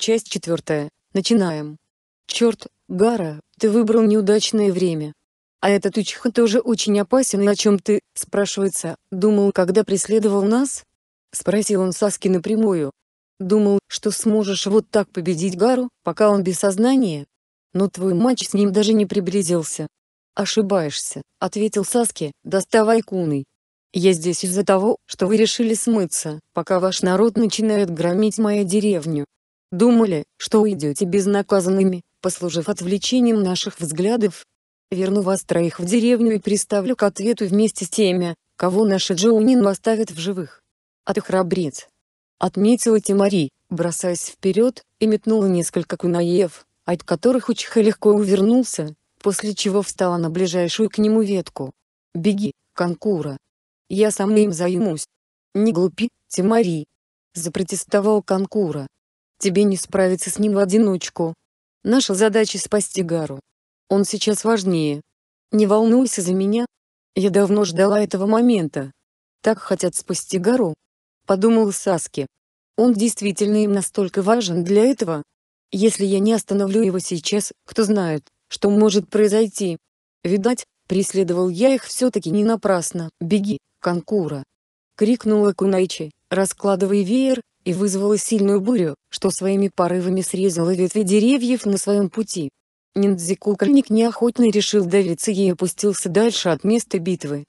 Часть четвертая. Начинаем. Черт, Гара, ты выбрал неудачное время. А этот Учиха тоже очень опасен и о чем ты, спрашивается, думал, когда преследовал нас? Спросил он Саски напрямую. Думал, что сможешь вот так победить Гару, пока он без сознания? Но твой матч с ним даже не приблизился. Ошибаешься, ответил Саски, доставай куны. Я здесь из-за того, что вы решили смыться, пока ваш народ начинает громить мою деревню. Думали, что уйдете безнаказанными, послужив отвлечением наших взглядов? Верну вас троих в деревню и приставлю к ответу вместе с теми, кого наши Джоунин оставят в живых. А ты храбрец. Отметила Тимари, бросаясь вперед, и метнула несколько кунаев, от которых Учиха легко увернулся, после чего встала на ближайшую к нему ветку. «Беги, Конкура! Я сам им займусь!» «Не глупи, Тимари!» — запротестовал Конкура. Тебе не справиться с ним в одиночку. Наша задача — спасти Гару. Он сейчас важнее. Не волнуйся за меня. Я давно ждала этого момента. Так хотят спасти Гару. Подумал Саски. Он действительно им настолько важен для этого. Если я не остановлю его сейчас, кто знает, что может произойти. Видать, преследовал я их все-таки не напрасно. Беги, Конкура. Крикнула Кунайчи, раскладывая веер, и вызвала сильную бурю, что своими порывами срезала ветви деревьев на своем пути. Ниндзя-кукольник неохотно решил давиться ей и опустился дальше от места битвы.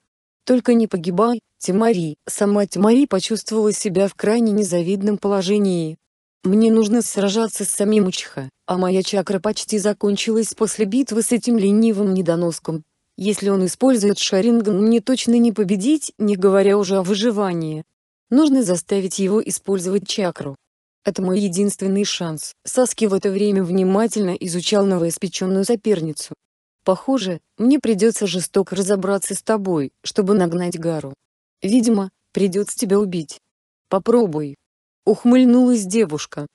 Только не погибай, Тимари. Сама Тимари почувствовала себя в крайне незавидном положении. Мне нужно сражаться с самим Учха, а моя чакра почти закончилась после битвы с этим ленивым недоноском. Если он использует Шаринган мне точно не победить, не говоря уже о выживании. Нужно заставить его использовать чакру. Это мой единственный шанс. Саски в это время внимательно изучал новоиспеченную соперницу. Похоже, мне придется жестоко разобраться с тобой, чтобы нагнать Гару. Видимо, придется тебя убить. Попробуй. Ухмыльнулась девушка.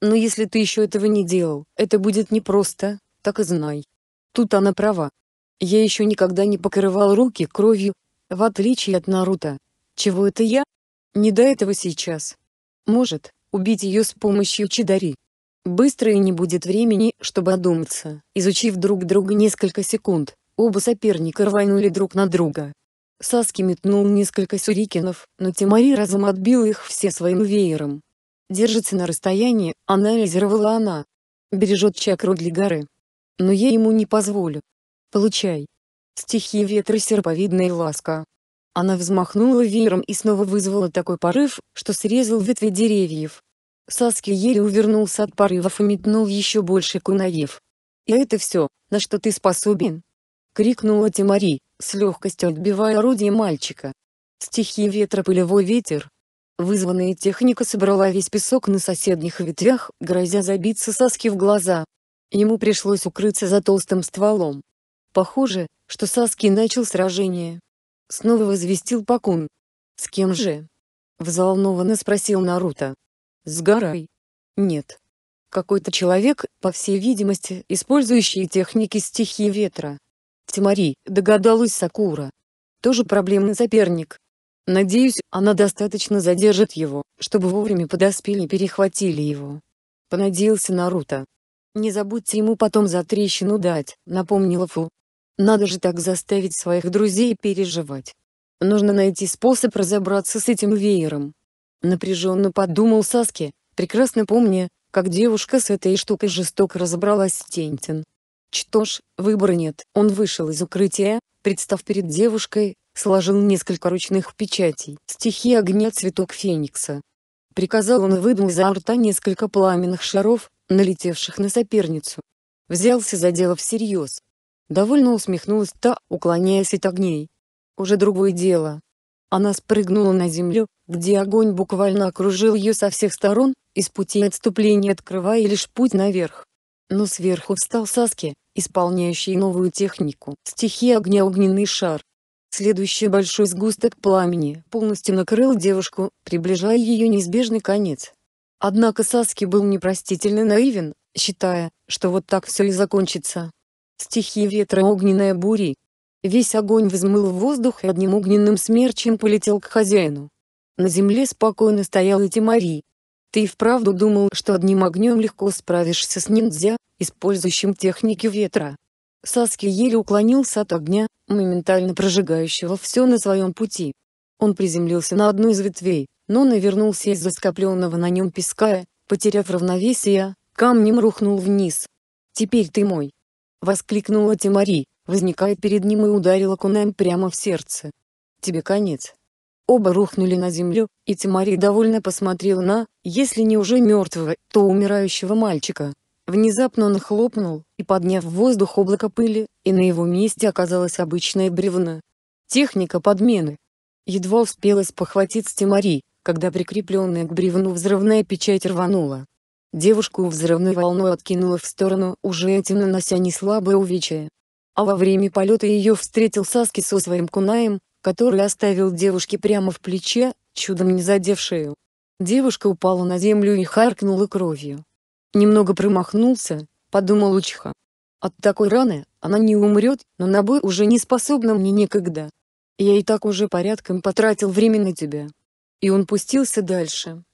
Но если ты еще этого не делал, это будет непросто, так и знай. Тут она права. Я еще никогда не покрывал руки кровью, в отличие от Наруто. Чего это я? Не до этого сейчас. Может, убить ее с помощью чидари. Быстро и не будет времени, чтобы одуматься. Изучив друг друга несколько секунд, оба соперника рванули друг на друга. Саски метнул несколько сюрикенов, но Тимари разом отбил их все своим веером. Держится на расстоянии, анализировала она. Бережет чакру для горы. Но я ему не позволю. Получай. Стихи ветра серповидная ласка. Она взмахнула веером и снова вызвала такой порыв, что срезал ветви деревьев. Саски еле увернулся от порывов и метнул еще больше кунаев. «И это все, на что ты способен?» — крикнула Тимари, с легкостью отбивая орудие мальчика. Стихи ветра пылевой ветер. Вызванная техника собрала весь песок на соседних ветвях, грозя забиться Саски в глаза. Ему пришлось укрыться за толстым стволом. Похоже, что Саски начал сражение. Снова возвестил Пакун. «С кем же?» Взволнованно спросил Наруто. «С горой?» «Нет. Какой-то человек, по всей видимости, использующий техники стихии ветра». «Тимари», догадалась Сакура. «Тоже проблемный соперник. Надеюсь, она достаточно задержит его, чтобы вовремя подоспели и перехватили его». Понадеялся Наруто. «Не забудьте ему потом за трещину дать», — напомнила Фу. Надо же так заставить своих друзей переживать. Нужно найти способ разобраться с этим веером. Напряженно подумал Саски, прекрасно помня, как девушка с этой штукой жестоко разобралась с Тентин. Что ж, выбора нет. Он вышел из укрытия, представ перед девушкой, сложил несколько ручных печатей. Стихи огня цветок феникса. Приказал он и выдал изо рта несколько пламенных шаров, налетевших на соперницу. Взялся за дело всерьез, Довольно усмехнулась та, уклоняясь от огней. Уже другое дело. Она спрыгнула на землю, где огонь буквально окружил ее со всех сторон, из пути отступления открывая лишь путь наверх. Но сверху встал Саски, исполняющий новую технику. Стихи огня огненный шар. Следующий большой сгусток пламени полностью накрыл девушку, приближая ее неизбежный конец. Однако Саски был непростительно наивен, считая, что вот так все и закончится. Стихи ветра огненная бури. Весь огонь взмыл в воздух и одним огненным смерчем полетел к хозяину. На земле спокойно стоял стояла Тимари. Ты и вправду думал, что одним огнем легко справишься с ниндзя, использующим техники ветра. Саски еле уклонился от огня, моментально прожигающего все на своем пути. Он приземлился на одну из ветвей, но навернулся из-за скопленного на нем песка, потеряв равновесие, камнем рухнул вниз. «Теперь ты мой!» Воскликнула Тимари, возникая перед ним и ударила кунаем прямо в сердце. «Тебе конец». Оба рухнули на землю, и Тимари довольно посмотрел на, если не уже мертвого, то умирающего мальчика. Внезапно он хлопнул, и подняв в воздух облако пыли, и на его месте оказалось обычное бревно. Техника подмены. Едва успелось похватить Тимари, когда прикрепленная к бревну взрывная печать рванула. Девушку взрывной волной откинуло в сторону, уже этим нанося слабое увечье. А во время полета ее встретил Саски со своим кунаем, который оставил девушке прямо в плече, чудом не задев шею. Девушка упала на землю и харкнула кровью. Немного промахнулся, подумал Учиха. От такой раны она не умрет, но на бой уже не способна мне никогда. Я и так уже порядком потратил время на тебя. И он пустился дальше.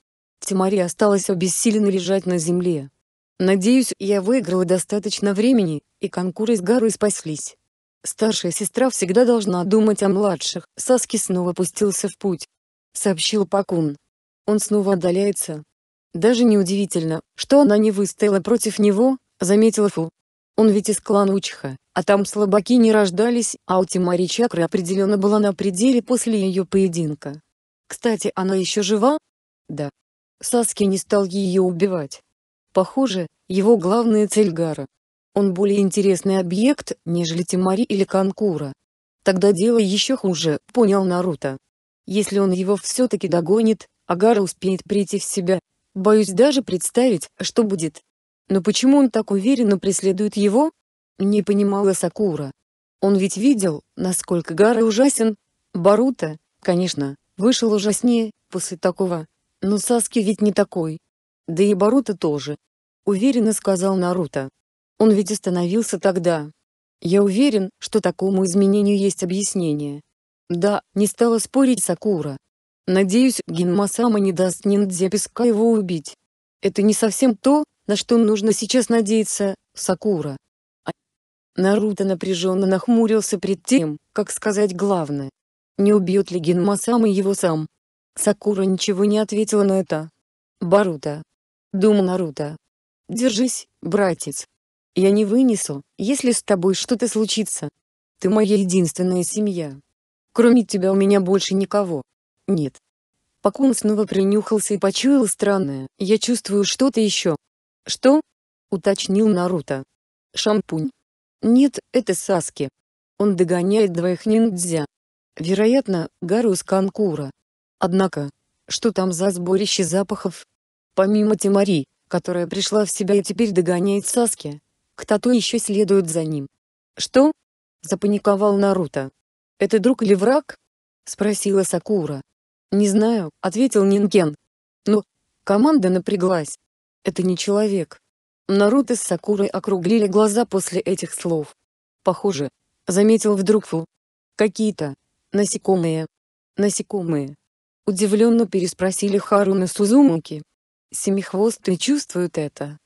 Тимари осталась обессиленно лежать на земле. Надеюсь, я выиграла достаточно времени, и конкуры с горой спаслись. Старшая сестра всегда должна думать о младших. Саски снова пустился в путь. Сообщил Пакун. Он снова отдаляется. Даже неудивительно, что она не выстояла против него, заметила Фу. Он ведь из клана Учха, а там слабаки не рождались, а у Тимари чакры определенно была на пределе после ее поединка. Кстати, она еще жива? Да, Саски не стал ее убивать. Похоже, его главная цель Гара. Он более интересный объект, нежели Тимари или Канкура. Тогда дело еще хуже, понял Наруто. Если он его все-таки догонит, а Гара успеет прийти в себя. Боюсь даже представить, что будет. Но почему он так уверенно преследует его? Не понимала Сакура. Он ведь видел, насколько Гара ужасен. Барута, конечно, вышел ужаснее, после такого, но Саски ведь не такой. Да и Барута тоже. Уверенно сказал Наруто. Он ведь остановился тогда. Я уверен, что такому изменению есть объяснение. Да, не стала спорить Сакура. Надеюсь, Гинмасама не даст ниндзя песка его убить. Это не совсем то, на что нужно сейчас надеяться, Сакура. А... Наруто напряженно нахмурился пред тем, как сказать главное. Не убьет ли Гинмасама его сам? Сакура ничего не ответила на это. «Барута!» Думал Наруто. «Держись, братец. Я не вынесу, если с тобой что-то случится. Ты моя единственная семья. Кроме тебя у меня больше никого. Нет». Пакун снова принюхался и почуял странное. «Я чувствую что-то еще». «Что?» — уточнил Наруто. «Шампунь». «Нет, это Саски. Он догоняет двоих ниндзя. Вероятно, Гарус Канкура. Однако, что там за сборище запахов? Помимо Тимари, которая пришла в себя и теперь догоняет Саски, к то еще следует за ним. «Что?» — запаниковал Наруто. «Это друг или враг?» — спросила Сакура. «Не знаю», — ответил Нинген. «Но...» — команда напряглась. «Это не человек». Наруто с Сакурой округлили глаза после этих слов. «Похоже», — заметил вдруг Фу. «Какие-то... насекомые... насекомые...» — удивленно переспросили Харуна Сузумуки. «Семихвостые чувствуют это.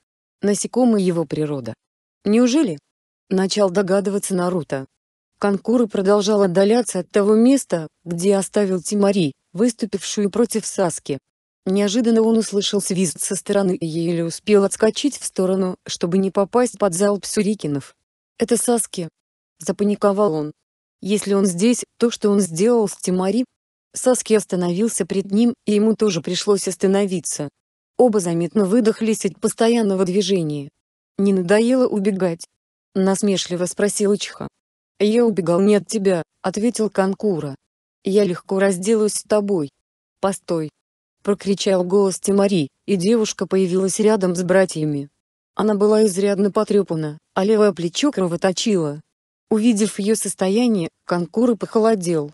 Насекомые его природа. Неужели?» Начал догадываться Наруто. Конкуры продолжал отдаляться от того места, где оставил Тимари, выступившую против Саски. Неожиданно он услышал свист со стороны и еле успел отскочить в сторону, чтобы не попасть под залп сюрикинов. «Это Саски!» — запаниковал он. «Если он здесь, то что он сделал с Тимари, Саски остановился пред ним, и ему тоже пришлось остановиться. Оба заметно выдохлись от постоянного движения. «Не надоело убегать?» — насмешливо спросил Чха. «Я убегал не от тебя», — ответил Конкура. «Я легко разделаюсь с тобой». «Постой!» — прокричал голос Тимари, и девушка появилась рядом с братьями. Она была изрядно потрепана, а левое плечо кровоточило. Увидев ее состояние, Конкура похолодел.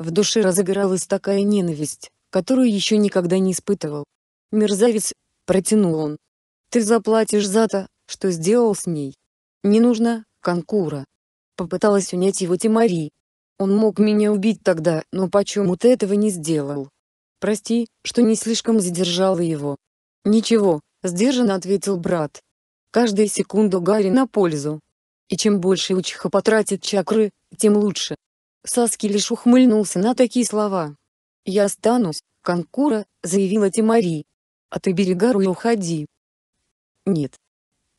В душе разыгралась такая ненависть, которую еще никогда не испытывал. «Мерзавец!» — протянул он. «Ты заплатишь за то, что сделал с ней. Не нужно, конкура!» Попыталась унять его Тимари. «Он мог меня убить тогда, но почему ты этого не сделал?» «Прости, что не слишком задержала его». «Ничего», — сдержанно ответил брат. «Каждая секунда Гарри на пользу. И чем больше Учиха потратит чакры, тем лучше». Саски лишь ухмыльнулся на такие слова. «Я останусь, Конкура», — заявила Тимари. «А ты бери гору и уходи». «Нет».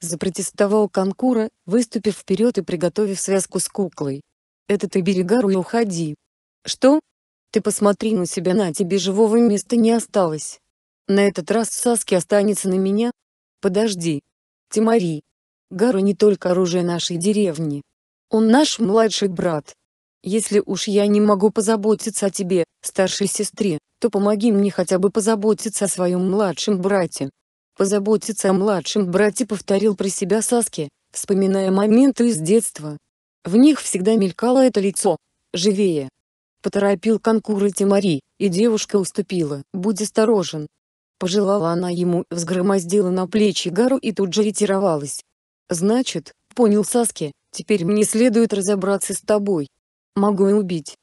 Запротестовал Конкура, выступив вперед и приготовив связку с куклой. «Это ты бери гору и уходи». «Что? Ты посмотри на себя, на тебе живого места не осталось. На этот раз Саски останется на меня? Подожди. Тимари. Гару не только оружие нашей деревни. Он наш младший брат». Если уж я не могу позаботиться о тебе, старшей сестре, то помоги мне хотя бы позаботиться о своем младшем брате. Позаботиться о младшем брате повторил про себя Саски, вспоминая моменты из детства. В них всегда мелькало это лицо. Живее. Поторопил конкуры Тимари, и девушка уступила. Будь осторожен. Пожелала она ему, взгромоздила на плечи гору и тут же ретировалась. Значит, понял Саски, теперь мне следует разобраться с тобой. Могу и убить.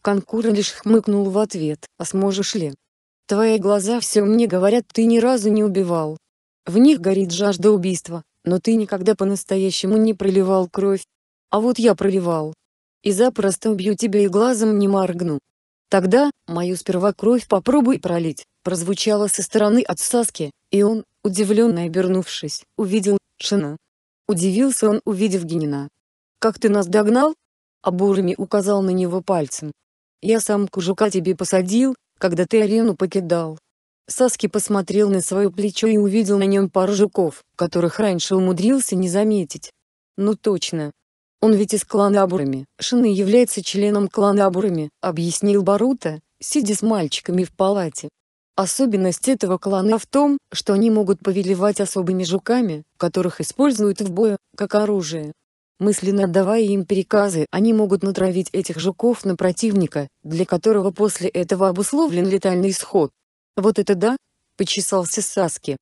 Конкура лишь хмыкнул в ответ, а сможешь ли? Твои глаза все мне говорят, ты ни разу не убивал. В них горит жажда убийства, но ты никогда по-настоящему не проливал кровь. А вот я проливал. И запросто убью тебя и глазом не моргну. Тогда, мою сперва кровь попробуй пролить, прозвучало со стороны от Саски, и он, удивленно обернувшись, увидел Шина. Удивился он, увидев Генина. «Как ты нас догнал?» а Бурми указал на него пальцем. «Я сам Кужука тебе посадил, когда ты арену покидал». Саски посмотрел на свое плечо и увидел на нем пару жуков, которых раньше умудрился не заметить. «Ну точно. Он ведь из клана Абурами, Шины является членом клана Абурами», объяснил Барута, сидя с мальчиками в палате. Особенность этого клана в том, что они могут повелевать особыми жуками, которых используют в бою, как оружие. Мысленно отдавая им переказы, они могут натравить этих жуков на противника, для которого после этого обусловлен летальный исход. «Вот это да!» — почесался Саски.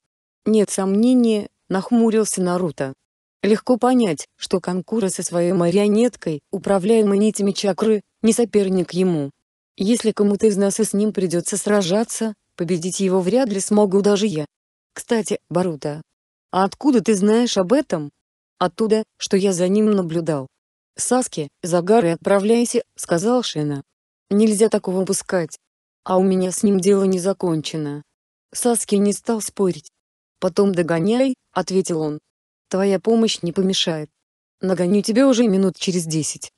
«Нет сомнения», — нахмурился Наруто. Легко понять, что Конкура со своей марионеткой, управляемой нитями чакры, не соперник ему. Если кому-то из нас и с ним придется сражаться, победить его вряд ли смогу даже я. Кстати, Барута, а откуда ты знаешь об этом? Оттуда, что я за ним наблюдал. «Саски, загар и отправляйся», — сказал Шина. «Нельзя такого пускать. А у меня с ним дело не закончено». Саски не стал спорить. «Потом догоняй», — ответил он. «Твоя помощь не помешает. Нагоню тебя уже минут через десять».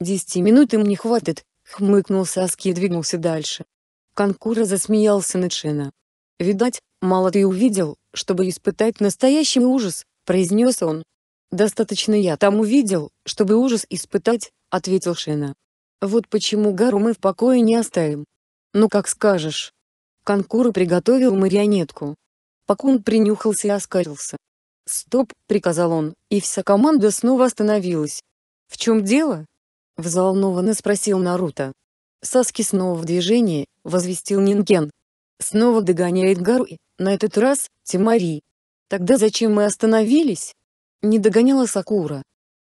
«Десяти минут им не хватит», — хмыкнул Саски и двинулся дальше. Конкура засмеялся над Шина. «Видать, мало ты увидел, чтобы испытать настоящий ужас», — произнес он. «Достаточно я там увидел, чтобы ужас испытать», — ответил Шина. «Вот почему гору мы в покое не оставим». «Ну как скажешь». Конкура приготовил марионетку. Пакун принюхался и оскарился. «Стоп!» — приказал он, и вся команда снова остановилась. «В чем дело?» — взволнованно спросил Наруто. Саски снова в движении, возвестил Нинген. Снова догоняет Гару и, на этот раз, Тимари. «Тогда зачем мы остановились?» Не догоняла Сакура.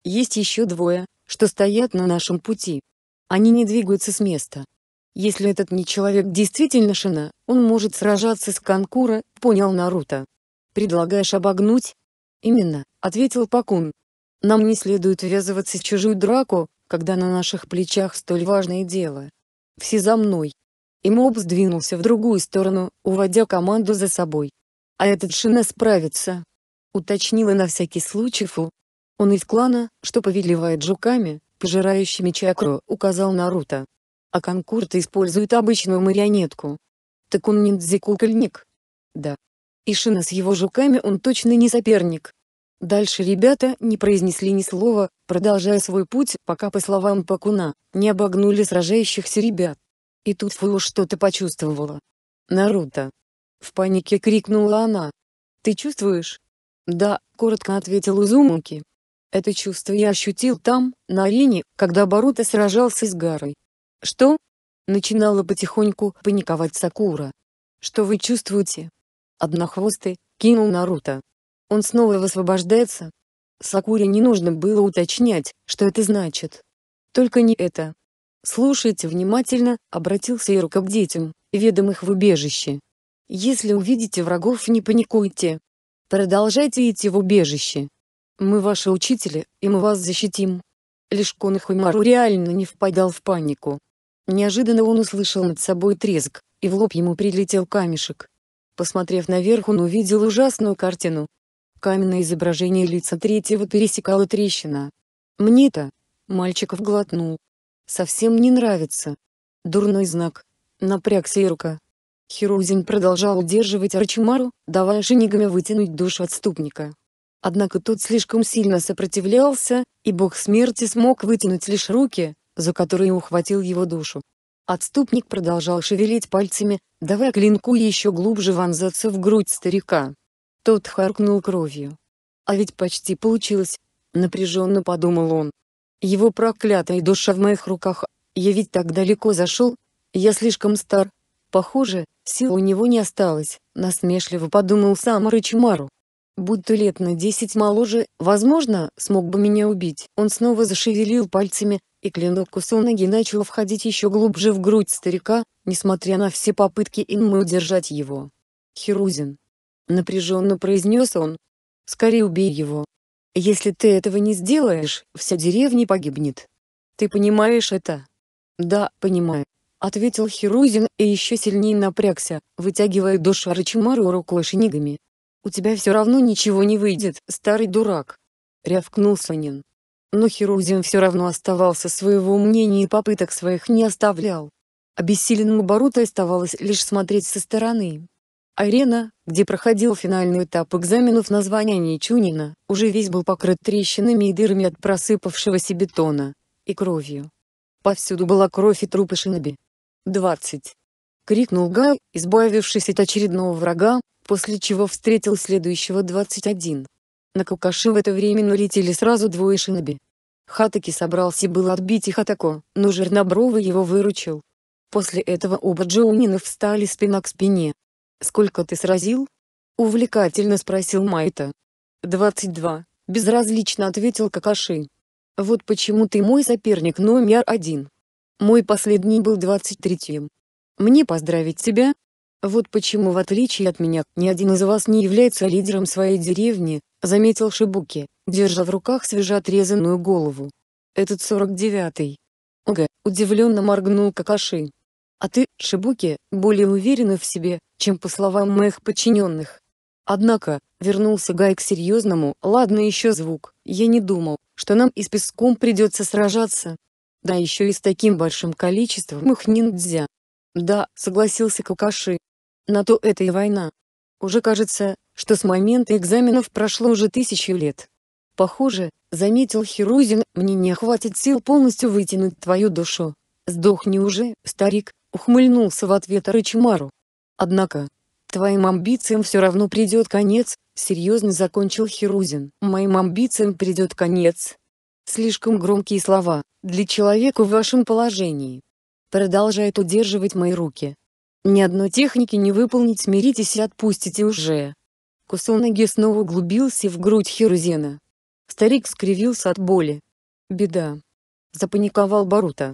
Есть еще двое, что стоят на нашем пути. Они не двигаются с места. Если этот не человек действительно Шина, он может сражаться с Канкура, понял Наруто. Предлагаешь обогнуть? Именно, ответил Пакун. Нам не следует ввязываться в чужую драку, когда на наших плечах столь важное дело. Все за мной. И моб сдвинулся в другую сторону, уводя команду за собой. А этот Шина справится. Уточнила на всякий случай Фу. Он из клана, что повелевает жуками, пожирающими чакру, указал Наруто. А Конкурта использует обычную марионетку. Так он ниндзя-кукольник? Да. Ишина с его жуками он точно не соперник. Дальше ребята не произнесли ни слова, продолжая свой путь, пока по словам Пакуна, не обогнули сражающихся ребят. И тут Фу что-то почувствовала. «Наруто!» В панике крикнула она. «Ты чувствуешь?» «Да», — коротко ответил Узумаки. «Это чувство я ощутил там, на арене, когда Баруто сражался с Гарой». «Что?» — начинала потихоньку паниковать Сакура. «Что вы чувствуете?» «Однохвостый», — кинул Наруто. «Он снова высвобождается?» Сакуре не нужно было уточнять, что это значит. «Только не это», «Слушайте внимательно», — обратился Ирка к детям, ведомых в убежище. «Если увидите врагов, не паникуйте, Продолжайте идти в убежище. Мы ваши учители, и мы вас защитим. Лишь Конахумару реально не впадал в панику. Неожиданно он услышал над собой треск, и в лоб ему прилетел камешек. Посмотрев наверх, он увидел ужасную картину. Каменное изображение лица третьего пересекала трещина. «Мне-то!» — мальчиков глотнул. «Совсем не нравится. Дурной знак». Напрягся рука. Хирузень продолжал удерживать Арчимару, давая Шинигами вытянуть душу отступника. Однако тот слишком сильно сопротивлялся, и бог смерти смог вытянуть лишь руки, за которые ухватил его душу. Отступник продолжал шевелить пальцами, давая клинку еще глубже вонзаться в грудь старика. Тот харкнул кровью. А ведь почти получилось, напряженно подумал он. Его проклятая душа в моих руках, я ведь так далеко зашел, я слишком стар, Похоже, сил у него не осталось, насмешливо подумал сам Рычимару. Будь ты лет на десять моложе, возможно, смог бы меня убить. Он снова зашевелил пальцами, и клинок Кусунаги начал входить еще глубже в грудь старика, несмотря на все попытки Инмы удержать его. «Хирузин!» — напряженно произнес он. «Скорее убей его. Если ты этого не сделаешь, вся деревня погибнет. Ты понимаешь это?» «Да, понимаю», ответил Хирузин и еще сильнее напрягся, вытягивая душу Арачимару рукой шинигами. «У тебя все равно ничего не выйдет, старый дурак!» — рявкнул Санин. Но Хирузин все равно оставался своего мнения и попыток своих не оставлял. Обессиленному Баруто оставалось лишь смотреть со стороны. Арена, где проходил финальный этап экзаменов на звание Нечунина, уже весь был покрыт трещинами и дырами от просыпавшегося бетона. И кровью. Повсюду была кровь и трупы шиноби двадцать. крикнул Гай, избавившись от очередного врага, после чего встретил следующего двадцать один. На Какаши в это время налетели сразу двое шиноби. Хатаки собрался был отбить их атаку, но Жернобровый его выручил. После этого оба Джоунина встали спина к спине. «Сколько ты сразил?» — увлекательно спросил Майта. «Двадцать два», — безразлично ответил Какаши. «Вот почему ты мой соперник номер один». Мой последний был 23-м. Мне поздравить тебя? Вот почему в отличие от меня, ни один из вас не является лидером своей деревни, заметил Шибуки, держа в руках свежеотрезанную голову. Этот 49-й. Ога, удивленно моргнул Какаши. А ты, Шибуки, более уверена в себе, чем по словам моих подчиненных. Однако, вернулся Гай к серьезному, ладно еще звук, я не думал, что нам и с песком придется сражаться, да еще и с таким большим количеством их ниндзя. Да, согласился Какаши. На то это и война. Уже кажется, что с момента экзаменов прошло уже тысячу лет. Похоже, заметил Хирузин, мне не хватит сил полностью вытянуть твою душу. Сдохни уже, старик, ухмыльнулся в ответ Рычимару. Однако, твоим амбициям все равно придет конец, серьезно закончил Хирузин. Моим амбициям придет конец, Слишком громкие слова, для человека в вашем положении. Продолжает удерживать мои руки. Ни одной техники не выполнить, смиритесь и отпустите уже. Кусоноги снова углубился в грудь Хирузена. Старик скривился от боли. Беда. Запаниковал Барута.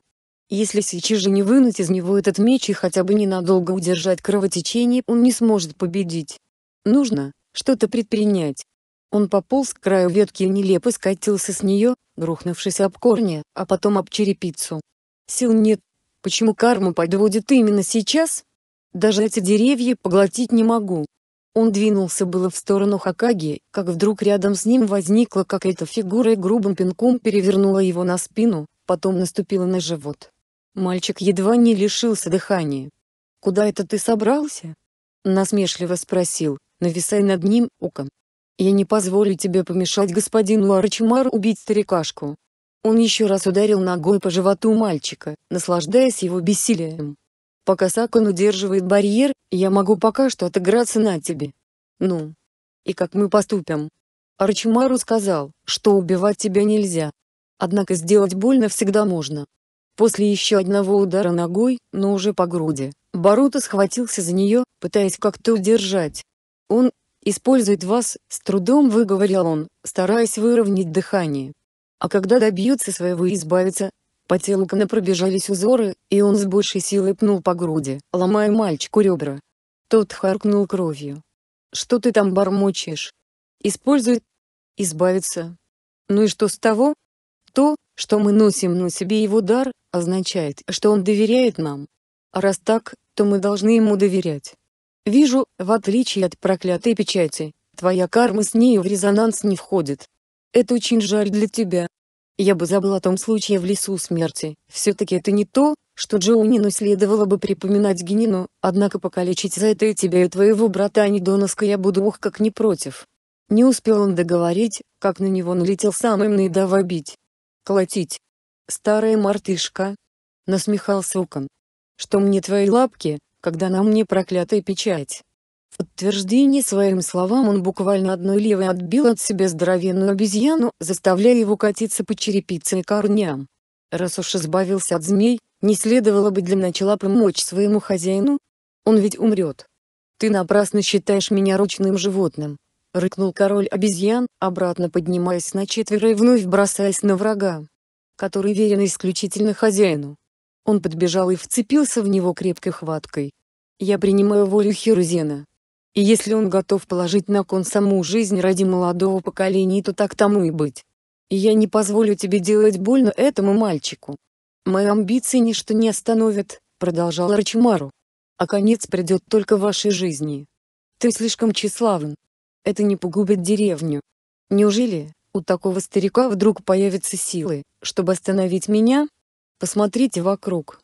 Если сейчас же не вынуть из него этот меч и хотя бы ненадолго удержать кровотечение, он не сможет победить. Нужно что-то предпринять. Он пополз к краю ветки и нелепо скатился с нее, Рухнувшись об корни, а потом об черепицу. Сил нет. Почему карму подводит именно сейчас? Даже эти деревья поглотить не могу. Он двинулся было в сторону Хакаги, как вдруг рядом с ним возникла какая-то фигура и грубым пинком перевернула его на спину, потом наступила на живот. Мальчик едва не лишился дыхания. «Куда это ты собрался?» Насмешливо спросил, нависая над ним, уком. Я не позволю тебе помешать господину Арчимару убить старикашку. Он еще раз ударил ногой по животу мальчика, наслаждаясь его бессилием. Пока Сакон удерживает барьер, я могу пока что отыграться на тебе. Ну? И как мы поступим? Арчимару сказал, что убивать тебя нельзя. Однако сделать больно всегда можно. После еще одного удара ногой, но уже по груди, Баруто схватился за нее, пытаясь как-то удержать. Он Использует вас», — с трудом выговорил он, стараясь выровнять дыхание. А когда добьется своего и избавиться, по телу Кана пробежались узоры, и он с большей силой пнул по груди, ломая мальчику ребра. Тот харкнул кровью. «Что ты там бормочешь? Использует? Избавиться? Ну и что с того? То, что мы носим на себе его дар, означает, что он доверяет нам. А раз так, то мы должны ему доверять. Вижу, в отличие от проклятой печати, твоя карма с ней в резонанс не входит. Это очень жаль для тебя. Я бы забыл о том случае в лесу смерти, все-таки это не то, что Джоунину следовало бы припоминать Генину, однако покалечить за это и тебя и твоего брата Анидоноска я буду ух как не против. Не успел он договорить, как на него налетел сам имный давай бить. Колотить. Старая мартышка. Насмехался Укан. Что мне твои лапки, когда на мне проклятая печать. В подтверждение своим словам он буквально одной левой отбил от себя здоровенную обезьяну, заставляя его катиться по черепице и корням. Раз уж избавился от змей, не следовало бы для начала помочь своему хозяину? Он ведь умрет. «Ты напрасно считаешь меня ручным животным», — рыкнул король обезьян, обратно поднимаясь на четверо и вновь бросаясь на врага, который верен исключительно хозяину. Он подбежал и вцепился в него крепкой хваткой. «Я принимаю волю Херузена. И если он готов положить на кон саму жизнь ради молодого поколения, то так тому и быть. И я не позволю тебе делать больно этому мальчику. Мои амбиции ничто не остановит», — продолжал Рачимару. «А конец придет только в вашей жизни. Ты слишком тщеславен. Это не погубит деревню. Неужели, у такого старика вдруг появятся силы, чтобы остановить меня?» Посмотрите вокруг.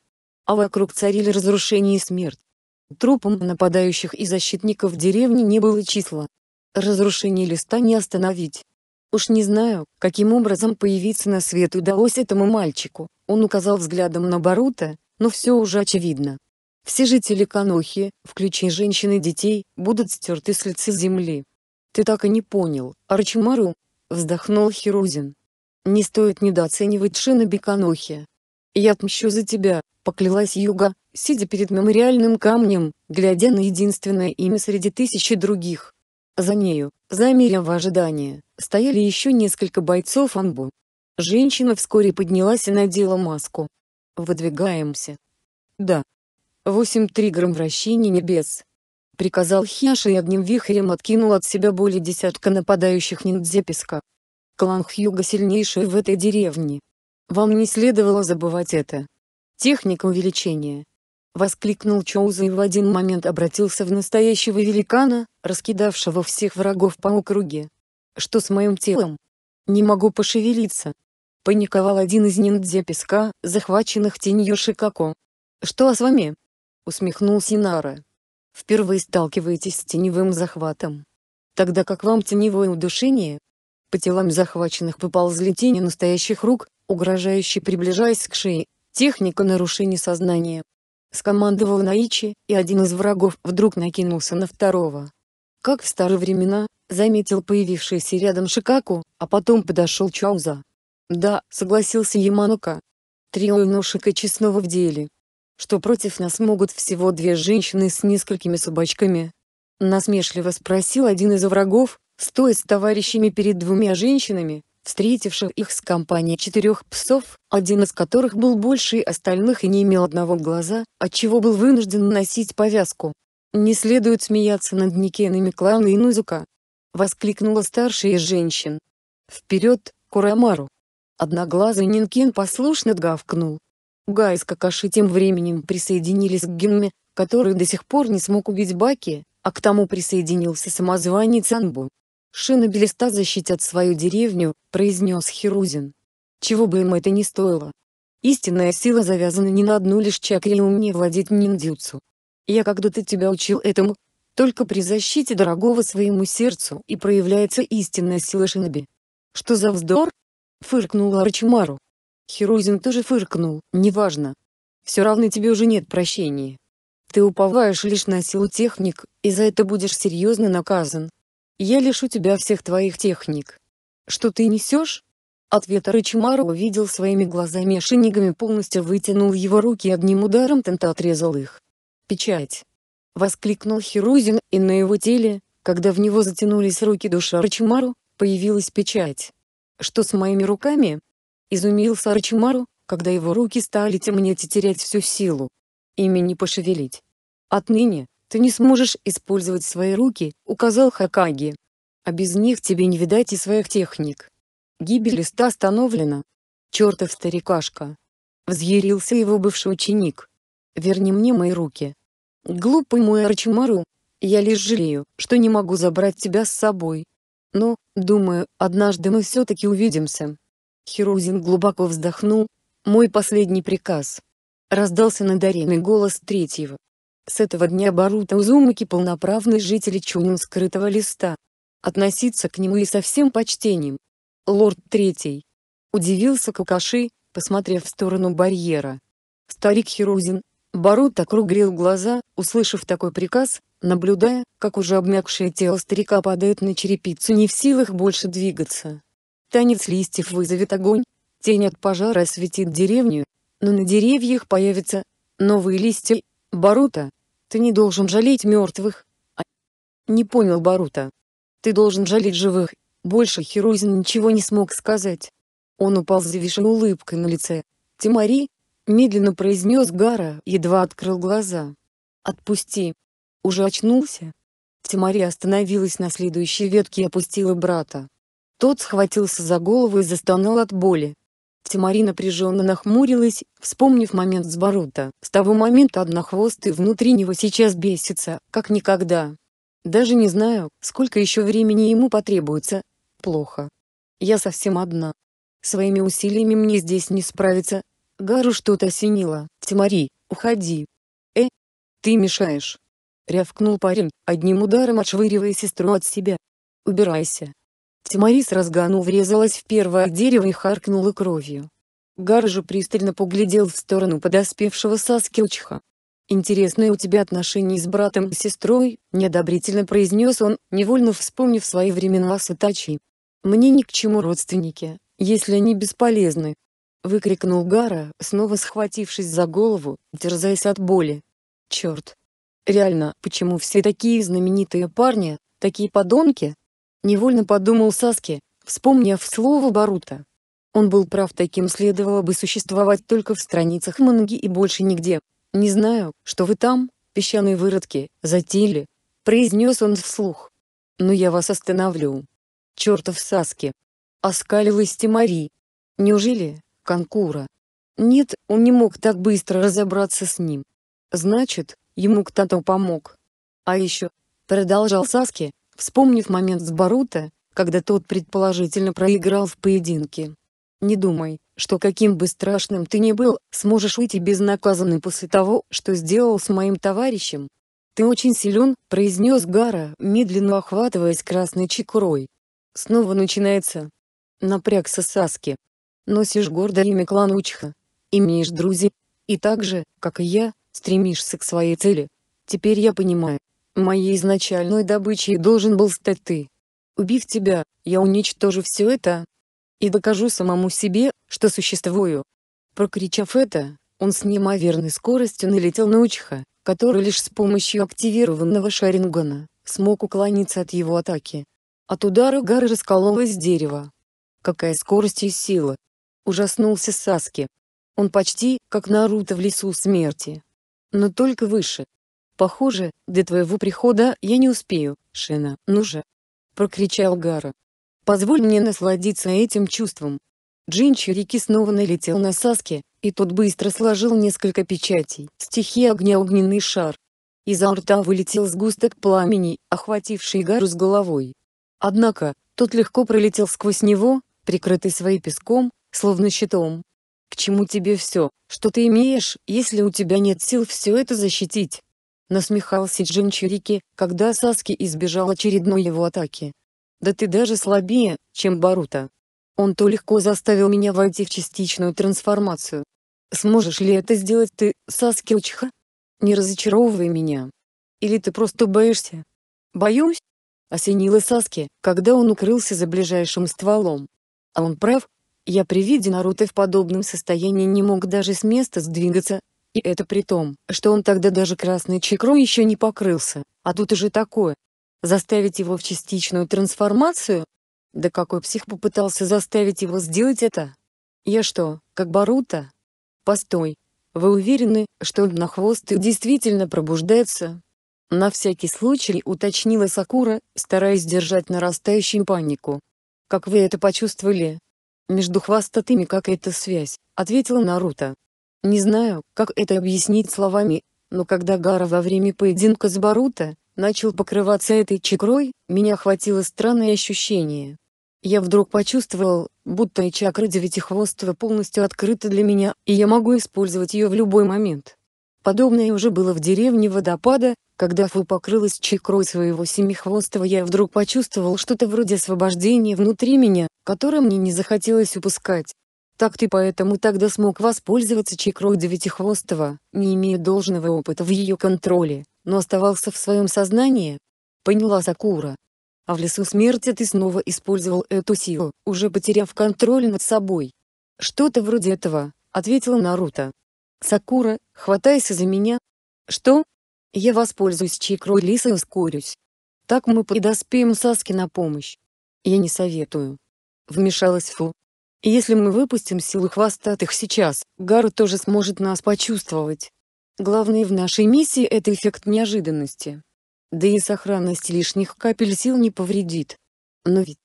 А вокруг царили разрушение и смерть. Трупам нападающих и защитников деревни не было числа. Разрушение листа не остановить. Уж не знаю, каким образом появиться на свет удалось этому мальчику, он указал взглядом на Барута, но все уже очевидно. Все жители Канохи, включая женщин и детей, будут стерты с лица земли. Ты так и не понял, Арчимару, вздохнул Хирузин. Не стоит недооценивать Шиноби Канохи. «Я отмщу за тебя», — поклялась Юга, сидя перед мемориальным камнем, глядя на единственное имя среди тысячи других. За нею, замеряв в ожидании, стояли еще несколько бойцов Анбу. Женщина вскоре поднялась и надела маску. «Выдвигаемся». «Да». «Восемь триграм вращений небес», — приказал Хиаши и одним вихрем откинул от себя более десятка нападающих ниндзя песка. Клан Хьюга сильнейший в этой деревне, вам не следовало забывать это. Техника увеличения. Воскликнул Чоуза и в один момент обратился в настоящего великана, раскидавшего всех врагов по округе. Что с моим телом? Не могу пошевелиться. Паниковал один из ниндзя песка, захваченных тенью Шикако. Что с вами? Усмехнулся Нара. Впервые сталкиваетесь с теневым захватом. Тогда как вам теневое удушение? По телам захваченных поползли тени настоящих рук, угрожающе приближаясь к шее. Техника нарушения сознания. Скомандовал Наичи, и один из врагов вдруг накинулся на второго. Как в старые времена, заметил появившийся рядом Шикаку, а потом подошел Чауза. «Да», — согласился Яманука. «Трио и честного в деле. Что против нас могут всего две женщины с несколькими собачками?» Насмешливо спросил один из врагов, стоя с товарищами перед двумя женщинами, встретивших их с компанией четырех псов, один из которых был больше остальных и не имел одного глаза, отчего был вынужден носить повязку. «Не следует смеяться над Никенами клана и Нузука!» — воскликнула старшая из женщин. «Вперед, Курамару!» Одноглазый Нинкин послушно гавкнул. Гай с Какаши тем временем присоединились к Гимме, который до сих пор не смог убить Баки, а к тому присоединился самозванец Анбу. Шина Белиста защитят свою деревню, произнес Херузин. Чего бы им это ни стоило. Истинная сила завязана не на одну лишь чакре и умне владеть ниндзюцу. Я когда-то тебя учил этому. Только при защите дорогого своему сердцу и проявляется истинная сила шиноби. Что за вздор? Фыркнул Арчимару. Херузин тоже фыркнул, неважно. Все равно тебе уже нет прощения. Ты уповаешь лишь на силу техник, и за это будешь серьезно наказан. Я лишу тебя всех твоих техник. Что ты несешь? Ответ Рычимару увидел своими глазами Шинигами полностью вытянул его руки и одним ударом тента отрезал их. «Печать!» — воскликнул Хирузин, и на его теле, когда в него затянулись руки душа Рычимару, появилась печать. «Что с моими руками?» — изумился Рычимару, когда его руки стали темнеть и терять всю силу. Ими не пошевелить. Отныне, ты не сможешь использовать свои руки», — указал Хакаги. «А без них тебе не видать и своих техник. Гибель листа остановлена». «Чертов старикашка!» — взъярился его бывший ученик. «Верни мне мои руки». «Глупый мой Арчимару, я лишь жалею, что не могу забрать тебя с собой. Но, думаю, однажды мы все-таки увидимся». Хирузин глубоко вздохнул. «Мой последний приказ». Раздался над ареной голос третьего, с этого дня Барута Узумаки полноправный житель Чунин скрытого листа. Относиться к нему и со всем почтением. Лорд Третий. Удивился Какаши, посмотрев в сторону барьера. Старик Хирузин, Барута округлил глаза, услышав такой приказ, наблюдая, как уже обмякшее тело старика падает на черепицу не в силах больше двигаться. Танец листьев вызовет огонь, тень от пожара осветит деревню, но на деревьях появятся новые листья. Барута, ты не должен жалеть мертвых. Не понял Барута. Ты должен жалеть живых. Больше Херузин ничего не смог сказать. Он упал с завишенной улыбкой на лице. «Тимари?» — медленно произнес Гара, едва открыл глаза. «Отпусти!» «Уже очнулся?» Тимари остановилась на следующей ветке и опустила брата. Тот схватился за голову и застонал от боли. Тимарина напряженно нахмурилась, вспомнив момент с Барута. С того момента однохвостый внутри него сейчас бесится, как никогда. Даже не знаю, сколько еще времени ему потребуется. Плохо. Я совсем одна. Своими усилиями мне здесь не справиться. Гару что-то осенило. Тимари, уходи. Э, ты мешаешь. Рявкнул парень, одним ударом отшвыривая сестру от себя. Убирайся. Тимари с разгану врезалась в первое дерево и харкнула кровью. Гар же пристально поглядел в сторону подоспевшего Саскилчха. «Интересные у тебя отношения с братом и сестрой», — неодобрительно произнес он, невольно вспомнив свои времена с Итачи. «Мне ни к чему родственники, если они бесполезны», — выкрикнул Гара, снова схватившись за голову, терзаясь от боли. «Черт! Реально, почему все такие знаменитые парни, такие подонки?» Невольно подумал Саски, вспомнив слово Барута. Он был прав таким следовало бы существовать только в страницах манги и больше нигде. «Не знаю, что вы там, песчаные выродки, затеяли», — произнес он вслух. «Но я вас остановлю». «Чертов Саски!» — оскалилась Тимари. «Неужели, Конкура?» «Нет, он не мог так быстро разобраться с ним. Значит, ему кто-то помог». «А еще», — продолжал Саски, вспомнив момент с Барута, когда тот предположительно проиграл в поединке. «Не думай, что каким бы страшным ты ни был, сможешь уйти безнаказанным после того, что сделал с моим товарищем». «Ты очень силен», — произнес Гара, медленно охватываясь красной чекурой. Снова начинается. Напрягся Саски. Носишь гордо имя клана Учиха. Имеешь друзей. И так же, как и я, стремишься к своей цели. Теперь я понимаю, Моей изначальной добычей должен был стать ты. Убив тебя, я уничтожу все это и докажу самому себе, что существую. Прокричав это, он с неимоверной скоростью налетел на Учха, который лишь с помощью активированного шарингана смог уклониться от его атаки. От удара гора раскололась дерево. Какая скорость и сила! Ужаснулся Саски. Он почти, как Наруто в лесу смерти. Но только выше. «Похоже, до твоего прихода я не успею, Шина, ну же!» — прокричал Гара. «Позволь мне насладиться этим чувством!» Джинчи реки снова налетел на саске и тот быстро сложил несколько печатей. Стихия огня огненный шар. Изо рта вылетел сгусток пламени, охвативший Гару с головой. Однако, тот легко пролетел сквозь него, прикрытый своим песком, словно щитом. «К чему тебе все, что ты имеешь, если у тебя нет сил все это защитить?» Насмехался Джинчурики, когда Саски избежал очередной его атаки. «Да ты даже слабее, чем Барута. Он то легко заставил меня войти в частичную трансформацию. Сможешь ли это сделать ты, Саски Учха? Не разочаровывай меня. Или ты просто боишься?» «Боюсь?» — осенила Саски, когда он укрылся за ближайшим стволом. «А он прав, я при виде Наруто в подобном состоянии не мог даже с места сдвигаться, и это при том, что он тогда даже красной чакрой еще не покрылся, а тут уже такое. Заставить его в частичную трансформацию? Да какой псих попытался заставить его сделать это? Я что, как Барута? Постой. Вы уверены, что он на хвосты действительно пробуждается? На всякий случай уточнила Сакура, стараясь держать нарастающую панику. Как вы это почувствовали? Между хвостатыми какая-то связь, ответила Наруто. Не знаю, как это объяснить словами, но когда Гара во время поединка с Баруто начал покрываться этой чакрой, меня охватило странное ощущение. Я вдруг почувствовал, будто и чакра девятихвостого полностью открыта для меня, и я могу использовать ее в любой момент. Подобное уже было в деревне водопада, когда Фу покрылась чакрой своего семихвостого я вдруг почувствовал что-то вроде освобождения внутри меня, которое мне не захотелось упускать. Так ты поэтому тогда смог воспользоваться чакрой Девятихвостого, не имея должного опыта в ее контроле, но оставался в своем сознании? Поняла Сакура. А в лесу смерти ты снова использовал эту силу, уже потеряв контроль над собой. Что-то вроде этого, ответила Наруто. Сакура, хватайся за меня. Что? Я воспользуюсь чакрой лисы и ускорюсь. Так мы подоспеем Саске на помощь. Я не советую. Вмешалась Фу, если мы выпустим силу хвостатых сейчас, Гару тоже сможет нас почувствовать. Главное в нашей миссии — это эффект неожиданности. Да и сохранность лишних капель сил не повредит. Но ведь...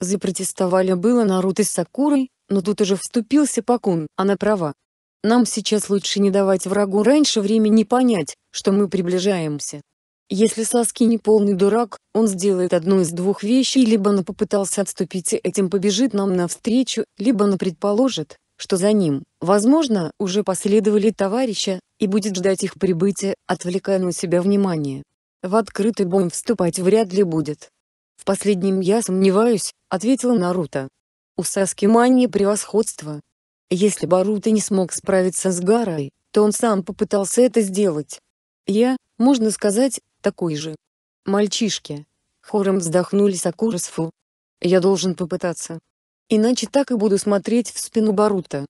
Запротестовали было Наруто с Сакурой, но тут уже вступился Пакун, она права. Нам сейчас лучше не давать врагу раньше времени понять, что мы приближаемся. Если Саски не полный дурак, он сделает одну из двух вещей, либо он попытался отступить и этим побежит нам навстречу, либо он предположит, что за ним, возможно, уже последовали товарища, и будет ждать их прибытия, отвлекая на себя внимание. В открытый бой вступать вряд ли будет. «В последнем я сомневаюсь», — ответила Наруто. «У Саски мания превосходства. Если Баруто не смог справиться с Гарой, то он сам попытался это сделать. Я, можно сказать, такой же. Мальчишки. Хором вздохнули Сакура Я должен попытаться. Иначе так и буду смотреть в спину Барута.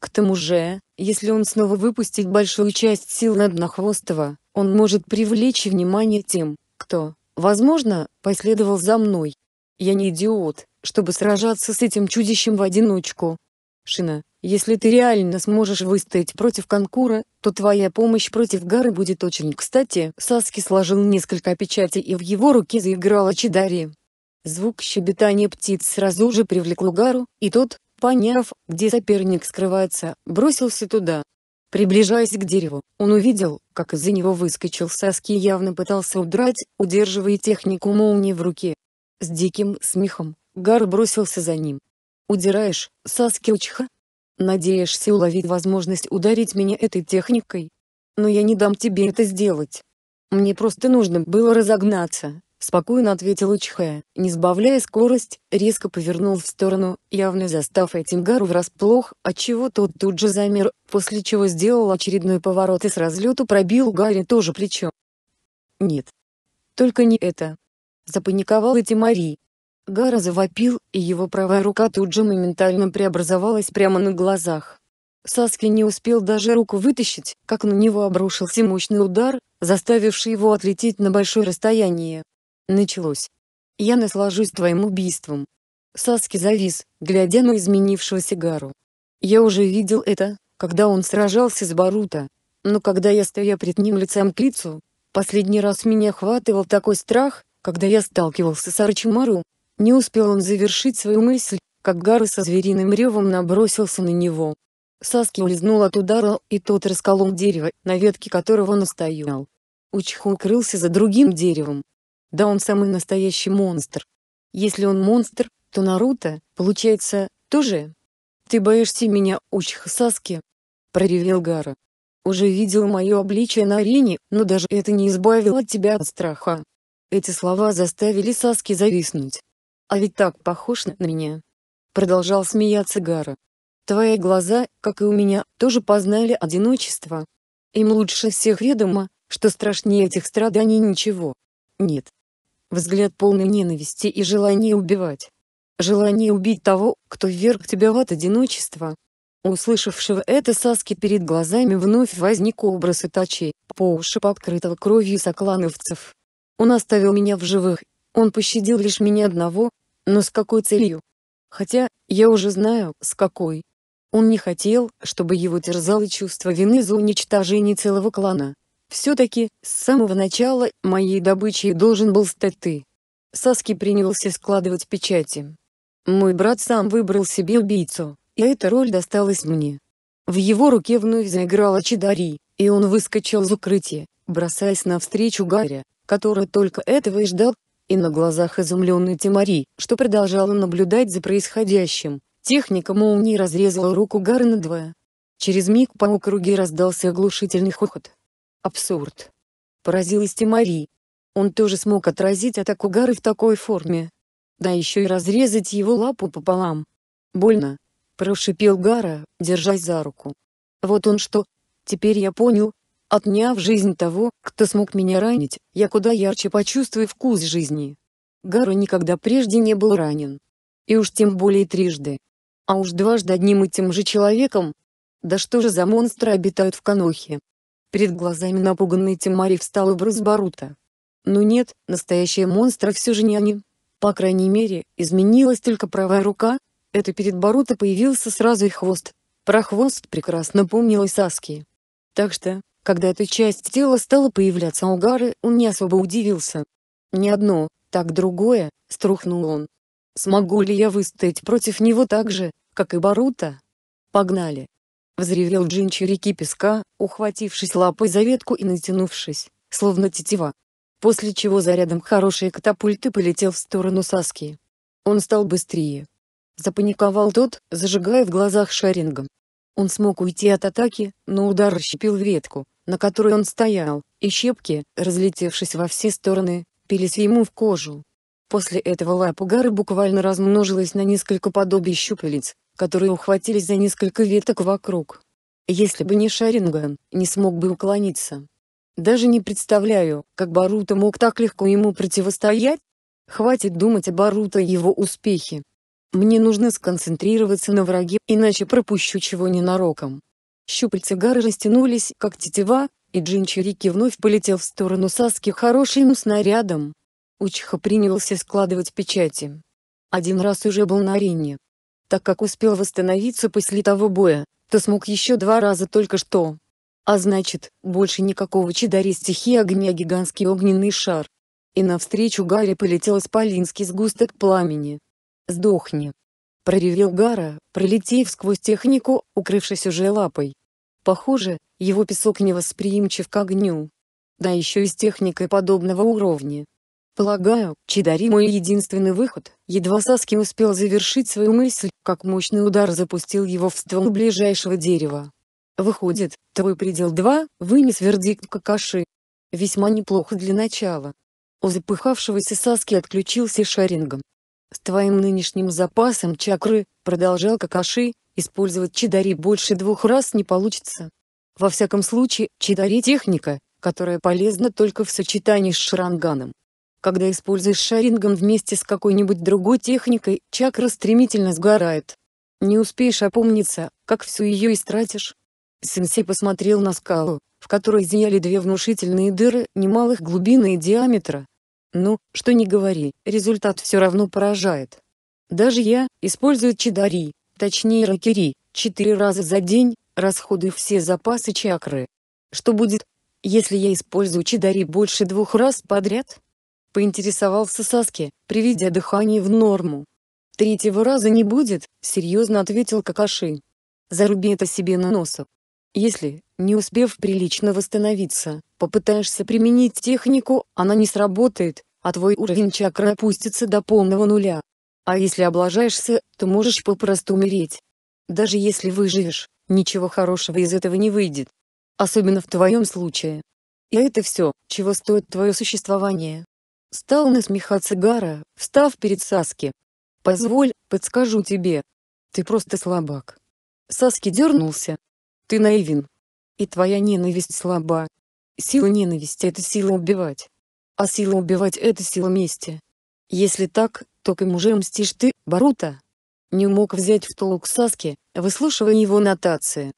К тому же, если он снова выпустит большую часть сил на Днохвостого, он может привлечь внимание тем, кто, возможно, последовал за мной. Я не идиот, чтобы сражаться с этим чудищем в одиночку. Шина, если ты реально сможешь выстоять против Конкура, то твоя помощь против Гары будет очень кстати». Саски сложил несколько печатей и в его руке заиграла Чидари. Звук щебетания птиц сразу же привлек Гару, и тот, поняв, где соперник скрывается, бросился туда. Приближаясь к дереву, он увидел, как из-за него выскочил Саски и явно пытался удрать, удерживая технику молнии в руке. С диким смехом, Гар бросился за ним. «Удираешь, Саски Учиха?» Надеешься уловить возможность ударить меня этой техникой? Но я не дам тебе это сделать. Мне просто нужно было разогнаться, спокойно ответил Чхэ, не сбавляя скорость, резко повернул в сторону, явно застав этим врасплох, отчего тот тут же замер, после чего сделал очередной поворот и с разлету пробил Гарри тоже плечо. Нет. Только не это. Запаниковал Запаниковала Тимари, Гара завопил, и его правая рука тут же моментально преобразовалась прямо на глазах. Саски не успел даже руку вытащить, как на него обрушился мощный удар, заставивший его отлететь на большое расстояние. Началось. «Я наслажусь твоим убийством». Саски завис, глядя на изменившегося Гару. «Я уже видел это, когда он сражался с Баруто. Но когда я стоя пред ним лицом к лицу, последний раз меня охватывал такой страх, когда я сталкивался с Арчимару, не успел он завершить свою мысль, как Гары со звериным ревом набросился на него. Саски улизнул от удара, и тот расколол дерево, на ветке которого он стоял. Учхо укрылся за другим деревом. Да он самый настоящий монстр. Если он монстр, то Наруто, получается, тоже? «Ты боишься меня, Учха Саски?» — проревел Гара. «Уже видел мое обличие на арене, но даже это не избавило тебя от страха». Эти слова заставили Саски зависнуть. А ведь так похож на меня. Продолжал смеяться Гара. Твои глаза, как и у меня, тоже познали одиночество. Им лучше всех ведомо, что страшнее этих страданий ничего. Нет. Взгляд полный ненависти и желания убивать. Желание убить того, кто вверг тебя в ад одиночества. Услышавшего это Саски перед глазами вновь возник образ Итачи, по уши покрытого кровью соклановцев. Он оставил меня в живых, он пощадил лишь меня одного, но с какой целью? Хотя, я уже знаю, с какой. Он не хотел, чтобы его терзало чувство вины за уничтожение целого клана. Все-таки, с самого начала, моей добычей должен был стать ты. Саски принялся складывать печати. Мой брат сам выбрал себе убийцу, и эта роль досталась мне. В его руке вновь заиграла Чидари, и он выскочил из укрытия, бросаясь навстречу Гарри, который только этого и ждал, и на глазах изумленной Тимари, что продолжала наблюдать за происходящим. Техника молнии разрезала руку Гары надвое. Через миг по округе раздался оглушительный хохот. Абсурд. Поразилась Тимари. Он тоже смог отразить атаку Гары в такой форме. Да еще и разрезать его лапу пополам. Больно. Прошипел Гара, держась за руку. Вот он что. Теперь я понял, Отняв жизнь того, кто смог меня ранить, я куда ярче почувствую вкус жизни. Гару никогда прежде не был ранен. И уж тем более трижды. А уж дважды одним и тем же человеком. Да что же за монстры обитают в Канохе? Перед глазами напуганный Тимари встал образ Барута. Но нет, настоящие монстры все же не они. По крайней мере, изменилась только правая рука, это перед Барута появился сразу и хвост. Про хвост прекрасно помнил и Саски. Так что, когда эта часть тела стала появляться у Гары, он не особо удивился. «Не одно, так другое», — струхнул он. «Смогу ли я выстоять против него так же, как и Барута?» «Погнали!» — взревел Джин реки песка, ухватившись лапой за ветку и натянувшись, словно тетива. После чего зарядом хорошей катапульты полетел в сторону Саски. Он стал быстрее. Запаниковал тот, зажигая в глазах шарингом. Он смог уйти от атаки, но удар расщепил ветку, на которой он стоял, и щепки, разлетевшись во все стороны, пились ему в кожу. После этого лапа Гары буквально размножилась на несколько подобий щупалец, которые ухватились за несколько веток вокруг. Если бы не Шаринган, не смог бы уклониться. Даже не представляю, как Баруто мог так легко ему противостоять. Хватит думать о Баруто и его успехе. Мне нужно сконцентрироваться на враге, иначе пропущу чего ненароком. Щупальца Гары растянулись, как тетива, и Джинчирики вновь полетел в сторону Саски хорошим снарядом. Учиха принялся складывать печати. Один раз уже был на арене. Так как успел восстановиться после того боя, то смог еще два раза только что. А значит, больше никакого чадари стихии огня гигантский огненный шар. И навстречу Гарри полетел исполинский сгусток пламени. «Сдохни!» Проревел Гара, пролетев сквозь технику, укрывшись уже лапой. Похоже, его песок невосприимчив к огню. Да еще и с техникой подобного уровня. Полагаю, Чидари мой единственный выход, едва Саски успел завершить свою мысль, как мощный удар запустил его в ствол ближайшего дерева. Выходит, твой предел 2 вынес вердикт Какаши. Весьма неплохо для начала. У запыхавшегося Саски отключился шарингом, с твоим нынешним запасом чакры, продолжал Какаши, использовать чидари больше двух раз не получится. Во всяком случае, чидари техника, которая полезна только в сочетании с шаранганом. Когда используешь шаринган вместе с какой-нибудь другой техникой, чакра стремительно сгорает. Не успеешь опомниться, как всю ее истратишь. Сенсей посмотрел на скалу, в которой зияли две внушительные дыры немалых глубины и диаметра, ну, что не говори, результат все равно поражает. Даже я, использую чидари, точнее ракери, четыре раза за день, расходую все запасы чакры. Что будет, если я использую чидари больше двух раз подряд? Поинтересовался Саски, приведя дыхание в норму. Третьего раза не будет, серьезно ответил Какаши. Заруби это себе на носу. Если не успев прилично восстановиться, попытаешься применить технику, она не сработает, а твой уровень чакры опустится до полного нуля. А если облажаешься, то можешь попросту умереть. Даже если выживешь, ничего хорошего из этого не выйдет. Особенно в твоем случае. И это все, чего стоит твое существование. Стал насмехаться Гара, встав перед Саски. «Позволь, подскажу тебе. Ты просто слабак». Саски дернулся. «Ты наивен, и твоя ненависть слаба. Сила ненависти — это сила убивать. А сила убивать — это сила мести. Если так, то кому же мстишь ты, Барута? Не мог взять в толк Саски, выслушивая его нотации.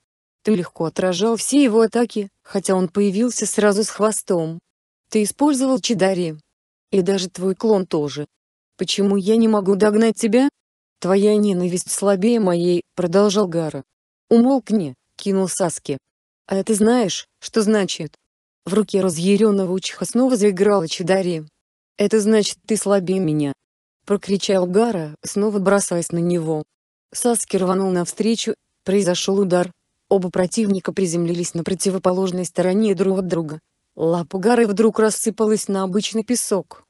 Ты легко отражал все его атаки, хотя он появился сразу с хвостом. Ты использовал Чидари. И даже твой клон тоже. Почему я не могу догнать тебя? Твоя ненависть слабее моей, продолжал Гара. Умолкни, кинул Саски, а ты знаешь, что значит? В руке разъяренного Учиха снова заиграла Чидари. «Это значит, ты слабее меня!» Прокричал Гара, снова бросаясь на него. Саски рванул навстречу, произошел удар. Оба противника приземлились на противоположной стороне друг от друга. Лапа Гары вдруг рассыпалась на обычный песок.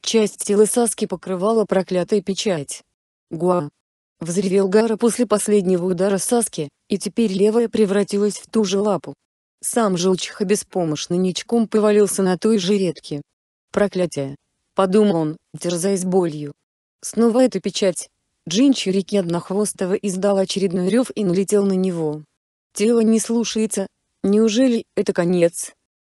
Часть тела Саски покрывала проклятая печать. «Гуа!» Взревел Гара после последнего удара Саски, и теперь левая превратилась в ту же лапу. Сам желчиха беспомощно ничком повалился на той же ветке. «Проклятие!» — подумал он, терзаясь болью. Снова эта печать. Джинчи реки Однохвостого издал очередной рев и налетел на него. Тело не слушается. Неужели это конец?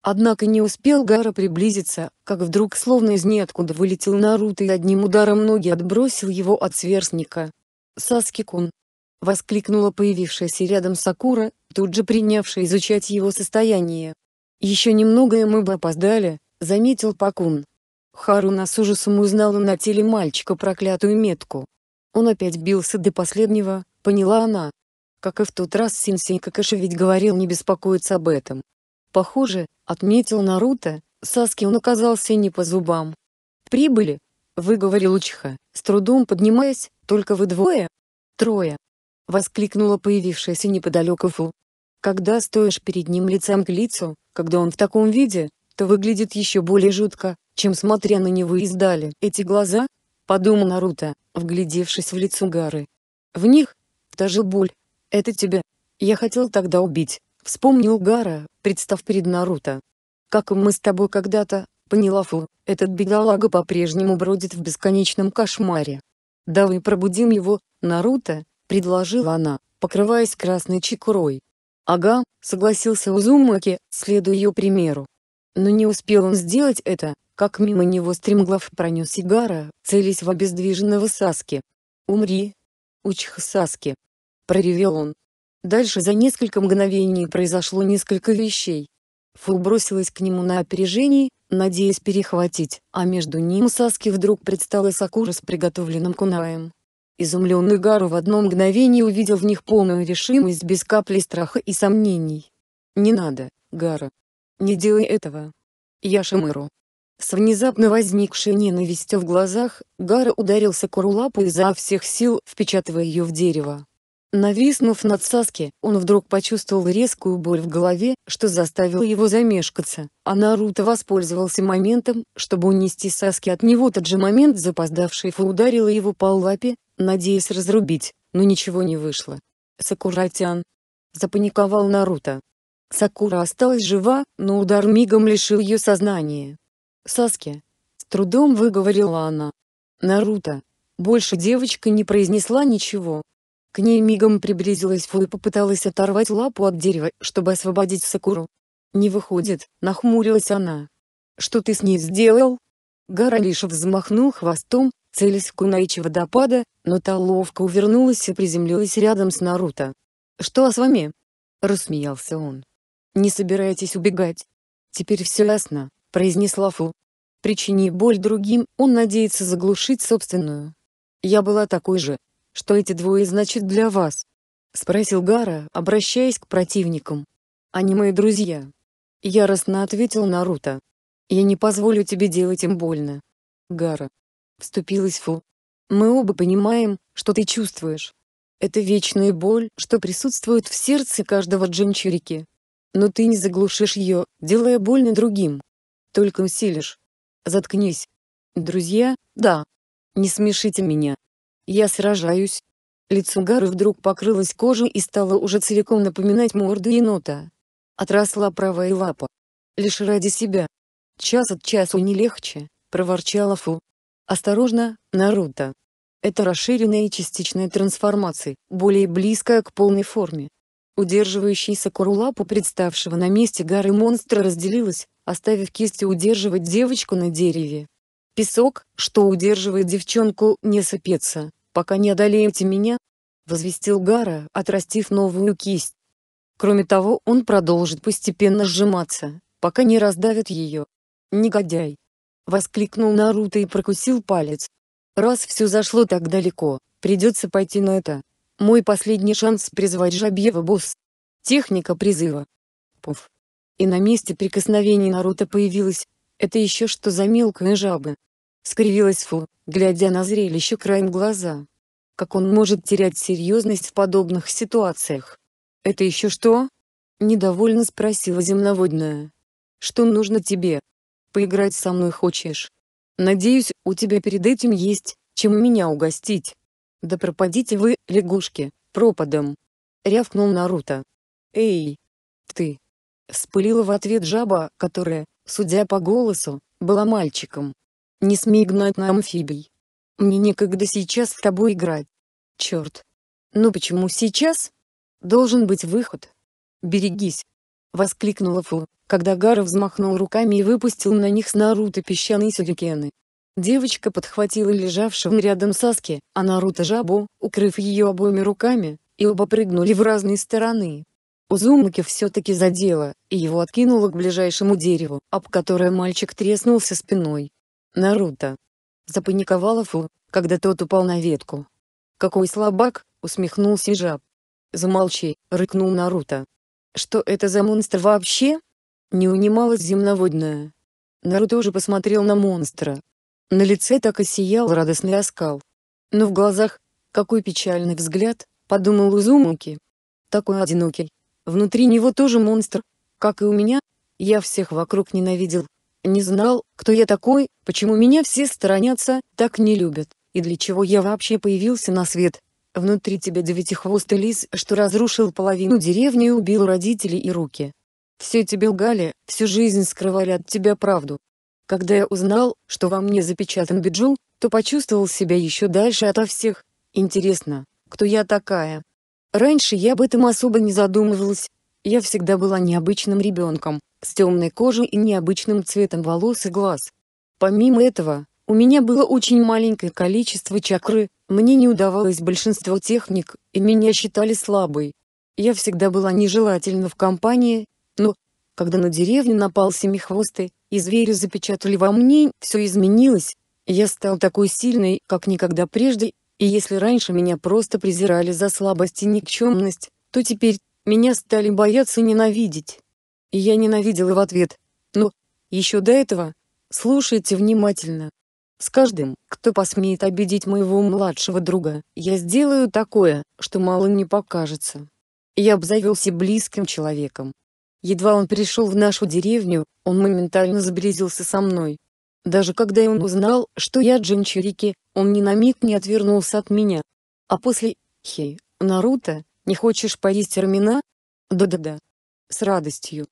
Однако не успел Гара приблизиться, как вдруг словно из ниоткуда вылетел Наруто и одним ударом ноги отбросил его от сверстника. Саски-кун, — воскликнула появившаяся рядом Сакура, тут же принявшая изучать его состояние. «Еще немного, и мы бы опоздали», — заметил Пакун. Харуна с ужасом узнала на теле мальчика проклятую метку. Он опять бился до последнего, поняла она. Как и в тот раз Синсей Какаши ведь говорил не беспокоиться об этом. Похоже, отметил Наруто, Саски он оказался не по зубам. «Прибыли», — выговорил Учиха, с трудом поднимаясь, «только вы двое?» «Трое», — воскликнула появившаяся неподалеку Фу. «Когда стоишь перед ним лицом к лицу, когда он в таком виде, то выглядит еще более жутко, чем смотря на него издали эти глаза», — подумал Наруто, вглядевшись в лицо Гары. «В них? Та же боль. Это тебя. Я хотел тогда убить», — вспомнил Гара, представ перед Наруто. «Как мы с тобой когда-то, поняла Фу, этот бедолага по-прежнему бродит в бесконечном кошмаре. Давай пробудим его, Наруто, предложила она, покрываясь красной чекурой. «Ага», — согласился Узумаки, следуя ее примеру. Но не успел он сделать это, как мимо него стремглав пронес сигара, целясь в обездвиженного Саски. «Умри!» «Учих Саски!» — проревел он. Дальше за несколько мгновений произошло несколько вещей. Фу бросилась к нему на опережении, надеясь перехватить, а между ним Саски вдруг предстала Сакура с приготовленным кунаем. Изумленный Гару в одно мгновение увидел в них полную решимость без капли страха и сомнений. «Не надо, Гара. Не делай этого. Я Шамыру». С внезапно возникшей ненавистью в глазах, Гара ударился Курулапу изо всех сил, впечатывая ее в дерево. Нависнув над Саски, он вдруг почувствовал резкую боль в голове, что заставило его замешкаться, а Наруто воспользовался моментом, чтобы унести Саски от него тот же момент запоздавший Фу ударила его по лапе, надеясь разрубить, но ничего не вышло. «Сакуратян!» — запаниковал Наруто. Сакура осталась жива, но удар мигом лишил ее сознания. «Саски!» — с трудом выговорила она. «Наруто!» Больше девочка не произнесла ничего, к ней мигом приблизилась Фу и попыталась оторвать лапу от дерева, чтобы освободить Сакуру. «Не выходит», — нахмурилась она. «Что ты с ней сделал?» Гара лишь взмахнул хвостом, целясь в Кунаичи водопада, но та ловко увернулась и приземлилась рядом с Наруто. «Что с вами?» — рассмеялся он. «Не собираетесь убегать?» «Теперь все ясно», — произнесла Фу. Причинив боль другим, он надеется заглушить собственную. «Я была такой же», что эти двое значат для вас?» — спросил Гара, обращаясь к противникам. «Они мои друзья». Яростно ответил Наруто. «Я не позволю тебе делать им больно». «Гара». Вступилась Фу. «Мы оба понимаем, что ты чувствуешь. Это вечная боль, что присутствует в сердце каждого джинчурики. Но ты не заглушишь ее, делая больно другим. Только усилишь. Заткнись. Друзья, да. Не смешите меня. Я сражаюсь. Лицо Гары вдруг покрылось кожей и стало уже целиком напоминать морду енота. Отросла правая лапа. Лишь ради себя. Час от часу не легче, проворчала Фу. Осторожно, Наруто. Это расширенная частичная трансформация, более близкая к полной форме. Удерживающийся кору лапу представшего на месте горы монстра разделилась, оставив кисти удерживать девочку на дереве. Песок, что удерживает девчонку, не сыпется пока не одолеете меня», — возвестил Гара, отрастив новую кисть. Кроме того, он продолжит постепенно сжиматься, пока не раздавит ее. «Негодяй!» — воскликнул Наруто и прокусил палец. «Раз все зашло так далеко, придется пойти на это. Мой последний шанс призвать Жабьева босс. Техника призыва». Пуф. И на месте прикосновений Наруто появилась. Это еще что за мелкая жаба? скривилась Фу, глядя на зрелище краем глаза. Как он может терять серьезность в подобных ситуациях? Это еще что? Недовольно спросила земноводная. Что нужно тебе? Поиграть со мной хочешь? Надеюсь, у тебя перед этим есть, чем меня угостить. Да пропадите вы, лягушки, пропадом. Рявкнул Наруто. Эй! Ты! Спылила в ответ жаба, которая, судя по голосу, была мальчиком. Не смей гнать на амфибий. Мне некогда сейчас с тобой играть. Черт. Ну почему сейчас? Должен быть выход. Берегись. Воскликнула Фу, когда Гара взмахнул руками и выпустил на них с Наруто песчаные сюрикены. Девочка подхватила лежавшего рядом Саски, а Наруто жабу, укрыв ее обоими руками, и оба прыгнули в разные стороны. Узумаки все-таки задело, и его откинуло к ближайшему дереву, об которое мальчик треснулся спиной. Наруто. Запаниковала Фу, когда тот упал на ветку. «Какой слабак!» — усмехнулся жаб. «Замолчи!» — рыкнул Наруто. «Что это за монстр вообще?» Не унималась земноводная. Наруто уже посмотрел на монстра. На лице так и сиял радостный оскал. Но в глазах, какой печальный взгляд, подумал Узумуки. Такой одинокий. Внутри него тоже монстр, как и у меня, я всех вокруг ненавидел, не знал, кто я такой, почему меня все сторонятся, так не любят, и для чего я вообще появился на свет. Внутри тебя девятихвостый лис, что разрушил половину деревни и убил родителей и руки. Все тебе лгали, всю жизнь скрывали от тебя правду. Когда я узнал, что во мне запечатан биджу, то почувствовал себя еще дальше ото всех. Интересно, кто я такая? Раньше я об этом особо не задумывалась. Я всегда была необычным ребенком, с темной кожей и необычным цветом волос и глаз. Помимо этого, у меня было очень маленькое количество чакры, мне не удавалось большинство техник, и меня считали слабой. Я всегда была нежелательна в компании, но, когда на деревню напал семихвостый, и звери запечатали во мне, все изменилось. Я стал такой сильной, как никогда прежде, и если раньше меня просто презирали за слабость и никчемность, то теперь меня стали бояться и ненавидеть. И я ненавидела в ответ. Но, еще до этого, слушайте внимательно. С каждым, кто посмеет обидеть моего младшего друга, я сделаю такое, что мало не покажется. Я обзавелся близким человеком. Едва он пришел в нашу деревню, он моментально сблизился со мной. Даже когда он узнал, что я Джин он ни на миг не отвернулся от меня. А после «Хей, Наруто, не хочешь поесть рамена? да «Да-да-да». С радостью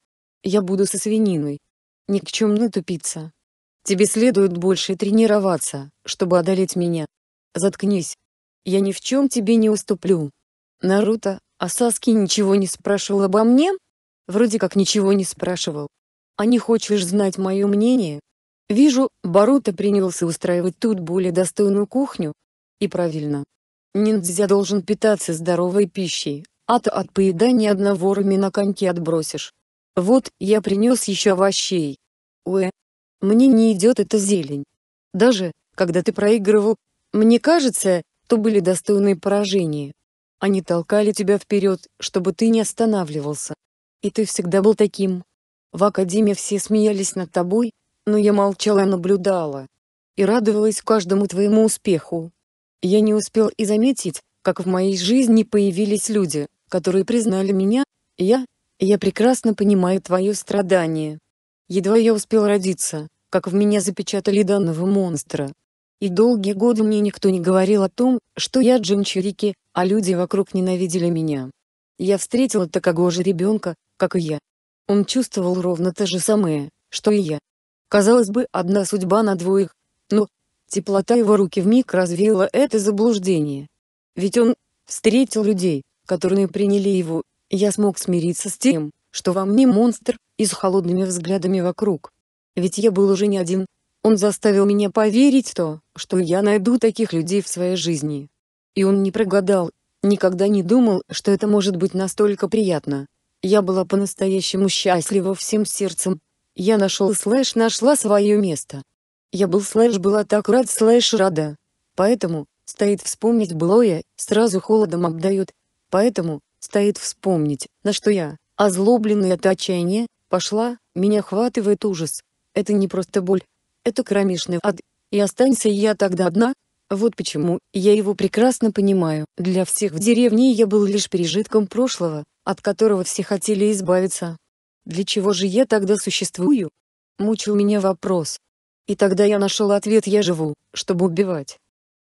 я буду со свининой. Ни к чему натупиться. Тебе следует больше тренироваться, чтобы одолеть меня. Заткнись. Я ни в чем тебе не уступлю. Наруто, а Саски ничего не спрашивал обо мне? Вроде как ничего не спрашивал. А не хочешь знать мое мнение? Вижу, Баруто принялся устраивать тут более достойную кухню. И правильно. Ниндзя должен питаться здоровой пищей, а то от поедания одного на коньки отбросишь. Вот, я принес еще овощей. Уэ. Мне не идет эта зелень. Даже, когда ты проигрывал, мне кажется, то были достойные поражения. Они толкали тебя вперед, чтобы ты не останавливался. И ты всегда был таким. В академии все смеялись над тобой, но я молчала и наблюдала. И радовалась каждому твоему успеху. Я не успел и заметить, как в моей жизни появились люди, которые признали меня, я, я прекрасно понимаю твое страдание. Едва я успел родиться, как в меня запечатали данного монстра. И долгие годы мне никто не говорил о том, что я джинчурики, а люди вокруг ненавидели меня. Я встретил такого же ребенка, как и я. Он чувствовал ровно то же самое, что и я. Казалось бы, одна судьба на двоих, но теплота его руки вмиг развеяла это заблуждение. Ведь он встретил людей, которые приняли его я смог смириться с тем, что во мне монстр, и с холодными взглядами вокруг. Ведь я был уже не один. Он заставил меня поверить в то, что я найду таких людей в своей жизни. И он не прогадал, никогда не думал, что это может быть настолько приятно. Я была по-настоящему счастлива всем сердцем. Я нашел слэш нашла свое место. Я был слэш была так рад слэш рада. Поэтому, стоит вспомнить былое, сразу холодом обдают. Поэтому, Стоит вспомнить, на что я, озлобленный от отчаяния, пошла, меня охватывает ужас. Это не просто боль. Это кромешный ад. И останься я тогда одна. Вот почему, я его прекрасно понимаю. Для всех в деревне я был лишь пережитком прошлого, от которого все хотели избавиться. Для чего же я тогда существую? Мучил меня вопрос. И тогда я нашел ответ «я живу, чтобы убивать».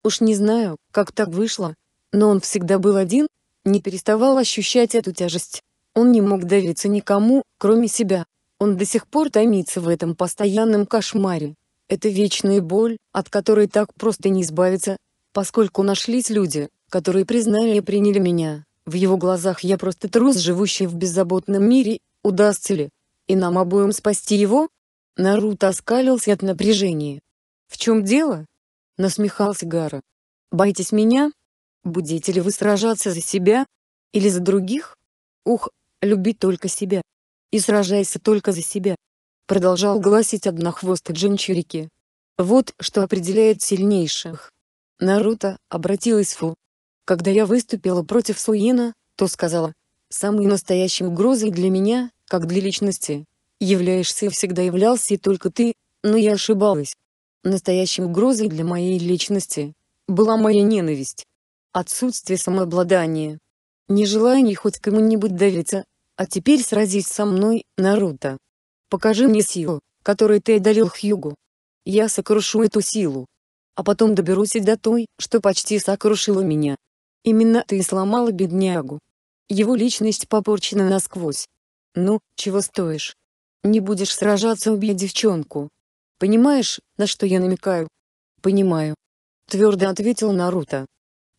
Уж не знаю, как так вышло, но он всегда был один, не переставал ощущать эту тяжесть. Он не мог довериться никому, кроме себя. Он до сих пор томится в этом постоянном кошмаре. Это вечная боль, от которой так просто не избавиться, поскольку нашлись люди, которые признали и приняли меня. В его глазах я просто трус, живущий в беззаботном мире, удастся ли? И нам обоим спасти его? Наруто оскалился от напряжения. «В чем дело?» — насмехался Гара. Бойтесь меня?» Будете ли вы сражаться за себя? Или за других? Ух, люби только себя. И сражайся только за себя. Продолжал гласить однохвостый джинчурики. Вот что определяет сильнейших. Наруто, обратилась Фу. Когда я выступила против Суина, то сказала, самой настоящей угрозой для меня, как для личности, являешься и всегда являлся и только ты, но я ошибалась. Настоящей угрозой для моей личности была моя ненависть отсутствие самообладания. не Нежелание хоть кому-нибудь довериться. А теперь сразись со мной, Наруто. Покажи мне силу, которой ты одолел Хьюгу. Я сокрушу эту силу. А потом доберусь и до той, что почти сокрушила меня. Именно ты и сломала беднягу. Его личность попорчена насквозь. Ну, чего стоишь? Не будешь сражаться, убей девчонку. Понимаешь, на что я намекаю? Понимаю. Твердо ответил Наруто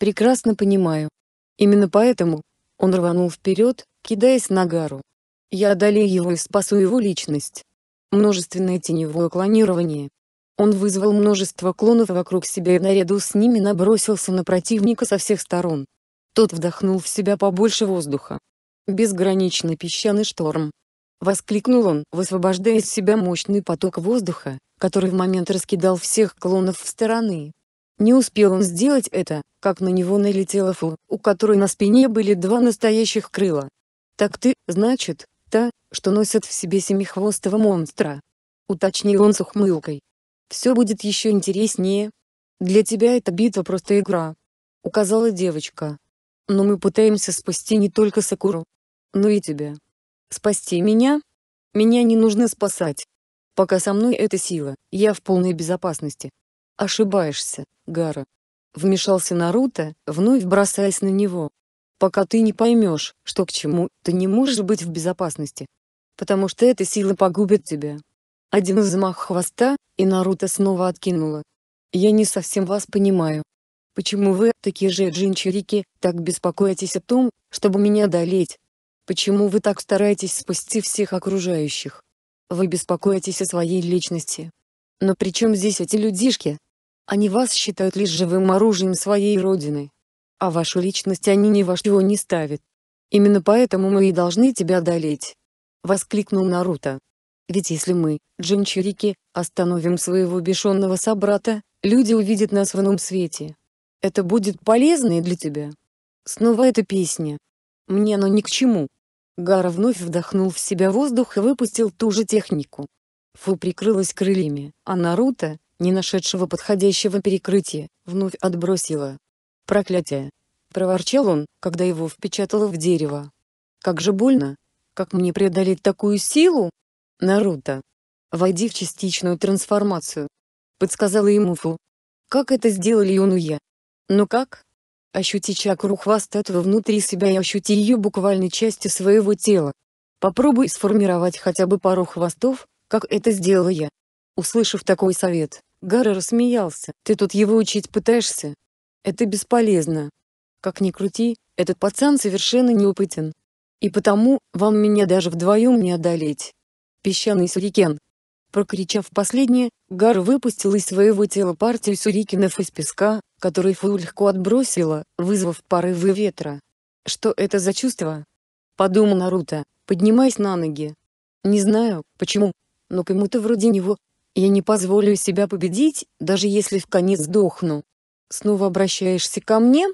прекрасно понимаю. Именно поэтому он рванул вперед, кидаясь на Гару. Я одолею его и спасу его личность. Множественное теневое клонирование. Он вызвал множество клонов вокруг себя и наряду с ними набросился на противника со всех сторон. Тот вдохнул в себя побольше воздуха. «Безграничный песчаный шторм!» Воскликнул он, высвобождая из себя мощный поток воздуха, который в момент раскидал всех клонов в стороны, не успел он сделать это, как на него налетела Фу, у которой на спине были два настоящих крыла. «Так ты, значит, та, что носит в себе семихвостого монстра?» Уточнил он с ухмылкой. «Все будет еще интереснее. Для тебя эта битва просто игра», — указала девочка. «Но мы пытаемся спасти не только Сакуру, но и тебя. Спасти меня? Меня не нужно спасать. Пока со мной эта сила, я в полной безопасности. Ошибаешься, Гара. Вмешался Наруто, вновь бросаясь на него. Пока ты не поймешь, что к чему, ты не можешь быть в безопасности. Потому что эта сила погубит тебя. Один взмах хвоста, и Наруто снова откинула. Я не совсем вас понимаю. Почему вы, такие же джинчирики, так беспокоитесь о том, чтобы меня одолеть? Почему вы так стараетесь спасти всех окружающих? Вы беспокоитесь о своей личности. Но при чем здесь эти людишки? Они вас считают лишь живым оружием своей родины. А вашу личность они ни во что не ставят. Именно поэтому мы и должны тебя одолеть. Воскликнул Наруто. Ведь если мы, джинчурики, остановим своего бешеного собрата, люди увидят нас в ином свете. Это будет полезно и для тебя. Снова эта песня. Мне она ни к чему. Гара вновь вдохнул в себя воздух и выпустил ту же технику. Фу прикрылась крыльями, а Наруто, не нашедшего подходящего перекрытия, вновь отбросила. «Проклятие!» — проворчал он, когда его впечатало в дерево. «Как же больно! Как мне преодолеть такую силу?» «Наруто! Войди в частичную трансформацию!» — подсказала ему Фу. «Как это сделали Юнуя?» «Ну как?» Ощути чакру хвостатого внутри себя и ощути ее буквальной части своего тела. Попробуй сформировать хотя бы пару хвостов, как это сделала я. Услышав такой совет, Гара рассмеялся. «Ты тут его учить пытаешься? Это бесполезно. Как ни крути, этот пацан совершенно неопытен. И потому, вам меня даже вдвоем не одолеть. Песчаный сурикен». Прокричав последнее, Гар выпустил из своего тела партию сурикенов из песка, который Фу легко отбросила, вызвав порывы ветра. «Что это за чувство?» — подумал Наруто, поднимаясь на ноги. «Не знаю, почему, но кому-то вроде него я не позволю себя победить, даже если в конец сдохну. Снова обращаешься ко мне?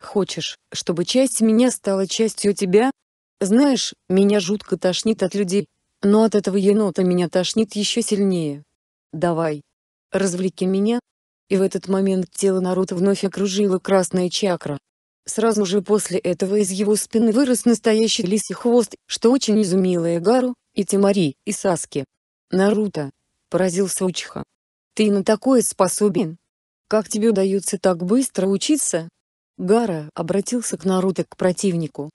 Хочешь, чтобы часть меня стала частью тебя? Знаешь, меня жутко тошнит от людей, но от этого енота меня тошнит еще сильнее. Давай. Развлеки меня. И в этот момент тело Наруто вновь окружила красная чакра. Сразу же после этого из его спины вырос настоящий лисий хвост, что очень изумило Эгару, и Тимари, и Саски. Наруто, поразился Учиха. «Ты на такое способен? Как тебе удается так быстро учиться?» Гара обратился к Наруто к противнику.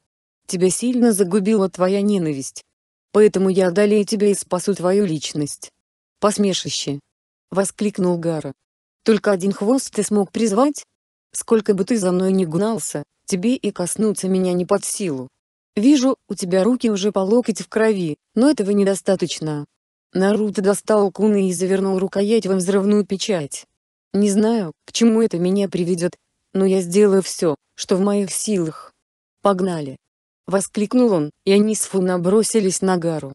«Тебя сильно загубила твоя ненависть. Поэтому я одолею тебя и спасу твою личность». «Посмешище!» — воскликнул Гара. «Только один хвост ты смог призвать? Сколько бы ты за мной ни гнался, тебе и коснуться меня не под силу. Вижу, у тебя руки уже по локоть в крови, но этого недостаточно. Наруто достал куны и завернул рукоять во взрывную печать. Не знаю, к чему это меня приведет, но я сделаю все, что в моих силах. Погнали! Воскликнул он, и они с Фу набросились на Гару.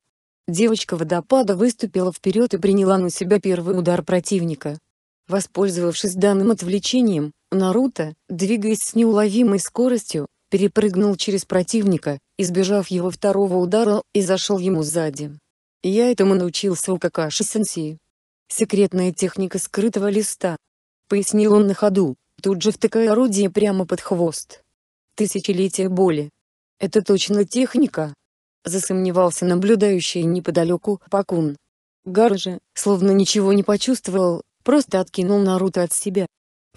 Девочка водопада выступила вперед и приняла на себя первый удар противника. Воспользовавшись данным отвлечением, Наруто, двигаясь с неуловимой скоростью, перепрыгнул через противника, избежав его второго удара, и зашел ему сзади. Я этому научился у Какаши-сенсея. Секретная техника скрытого листа. Пояснил он на ходу, тут же втыкая орудие прямо под хвост. Тысячелетие боли. Это точно техника? Засомневался наблюдающий неподалеку Пакун. Гар же, словно ничего не почувствовал, просто откинул Наруто от себя.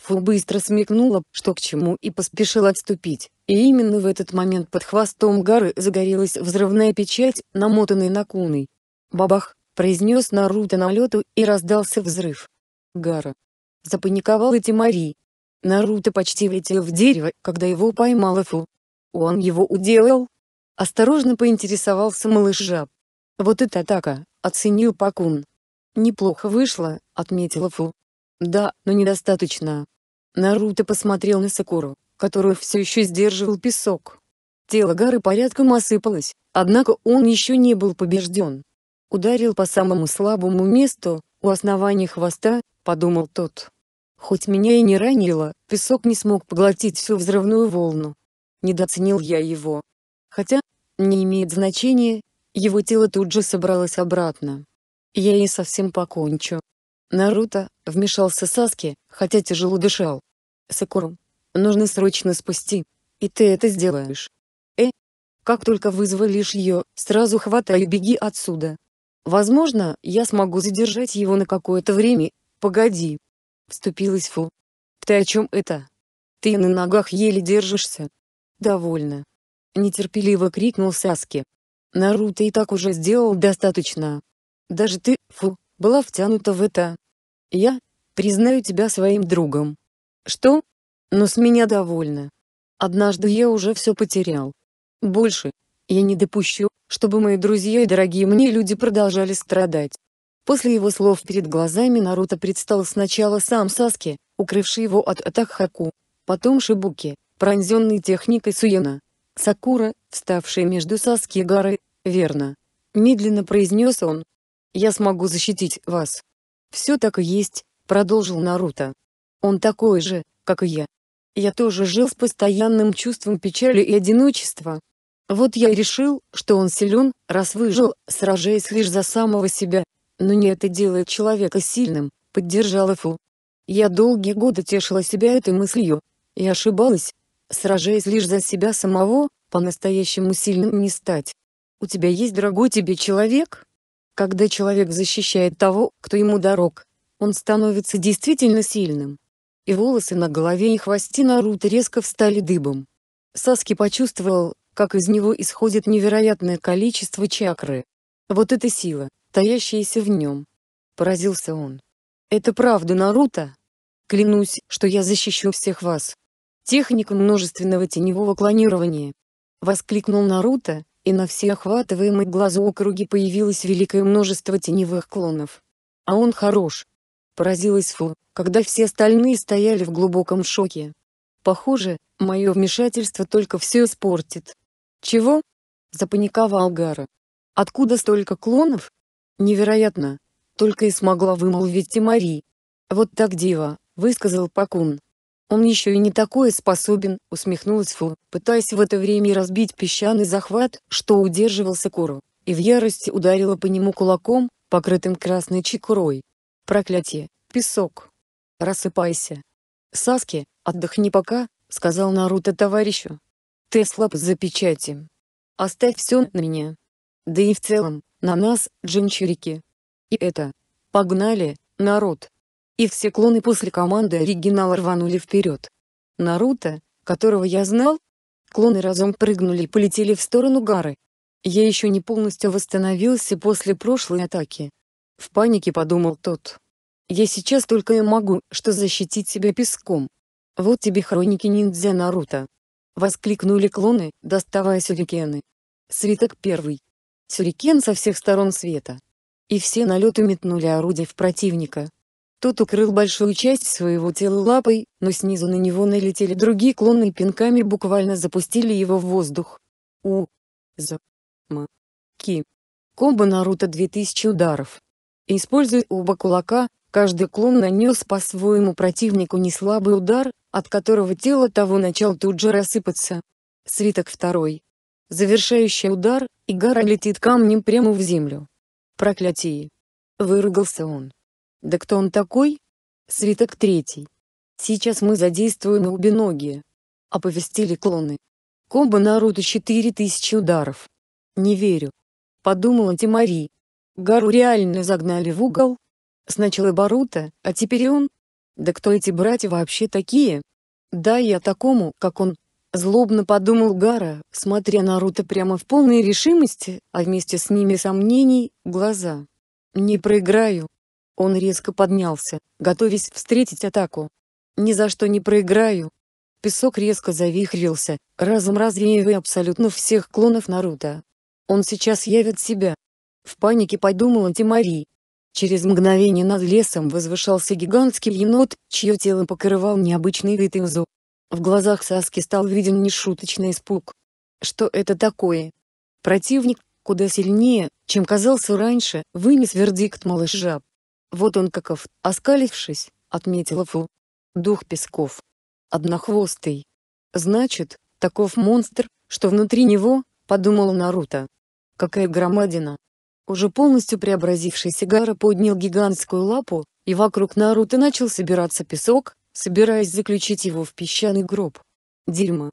Фу быстро смекнула, что к чему и поспешил отступить, и именно в этот момент под хвостом Гары загорелась взрывная печать, намотанная на куной. «Бабах!» — произнес Наруто налету и раздался взрыв. Гара. Запаниковал Итимари. Наруто почти влетел в дерево, когда его поймала Фу. Он его уделал. Осторожно поинтересовался малыш жаб. «Вот это атака!» — оценил Пакун. «Неплохо вышло», — отметила Фу. «Да, но недостаточно». Наруто посмотрел на Сакуру, которую все еще сдерживал песок. Тело Гары порядком осыпалось, однако он еще не был побежден. Ударил по самому слабому месту, у основания хвоста, подумал тот. Хоть меня и не ранило, песок не смог поглотить всю взрывную волну. Недооценил я его. Хотя, не имеет значения, его тело тут же собралось обратно. Я и совсем покончу. Наруто, вмешался Саски, хотя тяжело дышал. Сакуру, нужно срочно спасти. И ты это сделаешь. Э, как только вызвалишь ее, сразу хватай и беги отсюда. Возможно, я смогу задержать его на какое-то время. Погоди. Вступилась Фу. Ты о чем это? Ты на ногах еле держишься. Довольно. Нетерпеливо крикнул Саски. Наруто и так уже сделал достаточно. Даже ты, Фу, была втянута в это. Я признаю тебя своим другом. Что? Но с меня довольно. Однажды я уже все потерял. Больше я не допущу, чтобы мои друзья и дорогие мне люди продолжали страдать. После его слов перед глазами Наруто предстал сначала сам Саски, укрывший его от Атакхаку, потом Шибуки, пронзенный техникой Суена. Сакура, вставший между Саски и Гары, верно. Медленно произнес он. «Я смогу защитить вас». «Все так и есть», — продолжил Наруто. «Он такой же, как и я. Я тоже жил с постоянным чувством печали и одиночества, вот я и решил, что он силен, раз выжил, сражаясь лишь за самого себя. Но не это делает человека сильным, поддержала Фу. Я долгие годы тешила себя этой мыслью. И ошибалась. Сражаясь лишь за себя самого, по-настоящему сильным не стать. У тебя есть дорогой тебе человек? Когда человек защищает того, кто ему дорог, он становится действительно сильным. И волосы на голове и хвосте Наруто резко встали дыбом. Саски почувствовал, как из него исходит невероятное количество чакры. Вот эта сила, таящаяся в нем. Поразился он. Это правда, Наруто? Клянусь, что я защищу всех вас. Техника множественного теневого клонирования. Воскликнул Наруто, и на все охватываемые глазу округи появилось великое множество теневых клонов. А он хорош. Поразилась Фу, когда все остальные стояли в глубоком шоке. Похоже, мое вмешательство только все испортит. «Чего?» – запаниковал Гара. «Откуда столько клонов?» «Невероятно!» – только и смогла вымолвить и «Вот так дива!» – высказал Пакун. «Он еще и не такое способен», — усмехнулась Фу, пытаясь в это время разбить песчаный захват, что удерживался Куру, и в ярости ударила по нему кулаком, покрытым красной чекурой. «Проклятие! Песок! Рассыпайся!» «Саски, отдохни пока», — сказал Наруто товарищу, ты слаб за печати. Оставь все на меня. Да и в целом, на нас, джинчурики. И это. Погнали, народ. И все клоны после команды оригинала рванули вперед. Наруто, которого я знал, клоны разом прыгнули и полетели в сторону Гары. Я еще не полностью восстановился после прошлой атаки. В панике подумал тот. Я сейчас только и могу, что защитить себя песком. Вот тебе хроники ниндзя Наруто. Воскликнули клоны, доставая сюрикены. Свиток первый. Сюрикен со всех сторон света. И все налеты метнули орудие в противника. Тот укрыл большую часть своего тела лапой, но снизу на него налетели другие клоны и пинками буквально запустили его в воздух. У. За. М. Ки. Комбо Наруто 2000 ударов. Используя оба кулака, Каждый клон нанес по-своему противнику неслабый удар, от которого тело того начал тут же рассыпаться. Свиток второй. Завершающий удар, и гора летит камнем прямо в землю. Проклятие. Выругался он. Да кто он такой? Свиток третий. Сейчас мы задействуем обе ноги. Оповестили клоны. Комбо Наруто 4000 ударов. Не верю. Подумала Тимари. Гару реально загнали в угол, Сначала Барута, а теперь и он. Да кто эти братья вообще такие? Да я такому, как он. Злобно подумал Гара, смотря на Рута прямо в полной решимости, а вместе с ними сомнений, глаза. «Не проиграю». Он резко поднялся, готовясь встретить атаку. «Ни за что не проиграю». Песок резко завихрился, разом развеивая абсолютно всех клонов Наруто. «Он сейчас явит себя». В панике подумала Тимари, Через мгновение над лесом возвышался гигантский енот, чье тело покрывал необычный вид и узор. В глазах Саски стал виден нешуточный испуг. Что это такое? Противник, куда сильнее, чем казался раньше, вынес вердикт малыша. Вот он каков, оскалившись, отметила Фу. Дух песков. Однохвостый. Значит, таков монстр, что внутри него, подумал Наруто. Какая громадина. Уже полностью преобразившийся Гара поднял гигантскую лапу, и вокруг Наруто начал собираться песок, собираясь заключить его в песчаный гроб. Дерьмо.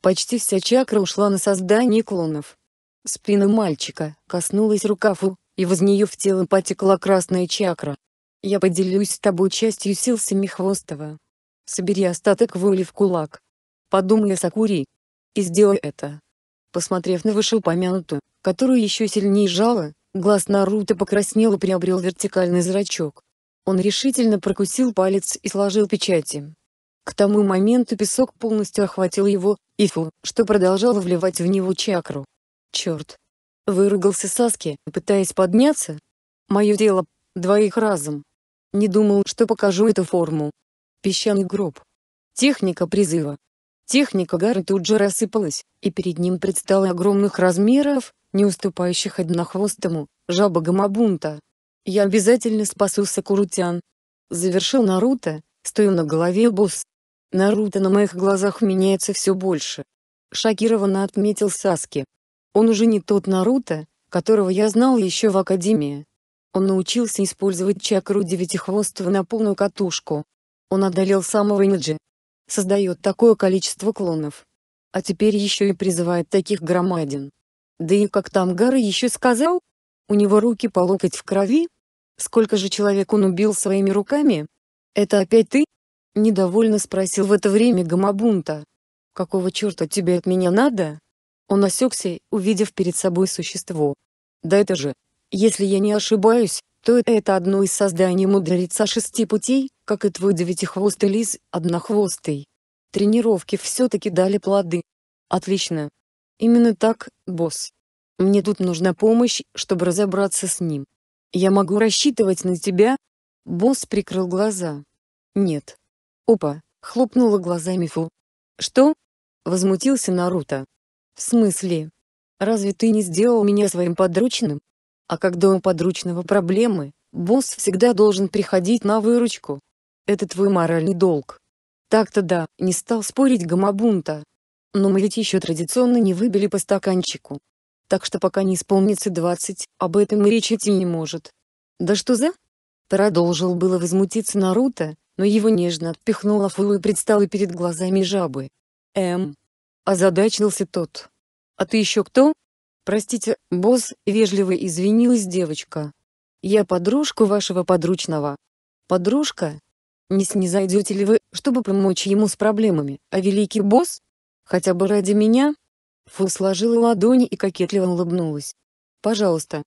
Почти вся чакра ушла на создание клонов. Спина мальчика коснулась рукаву, и воз нее в тело потекла красная чакра. «Я поделюсь с тобой частью сил Семихвостого. Собери остаток воли в кулак. Подумай о Сакури. И сделай это». Посмотрев на вышеупомянутую, которую еще сильнее жало, Глаз Наруто покраснел и приобрел вертикальный зрачок. Он решительно прокусил палец и сложил печати. К тому моменту песок полностью охватил его, и фу, что продолжало вливать в него чакру. «Черт!» — выругался Саски, пытаясь подняться. «Мое дело, двоих разом. Не думал, что покажу эту форму. Песчаный гроб. Техника призыва». Техника Гары тут же рассыпалась, и перед ним предстала огромных размеров, не уступающих однохвостому, жаба Гамабунта. «Я обязательно спасу Сакурутян!» Завершил Наруто, стоя на голове босс. Наруто на моих глазах меняется все больше. Шокированно отметил Саски. Он уже не тот Наруто, которого я знал еще в Академии. Он научился использовать чакру Девятихвостого на полную катушку. Он одолел самого Ниджи. Создает такое количество клонов. А теперь еще и призывает таких громадин. Да и как там Гары еще сказал? У него руки по локоть в крови? Сколько же человек он убил своими руками? Это опять ты? Недовольно спросил в это время Гамабунта. Какого черта тебе от меня надо? Он осекся, увидев перед собой существо. Да это же, если я не ошибаюсь, то это одно из созданий мудреца шести путей, как и твой девятихвостый лис, однохвостый. Тренировки все-таки дали плоды. Отлично, Именно так, босс. Мне тут нужна помощь, чтобы разобраться с ним. Я могу рассчитывать на тебя? Босс прикрыл глаза. Нет. Опа, хлопнула глазами Фу. Что? Возмутился Наруто. В смысле? Разве ты не сделал меня своим подручным? А когда у подручного проблемы, босс всегда должен приходить на выручку. Это твой моральный долг. Так-то да, не стал спорить Гамабунта. Но мы ведь еще традиционно не выбили по стаканчику. Так что пока не исполнится 20, об этом и речи идти не может. Да что за? Продолжил было возмутиться Наруто, но его нежно отпихнула Фулу и предстала перед глазами жабы. Эм. Озадачился тот. А ты еще кто? Простите, босс, вежливо извинилась девочка. Я подружку вашего подручного. Подружка? Не снизойдете ли вы, чтобы помочь ему с проблемами, а великий босс? Хотя бы ради меня?» Фу сложила ладони и кокетливо улыбнулась. «Пожалуйста.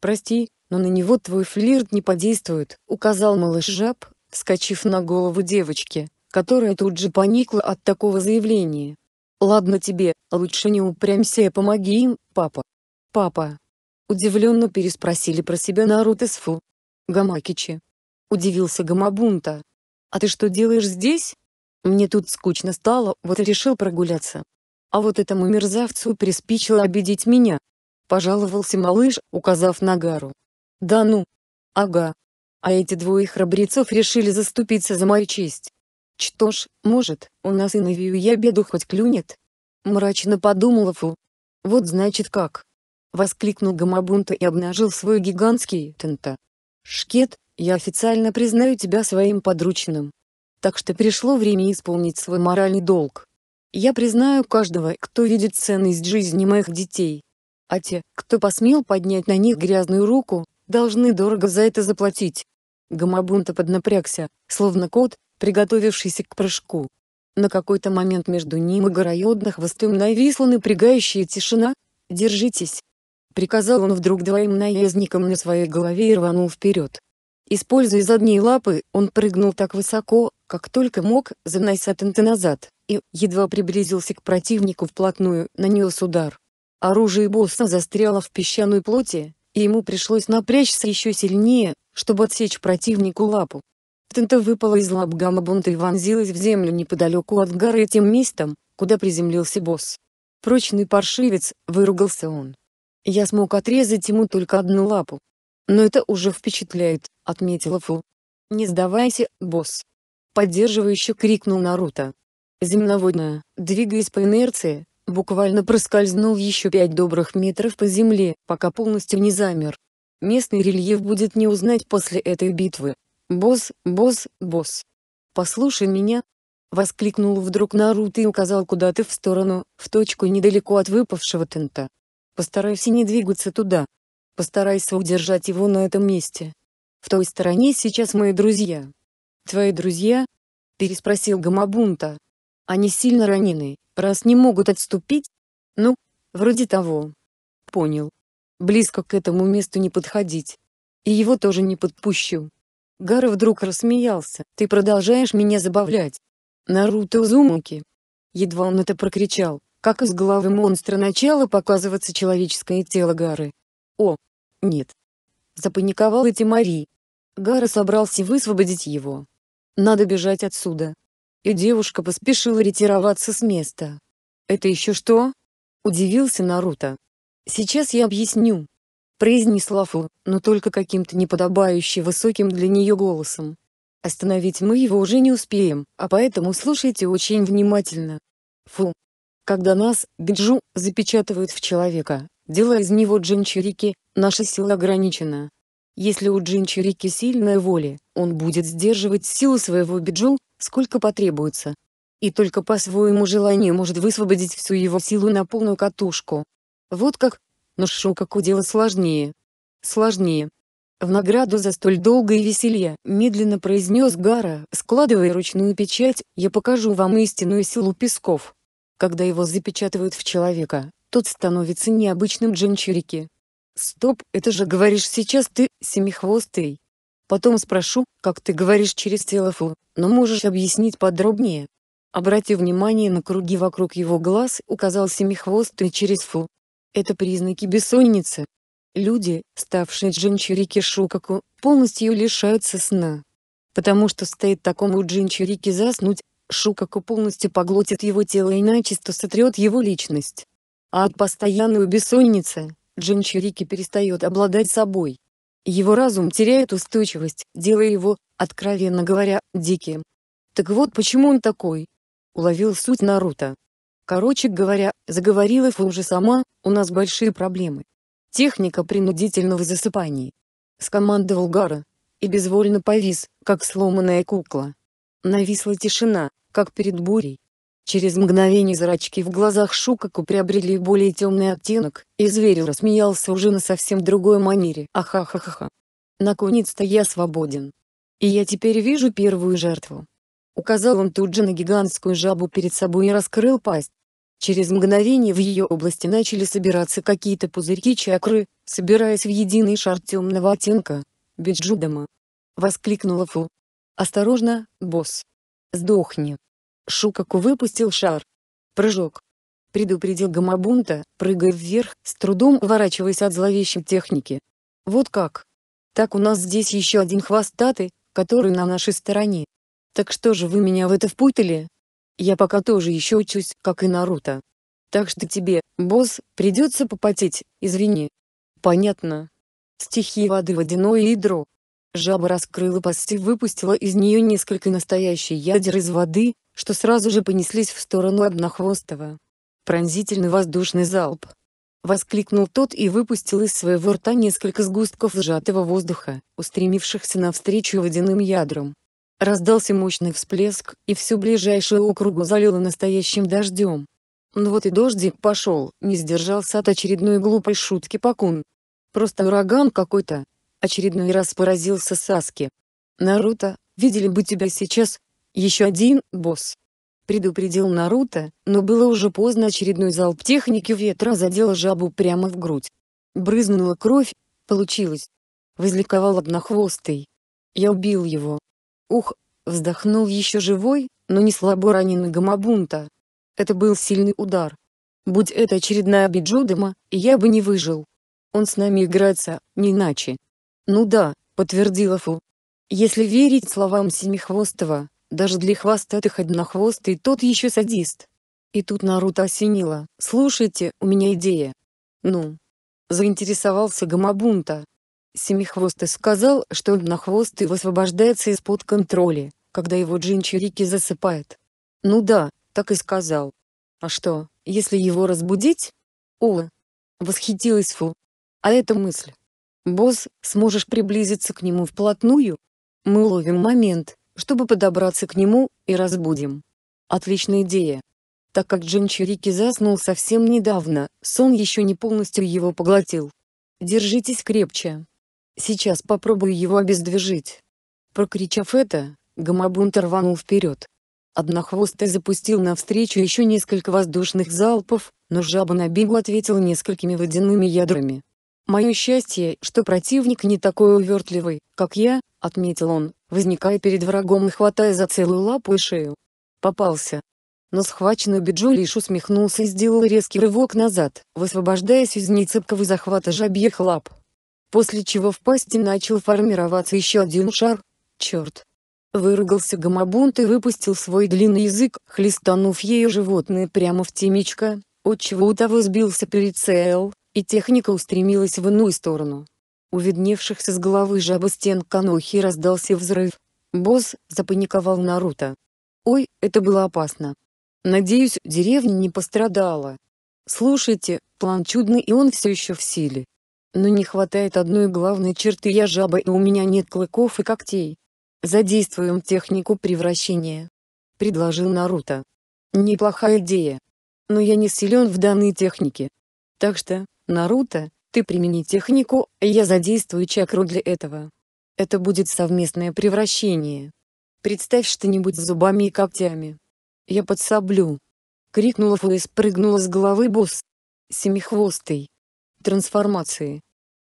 Прости, но на него твой флирт не подействует», — указал малыш жаб, вскочив на голову девочки, которая тут же поникла от такого заявления. «Ладно тебе, лучше не упрямься и помоги им, папа». «Папа». Удивленно переспросили про себя Наруто с Фу. «Гамакичи». Удивился Гамабунта. «А ты что делаешь здесь?» Мне тут скучно стало, вот и решил прогуляться. А вот этому мерзавцу приспичило обидеть меня. Пожаловался малыш, указав на Гару. Да ну. Ага. А эти двое храбрецов решили заступиться за мою честь. Что ж, может, у нас и на я беду хоть клюнет? Мрачно подумала Фу. Вот значит как. Воскликнул Гамабунта и обнажил свой гигантский тента. Шкет, я официально признаю тебя своим подручным. Так что пришло время исполнить свой моральный долг. Я признаю каждого, кто видит ценность жизни моих детей. А те, кто посмел поднять на них грязную руку, должны дорого за это заплатить. Гамабунта поднапрягся, словно кот, приготовившийся к прыжку. На какой-то момент между ним и горой отдых нависла напрягающая тишина. «Держитесь!» Приказал он вдруг двоим наездникам на своей голове и рванул вперед. Используя задние лапы, он прыгнул так высоко, как только мог, занося тенты назад, и, едва приблизился к противнику вплотную, нанес удар. Оружие босса застряло в песчаной плоти, и ему пришлось напрячься еще сильнее, чтобы отсечь противнику лапу. Тента выпала из лап бунта и вонзилась в землю неподалеку от горы тем местом, куда приземлился босс. «Прочный паршивец», — выругался он. «Я смог отрезать ему только одну лапу. Но это уже впечатляет», — отметила Фу. «Не сдавайся, босс поддерживающе крикнул Наруто. Земноводная, двигаясь по инерции, буквально проскользнул еще пять добрых метров по земле, пока полностью не замер. Местный рельеф будет не узнать после этой битвы. «Босс, босс, босс! Послушай меня!» Воскликнул вдруг Наруто и указал куда-то в сторону, в точку недалеко от выпавшего тента. «Постарайся не двигаться туда. Постарайся удержать его на этом месте. В той стороне сейчас мои друзья. «Твои друзья?» — переспросил Гамабунта. «Они сильно ранены, раз не могут отступить?» «Ну, вроде того». «Понял. Близко к этому месту не подходить. И его тоже не подпущу». Гара вдруг рассмеялся. «Ты продолжаешь меня забавлять?» «Наруто Узумаки!» Едва он это прокричал, как из головы монстра начало показываться человеческое тело Гары. «О! Нет!» Запаниковал эти Мари. Гара собрался высвободить его, надо бежать отсюда. И девушка поспешила ретироваться с места. «Это еще что?» — удивился Наруто. «Сейчас я объясню», — произнесла Фу, но только каким-то неподобающе высоким для нее голосом. «Остановить мы его уже не успеем, а поэтому слушайте очень внимательно». Фу. Когда нас, Биджу, запечатывают в человека, делая из него джинчурики, наша сила ограничена. Если у Джинчирики сильная воля, он будет сдерживать силу своего биджу, сколько потребуется. И только по своему желанию может высвободить всю его силу на полную катушку. Вот как. Но шо, как у дело сложнее. Сложнее. В награду за столь долгое веселье, медленно произнес Гара, складывая ручную печать, я покажу вам истинную силу песков. Когда его запечатывают в человека, тот становится необычным джинчирики, «Стоп, это же говоришь сейчас ты, семихвостый. Потом спрошу, как ты говоришь через телефон, но можешь объяснить подробнее». Обратив внимание на круги вокруг его глаз, указал семихвостый через «фу». Это признаки бессонницы. Люди, ставшие джинчурики Шукаку, полностью лишаются сна. Потому что стоит такому джинчурики заснуть, Шукаку полностью поглотит его тело и начисто сотрет его личность. А от постоянной бессонницы, Джинчирики перестает обладать собой. Его разум теряет устойчивость, делая его, откровенно говоря, диким. Так вот почему он такой. Уловил суть Наруто. Короче говоря, заговорила Фужи сама, у нас большие проблемы. Техника принудительного засыпания. Скомандовал Гара. И безвольно повис, как сломанная кукла. Нависла тишина, как перед бурей. Через мгновение зрачки в глазах Шукаку приобрели более темный оттенок, и зверь рассмеялся уже на совсем другой манере. Ахахахаха! Наконец-то я свободен. И я теперь вижу первую жертву. Указал он тут же на гигантскую жабу перед собой и раскрыл пасть. Через мгновение в ее области начали собираться какие-то пузырьки чакры, собираясь в единый шар темного оттенка. Биджудама. Воскликнула Фу. «Осторожно, босс! Сдохни!» Шукаку выпустил шар. Прыжок. Предупредил Гамабунта, прыгая вверх, с трудом уворачиваясь от зловещей техники. Вот как. Так у нас здесь еще один хвостатый, который на нашей стороне. Так что же вы меня в это впутали? Я пока тоже еще учусь, как и Наруто. Так что тебе, босс, придется попотеть, извини. Понятно. Стихи воды водяное ядро. Жаба раскрыла пасть и выпустила из нее несколько настоящих ядер из воды, что сразу же понеслись в сторону Однохвостого. Пронзительный воздушный залп. Воскликнул тот и выпустил из своего рта несколько сгустков сжатого воздуха, устремившихся навстречу водяным ядрам. Раздался мощный всплеск, и всю ближайшую округу залило настоящим дождем. Ну вот и дождик пошел, не сдержался от очередной глупой шутки Пакун. Просто ураган какой-то. Очередной раз поразился Саски. Наруто, видели бы тебя сейчас, еще один, босс. Предупредил Наруто, но было уже поздно очередной залп техники ветра задел жабу прямо в грудь. Брызнула кровь. Получилось. Возликовал однохвостый. Я убил его. Ух, вздохнул еще живой, но не слабо раненый Гамабунта. Это был сильный удар. Будь это очередная Биджудема, я бы не выжил. Он с нами играется, не иначе. Ну да, подтвердила Фу. Если верить словам Семихвостова, даже для хвостатых однохвостый тот еще садист. И тут Наруто осенило. «Слушайте, у меня идея». «Ну?» Заинтересовался Гамабунта. Семихвостый сказал, что однохвостый высвобождается из-под контроля, когда его джинчирики засыпает. «Ну да, так и сказал. А что, если его разбудить?» «О!» Восхитилась Фу. «А это мысль. Босс, сможешь приблизиться к нему вплотную?» «Мы ловим момент, чтобы подобраться к нему, и разбудим. Отличная идея. Так как Джин Чирики заснул совсем недавно, сон еще не полностью его поглотил. Держитесь крепче. Сейчас попробую его обездвижить. Прокричав это, Гамабунт рванул вперед. Однохвостый запустил навстречу еще несколько воздушных залпов, но жаба на бегу ответил несколькими водяными ядрами. «Мое счастье, что противник не такой увертливый, как я», — отметил он, возникая перед врагом и хватая за целую лапу и шею. Попался. Но схваченный Биджу лишь усмехнулся и сделал резкий рывок назад, высвобождаясь из нецепкого захвата жабьих лап. После чего в пасти начал формироваться еще один шар. Черт! Выругался гамабунт и выпустил свой длинный язык, хлестанув ею животное прямо в темечко, отчего у того сбился перед и техника устремилась в иную сторону. У видневшихся с головы жабы стен Канохи раздался взрыв. Босс запаниковал Наруто. Ой, это было опасно. Надеюсь, деревня не пострадала. Слушайте, план чудный и он все еще в силе. Но не хватает одной главной черты я жаба и у меня нет клыков и когтей. Задействуем технику превращения. Предложил Наруто. Неплохая идея. Но я не силен в данной технике. Так что, Наруто, ты примени технику, я задействую чакру для этого. Это будет совместное превращение. Представь что-нибудь с зубами и когтями. Я подсоблю. Крикнула Фу и спрыгнула с головы босс. Семихвостый. Трансформации.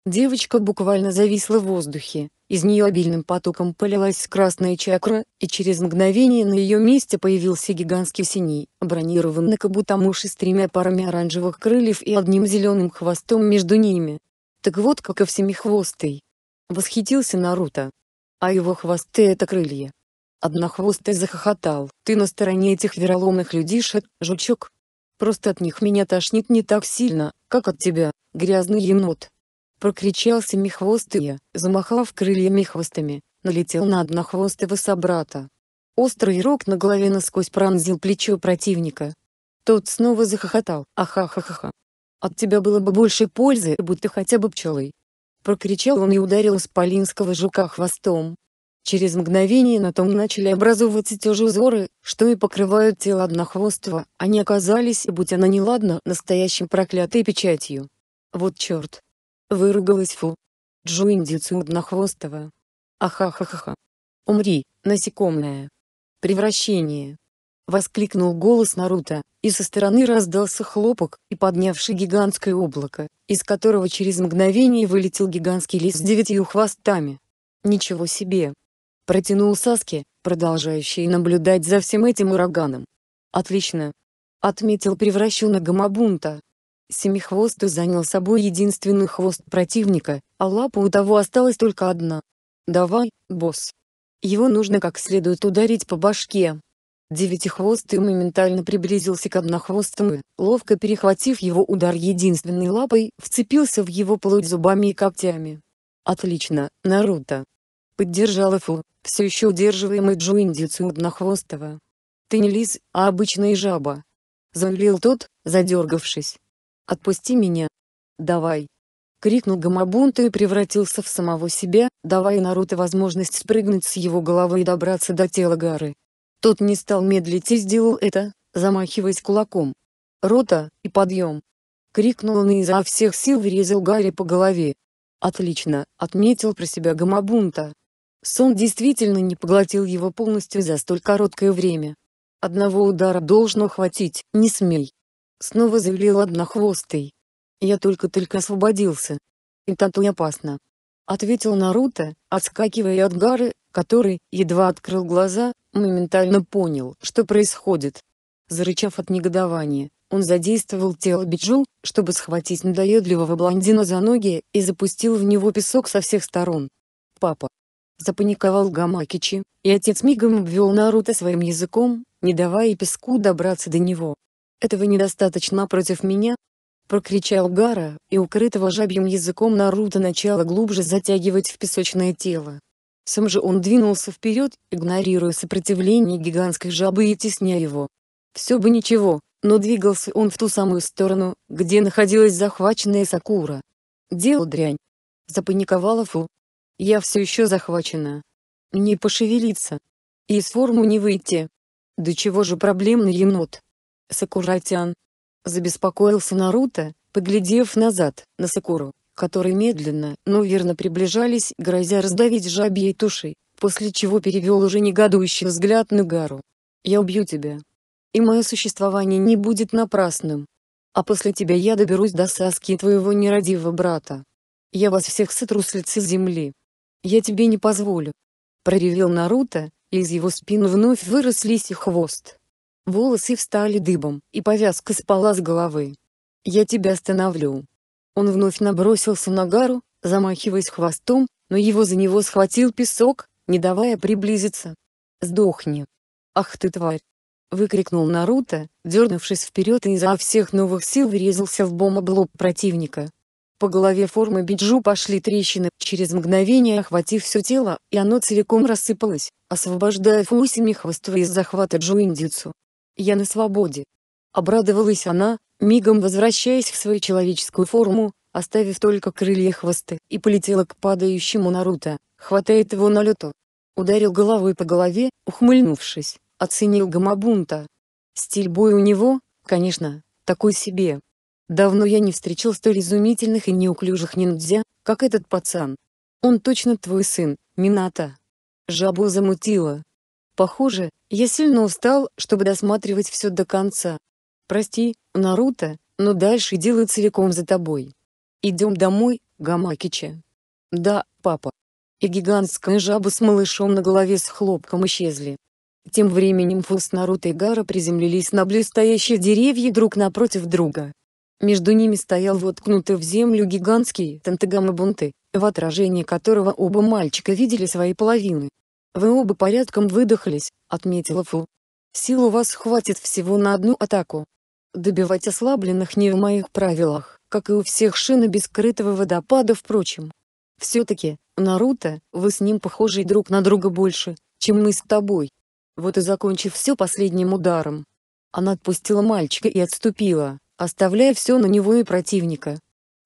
Девочка буквально зависла в воздухе, из нее обильным потоком полилась красная чакра, и через мгновение на ее месте появился гигантский синий, бронированный кабутамуши с тремя парами оранжевых крыльев и одним зеленым хвостом между ними. Так вот как и всемихвостый. Восхитился Наруто. А его хвосты это крылья. Однохвостый захохотал. Ты на стороне этих вероломных людишек, жучок. Просто от них меня тошнит не так сильно, как от тебя, грязный енот прокричал семихвостый, замахав крыльями хвостами, налетел на однохвостого собрата. Острый рог на голове насквозь пронзил плечо противника. Тот снова захохотал ха. От тебя было бы больше пользы, будь ты хотя бы пчелой!» Прокричал он и ударил полинского жука хвостом. Через мгновение на том начали образовываться те же узоры, что и покрывают тело однохвостого, они оказались, будь она неладна, настоящим проклятой печатью. Вот черт, Выругалась Фу. Джуиндицу однохвостого. Ахахахаха. Умри, насекомое. Превращение. Воскликнул голос Наруто, и со стороны раздался хлопок, и поднявший гигантское облако, из которого через мгновение вылетел гигантский лис с девятью хвостами. Ничего себе! Протянул Саски, продолжающий наблюдать за всем этим ураганом. Отлично! Отметил превращенного Гамабунта, Семихвостый занял собой единственный хвост противника, а лапа у того осталась только одна. «Давай, босс!» Его нужно как следует ударить по башке. Девятихвостый моментально приблизился к однохвостому, ловко перехватив его удар единственной лапой, вцепился в его плоть зубами и когтями. «Отлично, Наруто!» Поддержал Эфу, все еще удерживаемый джуиндицу однохвостого. «Ты не лис, а обычная жаба!» Заулил тот, задергавшись. «Отпусти меня! Давай!» крикнул Гамабунта и превратился в самого себя, давая Наруто возможность спрыгнуть с его головы и добраться до тела Гары. Тот не стал медлить и сделал это, замахиваясь кулаком. «Рота, и подъем!» — крикнул он и изо всех сил врезал Гарри по голове. «Отлично!» — отметил про себя Гамабунта. Сон действительно не поглотил его полностью за столь короткое время. «Одного удара должно хватить, не смей!» Снова заявил однохвостый. Я только-только освободился. Это то опасно. Ответил Наруто, отскакивая от Гары, который, едва открыл глаза, моментально понял, что происходит. Зарычав от негодования, он задействовал тело Биджу, чтобы схватить надоедливого блондина за ноги и запустил в него песок со всех сторон. «Папа!» Запаниковал Гамакичи, и отец мигом обвел Наруто своим языком, не давая песку добраться до него. Этого недостаточно против меня? Прокричал Гара, и укрытого жабьим языком Наруто начало глубже затягивать в песочное тело. Сам же он двинулся вперед, игнорируя сопротивление гигантской жабы и тесня его. Все бы ничего, но двигался он в ту самую сторону, где находилась захваченная Сакура. Дело дрянь. Запаниковала Фу. Я все еще захвачена. Не пошевелиться. И из формы не выйти. До чего же проблемный енот? Сакуратян. Забеспокоился Наруто, поглядев назад, на Сакуру, которые медленно, но верно приближались, грозя раздавить жабьей тушей, после чего перевел уже негодующий взгляд на Гару. «Я убью тебя. И мое существование не будет напрасным. А после тебя я доберусь до Саски и твоего нерадивого брата. Я вас всех сотру с лица земли. Я тебе не позволю». Проревел Наруто, и из его спины вновь вырослись и хвост. Волосы встали дыбом, и повязка спала с головы. «Я тебя остановлю». Он вновь набросился на Гару, замахиваясь хвостом, но его за него схватил песок, не давая приблизиться. «Сдохни!» «Ах ты тварь!» — выкрикнул Наруто, дернувшись вперед и изо всех новых сил врезался в бомоблоб противника. По голове формы Биджу пошли трещины, через мгновение охватив все тело, и оно целиком рассыпалось, освобождая Фусими хвоста из захвата джуиндицу. Я на свободе. Обрадовалась она, мигом возвращаясь в свою человеческую форму, оставив только крылья хвосты, и полетела к падающему Наруто, хватает его на лету. Ударил головой по голове, ухмыльнувшись, оценил Гамабунта. Стиль боя у него, конечно, такой себе. Давно я не встречал столь изумительных и неуклюжих ниндзя, как этот пацан. Он точно твой сын, Мината. Жабу замутила, Похоже, я сильно устал, чтобы досматривать все до конца. Прости, Наруто, но дальше дело целиком за тобой. Идем домой, Гамакича. Да, папа. И гигантская жаба с малышом на голове с хлопком исчезли. Тем временем Фу Наруто и Гара приземлились на блестящие деревья друг напротив друга. Между ними стоял воткнутый в землю гигантский Тантагамы Бунты, в отражении которого оба мальчика видели свои половины. «Вы оба порядком выдохлись», — отметила Фу. «Сил у вас хватит всего на одну атаку. Добивать ослабленных не в моих правилах, как и у всех шины без скрытого водопада впрочем. Все-таки, Наруто, вы с ним похожи друг на друга больше, чем мы с тобой». Вот и закончив все последним ударом. Она отпустила мальчика и отступила, оставляя все на него и противника.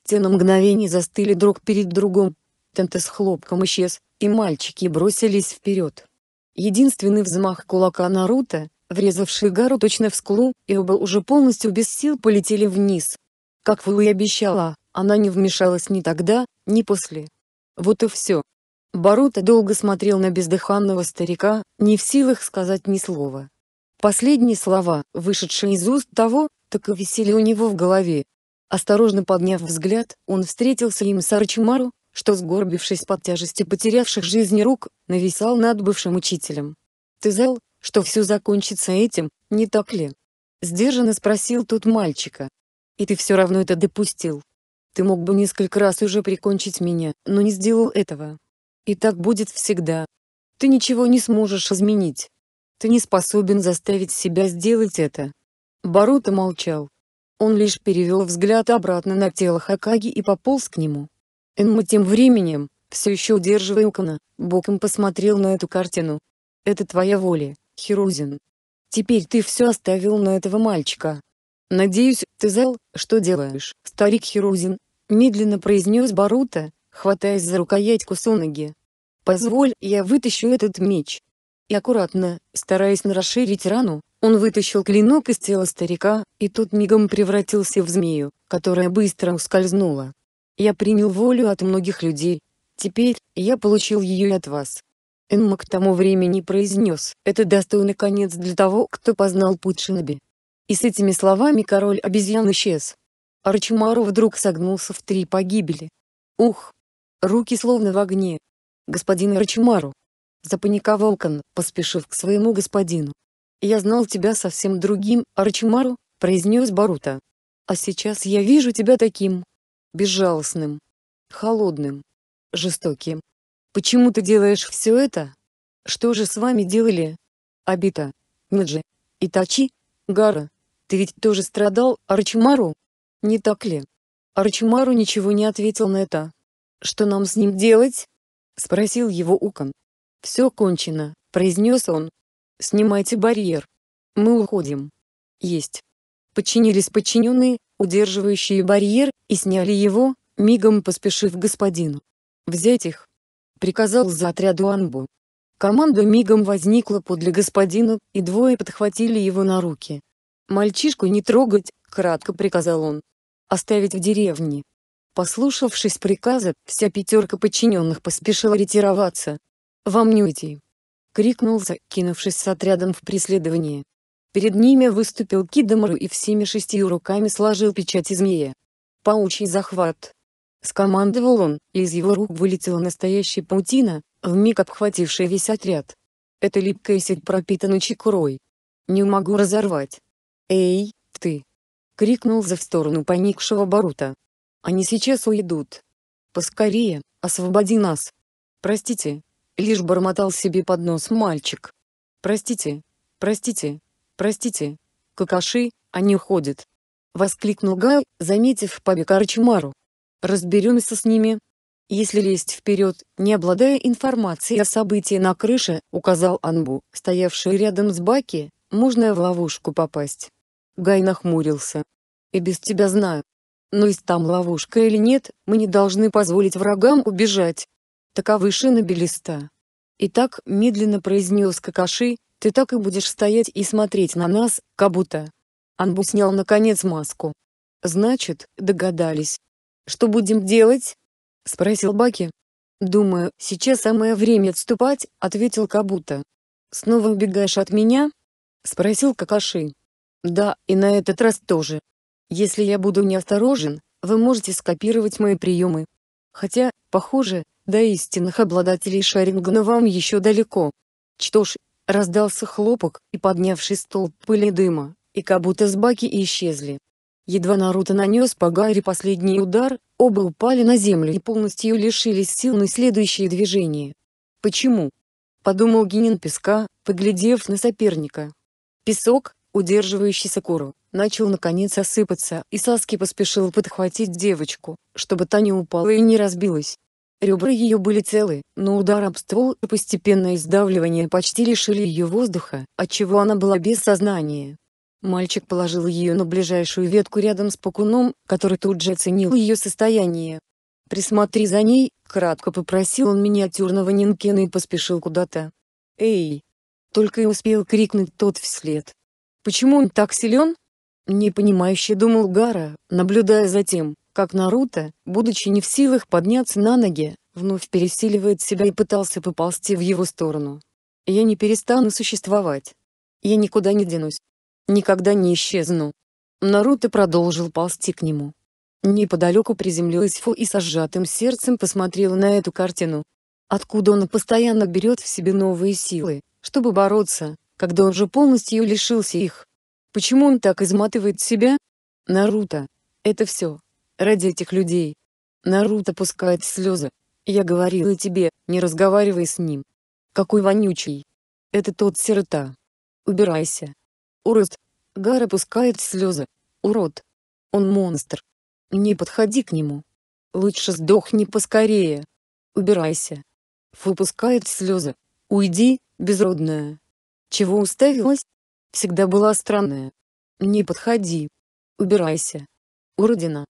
Те на мгновение застыли друг перед другом, Тент с хлопком исчез, и мальчики бросились вперед. Единственный взмах кулака Наруто, врезавший Гару точно в склу, и оба уже полностью без сил полетели вниз. Как Флу и обещала, она не вмешалась ни тогда, ни после. Вот и все. Барута долго смотрел на бездыханного старика, не в силах сказать ни слова. Последние слова, вышедшие из уст того, так и висели у него в голове. Осторожно подняв взгляд, он встретился им с Арчимару, что сгорбившись под тяжестью потерявших жизни рук, нависал над бывшим учителем. «Ты знал, что все закончится этим, не так ли?» Сдержанно спросил тот мальчика. «И ты все равно это допустил. Ты мог бы несколько раз уже прикончить меня, но не сделал этого. И так будет всегда. Ты ничего не сможешь изменить. Ты не способен заставить себя сделать это». Баруто молчал. Он лишь перевел взгляд обратно на тело Хакаги и пополз к нему. Энма тем временем, все еще удерживая укана, боком посмотрел на эту картину. «Это твоя воля, Хирузин. Теперь ты все оставил на этого мальчика. Надеюсь, ты зал, что делаешь, старик Хирузин?» Медленно произнес Барута, хватаясь за рукоять Кусунаги. «Позволь, я вытащу этот меч». И аккуратно, стараясь расширить рану, он вытащил клинок из тела старика, и тот мигом превратился в змею, которая быстро ускользнула, я принял волю от многих людей. Теперь, я получил ее и от вас. Энма к тому времени произнес, это достойный конец для того, кто познал путь Шиноби. И с этими словами король обезьян исчез. Арчимару вдруг согнулся в три погибели. Ух! Руки словно в огне. Господин Арчимару! Запаниковал Кан, поспешив к своему господину. «Я знал тебя совсем другим, Арчимару», — произнес Барута. «А сейчас я вижу тебя таким, безжалостным, холодным, жестоким. Почему ты делаешь все это? Что же с вами делали? Абита, Неджи, Итачи, Гара, ты ведь тоже страдал, Арчимару? Не так ли? Арчимару ничего не ответил на это. Что нам с ним делать? Спросил его Укан. Все кончено, произнес он. Снимайте барьер. Мы уходим. Есть. Подчинились подчиненные, удерживающие барьер, и сняли его, мигом поспешив господину. «Взять их!» — приказал за отряду Анбу. Команда мигом возникла подле господина, и двое подхватили его на руки. «Мальчишку не трогать!» — кратко приказал он. «Оставить в деревне!» Послушавшись приказа, вся пятерка подчиненных поспешила ретироваться. «Вам не уйти!» — крикнулся, кинувшись с отрядом в преследование. Перед ними выступил Кидамару и всеми шестью руками сложил печать змея. Паучий захват. Скомандовал он, и из его рук вылетела настоящая паутина, вмиг обхватившая весь отряд. Это липкая сеть пропитана чекурой. Не могу разорвать. «Эй, ты!» — крикнул за в сторону поникшего Барута. «Они сейчас уйдут. Поскорее, освободи нас!» «Простите!» — лишь бормотал себе под нос мальчик. «Простите! Простите!» «Простите, какаши, они уходят!» — воскликнул Гай, заметив Пабика Рачимару. «Разберемся с ними!» «Если лезть вперед, не обладая информацией о событии на крыше», — указал Анбу, стоявший рядом с Баки, — «можно в ловушку попасть». Гай нахмурился. «И без тебя знаю. Но есть там ловушка или нет, мы не должны позволить врагам убежать. Таковы шины Белиста». И так медленно произнес Какаши, ты так и будешь стоять и смотреть на нас, как будто...» Анбу снял наконец маску. «Значит, догадались. Что будем делать?» — спросил Баки. «Думаю, сейчас самое время отступать», — ответил Кабута. «Снова убегаешь от меня?» — спросил Какаши. «Да, и на этот раз тоже. Если я буду неосторожен, вы можете скопировать мои приемы. Хотя, похоже, до истинных обладателей Шарингана вам еще далеко. Что ж, Раздался хлопок и поднявший столб пыли дыма, и как будто с баки исчезли. Едва Наруто нанес по Гарри последний удар, оба упали на землю и полностью лишились сил на следующее движение. «Почему?» – подумал Генин песка, поглядев на соперника. Песок, удерживающий Сакуру, начал наконец осыпаться, и Саски поспешил подхватить девочку, чтобы та не упала и не разбилась. Ребра ее были целы, но удар об ствол и постепенное издавливание почти лишили ее воздуха, отчего она была без сознания. Мальчик положил ее на ближайшую ветку рядом с покуном, который тут же оценил ее состояние. «Присмотри за ней», — кратко попросил он миниатюрного Нинкена и поспешил куда-то. «Эй!» — только и успел крикнуть тот вслед. «Почему он так силен?» — непонимающе думал Гара, наблюдая за тем, как Наруто, будучи не в силах подняться на ноги, вновь пересиливает себя и пытался поползти в его сторону. Я не перестану существовать. Я никуда не денусь. Никогда не исчезну. Наруто продолжил ползти к нему. Неподалеку приземлилась Фу и со сжатым сердцем посмотрела на эту картину. Откуда он постоянно берет в себе новые силы, чтобы бороться, когда он же полностью лишился их? Почему он так изматывает себя? Наруто. Это все. Ради этих людей. Наруто пускает слезы. Я говорила тебе, не разговаривай с ним. Какой вонючий. Это тот сирота. Убирайся. Урод. Гара пускает слезы. Урод. Он монстр. Не подходи к нему. Лучше сдохни поскорее. Убирайся. Фу пускает слезы. Уйди, безродная. Чего уставилась? Всегда была странная. Не подходи. Убирайся. Уродина.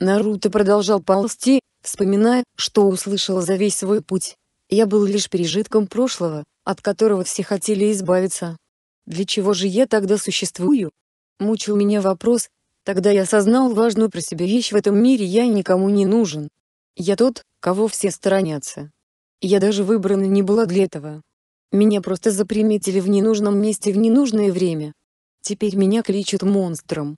Наруто продолжал ползти, вспоминая, что услышал за весь свой путь. Я был лишь пережитком прошлого, от которого все хотели избавиться. Для чего же я тогда существую? Мучил меня вопрос, тогда я осознал важную про себя вещь в этом мире я никому не нужен. Я тот, кого все сторонятся. Я даже выбрана не была для этого. Меня просто заприметили в ненужном месте в ненужное время. Теперь меня кличут монстром.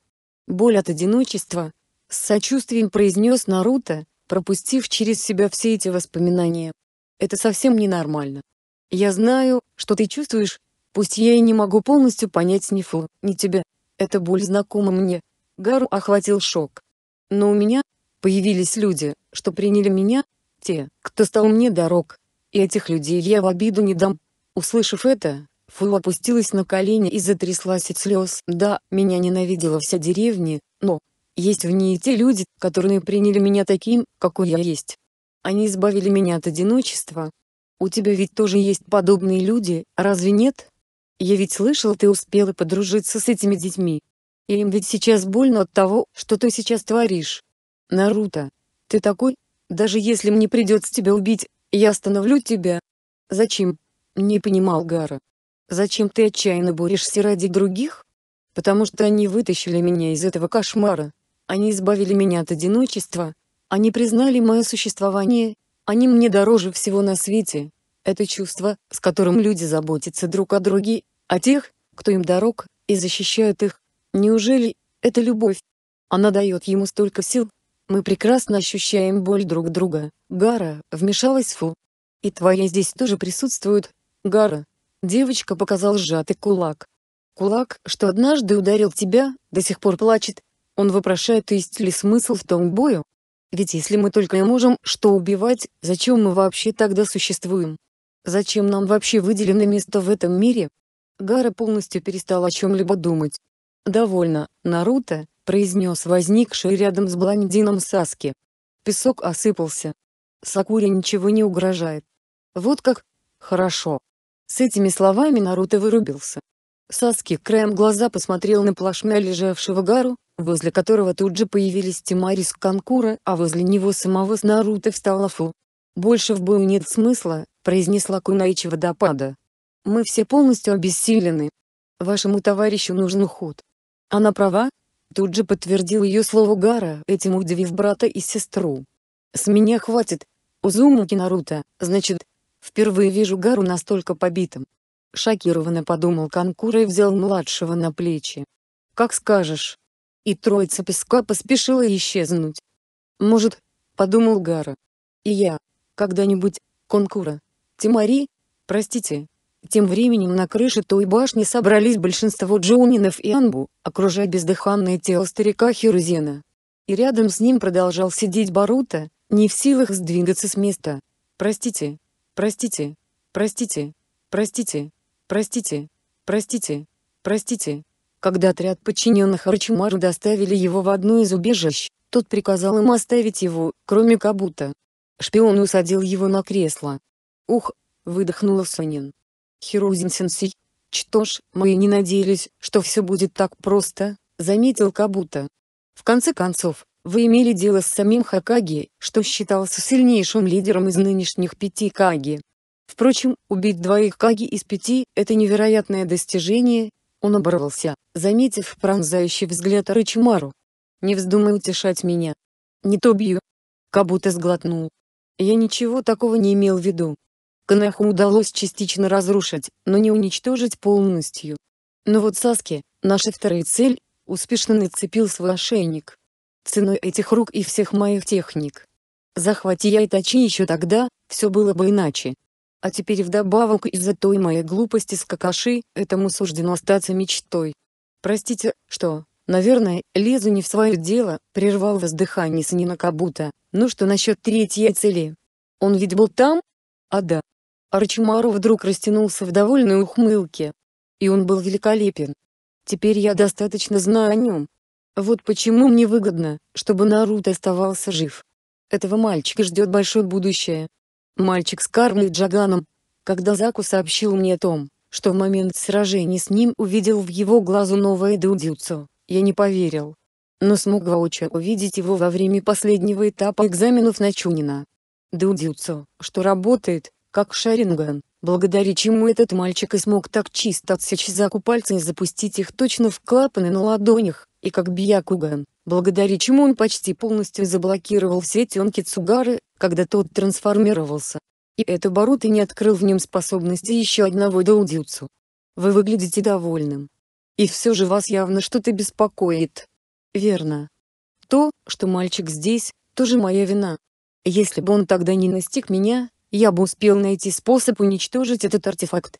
Боль от одиночества, с сочувствием произнес Наруто, пропустив через себя все эти воспоминания. Это совсем ненормально. Я знаю, что ты чувствуешь, пусть я и не могу полностью понять ни Фу, ни тебя. Эта боль знакома мне. Гару охватил шок. Но у меня появились люди, что приняли меня, те, кто стал мне дорог. И этих людей я в обиду не дам. Услышав это, Фу опустилась на колени и затряслась от слез. Да, меня ненавидела вся деревня, но есть в ней те люди, которые приняли меня таким, какой я есть. Они избавили меня от одиночества. У тебя ведь тоже есть подобные люди, разве нет? Я ведь слышал, ты успела подружиться с этими детьми. И им ведь сейчас больно от того, что ты сейчас творишь. Наруто, ты такой, даже если мне придется тебя убить, я остановлю тебя. Зачем? Не понимал Гара. Зачем ты отчаянно борешься ради других? Потому что они вытащили меня из этого кошмара. Они избавили меня от одиночества, они признали мое существование, они мне дороже всего на свете. Это чувство, с которым люди заботятся друг о друге, о а тех, кто им дорог, и защищают их. Неужели это любовь? Она дает ему столько сил. Мы прекрасно ощущаем боль друг друга. Гара, вмешалась Фу. И твоя здесь тоже присутствует. Гара. Девочка показал сжатый кулак. Кулак, что однажды ударил тебя, до сих пор плачет, он вопрошает, есть ли смысл в том бою? Ведь если мы только и можем что убивать, зачем мы вообще тогда существуем? Зачем нам вообще выделено место в этом мире? Гара полностью перестал о чем-либо думать. «Довольно, Наруто», — произнес возникший рядом с блондином Саски. Песок осыпался. Сакуре ничего не угрожает. Вот как? Хорошо. С этими словами Наруто вырубился. Саски краем глаза посмотрел на плашмя лежавшего Гару, возле которого тут же появились Тимарис с Конкура, а возле него самого с Наруто встала Фу. «Больше в бою нет смысла», — произнесла Кунаичи водопада. «Мы все полностью обессилены. Вашему товарищу нужен уход». «Она права?» — тут же подтвердил ее слово Гара, этим удивив брата и сестру. «С меня хватит. Узумаки Наруто, значит, впервые вижу Гару настолько побитым». Шокированно подумал Конкура и взял младшего на плечи. «Как скажешь» и троица песка поспешила исчезнуть. «Может, — подумал Гара, — и я, когда-нибудь, конкура, Тимари, простите». Тем временем на крыше той башни собрались большинство джунинов и анбу, окружая бездыханное тело старика Хирузена. И рядом с ним продолжал сидеть Барута, не в силах сдвигаться с места. «Простите, простите, простите, простите, простите, простите, простите, когда отряд подчиненных Арчимару доставили его в одну из убежищ, тот приказал им оставить его, кроме Кабута. Шпион усадил его на кресло. «Ух!» — выдохнула Сонин. «Хирузин-сенсей, что ж, мы и не надеялись, что все будет так просто», — заметил Кабута. «В конце концов, вы имели дело с самим Хакаги, что считался сильнейшим лидером из нынешних пяти Каги. Впрочем, убить двоих Каги из пяти – это невероятное достижение, он оборвался, заметив пронзающий взгляд Рычимару. «Не вздумай утешать меня. Не то бью». Кабута сглотнул. «Я ничего такого не имел в виду. Канаху удалось частично разрушить, но не уничтожить полностью. Но вот Саски, наша вторая цель, успешно нацепил свой ошейник. Ценой этих рук и всех моих техник. Захвати я Итачи еще тогда, все было бы иначе. А теперь вдобавок из-за той моей глупости с какаши, этому суждено остаться мечтой. Простите, что, наверное, лезу не в свое дело, прервал воздыхание Санина Кабута. Ну что насчет третьей цели? Он ведь был там? А да. Арчимару вдруг растянулся в довольной ухмылке. И он был великолепен. Теперь я достаточно знаю о нем. Вот почему мне выгодно, чтобы Наруто оставался жив. Этого мальчика ждет большое будущее, Мальчик с Карлой Джаганом. Когда Заку сообщил мне о том, что в момент сражения с ним увидел в его глазу новое дудюцо, я не поверил. Но смог воочию увидеть его во время последнего этапа экзаменов на Чунина. дудюцо, что работает, как шаринган, благодаря чему этот мальчик и смог так чисто отсечь Заку пальцы и запустить их точно в клапаны на ладонях, и как Бьякуган, благодаря чему он почти полностью заблокировал все тенки Цугары, когда тот трансформировался. И это Баруто не открыл в нем способности еще одного доудюцу. Вы выглядите довольным. И все же вас явно что-то беспокоит. Верно. То, что мальчик здесь, тоже моя вина. Если бы он тогда не настиг меня, я бы успел найти способ уничтожить этот артефакт.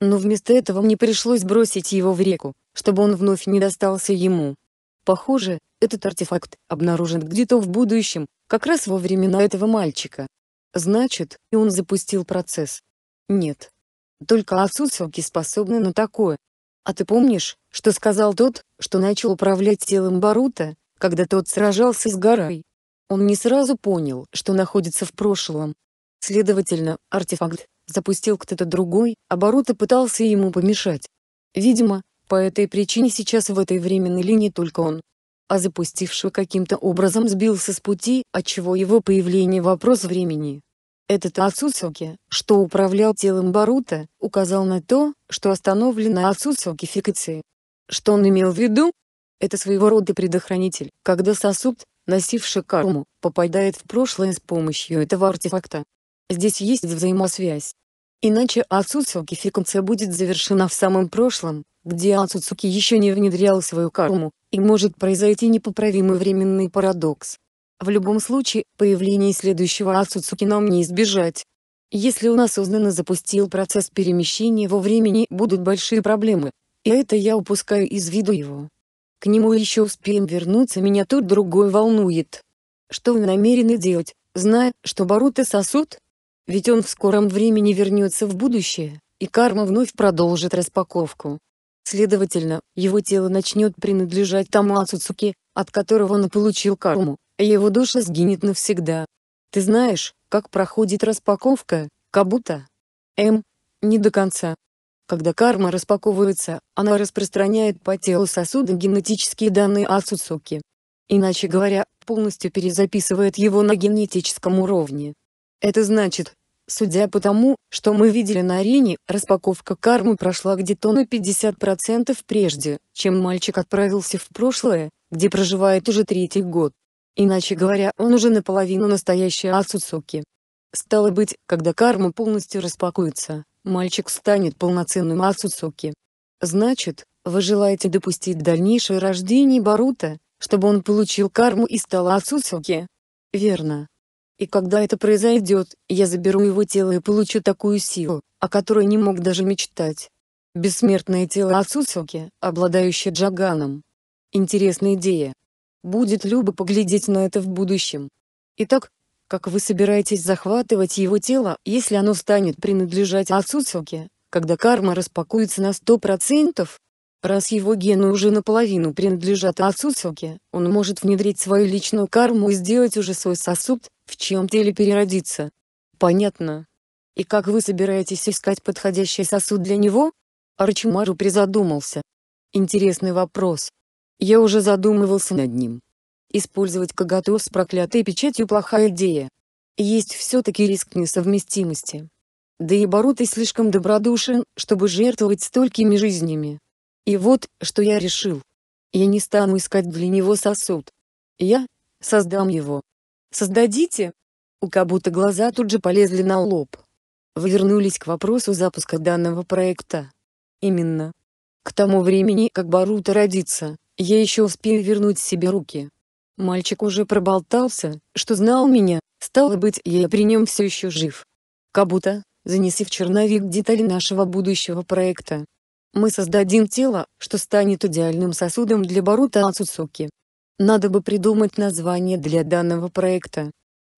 Но вместо этого мне пришлось бросить его в реку, чтобы он вновь не достался ему. Похоже, этот артефакт обнаружен где-то в будущем, как раз во времена этого мальчика. Значит, и он запустил процесс. Нет. Только отсутствовки способны на такое. А ты помнишь, что сказал тот, что начал управлять телом Барута, когда тот сражался с горой? Он не сразу понял, что находится в прошлом. Следовательно, артефакт запустил кто-то другой, а Барута пытался ему помешать. Видимо, по этой причине сейчас в этой временной линии только он, а запустивший каким-то образом сбился с пути, отчего его появление вопрос времени. Этот Ацусуки, что управлял телом Барута, указал на то, что остановлено Ацусуки фикации. Что он имел в виду? Это своего рода предохранитель, когда сосуд, носивший карму, попадает в прошлое с помощью этого артефакта. Здесь есть взаимосвязь. Иначе Ацусуки фикация будет завершена в самом прошлом, где Ацуцуки еще не внедрял свою карму, и может произойти непоправимый временный парадокс. В любом случае, появление следующего Ацуцуки нам не избежать. Если он осознанно запустил процесс перемещения во времени, будут большие проблемы. И это я упускаю из виду его. К нему еще успеем вернуться, меня тут другой волнует. Что вы намерены делать, зная, что Боруто сосуд? Ведь он в скором времени вернется в будущее, и карма вновь продолжит распаковку. Следовательно, его тело начнет принадлежать тому Ацуцуке, от которого он получил карму, а его душа сгинет навсегда. Ты знаешь, как проходит распаковка, как будто М. Не до конца. Когда карма распаковывается, она распространяет по телу сосуда генетические данные Ацуцуки. Иначе говоря, полностью перезаписывает его на генетическом уровне. Это значит, Судя по тому, что мы видели на арене, распаковка кармы прошла где-то на 50% прежде, чем мальчик отправился в прошлое, где проживает уже третий год. Иначе говоря, он уже наполовину настоящий Асуцуки. Стало быть, когда карма полностью распакуется, мальчик станет полноценным Асуцуки. Значит, вы желаете допустить дальнейшее рождение Барута, чтобы он получил карму и стал Асуцуки? Верно. И когда это произойдет, я заберу его тело и получу такую силу, о которой не мог даже мечтать. Бессмертное тело Ацусуки, обладающее Джаганом. Интересная идея. Будет любо поглядеть на это в будущем. Итак, как вы собираетесь захватывать его тело, если оно станет принадлежать Ацусуке, когда карма распакуется на 100%? Раз его гены уже наполовину принадлежат Ацусуке, он может внедрить свою личную карму и сделать уже свой сосуд, в чьем теле переродиться. Понятно. И как вы собираетесь искать подходящий сосуд для него? Арчимару призадумался. Интересный вопрос. Я уже задумывался над ним. Использовать коготов с проклятой печатью плохая идея. Есть все-таки риск несовместимости. Да и Барутой слишком добродушен, чтобы жертвовать столькими жизнями. И вот, что я решил. Я не стану искать для него сосуд. Я создам его. Создадите? У Кабута глаза тут же полезли на лоб. Вы вернулись к вопросу запуска данного проекта. Именно. К тому времени, как Барута родится, я еще успею вернуть себе руки. Мальчик уже проболтался, что знал меня, стало быть, я при нем все еще жив. Кабута, занеси в черновик детали нашего будущего проекта. Мы создадим тело, что станет идеальным сосудом для Барута Ацуцуки. Надо бы придумать название для данного проекта.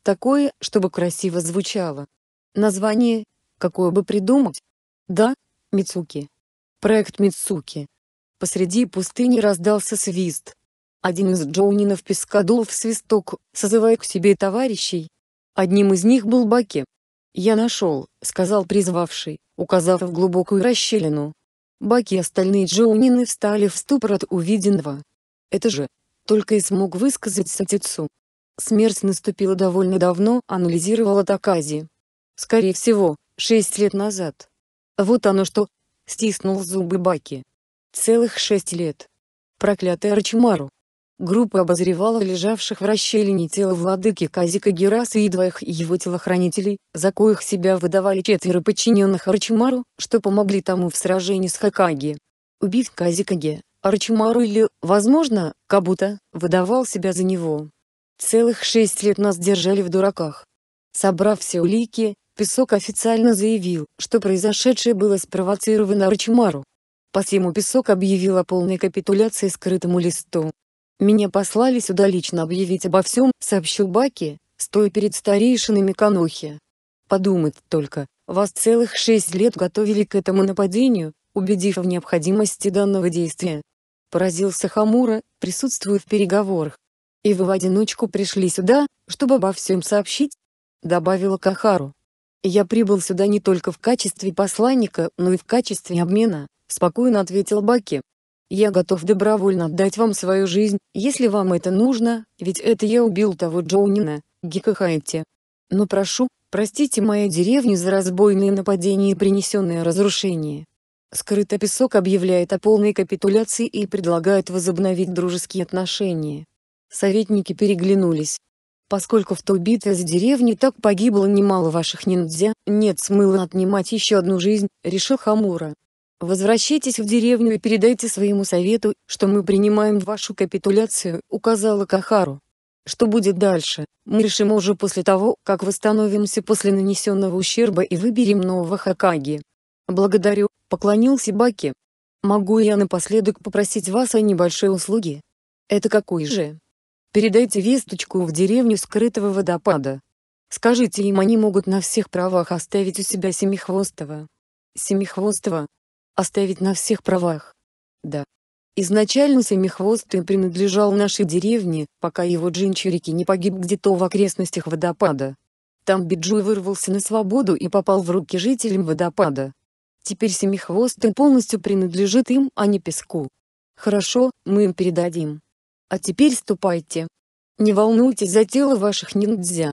Такое, чтобы красиво звучало. Название, какое бы придумать? Да, Мицуки. Проект Мицуки. Посреди пустыни раздался свист. Один из джоунинов песка дул в свисток, созывая к себе товарищей. Одним из них был Баки. «Я нашел», — сказал призвавший, указав в глубокую расщелину. Баки и остальные джоунины встали в ступор от увиденного. «Это же только и смог высказать Сатицу. Смерть наступила довольно давно, анализировала Такази. Скорее всего, шесть лет назад. Вот оно что. Стиснул зубы Баки. Целых шесть лет. Проклятый Арчмару. Группа обозревала лежавших в расщелине тело владыки Казика Гераса и двоих его телохранителей, за коих себя выдавали четверо подчиненных Арчмару, что помогли тому в сражении с Хакаги. Убив Казика Казикаге, или, возможно, Кабута, выдавал себя за него. Целых шесть лет нас держали в дураках. Собрав все улики, Песок официально заявил, что произошедшее было спровоцировано По Посему Песок объявил о полной капитуляции скрытому листу. «Меня послали сюда лично объявить обо всем», — сообщил Баки, стоя перед старейшинами Канохи. «Подумать только, вас целых шесть лет готовили к этому нападению, убедив в необходимости данного действия поразился Хамура, присутствуя в переговорах. И вы в одиночку пришли сюда, чтобы обо всем сообщить? Добавила Кахару. Я прибыл сюда не только в качестве посланника, но и в качестве обмена, спокойно ответил Баки. Я готов добровольно отдать вам свою жизнь, если вам это нужно, ведь это я убил того Джоунина, Гикахайте. Но прошу, простите мою деревню за разбойные нападения и принесенное разрушение. Скрытый песок объявляет о полной капитуляции и предлагает возобновить дружеские отношения. Советники переглянулись. Поскольку в той битве за деревней так погибло немало ваших ниндзя, нет смысла отнимать еще одну жизнь, решил Хамура. «Возвращайтесь в деревню и передайте своему совету, что мы принимаем вашу капитуляцию», — указала Кахару. «Что будет дальше, мы решим уже после того, как восстановимся после нанесенного ущерба и выберем нового Хакаги». «Благодарю», Поклонился Баки. «Могу я напоследок попросить вас о небольшой услуге?» «Это какой же?» «Передайте весточку в деревню скрытого водопада. Скажите им, они могут на всех правах оставить у себя Семихвостого». «Семихвостого? Оставить на всех правах?» «Да». Изначально Семихвостый принадлежал нашей деревне, пока его джинчурики не погиб где-то в окрестностях водопада. Там Биджуй вырвался на свободу и попал в руки жителям водопада. Теперь семихвостый полностью принадлежит им, а не песку. Хорошо, мы им передадим. А теперь ступайте. Не волнуйтесь за тело ваших ниндзя.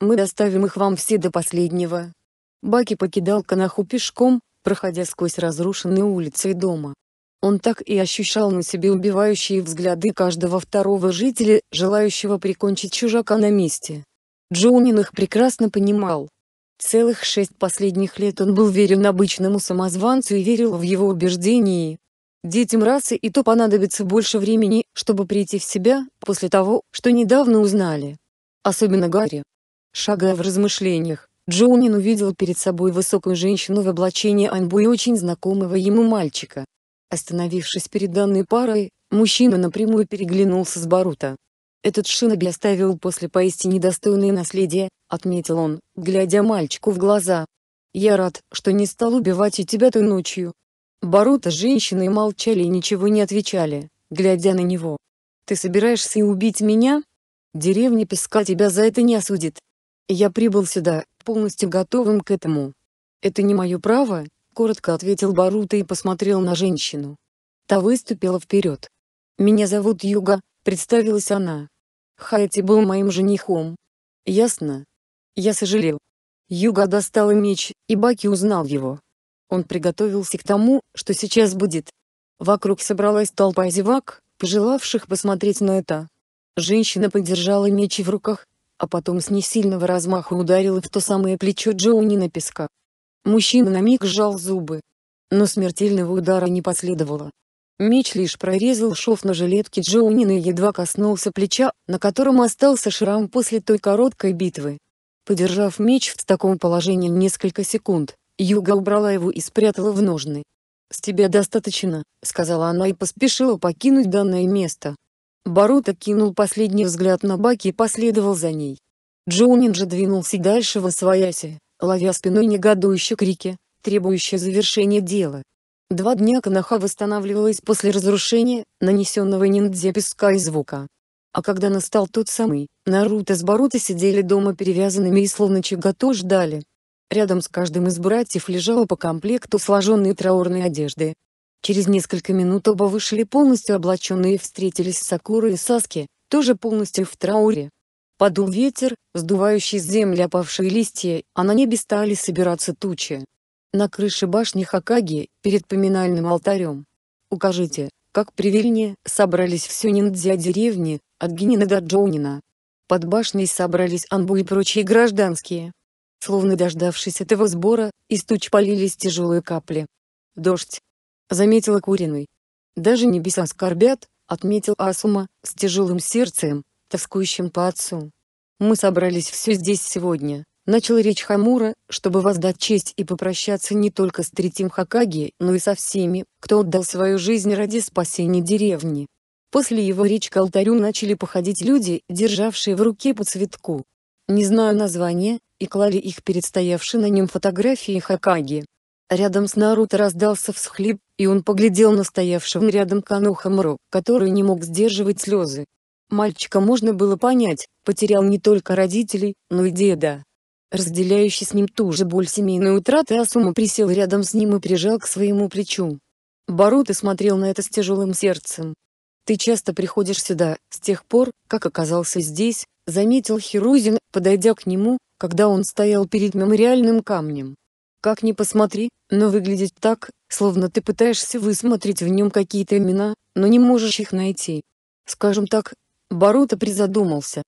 Мы доставим их вам все до последнего. Баки покидал Канаху пешком, проходя сквозь разрушенные улицы и дома. Он так и ощущал на себе убивающие взгляды каждого второго жителя, желающего прикончить чужака на месте. Джоунин их прекрасно понимал. Целых шесть последних лет он был верен обычному самозванцу и верил в его убеждения. Детям расы и то понадобится больше времени, чтобы прийти в себя, после того, что недавно узнали. Особенно Гарри. Шагая в размышлениях, Джонин увидел перед собой высокую женщину в облачении анбу и очень знакомого ему мальчика. Остановившись перед данной парой, мужчина напрямую переглянулся с Барута. Этот Шиноби оставил после поистине достойное наследие, отметил он, глядя мальчику в глаза. Я рад, что не стал убивать и тебя той ночью. Барута Боруто женщины молчали и ничего не отвечали, глядя на него. Ты собираешься и убить меня? Деревня песка тебя за это не осудит. Я прибыл сюда, полностью готовым к этому. Это не мое право, коротко ответил Барута и посмотрел на женщину. Та выступила вперед. «Меня зовут Юга», — представилась она. Хайти был моим женихом. Ясно? Я сожалел. Юга достал меч, и Баки узнал его. Он приготовился к тому, что сейчас будет. Вокруг собралась толпа зевак, пожелавших посмотреть на это. Женщина подержала меч в руках, а потом с несильного размаха ударила в то самое плечо Джоуни на песка. Мужчина на миг сжал зубы. Но смертельного удара не последовало. Меч лишь прорезал шов на жилетке Джоунина и едва коснулся плеча, на котором остался шрам после той короткой битвы. Подержав меч в таком положении несколько секунд, Юга убрала его и спрятала в ножны. «С тебя достаточно», — сказала она и поспешила покинуть данное место. Барута кинул последний взгляд на Баки и последовал за ней. Джоунин же двинулся дальше во освоясе, ловя спиной негодующие крики, требующие завершения дела. Два дня Канаха восстанавливалась после разрушения, нанесенного ниндзя песка и звука. А когда настал тот самый, Наруто с Боруто сидели дома перевязанными и словно чего-то ждали. Рядом с каждым из братьев лежало по комплекту сложенные траурные одежды. Через несколько минут оба вышли полностью облаченные и встретились с Сакурой и Саски, тоже полностью в трауре. Подул ветер, сдувающий с земли опавшие листья, а на небе стали собираться тучи на крыше башни Хакаги, перед поминальным алтарем. Укажите, как при Вильне собрались все ниндзя деревни, от Генина до Джоунина. Под башней собрались анбу и прочие гражданские. Словно дождавшись этого сбора, из туч полились тяжелые капли. «Дождь!» — заметила Куриной. «Даже небеса скорбят», — отметил Асума, с тяжелым сердцем, тоскующим по отцу. «Мы собрались все здесь сегодня, Начал речь Хамура, чтобы воздать честь и попрощаться не только с третьим Хакаги, но и со всеми, кто отдал свою жизнь ради спасения деревни. После его речи к алтарю начали походить люди, державшие в руке по цветку. Не знаю названия, и клали их перед стоявшей на нем фотографией Хакаги. Рядом с Наруто раздался всхлип, и он поглядел на стоявшего рядом Кану Хамуру, который не мог сдерживать слезы. Мальчика можно было понять, потерял не только родителей, но и деда разделяющий с ним ту же боль семейной утраты Асума присел рядом с ним и прижал к своему плечу. Барута смотрел на это с тяжелым сердцем. «Ты часто приходишь сюда, с тех пор, как оказался здесь», — заметил Хирузин, подойдя к нему, когда он стоял перед мемориальным камнем. «Как ни посмотри, но выглядит так, словно ты пытаешься высмотреть в нем какие-то имена, но не можешь их найти. Скажем так, Барута призадумался.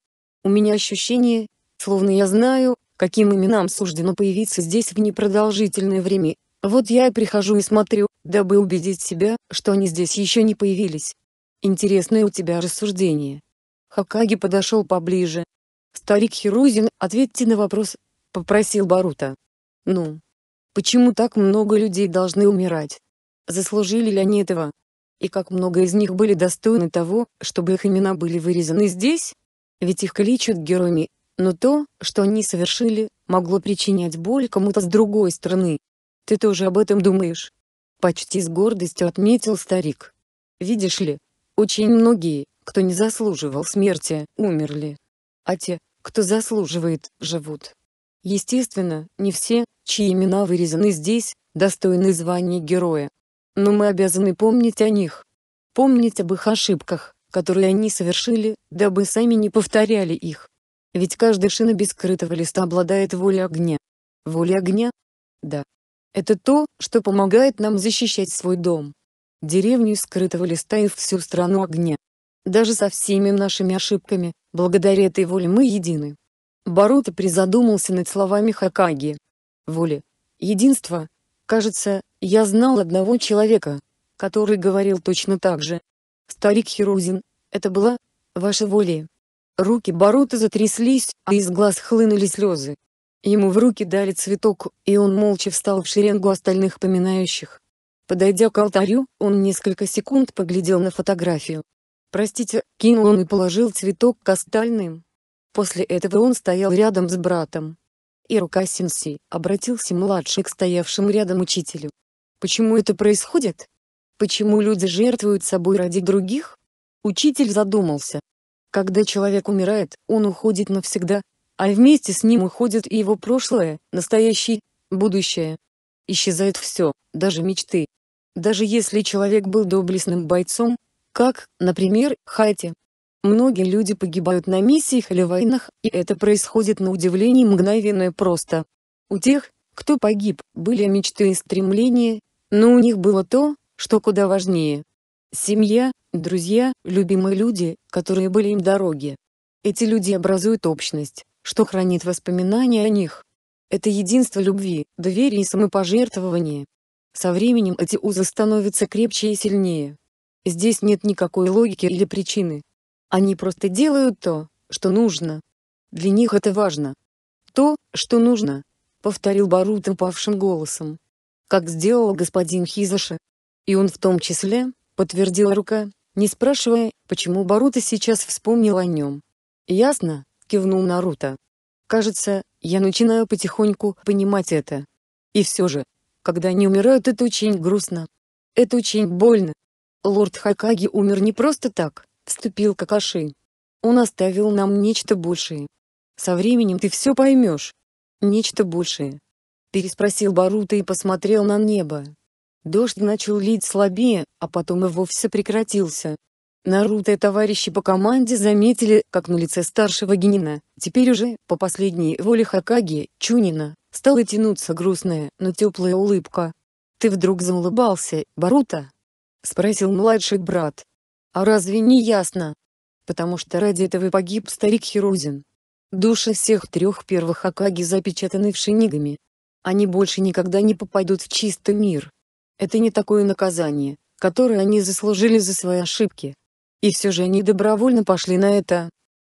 У меня ощущение, словно я знаю, каким именам суждено появиться здесь в непродолжительное время. Вот я и прихожу и смотрю, дабы убедить себя, что они здесь еще не появились. Интересное у тебя рассуждение. Хакаги подошел поближе. Старик Хирузин, ответьте на вопрос, попросил Барута. Ну, почему так много людей должны умирать? Заслужили ли они этого? И как много из них были достойны того, чтобы их имена были вырезаны здесь? Ведь их кличут героями, но то, что они совершили, могло причинять боль кому-то с другой стороны. Ты тоже об этом думаешь? Почти с гордостью отметил старик. Видишь ли, очень многие, кто не заслуживал смерти, умерли. А те, кто заслуживает, живут. Естественно, не все, чьи имена вырезаны здесь, достойны звания героя. Но мы обязаны помнить о них. Помнить об их ошибках, которые они совершили, дабы сами не повторяли их. Ведь каждая шина без скрытого листа обладает волей огня. Воля огня? Да. Это то, что помогает нам защищать свой дом. Деревню скрытого листа и всю страну огня. Даже со всеми нашими ошибками, благодаря этой воле мы едины. Барута призадумался над словами Хакаги. Воля. Единство. Кажется, я знал одного человека, который говорил точно так же. Старик Хирузин, это была ваша воля. Руки Барута затряслись, а из глаз хлынули слезы. Ему в руки дали цветок, и он молча встал в шеренгу остальных поминающих. Подойдя к алтарю, он несколько секунд поглядел на фотографию. «Простите», — кинул он и положил цветок к остальным. После этого он стоял рядом с братом. И рука Синси обратился младший к стоявшему рядом учителю. «Почему это происходит? Почему люди жертвуют собой ради других?» Учитель задумался, когда человек умирает, он уходит навсегда, а вместе с ним уходит и его прошлое, настоящее, будущее. Исчезает все, даже мечты. Даже если человек был доблестным бойцом, как, например, Хайте, Многие люди погибают на миссиях или войнах, и это происходит на удивление мгновенно и просто. У тех, кто погиб, были мечты и стремления, но у них было то, что куда важнее – Семья, друзья, любимые люди, которые были им дороги. Эти люди образуют общность, что хранит воспоминания о них. Это единство любви, доверия и самопожертвования. Со временем эти узы становятся крепче и сильнее. Здесь нет никакой логики или причины. Они просто делают то, что нужно. Для них это важно. То, что нужно, повторил Барут упавшим голосом. Как сделал господин Хизаши. И он в том числе, подтвердила рука, не спрашивая, почему Барута сейчас вспомнил о нем. «Ясно», — кивнул Наруто. «Кажется, я начинаю потихоньку понимать это. И все же, когда они умирают, это очень грустно. Это очень больно. Лорд Хакаги умер не просто так, вступил Какаши. Он оставил нам нечто большее. Со временем ты все поймешь. Нечто большее. Переспросил Барута и посмотрел на небо. Дождь начал лить слабее, а потом и вовсе прекратился. Наруто и товарищи по команде заметили, как на лице старшего Генина, теперь уже, по последней воле Хакаги, Чунина, стала тянуться грустная, но теплая улыбка. «Ты вдруг заулыбался, Барута?» — спросил младший брат. «А разве не ясно? Потому что ради этого и погиб старик Хирузин. Души всех трех первых Хакаги запечатаны в шинигами. Они больше никогда не попадут в чистый мир. Это не такое наказание, которое они заслужили за свои ошибки. И все же они добровольно пошли на это.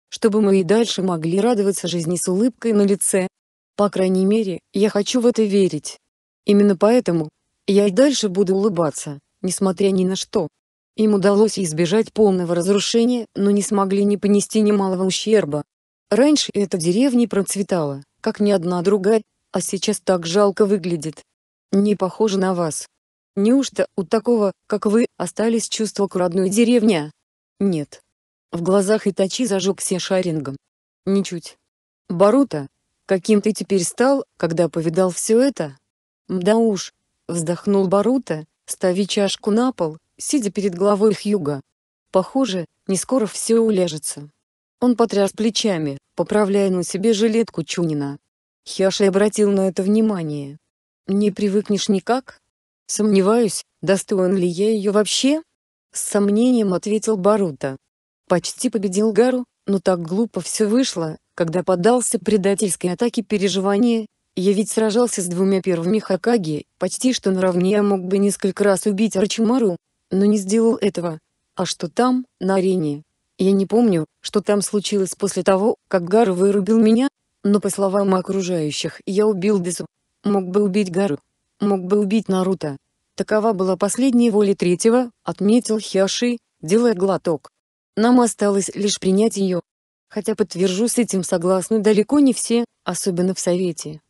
Чтобы мы и дальше могли радоваться жизни с улыбкой на лице. По крайней мере, я хочу в это верить. Именно поэтому я и дальше буду улыбаться, несмотря ни на что. Им удалось избежать полного разрушения, но не смогли не понести немалого ущерба. Раньше эта деревня процветала, как ни одна другая, а сейчас так жалко выглядит. Не похоже на вас. Неужто у такого, как вы, остались чувства к родной деревне? Нет. В глазах Итачи зажегся шарингом. Ничуть. Барута, каким ты теперь стал, когда повидал все это? Мда уж, вздохнул Барута, ставя чашку на пол, сидя перед главой Хьюга. Похоже, не скоро все уляжется. Он потряс плечами, поправляя на себе жилетку Чунина. Хяши обратил на это внимание. «Не привыкнешь никак?» Сомневаюсь, достоин ли я ее вообще? С сомнением ответил Барута. Почти победил Гару, но так глупо все вышло, когда поддался предательской атаке переживания. Я ведь сражался с двумя первыми Хакаги, почти что наравне я мог бы несколько раз убить Арчимару, но не сделал этого. А что там, на арене? Я не помню, что там случилось после того, как Гару вырубил меня, но по словам окружающих, я убил Десу. Мог бы убить Гару, мог бы убить Наруто. Такова была последняя воля третьего, отметил Хиоши, делая глоток. Нам осталось лишь принять ее. Хотя подтвержу с этим согласны далеко не все, особенно в Совете.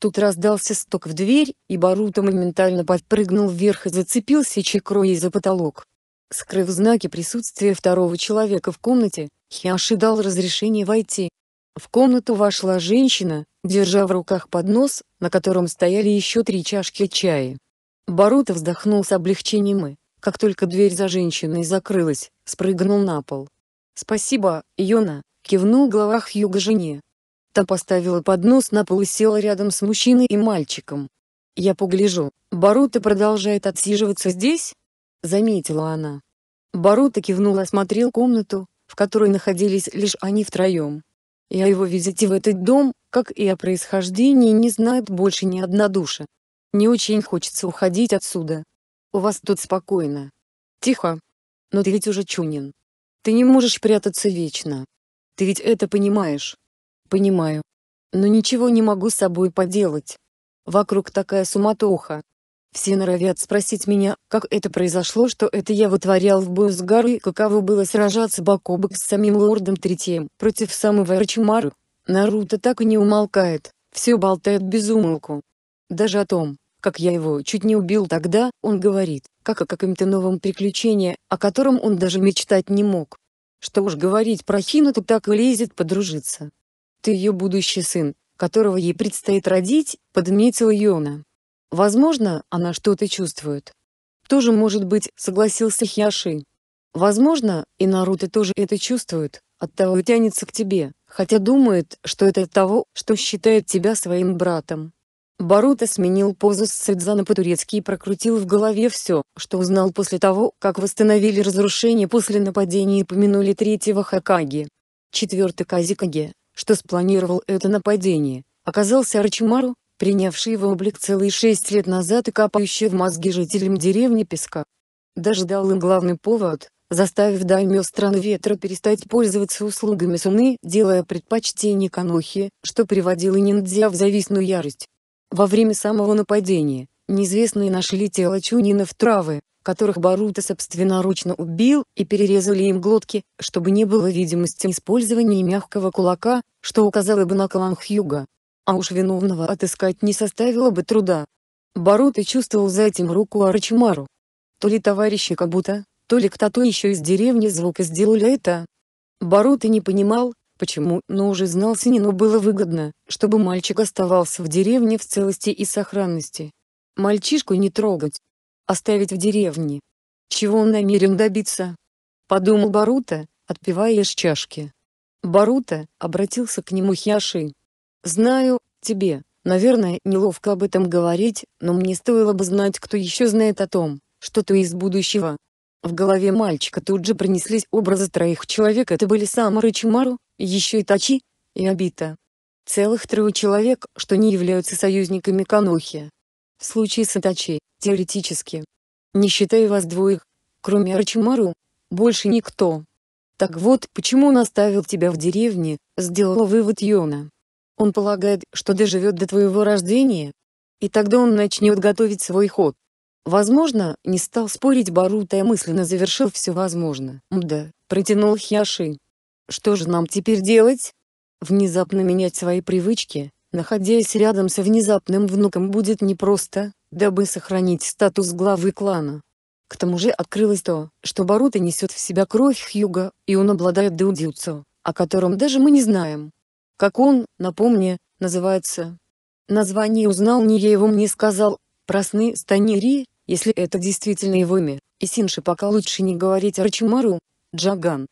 Тут раздался стук в дверь, и Баруто моментально подпрыгнул вверх и зацепился чекрой за потолок. Скрыв знаки присутствия второго человека в комнате, Хиоши дал разрешение войти, в комнату вошла женщина, держа в руках поднос, на котором стояли еще три чашки чая. Барута вздохнул с облегчением и, как только дверь за женщиной закрылась, спрыгнул на пол. «Спасибо, Йона», — кивнул главах Юга жене. Та поставила поднос на пол и села рядом с мужчиной и мальчиком. «Я погляжу, Барута продолжает отсиживаться здесь?» — заметила она. Барута кивнул и осмотрел комнату, в которой находились лишь они втроем. И о его визите в этот дом, как и о происхождении не знает больше ни одна душа. Не очень хочется уходить отсюда. У вас тут спокойно. Тихо. Но ты ведь уже Чунин. Ты не можешь прятаться вечно. Ты ведь это понимаешь. Понимаю. Но ничего не могу с собой поделать. Вокруг такая суматоха, все норовят спросить меня, как это произошло, что это я вытворял в бою с Гарри, каково было сражаться бок о бок с самим Лордом Третьим против самого Рачимару. Наруто так и не умолкает, все болтает без умолку. Даже о том, как я его чуть не убил тогда, он говорит, как о каком-то новом приключении, о котором он даже мечтать не мог. Что уж говорить про Хинуту так и лезет подружиться. Ты ее будущий сын, которого ей предстоит родить, подметила Йона. Возможно, она что-то чувствует. Тоже может быть, согласился Хьяши. Возможно, и Наруто тоже это чувствует, оттого тянется к тебе, хотя думает, что это от того, что считает тебя своим братом. Баруто сменил позу с Сэдзана по-турецки и прокрутил в голове все, что узнал после того, как восстановили разрушение после нападения и помянули третьего Хакаги. Четвертый Казикаге, что спланировал это нападение, оказался Арчимару, принявший принявшего облик целые шесть лет назад и копающий в мозги жителям деревни Песка. Дождал им главный повод, заставив даймё страны ветра перестать пользоваться услугами Суны, делая предпочтение Канохи, что приводило ниндзя в завистную ярость. Во время самого нападения, неизвестные нашли тело Чунина в травы, которых Барута собственноручно убил, и перерезали им глотки, чтобы не было видимости использования мягкого кулака, что указало бы на Каланхьюга, а уж виновного отыскать не составило бы труда. Барута чувствовал за этим руку Арчимару. То ли товарищи Кабута, то ли кто-то еще из деревни Звука сделали это. Барута не понимал, почему, но уже знал Синину было выгодно, чтобы мальчик оставался в деревне в целости и сохранности. Мальчишку не трогать. Оставить в деревне. Чего он намерен добиться? Подумал Барута, отпивая из чашки. Барута обратился к нему Хяши. Знаю, тебе, наверное, неловко об этом говорить, но мне стоило бы знать, кто еще знает о том, что ты из будущего. В голове мальчика тут же пронеслись образы троих человек. Это были Самара Чимару, еще и Тачи, и Абита. Целых трое человек, что не являются союзниками Канохи. В случае с Атачи, теоретически. Не считая вас двоих, кроме Арчимару, больше никто. Так вот, почему он оставил тебя в деревне, сделала вывод Йона. Он полагает, что доживет до твоего рождения, и тогда он начнет готовить свой ход. Возможно, не стал спорить Барута и мысленно завершил все возможно. Да, протянул Хьяши. Что же нам теперь делать? Внезапно менять свои привычки, находясь рядом со внезапным внуком будет непросто, дабы сохранить статус главы клана. К тому же открылось то, что Барута несет в себя кровь Хьюга, и он обладает Дудзюцу, о котором даже мы не знаем как он, напомни, называется. Название узнал не я его мне сказал, про сны Станири, если это действительно его имя, и Синши пока лучше не говорить Рачимару, Джаган.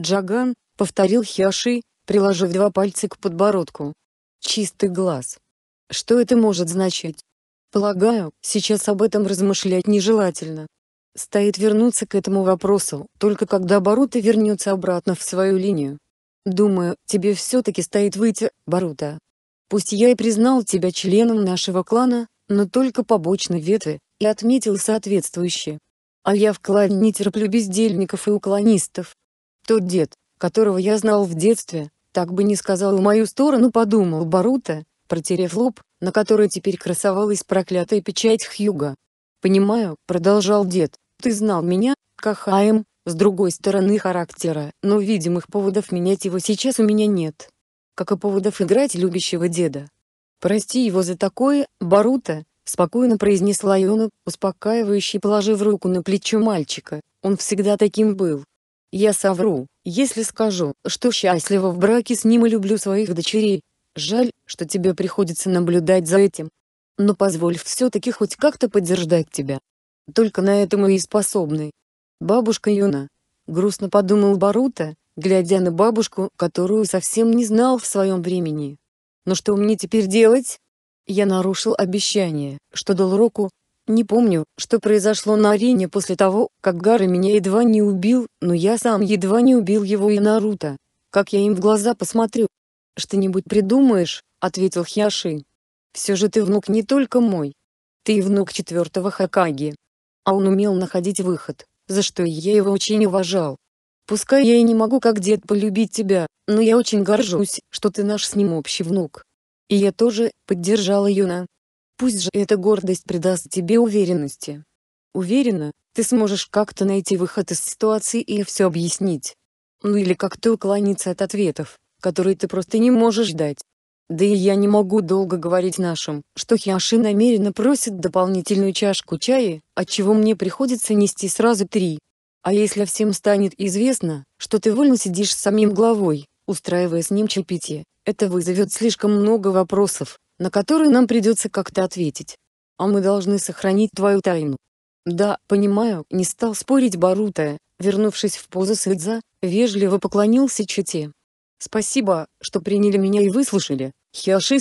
Джаган, повторил Хиаши, приложив два пальца к подбородку. Чистый глаз. Что это может значить? Полагаю, сейчас об этом размышлять нежелательно. Стоит вернуться к этому вопросу, только когда обороты вернется обратно в свою линию. Думаю, тебе все-таки стоит выйти, Барута. Пусть я и признал тебя членом нашего клана, но только побочной ветви, и отметил соответствующее. А я в клане не терплю бездельников и уклонистов. Тот дед, которого я знал в детстве, так бы не сказал в мою сторону, подумал Барута, протерев лоб, на который теперь красовалась проклятая печать Хьюга. «Понимаю», — продолжал дед, — «ты знал меня, Кахаем с другой стороны характера, но видимых поводов менять его сейчас у меня нет. Как и поводов играть любящего деда. «Прости его за такое, Барута», — спокойно произнесла Йона, успокаивающе положив руку на плечо мальчика. «Он всегда таким был. Я совру, если скажу, что счастлива в браке с ним и люблю своих дочерей. Жаль, что тебе приходится наблюдать за этим. Но позволь все-таки хоть как-то поддержать тебя. Только на это мы и способны. Бабушка Юна. Грустно подумал Барута, глядя на бабушку, которую совсем не знал в своем времени. Но что мне теперь делать? Я нарушил обещание, что дал Року. Не помню, что произошло на арене после того, как Гары меня едва не убил, но я сам едва не убил его и Наруто. Как я им в глаза посмотрю? Что-нибудь придумаешь, ответил Хяши. Все же ты внук не только мой. Ты и внук четвертого Хакаги. А он умел находить выход за что я его очень уважал. Пускай я и не могу как дед полюбить тебя, но я очень горжусь, что ты наш с ним общий внук. И я тоже, поддержала Юна. Пусть же эта гордость придаст тебе уверенности. Уверена, ты сможешь как-то найти выход из ситуации и все объяснить. Ну или как-то уклониться от ответов, которые ты просто не можешь дать. Да и я не могу долго говорить нашим, что Хиаши намеренно просит дополнительную чашку чая, отчего мне приходится нести сразу три. А если всем станет известно, что ты вольно сидишь с самим главой, устраивая с ним чаепитие, это вызовет слишком много вопросов, на которые нам придется как-то ответить. А мы должны сохранить твою тайну. Да, понимаю, не стал спорить Барута, вернувшись в позу Сыдза, вежливо поклонился Чите. Спасибо, что приняли меня и выслушали хиоши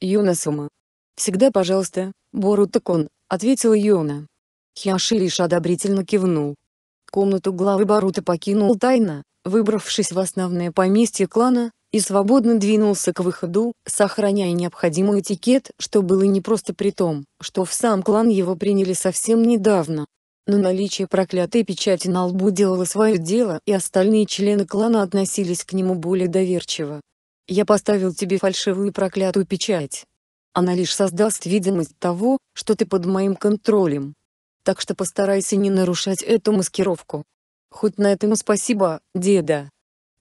Юнасума. «Всегда пожалуйста, Борутакон, ответила Юна. Хиоши лишь одобрительно кивнул. Комнату главы Барута покинул тайно, выбравшись в основное поместье клана, и свободно двинулся к выходу, сохраняя необходимый этикет, что было не просто при том, что в сам клан его приняли совсем недавно. Но наличие проклятой печати на лбу делало свое дело и остальные члены клана относились к нему более доверчиво. Я поставил тебе фальшивую проклятую печать. Она лишь создаст видимость того, что ты под моим контролем. Так что постарайся не нарушать эту маскировку. Хоть на этом спасибо, деда.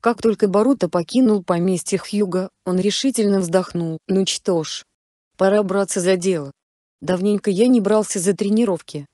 Как только Барута покинул поместье Хьюга, он решительно вздохнул. Ну что ж, пора браться за дело. Давненько я не брался за тренировки.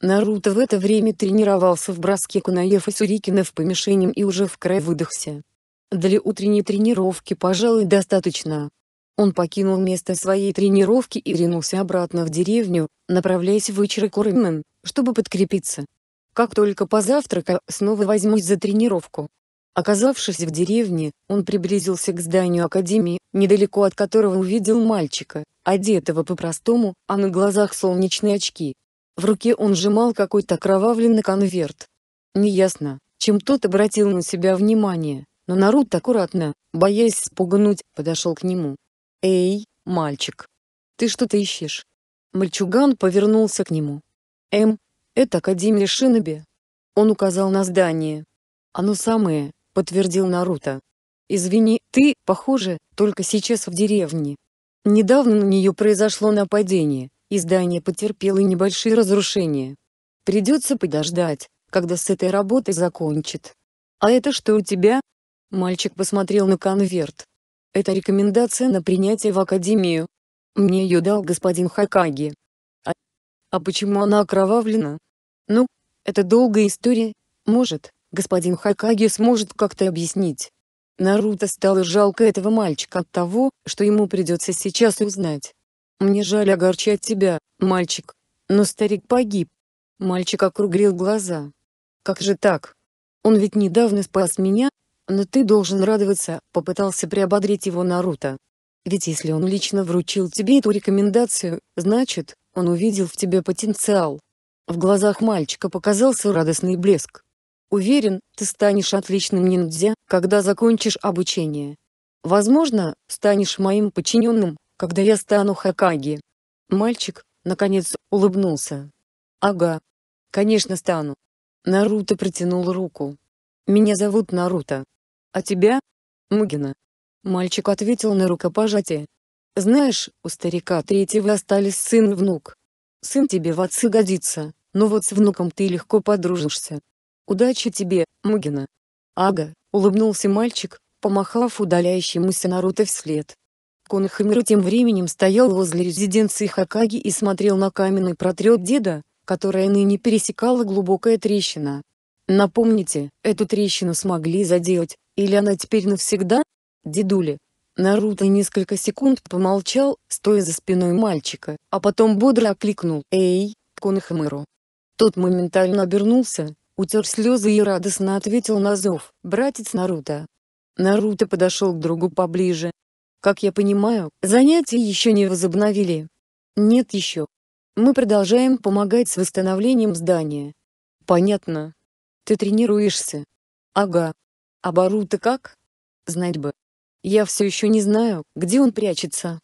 Наруто в это время тренировался в броске кунаев и в помешением и уже в край выдохся. Для утренней тренировки, пожалуй, достаточно. Он покинул место своей тренировки и ринулся обратно в деревню, направляясь в Ичракурмен, чтобы подкрепиться. Как только позавтракал, снова возьмусь за тренировку. Оказавшись в деревне, он приблизился к зданию академии, недалеко от которого увидел мальчика, одетого по-простому, а на глазах солнечные очки. В руке он сжимал какой-то кровавленный конверт. Неясно, чем тот обратил на себя внимание но Наруто аккуратно, боясь спугнуть, подошел к нему. «Эй, мальчик, ты что-то ищешь?» Мальчуган повернулся к нему. «Эм, это Академия Шиноби?» Он указал на здание. «Оно самое», — подтвердил Наруто. «Извини, ты, похоже, только сейчас в деревне. Недавно на нее произошло нападение, и здание потерпело небольшие разрушения. Придется подождать, когда с этой работой закончит. А это что у тебя?» Мальчик посмотрел на конверт. «Это рекомендация на принятие в академию. Мне ее дал господин Хакаги». «А, а почему она окровавлена?» «Ну, это долгая история. Может, господин Хакаги сможет как-то объяснить». Наруто стало жалко этого мальчика от того, что ему придется сейчас узнать. «Мне жаль огорчать тебя, мальчик. Но старик погиб». Мальчик округлил глаза. «Как же так? Он ведь недавно спас меня, но ты должен радоваться, попытался приободрить его Наруто. Ведь если он лично вручил тебе эту рекомендацию, значит, он увидел в тебе потенциал. В глазах мальчика показался радостный блеск. Уверен, ты станешь отличным ниндзя, когда закончишь обучение. Возможно, станешь моим подчиненным, когда я стану Хакаги. Мальчик, наконец, улыбнулся. Ага. Конечно стану. Наруто протянул руку. Меня зовут Наруто. «А тебя?» «Мугина». Мальчик ответил на рукопожатие. «Знаешь, у старика третьего остались сын и внук. Сын тебе в отцы годится, но вот с внуком ты легко подружишься. Удачи тебе, Мугина». «Ага», — улыбнулся мальчик, помахав удаляющемуся Наруто вслед. Конахамеру тем временем стоял возле резиденции Хакаги и смотрел на каменный протрет деда, которая ныне пересекала глубокая трещина. Напомните, эту трещину смогли заделать, или она теперь навсегда? Дедули. Наруто несколько секунд помолчал, стоя за спиной мальчика, а потом бодро окликнул «Эй, Конохамыру!». Тот моментально обернулся, утер слезы и радостно ответил на зов «Братец Наруто!». Наруто подошел к другу поближе. «Как я понимаю, занятия еще не возобновили?» «Нет еще. Мы продолжаем помогать с восстановлением здания». «Понятно. Ты тренируешься?» «Ага, а Бару ты как? Знать бы. Я все еще не знаю, где он прячется.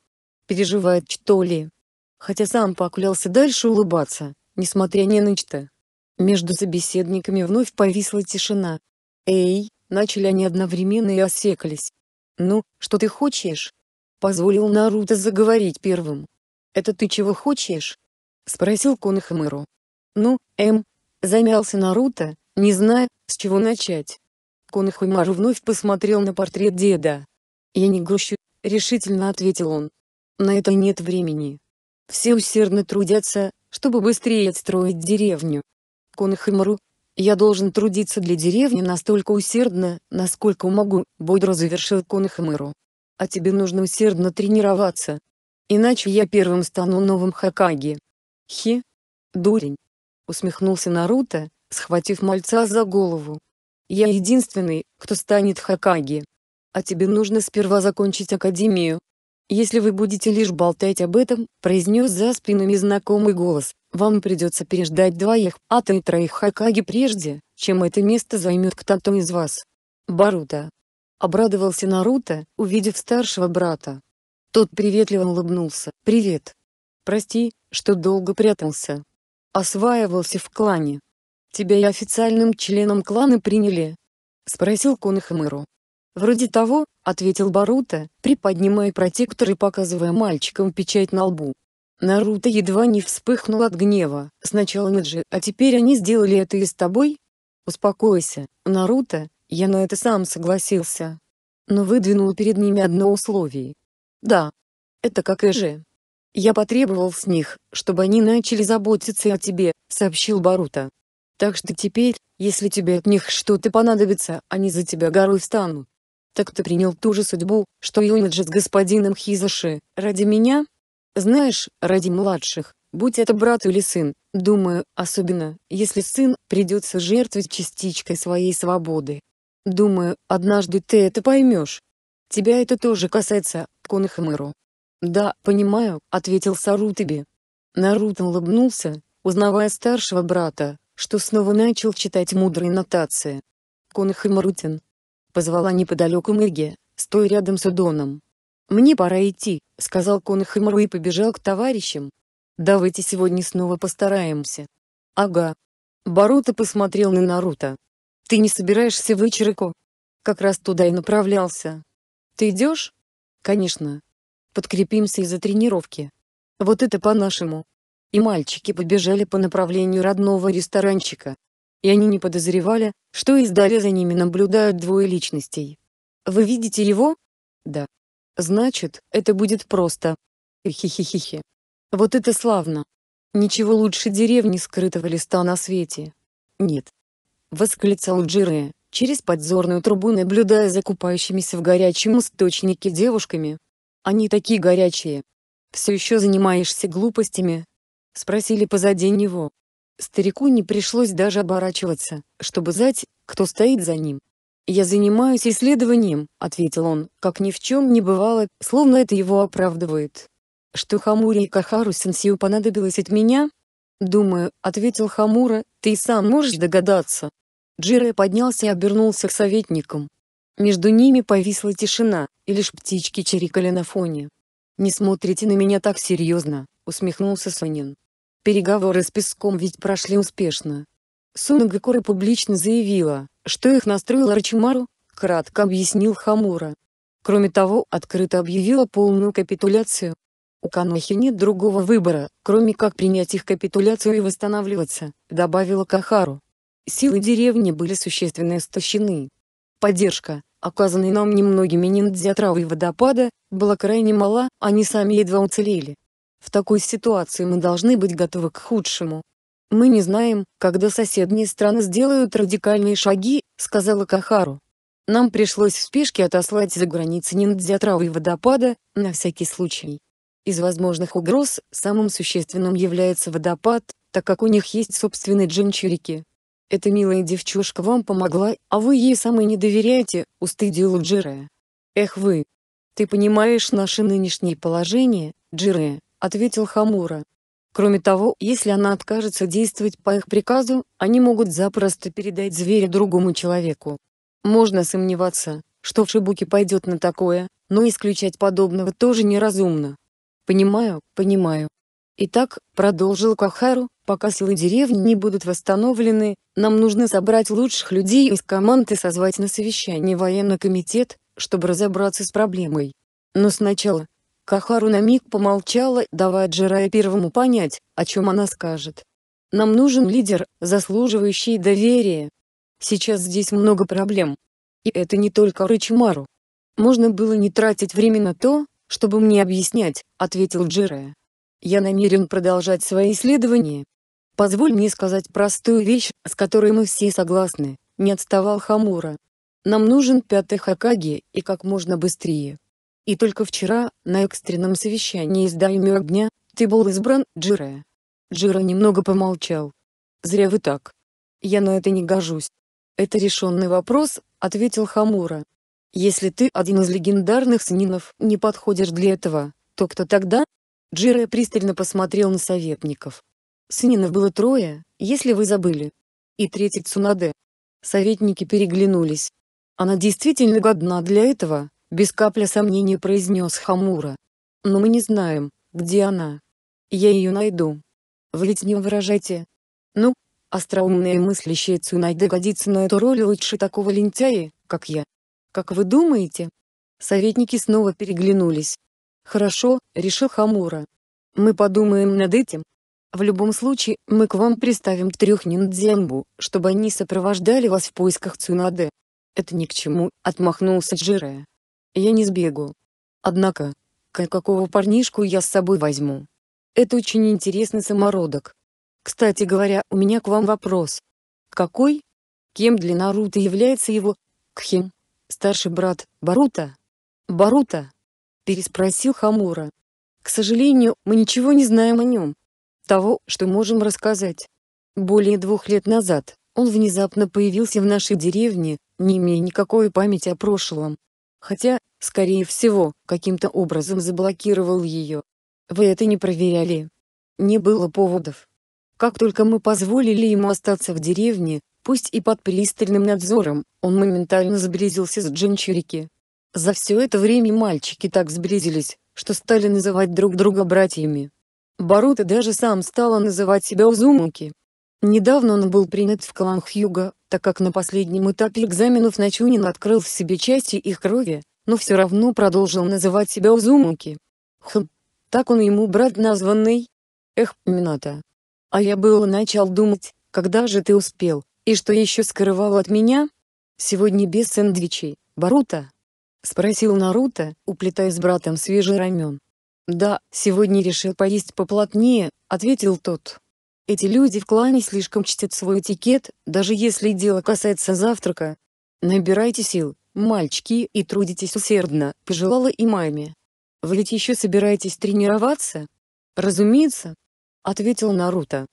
Переживает, что ли? Хотя сам поклялся дальше улыбаться, несмотря ни на что. Между собеседниками вновь повисла тишина. «Эй!» — начали они одновременно и осекались. «Ну, что ты хочешь?» — позволил Наруто заговорить первым. «Это ты чего хочешь?» — спросил Конхамыру. «Ну, М, эм!» замялся Наруто, не зная, с чего начать. Конахумару вновь посмотрел на портрет деда. «Я не грущу», — решительно ответил он. «На это нет времени. Все усердно трудятся, чтобы быстрее отстроить деревню. Конахумару, я должен трудиться для деревни настолько усердно, насколько могу», — бодро завершил Конахумару. «А тебе нужно усердно тренироваться. Иначе я первым стану новым Хакаги». «Хи? Дурень!» — усмехнулся Наруто, схватив мальца за голову. Я единственный, кто станет Хакаги. А тебе нужно сперва закончить академию. Если вы будете лишь болтать об этом, произнес за спинами знакомый голос, вам придется переждать двоих, а то и троих Хакаги прежде, чем это место займет кто-то из вас. Барута. Обрадовался Наруто, увидев старшего брата. Тот приветливо улыбнулся. «Привет. Прости, что долго прятался. Осваивался в клане. «Тебя и официальным членом клана приняли?» — спросил Конхамыру. «Вроде того», — ответил Барута, приподнимая протектор и показывая мальчикам печать на лбу. Наруто едва не вспыхнул от гнева, сначала Неджи, а теперь они сделали это и с тобой? Успокойся, Наруто, я на это сам согласился. Но выдвинул перед ними одно условие. Да. Это как и же. Я потребовал с них, чтобы они начали заботиться о тебе, сообщил Барута. Так что теперь, если тебе от них что-то понадобится, они за тебя горой станут. Так ты принял ту же судьбу, что и Униджи с господином Хизаши, ради меня? Знаешь, ради младших, будь это брат или сын, думаю, особенно, если сын, придется жертвовать частичкой своей свободы. Думаю, однажды ты это поймешь. Тебя это тоже касается, Конахамыру. Да, понимаю, ответил Сарутаби. Наруто улыбнулся, узнавая старшего брата, что снова начал читать мудрые нотации. «Конах и Марутин!» Позвала неподалеку Мэгги, стоя рядом с Удоном. «Мне пора идти», — сказал Конах Имару и побежал к товарищам. «Давайте сегодня снова постараемся». «Ага». Баруто посмотрел на Наруто. «Ты не собираешься в Ичирико?» «Как раз туда и направлялся». «Ты идешь?» «Конечно». «Подкрепимся из-за тренировки». «Вот это по-нашему», и мальчики побежали по направлению родного ресторанчика. И они не подозревали, что издали за ними наблюдают двое личностей. «Вы видите его?» «Да». «Значит, это будет просто». «Хи-хи-хи-хи». «Вот это славно!» «Ничего лучше деревни скрытого листа на свете». «Нет». Восклицал Джире, через подзорную трубу наблюдая за купающимися в горячем источнике девушками. «Они такие горячие. Все еще занимаешься глупостями, — спросили позади него. Старику не пришлось даже оборачиваться, чтобы знать, кто стоит за ним. «Я занимаюсь исследованием», — ответил он, как ни в чем не бывало, словно это его оправдывает. «Что Хамуре и Кахару Сенсию понадобилось от меня?» «Думаю», — ответил Хамура, — «ты сам можешь догадаться». Джире поднялся и обернулся к советникам. Между ними повисла тишина, и лишь птички чирикали на фоне. «Не смотрите на меня так серьезно», — усмехнулся Сонин. Переговоры с Песком ведь прошли успешно. Сунагакура публично заявила, что их настроил Арчимару, кратко объяснил Хамура. Кроме того, открыто объявила полную капитуляцию. У Канохи нет другого выбора, кроме как принять их капитуляцию и восстанавливаться, добавила Кахару. Силы деревни были существенно истощены. Поддержка, оказанная нам немногими ниндзя травы и водопада, была крайне мала, они сами едва уцелели. В такой ситуации мы должны быть готовы к худшему. Мы не знаем, когда соседние страны сделают радикальные шаги, сказала Кахару. Нам пришлось в спешке отослать за границы ниндзя и водопада, на всякий случай. Из возможных угроз, самым существенным является водопад, так как у них есть собственный джинчурики. Эта милая девчушка вам помогла, а вы ей самой не доверяете, устыдила Джире. Эх вы! Ты понимаешь наше нынешнее положение, Джире ответил Хамура. Кроме того, если она откажется действовать по их приказу, они могут запросто передать зверя другому человеку. Можно сомневаться, что в Шибуки пойдет на такое, но исключать подобного тоже неразумно. Понимаю, понимаю. Итак, продолжил Кахару, пока силы деревни не будут восстановлены, нам нужно собрать лучших людей из команды и созвать на совещание военный комитет, чтобы разобраться с проблемой. Но сначала, Кахару на миг помолчала, давая Джирая первому понять, о чем она скажет. «Нам нужен лидер, заслуживающий доверия. Сейчас здесь много проблем. И это не только Рычмару. Можно было не тратить время на то, чтобы мне объяснять», — ответил Джирая. «Я намерен продолжать свои исследования. Позволь мне сказать простую вещь, с которой мы все согласны», — не отставал Хамура. «Нам нужен пятый Хакаги, и как можно быстрее». И только вчера, на экстренном совещании с Дайми Огня, ты был избран, Джире. Джира немного помолчал. Зря вы так. Я на это не гожусь. Это решенный вопрос, ответил Хамура. Если ты один из легендарных снинов не подходишь для этого, то кто тогда? Джире пристально посмотрел на советников. Снинов было трое, если вы забыли. И третий Цунаде. Советники переглянулись. Она действительно годна для этого, без капли сомнений произнес Хамура. Но мы не знаем, где она. Я ее найду. В не выражайте. Ну, остроумная и мыслящая Цунайда годится на эту роль лучше такого лентяя, как я. Как вы думаете? Советники снова переглянулись. Хорошо, решил Хамура. Мы подумаем над этим. В любом случае, мы к вам приставим трех ниндзямбу, чтобы они сопровождали вас в поисках Цунаде. Это ни к чему, отмахнулся Джирая. Я не сбегу. Однако, какого парнишку я с собой возьму? Это очень интересный самородок. Кстати говоря, у меня к вам вопрос. Какой? Кем для Наруто является его Кхим? Старший брат Барута? Барута? Переспросил Хамура. К сожалению, мы ничего не знаем о нем. Того, что можем рассказать. Более двух лет назад он внезапно появился в нашей деревне, не имея никакой памяти о прошлом, хотя, скорее всего, каким-то образом заблокировал ее. Вы это не проверяли? Не было поводов. Как только мы позволили ему остаться в деревне, пусть и под пристальным надзором, он моментально сблизился с Джинчурики. За все это время мальчики так сблизились, что стали называть друг друга братьями. Барута даже сам стала называть себя Узумуки. Недавно он был принят в клан Хьюга, так как на последнем этапе экзаменов Начунин открыл в себе части их крови, но все равно продолжил называть себя Узумуки. Хм, так он ему брат названный. Эх, Мината. А я было начал думать, когда же ты успел, и что еще скрывал от меня? Сегодня без сэндвичей, Барута? Спросил Наруто, уплетая с братом свежий рамен. «Да, сегодня решил поесть поплотнее», — ответил тот. Эти люди в клане слишком чтят свой этикет, даже если дело касается завтрака. Набирайте сил, мальчики, и трудитесь усердно, пожелала и маме. Вы ведь еще собираетесь тренироваться? Разумеется, ответил Наруто.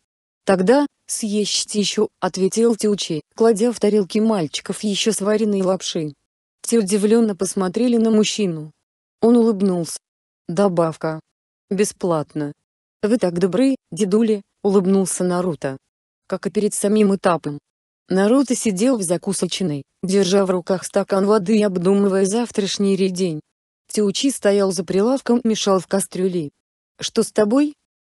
Тогда, съешьте еще, ответил Тиучи, кладя в тарелки мальчиков еще сваренные лапши. Те удивленно посмотрели на мужчину. Он улыбнулся. Добавка. Бесплатно. Вы так добры, дедули, улыбнулся Наруто. Как и перед самим этапом. Наруто сидел в закусочной, держа в руках стакан воды и обдумывая завтрашний день. Тиучи стоял за прилавком, мешал в кастрюле. «Что с тобой?»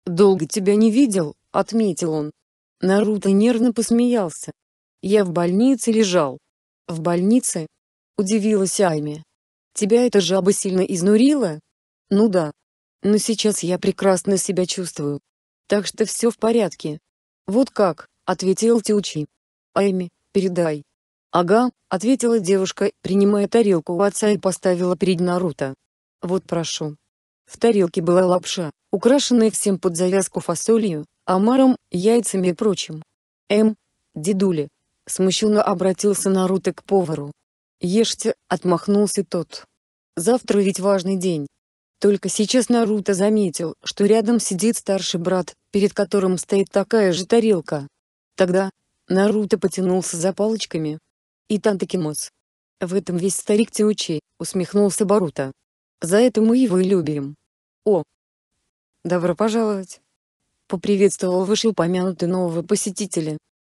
«Долго тебя не видел», — отметил он. Наруто нервно посмеялся. «Я в больнице лежал». «В больнице?» — удивилась Айми. «Тебя эта жаба сильно изнурила?» «Ну да. Но сейчас я прекрасно себя чувствую так что все в порядке. Вот как, ответил Тючи. Айми, передай. Ага, ответила девушка, принимая тарелку у отца и поставила перед Наруто. Вот прошу. В тарелке была лапша, украшенная всем под завязку фасолью, омаром, яйцами и прочим. М. Эм, дедули, Смущенно обратился Наруто к повару. «Ешьте», — отмахнулся тот. «Завтра ведь важный день». Только сейчас Наруто заметил, что рядом сидит старший брат, перед которым стоит такая же тарелка. Тогда Наруто потянулся за палочками. И Тантакимоц. В этом весь старик Теучи, усмехнулся Баруто. За это мы его и любим. О! Добро пожаловать! Поприветствовал вышеупомянутый нового посетителя.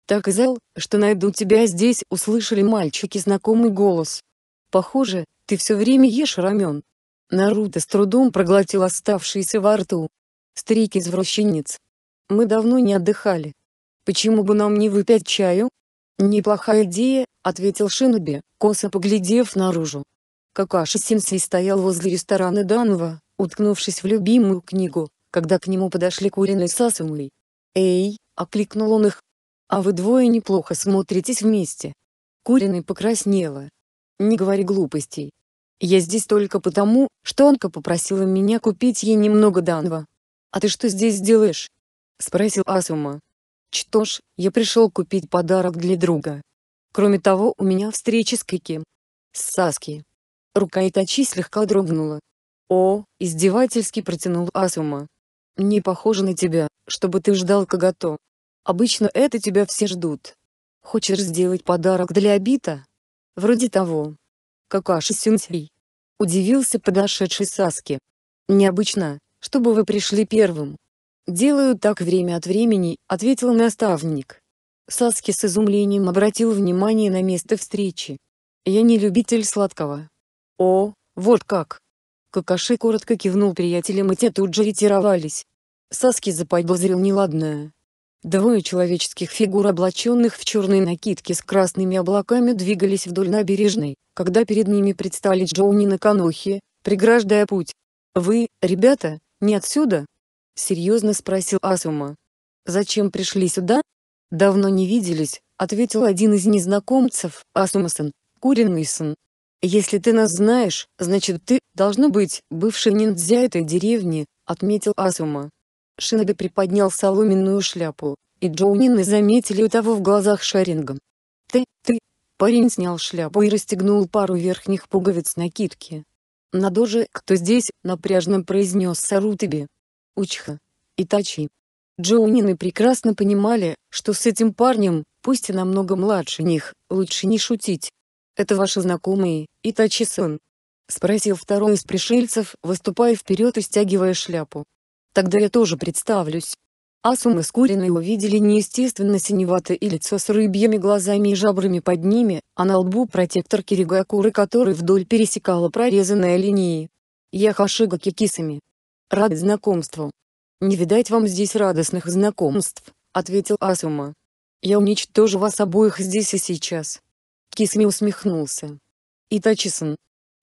Так и зал, что найду тебя здесь, услышали мальчики знакомый голос. Похоже, ты все время ешь рамен. Наруто с трудом проглотил оставшиеся во рту. Старик-извращенец. Мы давно не отдыхали. Почему бы нам не выпить чаю? Неплохая идея, ответил Шиноби, косо поглядев наружу. Какаши Синсей стоял возле ресторана Данва, уткнувшись в любимую книгу, когда к нему подошли Курин и Сасумой. «Эй!» — окликнул он их. «А вы двое неплохо смотритесь вместе». Куриный покраснела. «Не говори глупостей. Я здесь только потому, что Анка попросила меня купить ей немного данва, «А ты что здесь делаешь?» — спросил Асума. «Что ж, я пришел купить подарок для друга. Кроме того, у меня встреча с Кики. С Саски». Рука Итачи слегка дрогнула. «О!» — издевательски протянул Асума. «Не похоже на тебя, чтобы ты ждал Кагато. Обычно это тебя все ждут. Хочешь сделать подарок для Абита?» «Вроде того». «Какаши Сюнсей!» — удивился подошедший Саски. «Необычно, чтобы вы пришли первым. Делаю так время от времени, ответил наставник. Саски с изумлением обратил внимание на место встречи. Я не любитель сладкого. О, вот как. Какаши коротко кивнул приятелям и те тут же ретировались. Саски заподозрил неладное. Двое человеческих фигур, облаченных в черные накидки с красными облаками, двигались вдоль набережной, когда перед ними предстали Джоуни на Канохе, преграждая путь. «Вы, ребята, не отсюда? Серьезно спросил Асума. Зачем пришли сюда? Давно не виделись, ответил один из незнакомцев, Асумасон, Куринмисон. Если ты нас знаешь, значит ты, должно быть, бывший ниндзя этой деревни, отметил Асума. Шиноби приподнял соломенную шляпу, и Джоунины заметили у того в глазах шарингом. «Ты, ты!» Парень снял шляпу и расстегнул пару верхних пуговиц накидки, «Надо же, кто здесь?» — напряжно произнес Сарутаби. «Учха. Итачи». Джоунины прекрасно понимали, что с этим парнем, пусть и намного младше них, лучше не шутить. «Это ваши знакомые, Итачи-сан?» — спросил второй из пришельцев, выступая вперед и стягивая шляпу. «Тогда я тоже представлюсь», Асум и Скорины увидели неестественно синеватое лицо с рыбьими глазами и жабрами под ними, а на лбу протектор Киригакуры который вдоль пересекала прорезанная линии. Яхашига кисами. Рад знакомству. «Не видать вам здесь радостных знакомств», — ответил Асума. «Я уничтожу вас обоих здесь и сейчас». Кисми усмехнулся. «Итачисан.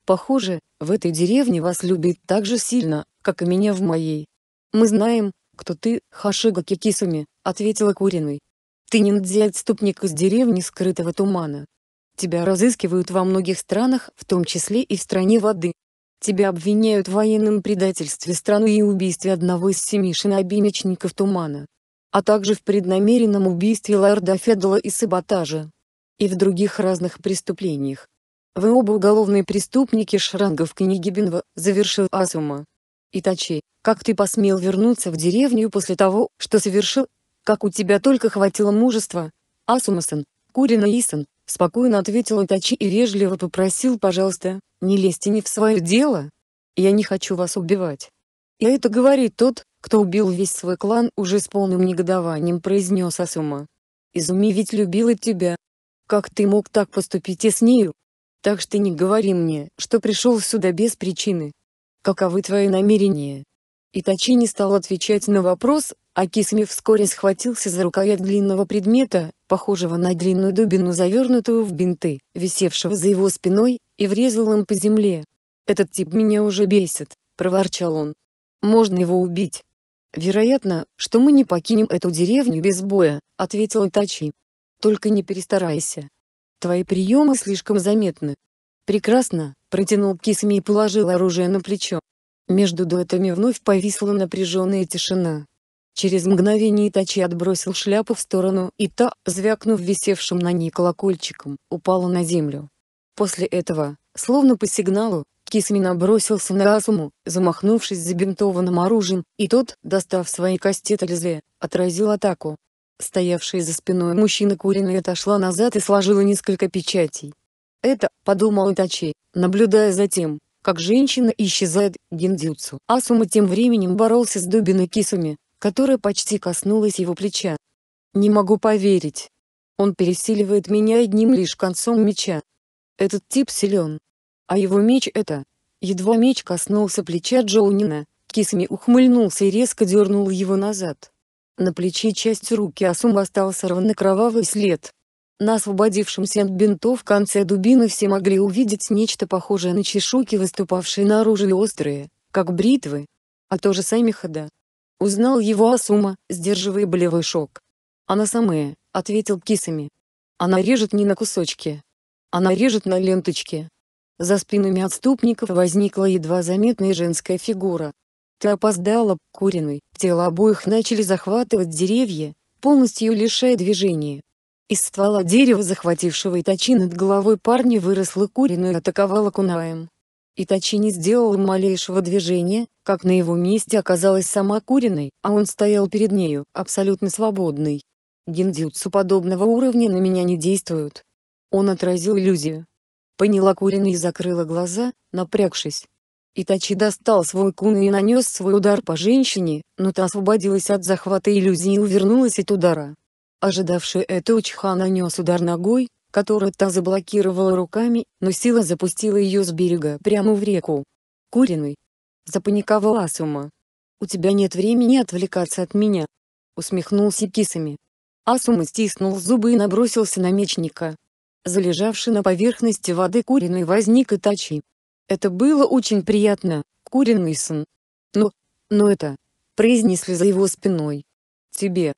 Похоже, в этой деревне вас любит так же сильно, как и меня в моей. Мы знаем, «Кто ты, Хашига Кикисуми?» — ответила Куриной. «Ты ниндзя-отступник из деревни скрытого тумана. Тебя разыскивают во многих странах, в том числе и в стране воды. Тебя обвиняют в военном предательстве страны и убийстве одного из семи шиноби-мечников тумана. А также в преднамеренном убийстве лорда Федала и саботаже. И в других разных преступлениях. Вы оба уголовные преступники шрангов книги Бенва, завершил Асума. Итачи, как ты посмел вернуться в деревню после того, что совершил? Как у тебя только хватило мужества? Асумасан, Курина Исан, спокойно ответил Итачи и вежливо попросил, пожалуйста, не лезьте не в свое дело. Я не хочу вас убивать. И это говорит тот, кто убил весь свой клан, уже с полным негодованием произнес Асума. Изуми ведь любила тебя. Как ты мог так поступить и с нею? Так что не говори мне, что пришел сюда без причины каковы твои намерения?» Итачи не стал отвечать на вопрос, а Кисми вскоре схватился за рукоять длинного предмета, похожего на длинную дубину завернутую в бинты, висевшего за его спиной, и врезал им по земле. «Этот тип меня уже бесит», — проворчал он. «Можно его убить». «Вероятно, что мы не покинем эту деревню без боя», — ответил Итачи. «Только не перестарайся. Твои приемы слишком заметны. «Прекрасно», — протянул Кисми и положил оружие на плечо. Между дуэтами вновь повисла напряженная тишина. Через мгновение Итачи отбросил шляпу в сторону, и та, звякнув висевшим на ней колокольчиком, упала на землю. После этого, словно по сигналу, Кисми набросился на Асуму, замахнувшись забинтованным оружием, и тот, достав свои кастеты лезвия, отразил атаку. Стоявшая за спиной мужчина куриная отошла назад и сложила несколько печатей, это, подумал Итачи, наблюдая за тем, как женщина исчезает, гиндзюцу. Асума тем временем боролся с дубиной кисами, которая почти коснулась его плеча. «Не могу поверить. Он пересиливает меня одним лишь концом меча. Этот тип силен. А его меч это...» Едва меч коснулся плеча Джоунина, Кисми ухмыльнулся и резко дернул его назад. На плече часть руки Асума остался ровно кровавый след. На освободившемся от бинтов конце дубины все могли увидеть нечто похожее на чешуки, выступавшие наружу и острые, как бритвы. А тоже хода. Узнал его Асума, сдерживая болевой шок. «Она самая», — ответил кисами. «Она режет не на кусочки. Она режет на ленточки». За спинами отступников возникла едва заметная женская фигура. Ты опоздала, куриный. Тело обоих начали захватывать деревья, полностью лишая движения. Из ствола дерева, захватившего Итачи над головой парня, выросла курина и атаковала кунаем. Итачи не сделал малейшего движения, как на его месте оказалась сама Куриной, а он стоял перед нею, абсолютно свободный. Гиндзюцу подобного уровня на меня не действуют. Он отразил иллюзию. Поняла Курина и закрыла глаза, напрягшись. Итачи достал свой кун и нанес свой удар по женщине, но та освободилась от захвата иллюзии и увернулась от удара. Ожидавший это Учха нанес удар ногой, которую та заблокировала руками, но сила запустила ее с берега прямо в реку. «Куриный!» Запаниковала Асума. «У тебя нет времени отвлекаться от меня!» Усмехнулся кисами. Асума стиснул зубы и набросился на мечника. Залежавший на поверхности воды куриный возник и тачи. Это было очень приятно, куриный сын. Но, но это... Произнесли за его спиной. Тебе,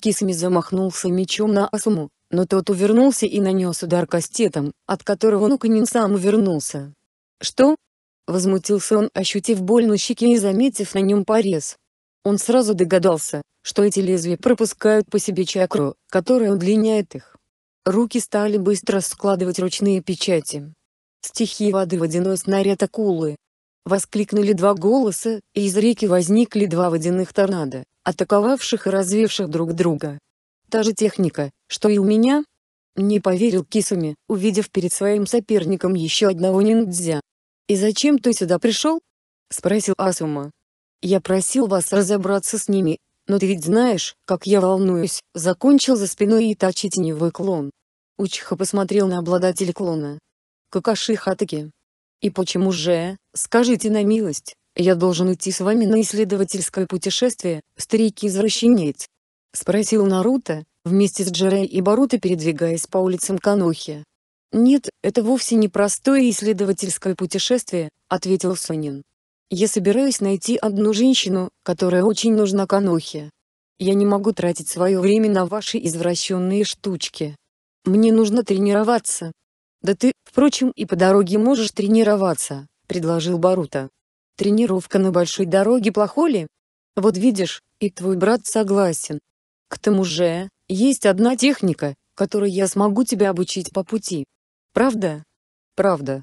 Кисами замахнулся мечом на Асуму, но тот увернулся и нанес удар кастетом, от которого Нуканин сам увернулся. «Что?» — возмутился он, ощутив боль на щеке и заметив на нем порез. Он сразу догадался, что эти лезвия пропускают по себе чакру, которая удлиняет их. Руки стали быстро складывать ручные печати. Стихии воды водяной снаряд акулы, Воскликнули два голоса, и из реки возникли два водяных торнадо, атаковавших и развивших друг друга. Та же техника, что и у меня? Не поверил Кисуми, увидев перед своим соперником еще одного ниндзя. «И зачем ты сюда пришел?» — спросил Асума. «Я просил вас разобраться с ними, но ты ведь знаешь, как я волнуюсь», — закончил за спиной и Итачи теневой клон. Учиха посмотрел на обладателя клона. «Какаши Хатаки, и почему же, скажите на милость, я должен идти с вами на исследовательское путешествие, старик-извращенец? Спросил Наруто, вместе с Джирей и Баруто передвигаясь по улицам Канохи. «Нет, это вовсе не простое исследовательское путешествие», — ответил Сонин. «Я собираюсь найти одну женщину, которая очень нужна Канохе. Я не могу тратить свое время на ваши извращенные штучки. Мне нужно тренироваться, «Да ты, впрочем, и по дороге можешь тренироваться», — предложил Барута. «Тренировка на большой дороге плохо ли? Вот видишь, и твой брат согласен. К тому же, есть одна техника, которой я смогу тебя обучить по пути. Правда? Правда.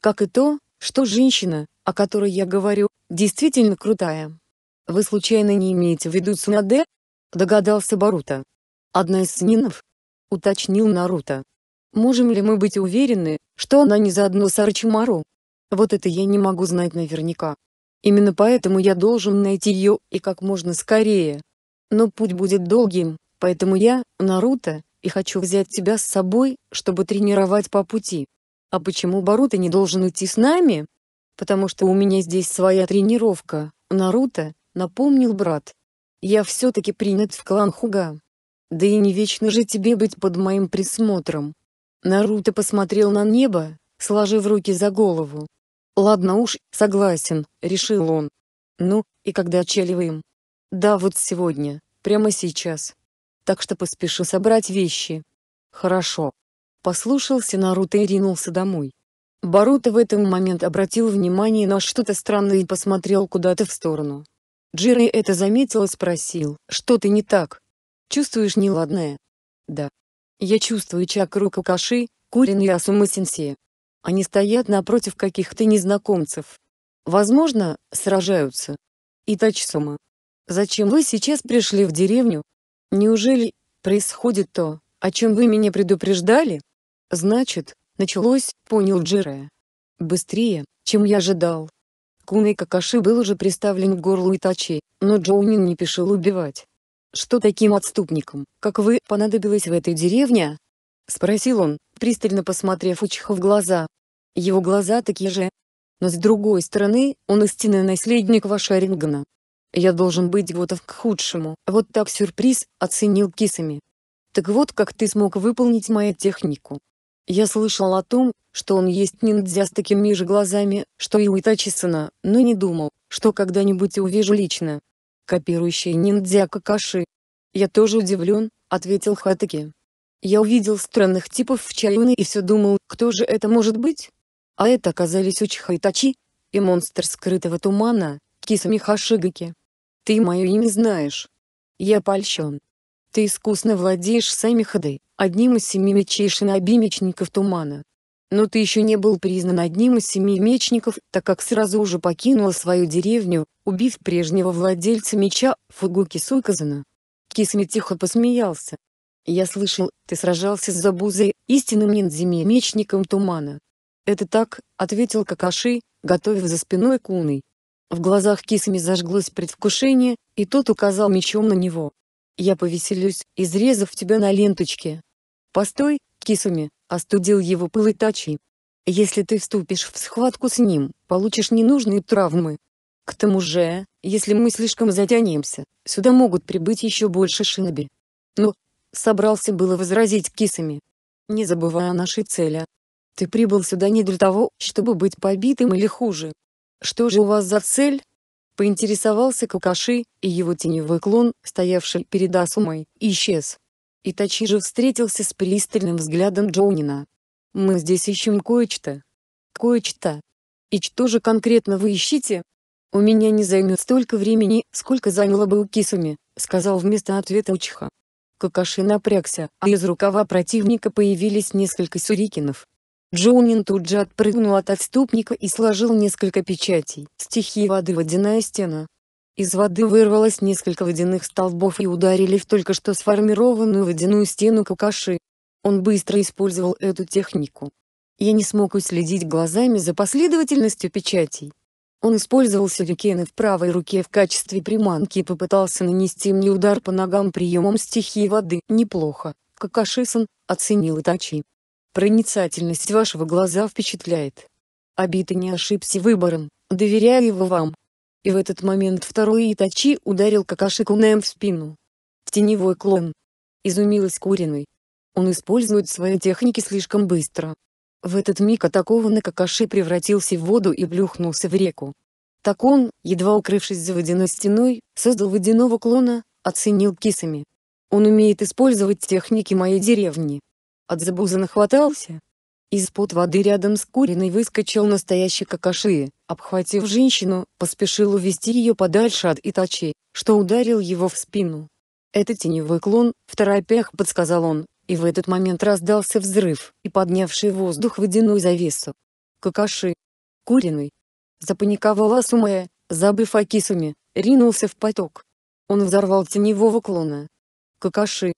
Как и то, что женщина, о которой я говорю, действительно крутая. Вы случайно не имеете в виду Цунаде? Догадался Барута. Одна из снинов? Уточнил Наруто. Можем ли мы быть уверены, что она не заодно с Арчимару? Вот это я не могу знать наверняка. Именно поэтому я должен найти ее, и как можно скорее. Но путь будет долгим, поэтому я, Наруто, и хочу взять тебя с собой, чтобы тренировать по пути. А почему Баруто не должен уйти с нами? Потому что у меня здесь своя тренировка, Наруто, напомнил брат. Я все-таки принят в клан Хуга. Да и не вечно же тебе быть под моим присмотром. Наруто посмотрел на небо, сложив руки за голову. «Ладно уж, согласен», — решил он. «Ну, и когда отчаливаем?» «Да, вот сегодня, прямо сейчас. Так что поспеши собрать вещи». «Хорошо». Послушался Наруто и ринулся домой. Баруто в этот момент обратил внимание на что-то странное и посмотрел куда-то в сторону. Джири это заметил и спросил, что ты не так? Чувствуешь неладное? Да, я чувствую чакру Какаши, Курин и Асума Сенсея. Они стоят напротив каких-то незнакомцев. Возможно, сражаются. Итачсума. Зачем вы сейчас пришли в деревню? Неужели происходит то, о чем вы меня предупреждали? Значит, началось, понял Джире. Быстрее, чем я ожидал. Куна и Какаши был уже приставлен к горлу Итачи, но Джоунин не пешил убивать что таким отступникам, как вы, понадобилось в этой деревне?» — спросил он, пристально посмотрев Учха в глаза. Его глаза такие же. Но с другой стороны, он истинный наследник вашего Вашарингана. Я должен быть готов к худшему. Вот так сюрприз, оценил кисами. Так вот как ты смог выполнить мою технику. Я слышал о том, что он есть ниндзя с такими же глазами, что и у Итачисона, но не думал, что когда-нибудь увижу лично. Копирующие ниндзя Какаши. «Я тоже удивлен», — ответил Хатаки. «Я увидел странных типов в Чаюне и все думал, кто же это может быть?» А это оказались Учиха Итачи и монстр скрытого тумана, Кисами Хашигаки. «Ты мое имя знаешь. Я польщен. Ты искусно владеешь сами ходы, одним из семи мечей шиноби мечников тумана но ты еще не был признан одним из семи мечников, так как сразу же покинул свою деревню, убив прежнего владельца меча, Фугуки Суказана. Кисами тихо посмеялся. «Я слышал, ты сражался с Забузой, истинным ниндзями мечником тумана». «Это так», — ответил Какаши, готовив за спиной куной. В глазах Кисами зажглось предвкушение, и тот указал мечом на него. «Я повеселюсь, изрезав тебя на ленточке». «Постой, Кисами, остудил его пыл Итачи. Если ты вступишь в схватку с ним, получишь ненужные травмы. К тому же, если мы слишком затянемся, сюда могут прибыть еще больше шиноби. Но, собрался было возразить кисами. Не забывая о нашей цели. Ты прибыл сюда не для того, чтобы быть побитым или хуже. Что же у вас за цель? Поинтересовался Какаши, и его теневой клон, стоявший перед Асумой, исчез. Итачи же встретился с пристальным взглядом Джонина. «Мы здесь ищем кое-что. Кое-что. И что же конкретно вы ищете?» «У меня не займет столько времени, сколько заняло бы у Кисами», — сказал вместо ответа Учиха. Какаши напрягся, а из рукава противника появились несколько сюрикинов. Джонин тут же отпрыгнул от отступника и сложил несколько печатей. Стихии воды водяная стена, из воды вырвалось несколько водяных столбов и ударили в только что сформированную водяную стену Какаши. Он быстро использовал эту технику. Я не смог уследить глазами за последовательностью печатей. Он использовал сюрикены в правой руке в качестве приманки и попытался нанести мне удар по ногам приемом стихии воды. Неплохо, Какашисан, оценил Итачи. Проницательность вашего глаза впечатляет. Обита не ошибся выбором, доверяю его вам и в этот момент второй Итачи ударил Какаши Кунаем в спину. Теневой клон. Изумилась Куриной. Он использует свои техники слишком быстро. В этот миг атакованный Какаши превратился в воду и плюхнулся в реку. Так он, едва укрывшись за водяной стеной, создал водяного клона, оценил кисами. Он умеет использовать техники моей деревни. От забуза нахватался, из-под воды рядом с Куриной выскочил настоящий какаши, обхватив женщину, поспешил увести ее подальше от Итачи, что ударил его в спину. «Это теневой клон», — в торопях подсказал он, и в этот момент раздался взрыв, и поднявший воздух водяную завесу. «Какаши! Куриной!» Запаниковала Сумая, забыв о Кисуме, ринулся в поток. Он взорвал теневого клона. «Какаши!»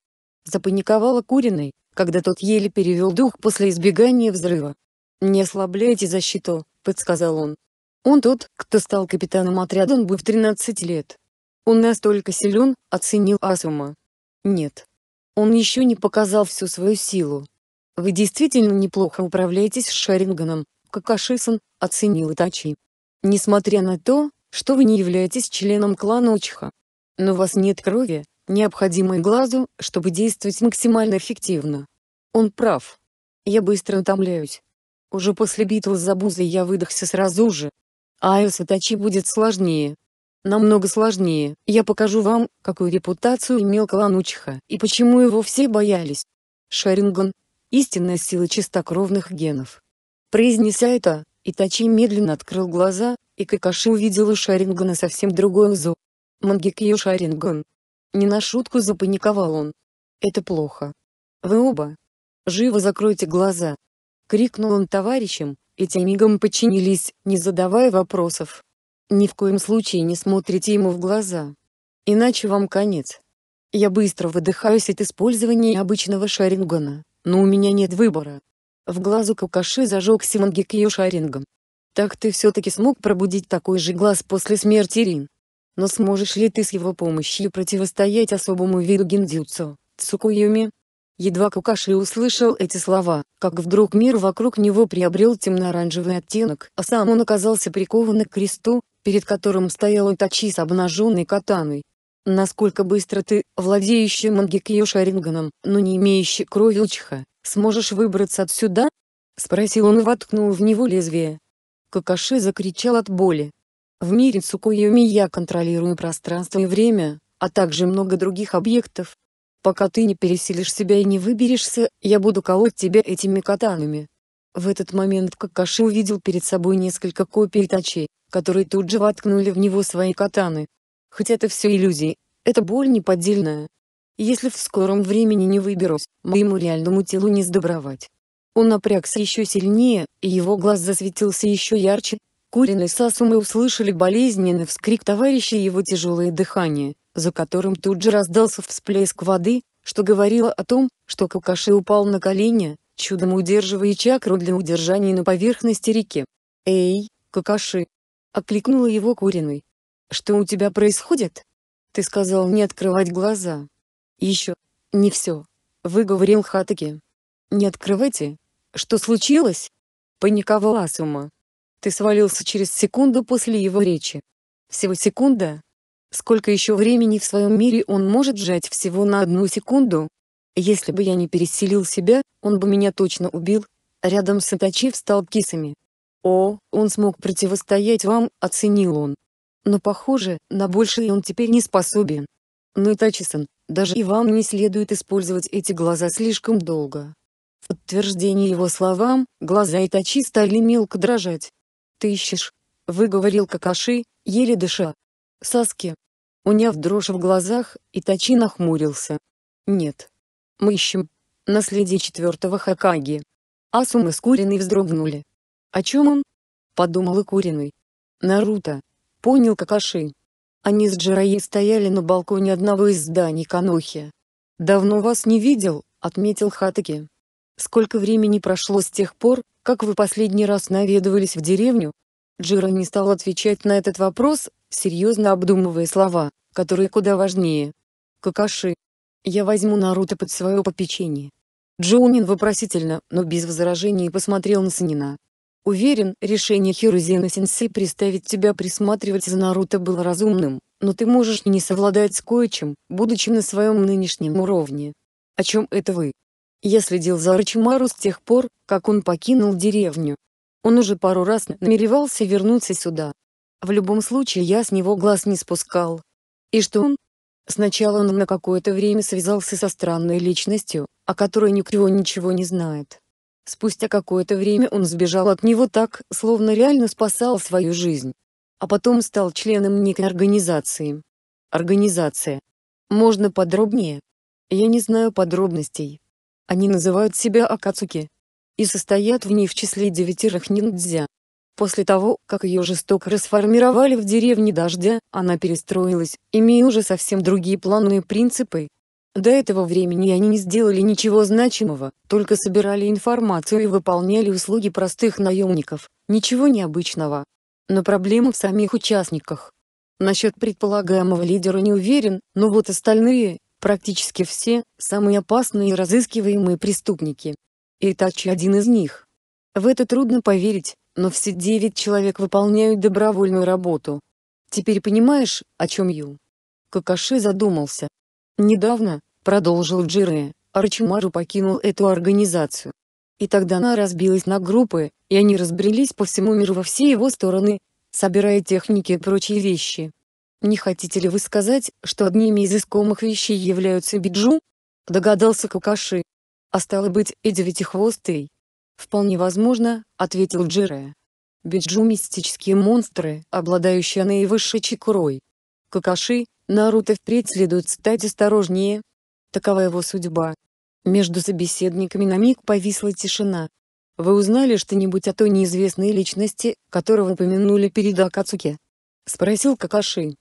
Запаниковала Куриной, когда тот еле перевел дух после избегания взрыва. «Не ослабляйте защиту», — подсказал он. «Он тот, кто стал капитаном отряда он был в 13 лет. Он настолько силен», — оценил Асума. «Нет. Он еще не показал всю свою силу. Вы действительно неплохо управляетесь с Шаринганом, Какашисан», — оценил Итачи. «Несмотря на то, что вы не являетесь членом клана Учха. Но у вас нет крови, необходимые глазу, чтобы действовать максимально эффективно. Он прав. Я быстро утомляюсь. Уже после битвы за Забузой я выдохся сразу же. А Айос Итачи будет сложнее. Намного сложнее. Я покажу вам, какую репутацию имел клан Учиха и почему его все боялись. Шаринган. Истинная сила чистокровных генов. Произнеся это, Итачи медленно открыл глаза, и Какаши увидела Шарингана совсем другой узор. Мангекио Шаринган. Не на шутку запаниковал он. Это плохо. Вы оба. Живо закройте глаза. Крикнул он товарищам, и те мигом подчинились, не задавая вопросов. Ни в коем случае не смотрите ему в глаза. Иначе вам конец. Я быстро выдыхаюсь от использования обычного шарингана, но у меня нет выбора. В глазу Какаши зажег Симангик ее шарингом. Так ты все-таки смог пробудить такой же глаз после смерти Рин? Но сможешь ли ты с его помощью противостоять особому виду гиндзюцу, Цукуюми? Едва Кукаши услышал эти слова, как вдруг мир вокруг него приобрел темно-оранжевый оттенок, а сам он оказался прикован к кресту, перед которым стоял Итачи с обнаженной катаной. Насколько быстро ты, владеющий мангикио Шаринганом, но не имеющий крови Учха, сможешь выбраться отсюда? Спросил он и воткнул в него лезвие. Кокаши закричал от боли, в мире Цукуйоми я контролирую пространство и время, а также много других объектов. Пока ты не переселишь себя и не выберешься, я буду колоть тебя этими катанами. В этот момент Какаши увидел перед собой несколько копий Итачи, которые тут же воткнули в него свои катаны. Хоть это все иллюзии, эта боль неподдельная. Если в скором времени не выберусь, моему реальному телу не сдобровать. Он напрягся еще сильнее, и его глаз засветился еще ярче, Куриный и Сасумы услышали болезненный вскрик товарища и его тяжелое дыхание, за которым тут же раздался всплеск воды, что говорило о том, что Кокаши упал на колени, чудом удерживая чакру для удержания на поверхности реки. «Эй, Кокаши, окликнула его Куриный, «Что у тебя происходит?» «Ты сказал не открывать глаза». «Еще. Не все», — выговорил Хатаки. «Не открывайте. Что случилось?» Паниковала Асума. Ты свалился через секунду после его речи. Всего секунда? Сколько еще времени в своем мире он может сжать всего на одну секунду? Если бы я не переселил себя, он бы меня точно убил. Рядом с Атачи встал кисами. О, он смог противостоять вам, оценил он. Но похоже, на большее он теперь не способен. Но итачи даже и вам не следует использовать эти глаза слишком долго. В подтверждение его словам, глаза Итачи стали мелко дрожать ты ищешь?» — выговорил Какаши, еле дыша. «Саски!» Уняв дрожь в глазах, Итачи нахмурился. «Нет. Мы ищем. Наследие четвертого Хакаги». Асума с Куриной вздрогнули. «О чем он?» — подумал и Куриной. «Наруто!» — понял Какаши. Они с Джираи стояли на балконе одного из зданий Канохи. «Давно вас не видел», — отметил Хатаки. Сколько времени прошло с тех пор, как вы последний раз наведывались в деревню? Джира не стал отвечать на этот вопрос, серьезно обдумывая слова, которые куда важнее. Какаши. Я возьму Наруто под свое попечение. Джоунин вопросительно, но без возражений посмотрел на Санина. Уверен, решение Хирузена Сенсей приставить тебя присматривать за Наруто было разумным, но ты можешь не совладать с кое-чем, будучи на своем нынешнем уровне. О чем это вы? Я следил за Арчимару с тех пор, как он покинул деревню. Он уже пару раз намеревался вернуться сюда. В любом случае я с него глаз не спускал. И что он? Сначала он на какое-то время связался со странной личностью, о которой никто ничего не знает. Спустя какое-то время он сбежал от него так, словно реально спасал свою жизнь. А потом стал членом некой организации. Организация. Можно подробнее? Я не знаю подробностей. Они называют себя Акацуки. И состоят в ней в числе девяти ниндзя. После того, как ее жестоко расформировали в деревне Дождя, она перестроилась, имея уже совсем другие планы и принципы. До этого времени они не сделали ничего значимого, только собирали информацию и выполняли услуги простых наемников, ничего необычного. Но проблема в самих участниках. Насчет предполагаемого лидера не уверен, но вот остальные, Практически все – самые опасные и разыскиваемые преступники. И Тачи один из них. В это трудно поверить, но все девять человек выполняют добровольную работу. Теперь понимаешь, о чем Ю? Какаши задумался. Недавно, продолжил Джире, Арчимару покинул эту организацию. И тогда она разбилась на группы, и они разбрелись по всему миру во все его стороны, собирая техники и прочие вещи. Не хотите ли вы сказать, что одними из искомых вещей являются биджу? Догадался Кукаши. А стало быть, и девятихвостый. Вполне возможно, ответил Джире. Биджу – мистические монстры, обладающие наивысшей чекурой. Какаши, Наруто впредь следует стать осторожнее. Такова его судьба. Между собеседниками на миг повисла тишина. Вы узнали что-нибудь о той неизвестной личности, которую упомянули перед Акацуке? Спросил Какаши.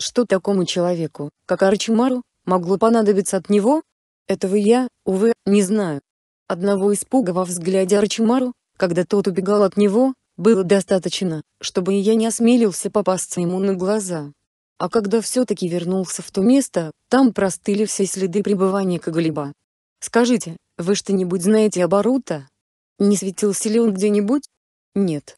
Что такому человеку, как Арчимару, могло понадобиться от него? Этого я, увы, не знаю. Одного испуга во взгляде Арчимару, когда тот убегал от него, было достаточно, чтобы я не осмелился попасться ему на глаза. А когда все-таки вернулся в то место, там простыли все следы пребывания Кагалиба. «Скажите, вы что-нибудь знаете об Арута? Не светился ли он где-нибудь?» «Нет,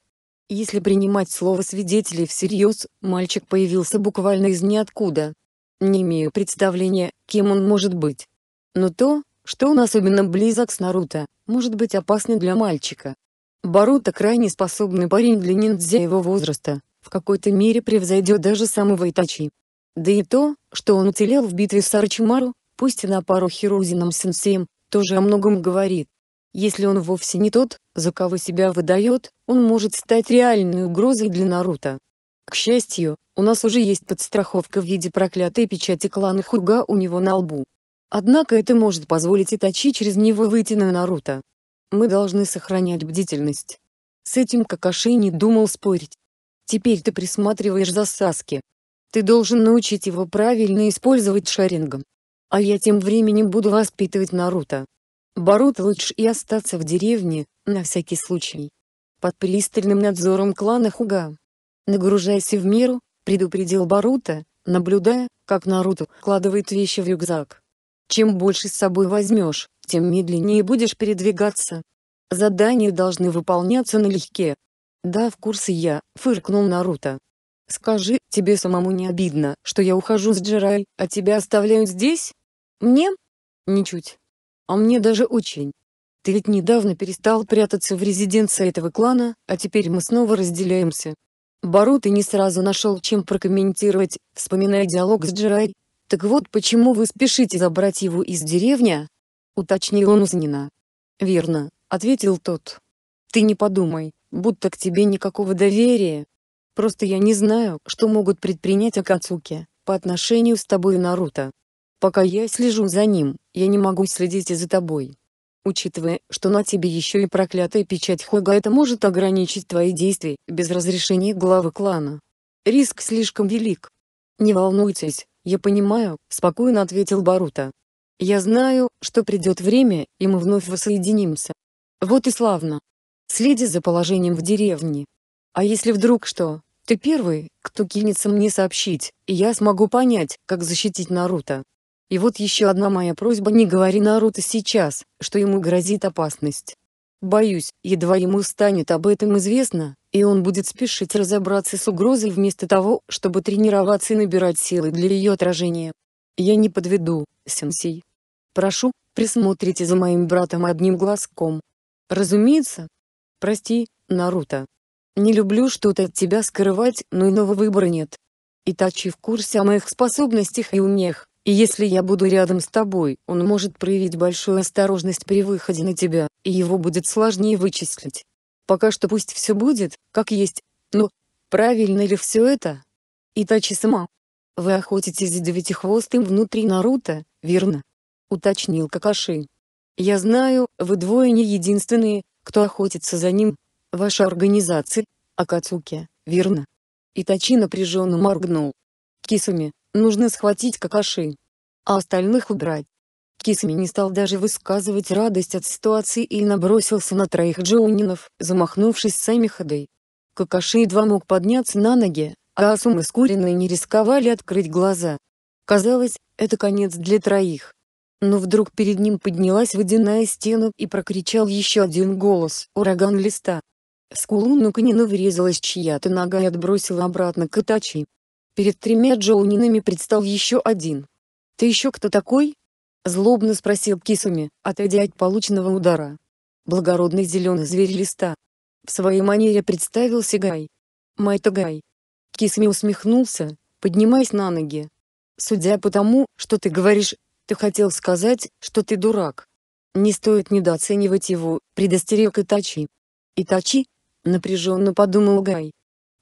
если принимать слово свидетелей всерьез, мальчик появился буквально из ниоткуда. Не имею представления, кем он может быть. Но то, что он особенно близок с Наруто, может быть опасно для мальчика. Баруто крайне способный парень для ниндзя его возраста, в какой-то мере превзойдет даже самого Итачи. Да и то, что он уцелел в битве с Арчимару, пусть и на пару Хирузином сенсеем, тоже о многом говорит. Если он вовсе не тот, за кого себя выдает, он может стать реальной угрозой для Наруто. К счастью, у нас уже есть подстраховка в виде проклятой печати клана Хуга у него на лбу. Однако это может позволить Итачи через него выйти на Наруто. Мы должны сохранять бдительность. С этим Какаши не думал спорить. Теперь ты присматриваешь за Саски. Ты должен научить его правильно использовать шарингом. А я тем временем буду воспитывать Наруто. Барут лучше и остаться в деревне, на всякий случай. Под пристальным надзором клана Хуга. Нагружайся в меру, предупредил Барута, наблюдая, как Наруто кладывает вещи в рюкзак. Чем больше с собой возьмешь, тем медленнее будешь передвигаться. Задания должны выполняться налегке. Да, в курсе я, фыркнул Наруто. Скажи, тебе самому не обидно, что я ухожу с Джирай, а тебя оставляют здесь? Мне? Ничуть. А мне даже очень. Ты ведь недавно перестал прятаться в резиденции этого клана, а теперь мы снова разделяемся. Барут и не сразу нашел чем прокомментировать, вспоминая диалог с Джирай. «Так вот почему вы спешите забрать его из деревни?» — уточнил он у «Верно», — ответил тот. «Ты не подумай, будто к тебе никакого доверия. Просто я не знаю, что могут предпринять Акацуки по отношению с тобой и Наруто. Пока я слежу за ним, я не могу следить и за тобой. Учитывая, что на тебе еще и проклятая печать Хога это может ограничить твои действия, без разрешения главы клана. Риск слишком велик. Не волнуйтесь, я понимаю, спокойно ответил Барута. Я знаю, что придет время, и мы вновь воссоединимся. Вот и славно. Следи за положением в деревне. А если вдруг что, ты первый, кто кинется мне сообщить, и я смогу понять, как защитить Наруто. И вот еще одна моя просьба не говори Наруто сейчас, что ему грозит опасность. Боюсь, едва ему станет об этом известно, и он будет спешить разобраться с угрозой вместо того, чтобы тренироваться и набирать силы для ее отражения. Я не подведу, сенсей. Прошу, присмотрите за моим братом одним глазком. Разумеется. Прости, Наруто. Не люблю что-то от тебя скрывать, но иного выбора нет. Итачи в курсе о моих способностях и умех. И если я буду рядом с тобой, он может проявить большую осторожность при выходе на тебя, и его будет сложнее вычислить. Пока что пусть все будет, как есть. Но, правильно ли все это? Итачи сама. Вы охотитесь за девятихвостым внутри Наруто, верно? Уточнил Какаши. Я знаю, вы двое не единственные, кто охотится за ним. Ваша организация, Акацуки, верно? Итачи напряженно моргнул. Кисами, Нужно схватить какаши, а остальных убрать. Кисми не стал даже высказывать радость от ситуации и набросился на троих джоунинов, замахнувшись сами ходой. Какаши едва мог подняться на ноги, а Асум и Скуриной не рисковали открыть глаза. Казалось, это конец для троих. Но вдруг перед ним поднялась водяная стена и прокричал еще один голос «Ураган листа!». Скулу Нуканина врезалась чья-то нога и отбросила обратно Катачи. Перед тремя Джоунинами предстал еще один. «Ты еще кто такой?» Злобно спросил Кисуми, отойдя от полученного удара. Благородный зеленый зверь листа. В своей манере представился Гай. Майта Гай. Кисуми усмехнулся, поднимаясь на ноги. «Судя по тому, что ты говоришь, ты хотел сказать, что ты дурак. Не стоит недооценивать его», — предостерег Итачи. «Итачи?» — напряженно подумал Гай.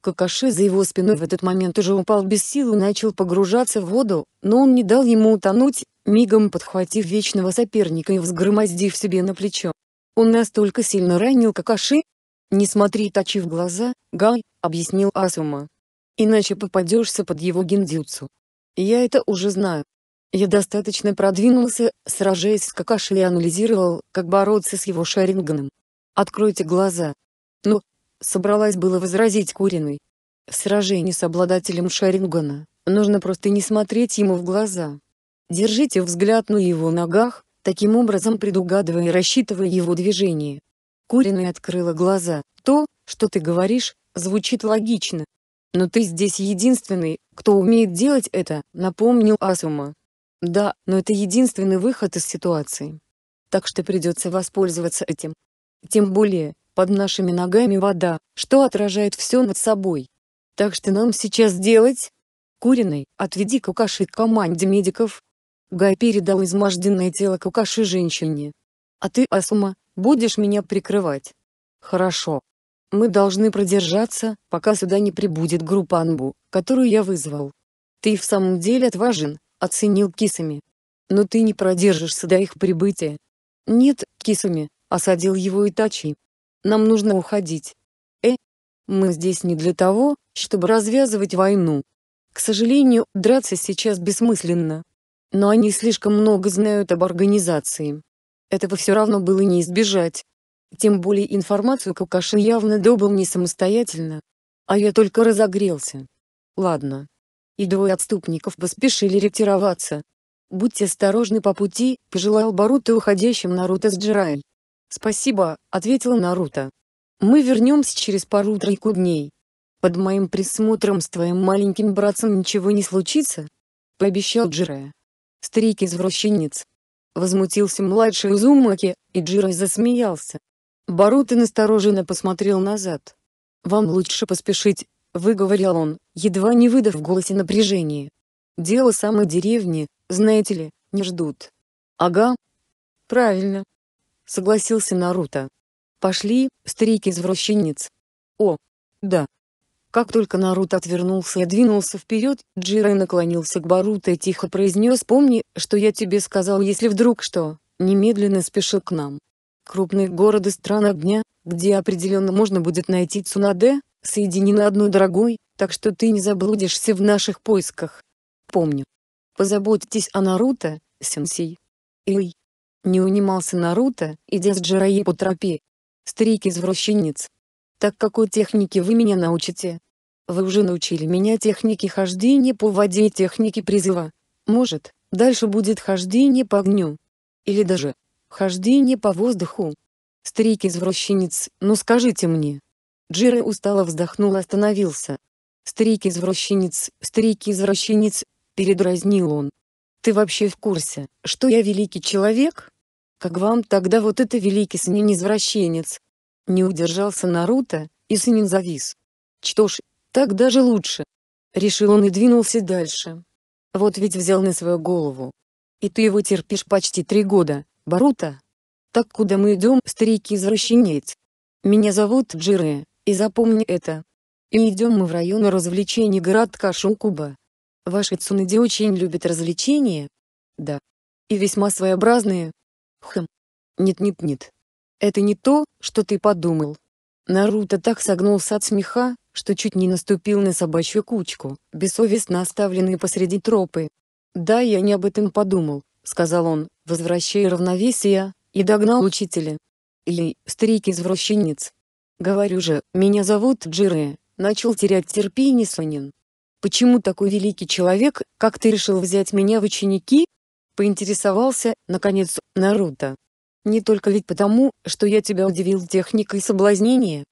Какаши за его спиной в этот момент уже упал без сил и начал погружаться в воду, но он не дал ему утонуть, мигом подхватив вечного соперника и взгромоздив себе на плечо. Он настолько сильно ранил Какаши. «Не смотри точив глаза, Гай», — объяснил Асума. «Иначе попадешься под его гендюцу. «Я это уже знаю», я достаточно продвинулся, сражаясь с Какаши и анализировал, как бороться с его шаринганом. Откройте глаза. Ну, Собралась было возразить Куриной. Сражение с обладателем Шарингана, нужно просто не смотреть ему в глаза. Держите взгляд на его ногах, таким образом предугадывая и рассчитывая его движение. Куриной открыла глаза, то, что ты говоришь, звучит логично. Но ты здесь единственный, кто умеет делать это, напомнил Асума. Да, но это единственный выход из ситуации. Так что придется воспользоваться этим. Тем более, под нашими ногами вода, что отражает все над собой. Так что нам сейчас делать? Куриный, отведи Кукаши к команде медиков. Гай передал изможденное тело Кукаши женщине. А ты, Асума, будешь меня прикрывать. Хорошо. Мы должны продержаться, пока сюда не прибудет группа Анбу, которую я вызвал. Ты в самом деле отважен, оценил кисами. Но ты не продержишься до их прибытия. Нет, кисами, осадил его Итачи, нам нужно уходить. Э, мы здесь не для того, чтобы развязывать войну. К сожалению, драться сейчас бессмысленно. Но они слишком много знают об организации. Этого все равно было не избежать. Тем более информацию Какаши явно добыл не самостоятельно. А я только разогрелся. Ладно. И двое отступников поспешили ретироваться. «Будьте осторожны по пути», — пожелал Баруто уходящим Наруто с Джирай. «Спасибо», — ответила Наруто. «Мы вернемся через пару-тройку дней. Под моим присмотром с твоим маленьким братцем ничего не случится?» — пообещал Джирая. «Старик-извращенец». Возмутился младший Узумаки, и Джира засмеялся. Баруто настороженно посмотрел назад. «Вам лучше поспешить», — выговорил он, едва не выдав в голосе напряжение. «Дело самой деревни, знаете ли, не ждут». «Ага». «Правильно», согласился Наруто. Пошли, старик-извращенец. О, да. Как только Наруто отвернулся и двинулся вперед, Джирай наклонился к Баруто и тихо произнес «Помни, что я тебе сказал, если вдруг что, немедленно спеши к нам». Крупные города стран огня, где определенно можно будет найти Цунаде, соединены одной дорогой, так что ты не заблудишься в наших поисках. Помню. Позаботьтесь о Наруто, сенсей. Эй. Не унимался Наруто, идя с Джирайи по тропе. Старик-извращенец. Так какой техники вы меня научите? Вы уже научили меня техники хождения по воде и техники призыва. Может, дальше будет хождение по огню. Или даже хождение по воздуху. Старик-извращенец, ну скажите мне. Джира устало вздохнул и остановился. Старик-извращенец, старик-извращенец, передразнил он. Ты вообще в курсе, что я великий человек? Как вам тогда вот это великий сынин-извращенец? Не удержался Наруто, и сынин завис. Что ж, так даже лучше. Решил он и двинулся дальше. Вот ведь взял на свою голову. И ты его терпишь почти три года, Барута. Так куда мы идем, старик-извращенец? Меня зовут Джире, и запомни это. И идем мы в район развлечений городка Шукуба. Ваши цунэди очень любят развлечения? Да. И весьма своеобразные? Хм. Нет-нет-нет. Это не то, что ты подумал. Наруто так согнулся от смеха, что чуть не наступил на собачью кучку, бессовестно оставленный посреди тропы. «Да, я не об этом подумал», — сказал он, возвращая равновесие, и догнал учителя. «Или, старик-извращенец». «Говорю же, меня зовут Джире», — начал терять терпение Сонин. Почему такой великий человек, как ты решил взять меня в ученики? Поинтересовался, наконец, Наруто. Не только ведь потому, что я тебя удивил техникой соблазнения.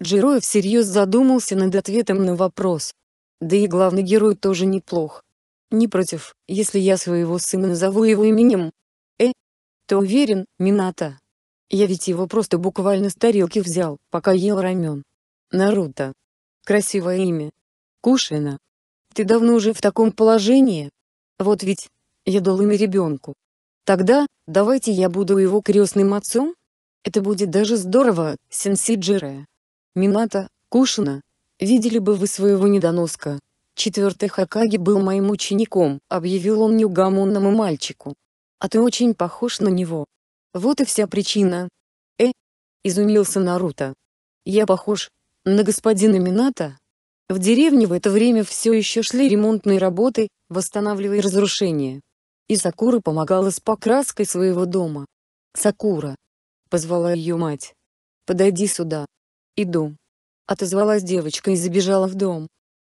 Джироя всерьез задумался над ответом на вопрос. Да и главный герой тоже неплох. Не против, если я своего сына назову его именем. Э, ты уверен, Мината? Я ведь его просто буквально с тарелки взял, пока ел рамен. Наруто. Красивое имя. Кушина. Ты давно уже в таком положении? Вот ведь я дал имя ребенку. Тогда давайте я буду его крестным отцом? Это будет даже здорово, Сенсиджире. Мината, Кушина, видели бы вы своего недоноска. Четвертый Хакаги был моим учеником, объявил он неугомонному мальчику. А ты очень похож на него. Вот и вся причина. Э? Изумился Наруто. Я похож на господина Мината? В деревне в это время все еще шли ремонтные работы, восстанавливая разрушения. И Сакура помогала с покраской своего дома. «Сакура!» — позвала ее мать. «Подойди сюда!» «Иду!» — отозвалась девочка и забежала в дом.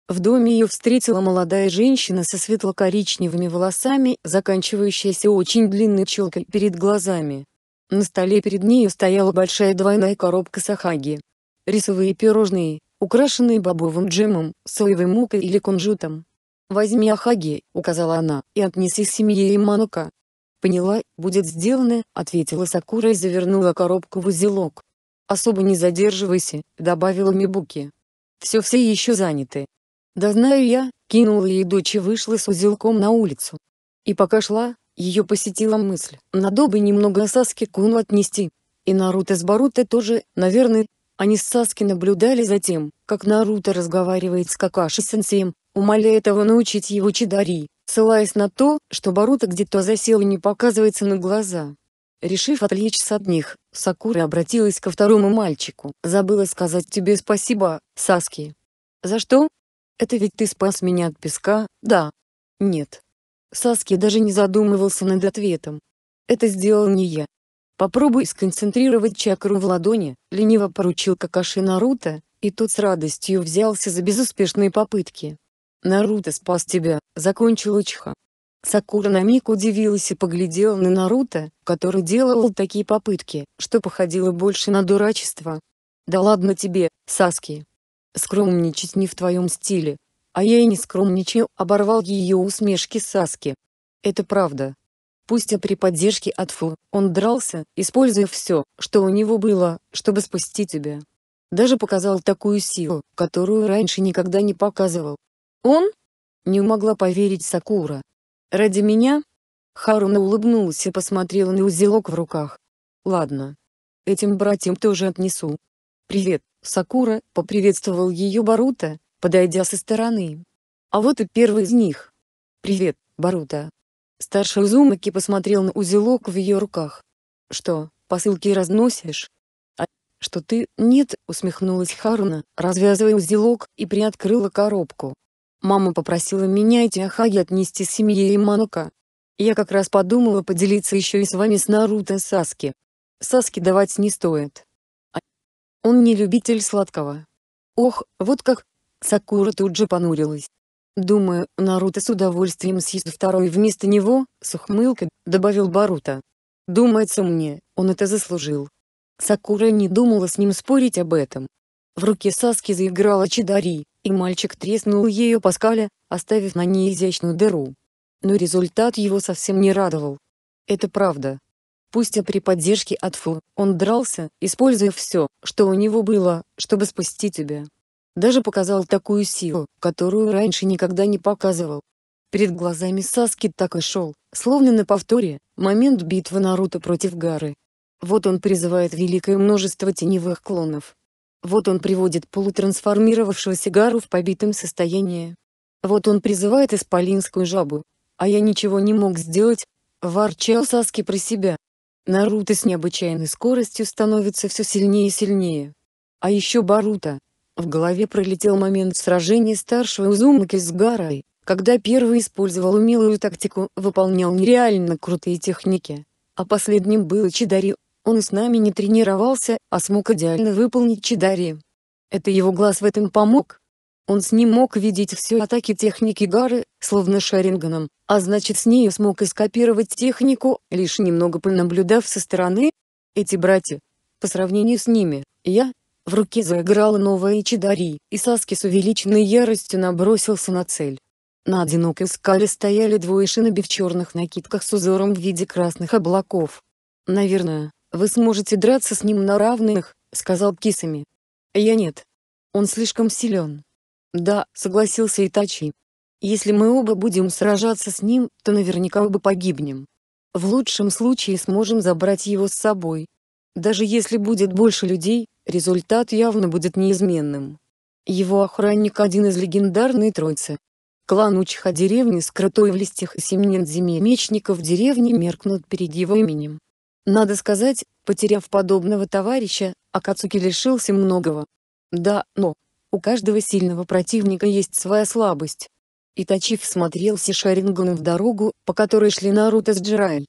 В доме ее встретила молодая женщина со светло-коричневыми волосами, заканчивающаяся очень длинной челкой перед глазами. На столе перед нею стояла большая двойная коробка сахаги. Рисовые пирожные, украшенные бобовым джемом, соевой мукой или кунжутом. «Возьми Ахаги», — указала она, — «и отнеси семье Иманука». «Поняла, будет сделано», — ответила Сакура и завернула коробку в узелок. «Особо не задерживайся», — добавила Мибуки. «Все все еще заняты». «Да знаю я», — кинула ей дочь и вышла с узелком на улицу. И пока шла, ее посетила мысль, надо бы немного Саски Куну отнести. И Наруто с Барутой тоже, наверное, они с Саски наблюдали за тем, как Наруто разговаривает с Какаши-сенсеем, умоляя того научить его чидари, ссылаясь на то, что Баруто где-то засел и не показывается на глаза. Решив отвлечься от них, Сакура обратилась ко второму мальчику. «Забыла сказать тебе спасибо, Саски». «За что?» «Это ведь ты спас меня от песка, да?» «Нет». Саски даже не задумывался над ответом. «Это сделал не я, «Попробуй сконцентрировать чакру в ладони», — лениво поручил Какаши Наруто, и тот с радостью взялся за безуспешные попытки. «Наруто спас тебя», — закончил Учха. Сакура на миг удивилась и поглядела на Наруто, который делал такие попытки, что походило больше на дурачество. «Да ладно тебе, Саски. Скромничать не в твоем стиле». «А я и не скромничаю», — оборвал ее усмешки Саски. «Это правда, пусть и при поддержке от Фу. Он дрался, используя все, что у него было, чтобы спасти тебя. Даже показал такую силу, которую раньше никогда не показывал. Он? Не могла поверить Сакура. Ради меня? Харуна улыбнулась и посмотрела на узелок в руках. Ладно. Этим братьям тоже отнесу. Привет, Сакура, поприветствовал ее Барута, подойдя со стороны. А вот и первый из них. Привет, Барута, Старший Узумаки посмотрел на узелок в ее руках. «Что, посылки разносишь?» «А что ты?» «Нет», — усмехнулась Харуна, развязывая узелок, и приоткрыла коробку. «Мама попросила меня эти ахаги отнести семье Иманука. Я как раз подумала поделиться еще и с вами с Наруто Саски. Саски давать не стоит. А... Он не любитель сладкого». «Ох, вот как!» Сакура тут же понурилась. Думаю, Наруто с удовольствием съест второй вместо него, с ухмылкой, добавил Барута. Думается мне, он это заслужил. Сакура не думала с ним спорить об этом. В руке Саски заиграла Чидари, и мальчик треснул ее по скале, оставив на ней изящную дыру. Но результат его совсем не радовал. Это правда. Пусть и при поддержке от Фу, он дрался, используя все, что у него было, чтобы спасти тебя. Даже показал такую силу, которую раньше никогда не показывал. Перед глазами Саски так и шел, словно на повторе, момент битвы Наруто против Гары. Вот он призывает великое множество теневых клонов. Вот он приводит полутрансформировавшегося Гару в побитом состоянии. Вот он призывает исполинскую жабу. А я ничего не мог сделать, ворчал Саски про себя. Наруто с необычайной скоростью становится все сильнее и сильнее. А еще Барута, в голове пролетел момент сражения старшего Узумаки с Гарой, когда первый использовал умелую тактику, выполнял нереально крутые техники. А последним был Чидари. Он с нами не тренировался, а смог идеально выполнить Чидари. Это его глаз в этом помог. Он с ним мог видеть все атаки техники Гары, словно Шаринганом, а значит с нею смог и скопировать технику, лишь немного понаблюдав со стороны. Эти братья. По сравнению с ними, я, в руке заиграла новая Ичидари, и Саски с увеличенной яростью набросился на цель. На одинокой скале стояли двое шиноби в черных накидках с узором в виде красных облаков. «Наверное, вы сможете драться с ним на равных», — сказал Кисами. «Я нет. Он слишком силен». «Да», — согласился Итачи. «Если мы оба будем сражаться с ним, то наверняка оба погибнем. В лучшем случае сможем забрать его с собой. Даже если будет больше людей, результат явно будет неизменным. Его охранник один из легендарной тройцы. Клан Учха деревни с кротой в листьях и семнен зиме мечников деревни меркнут перед его именем. Надо сказать, потеряв подобного товарища, Акацуки лишился многого. Да, но у каждого сильного противника есть своя слабость. Итачи всмотрелся Шаринганом в дорогу, по которой шли Наруто с Джирайль.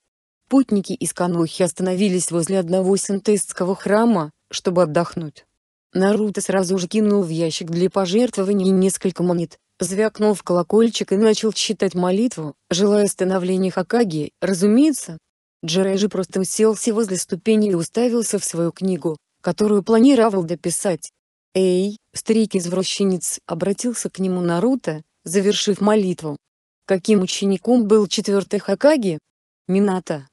Путники из Канохи остановились возле одного синтестского храма, чтобы отдохнуть. Наруто сразу же кинул в ящик для пожертвований несколько монет, звякнул в колокольчик и начал читать молитву, желая становления Хакаги, разумеется. Джирай же просто уселся возле ступени и уставился в свою книгу, которую планировал дописать. «Эй, старик-извращенец!» — обратился к нему Наруто, завершив молитву. Каким учеником был четвертый Хакаги? Мината.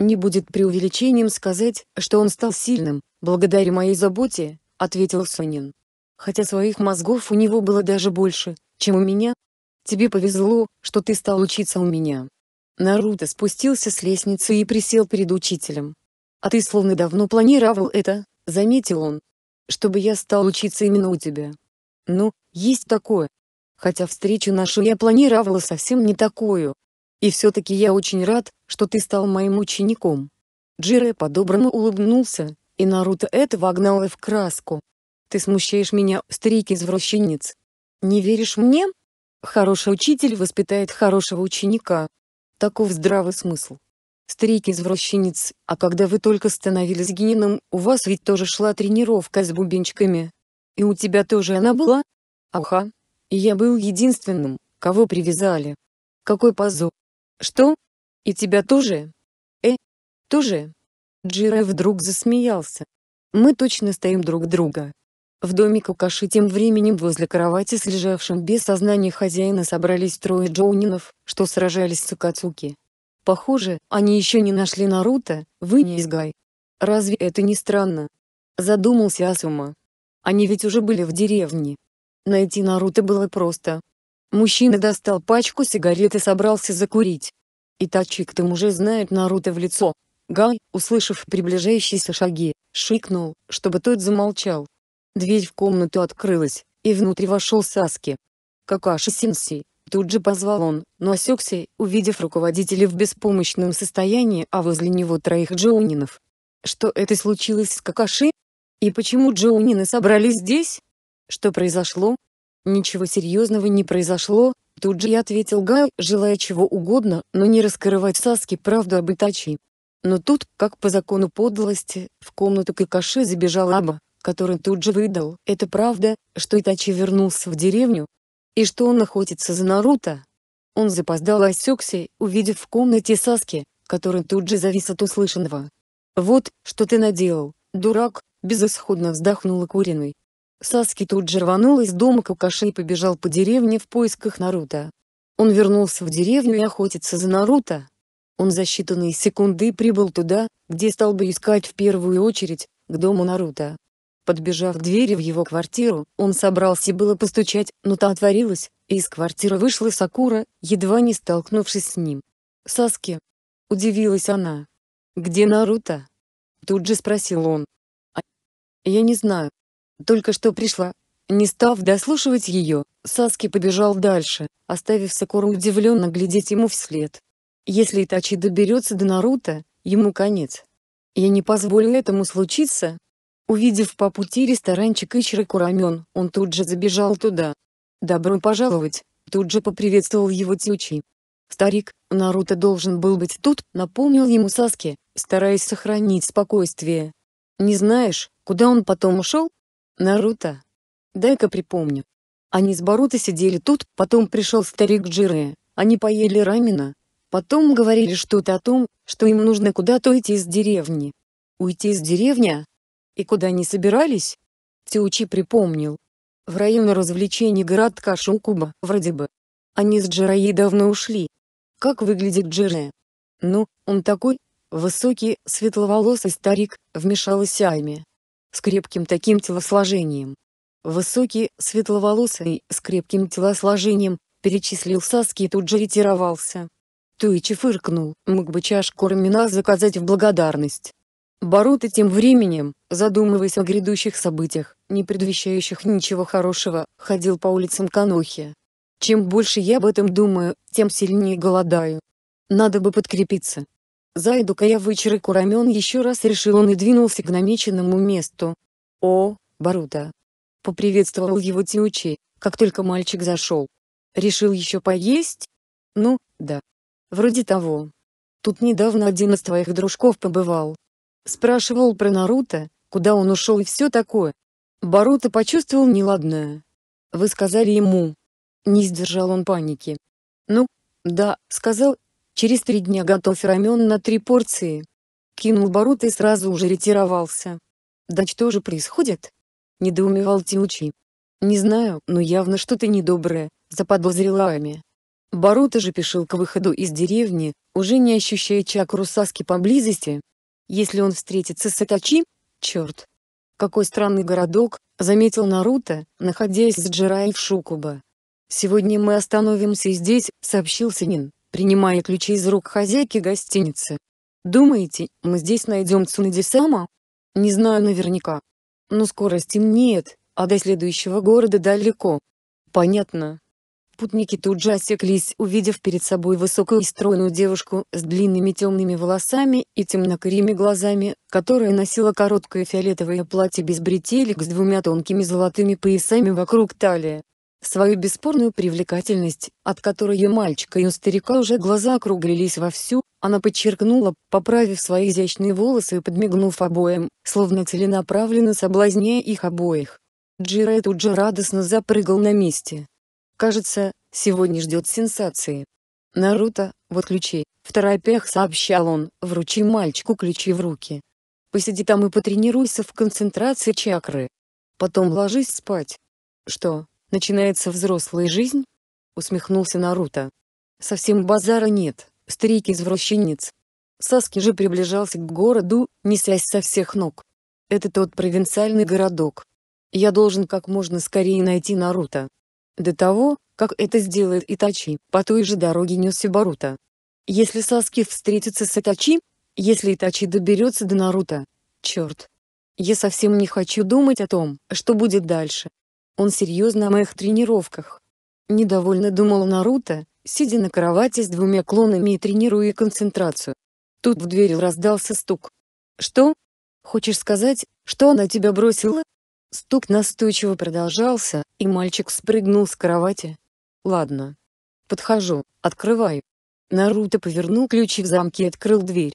Не будет преувеличением сказать, что он стал сильным, благодаря моей заботе, ответил Сонин. Хотя своих мозгов у него было даже больше, чем у меня. Тебе повезло, что ты стал учиться у меня. Наруто спустился с лестницы и присел перед учителем. А ты словно давно планировал это, заметил он. Чтобы я стал учиться именно у тебя. Ну, есть такое. Хотя встречу нашу я планировала совсем не такую. И все-таки я очень рад, что ты стал моим учеником». Джире по-доброму улыбнулся, и Наруто это вогнало в краску. «Ты смущаешь меня, старик-извращенец. Не веришь мне? Хороший учитель воспитает хорошего ученика. Таков здравый смысл. Старик-извращенец, а когда вы только становились генином, у вас ведь тоже шла тренировка с бубенчиками. И у тебя тоже она была? Ага. И я был единственным, кого привязали. Какой позор. Что? «И тебя тоже?» «Э, тоже?» Джира вдруг засмеялся. «Мы точно стоим друг друга». В домик у каши тем временем возле кровати с лежавшим без сознания хозяина собрались трое джоунинов, что сражались с Акацуки. Похоже, они еще не нашли Наруто, вы не изгай. Разве это не странно? Задумался Асума. Они ведь уже были в деревне. Найти Наруто было просто. Мужчина достал пачку сигарет и собрался закурить. Итачи к тому же знает Наруто в лицо. Гай, услышав приближающиеся шаги, шикнул, чтобы тот замолчал. Дверь в комнату открылась, и внутрь вошел Саски. «Какаши Синси!» Тут же позвал он, но осекся, увидев руководителя в беспомощном состоянии, а возле него троих джоунинов. Что это случилось с Какаши? И почему джоунины собрались здесь? Что произошло? Ничего серьезного не произошло, Тут же и ответил Гаю, желая чего угодно, но не раскрывать Саске правду об Итачи. Но тут, как по закону подлости, в комнату Какаши забежал Аба, который тут же выдал. Это правда, что Итачи вернулся в деревню? И что он находится за Наруто? Он запоздал осекся, увидев в комнате Саски, который тут же завис от услышанного. «Вот, что ты наделал, дурак!» – безысходно вздохнула Куриной. Саски тут же рванул из дома Какаши и побежал по деревне в поисках Наруто. Он вернулся в деревню и охотится за Наруто. Он за считанные секунды прибыл туда, где стал бы искать в первую очередь, к дому Наруто. Подбежав к двери в его квартиру, он собрался было постучать, но та отворилась, и из квартиры вышла Сакура, едва не столкнувшись с ним. «Саски!» — удивилась она. «Где Наруто?» — тут же спросил он. «А... «Я не знаю», только что пришла. Не став дослушивать ее, Саски побежал дальше, оставив Сакуру удивленно глядеть ему вслед. Если Итачи доберется до Наруто, ему конец. Я не позволю этому случиться. Увидев по пути ресторанчик Ичиро Курамен, он тут же забежал туда. «Добро пожаловать», — тут же поприветствовал его Тючи. «Старик, Наруто должен был быть тут», — напомнил ему Саски, стараясь сохранить спокойствие. «Не знаешь, куда он потом ушел?» «Наруто, дай-ка припомню. Они с Баруто сидели тут, потом пришел старик Джире, они поели рамена, потом говорили что-то о том, что им нужно куда-то уйти из деревни. Уйти из деревни? И куда они собирались? Тиучи припомнил. В район развлечений городка Шукуба, вроде бы. Они с Джираи давно ушли. Как выглядит Джире? Ну, он такой, высокий, светловолосый старик, вмешалась Айми с крепким таким телосложением. Высокий, светловолосый, с крепким телосложением, перечислил Саски и тут же ретировался. Туичи фыркнул, мог бы чашку рамена заказать в благодарность. Барута тем временем, задумываясь о грядущих событиях, не предвещающих ничего хорошего, ходил по улицам Канохи. Чем больше я об этом думаю, тем сильнее голодаю. Надо бы подкрепиться, Зайду-ка я вычерку рамен еще раз решил он и двинулся к намеченному месту. О, Барута! Поприветствовал его Тиучи, как только мальчик зашел. Решил еще поесть? Ну, да. Вроде того. Тут недавно один из твоих дружков побывал. Спрашивал про Наруто, куда он ушел и все такое. Барута почувствовал неладное. Вы сказали ему. Не сдержал он паники. Ну, да, сказал, Через три дня готов рамен на три порции. Кинул Барут и сразу же ретировался. Да что же происходит? Недоумевал Тиучи. Не знаю, но явно что-то недоброе, заподозрила Ами. Барута же пешил к выходу из деревни, уже не ощущая чакру Саски поблизости. Если он встретится с Атачи, черт. Какой странный городок, заметил Наруто, находясь с Джирай в Шукуба. «Сегодня мы остановимся здесь», — сообщил Синин принимая ключи из рук хозяйки гостиницы. «Думаете, мы здесь найдем Цунадисама?» «Не знаю наверняка. Но скорости нет, а до следующего города далеко». «Понятно». Путники тут же осеклись, увидев перед собой высокую и стройную девушку с длинными темными волосами и темно-карими глазами, которая носила короткое фиолетовое платье без бретелек с двумя тонкими золотыми поясами вокруг талии. Свою бесспорную привлекательность, от которой у мальчика и у старика уже глаза округлились вовсю, она подчеркнула, поправив свои изящные волосы и подмигнув обоим, словно целенаправленно соблазняя их обоих. Джирай тут же радостно запрыгал на месте. «Кажется, сегодня ждет сенсации». «Наруто, вот ключи», — в торопях сообщал он, — «вручи мальчику ключи в руки. Посиди там и потренируйся в концентрации чакры. Потом ложись спать». «Что, начинается взрослая жизнь?» — усмехнулся Наруто. «Совсем базара нет, старик-извращенец». Саски же приближался к городу, несясь со всех ног. «Это тот провинциальный городок. Я должен как можно скорее найти Наруто». До того, как это сделает Итачи, по той же дороге несся Баруто. Если Саски встретится с Итачи, если Итачи доберется до Наруто, черт. Я совсем не хочу думать о том, что будет дальше. Он серьезно о моих тренировках. Недовольно думал Наруто, сидя на кровати с двумя клонами и тренируя концентрацию. Тут в дверь раздался стук. «Что? Хочешь сказать, что она тебя бросила?» Стук настойчиво продолжался, и мальчик спрыгнул с кровати. «Ладно. Подхожу, открываю». Наруто повернул ключи в замке и открыл дверь.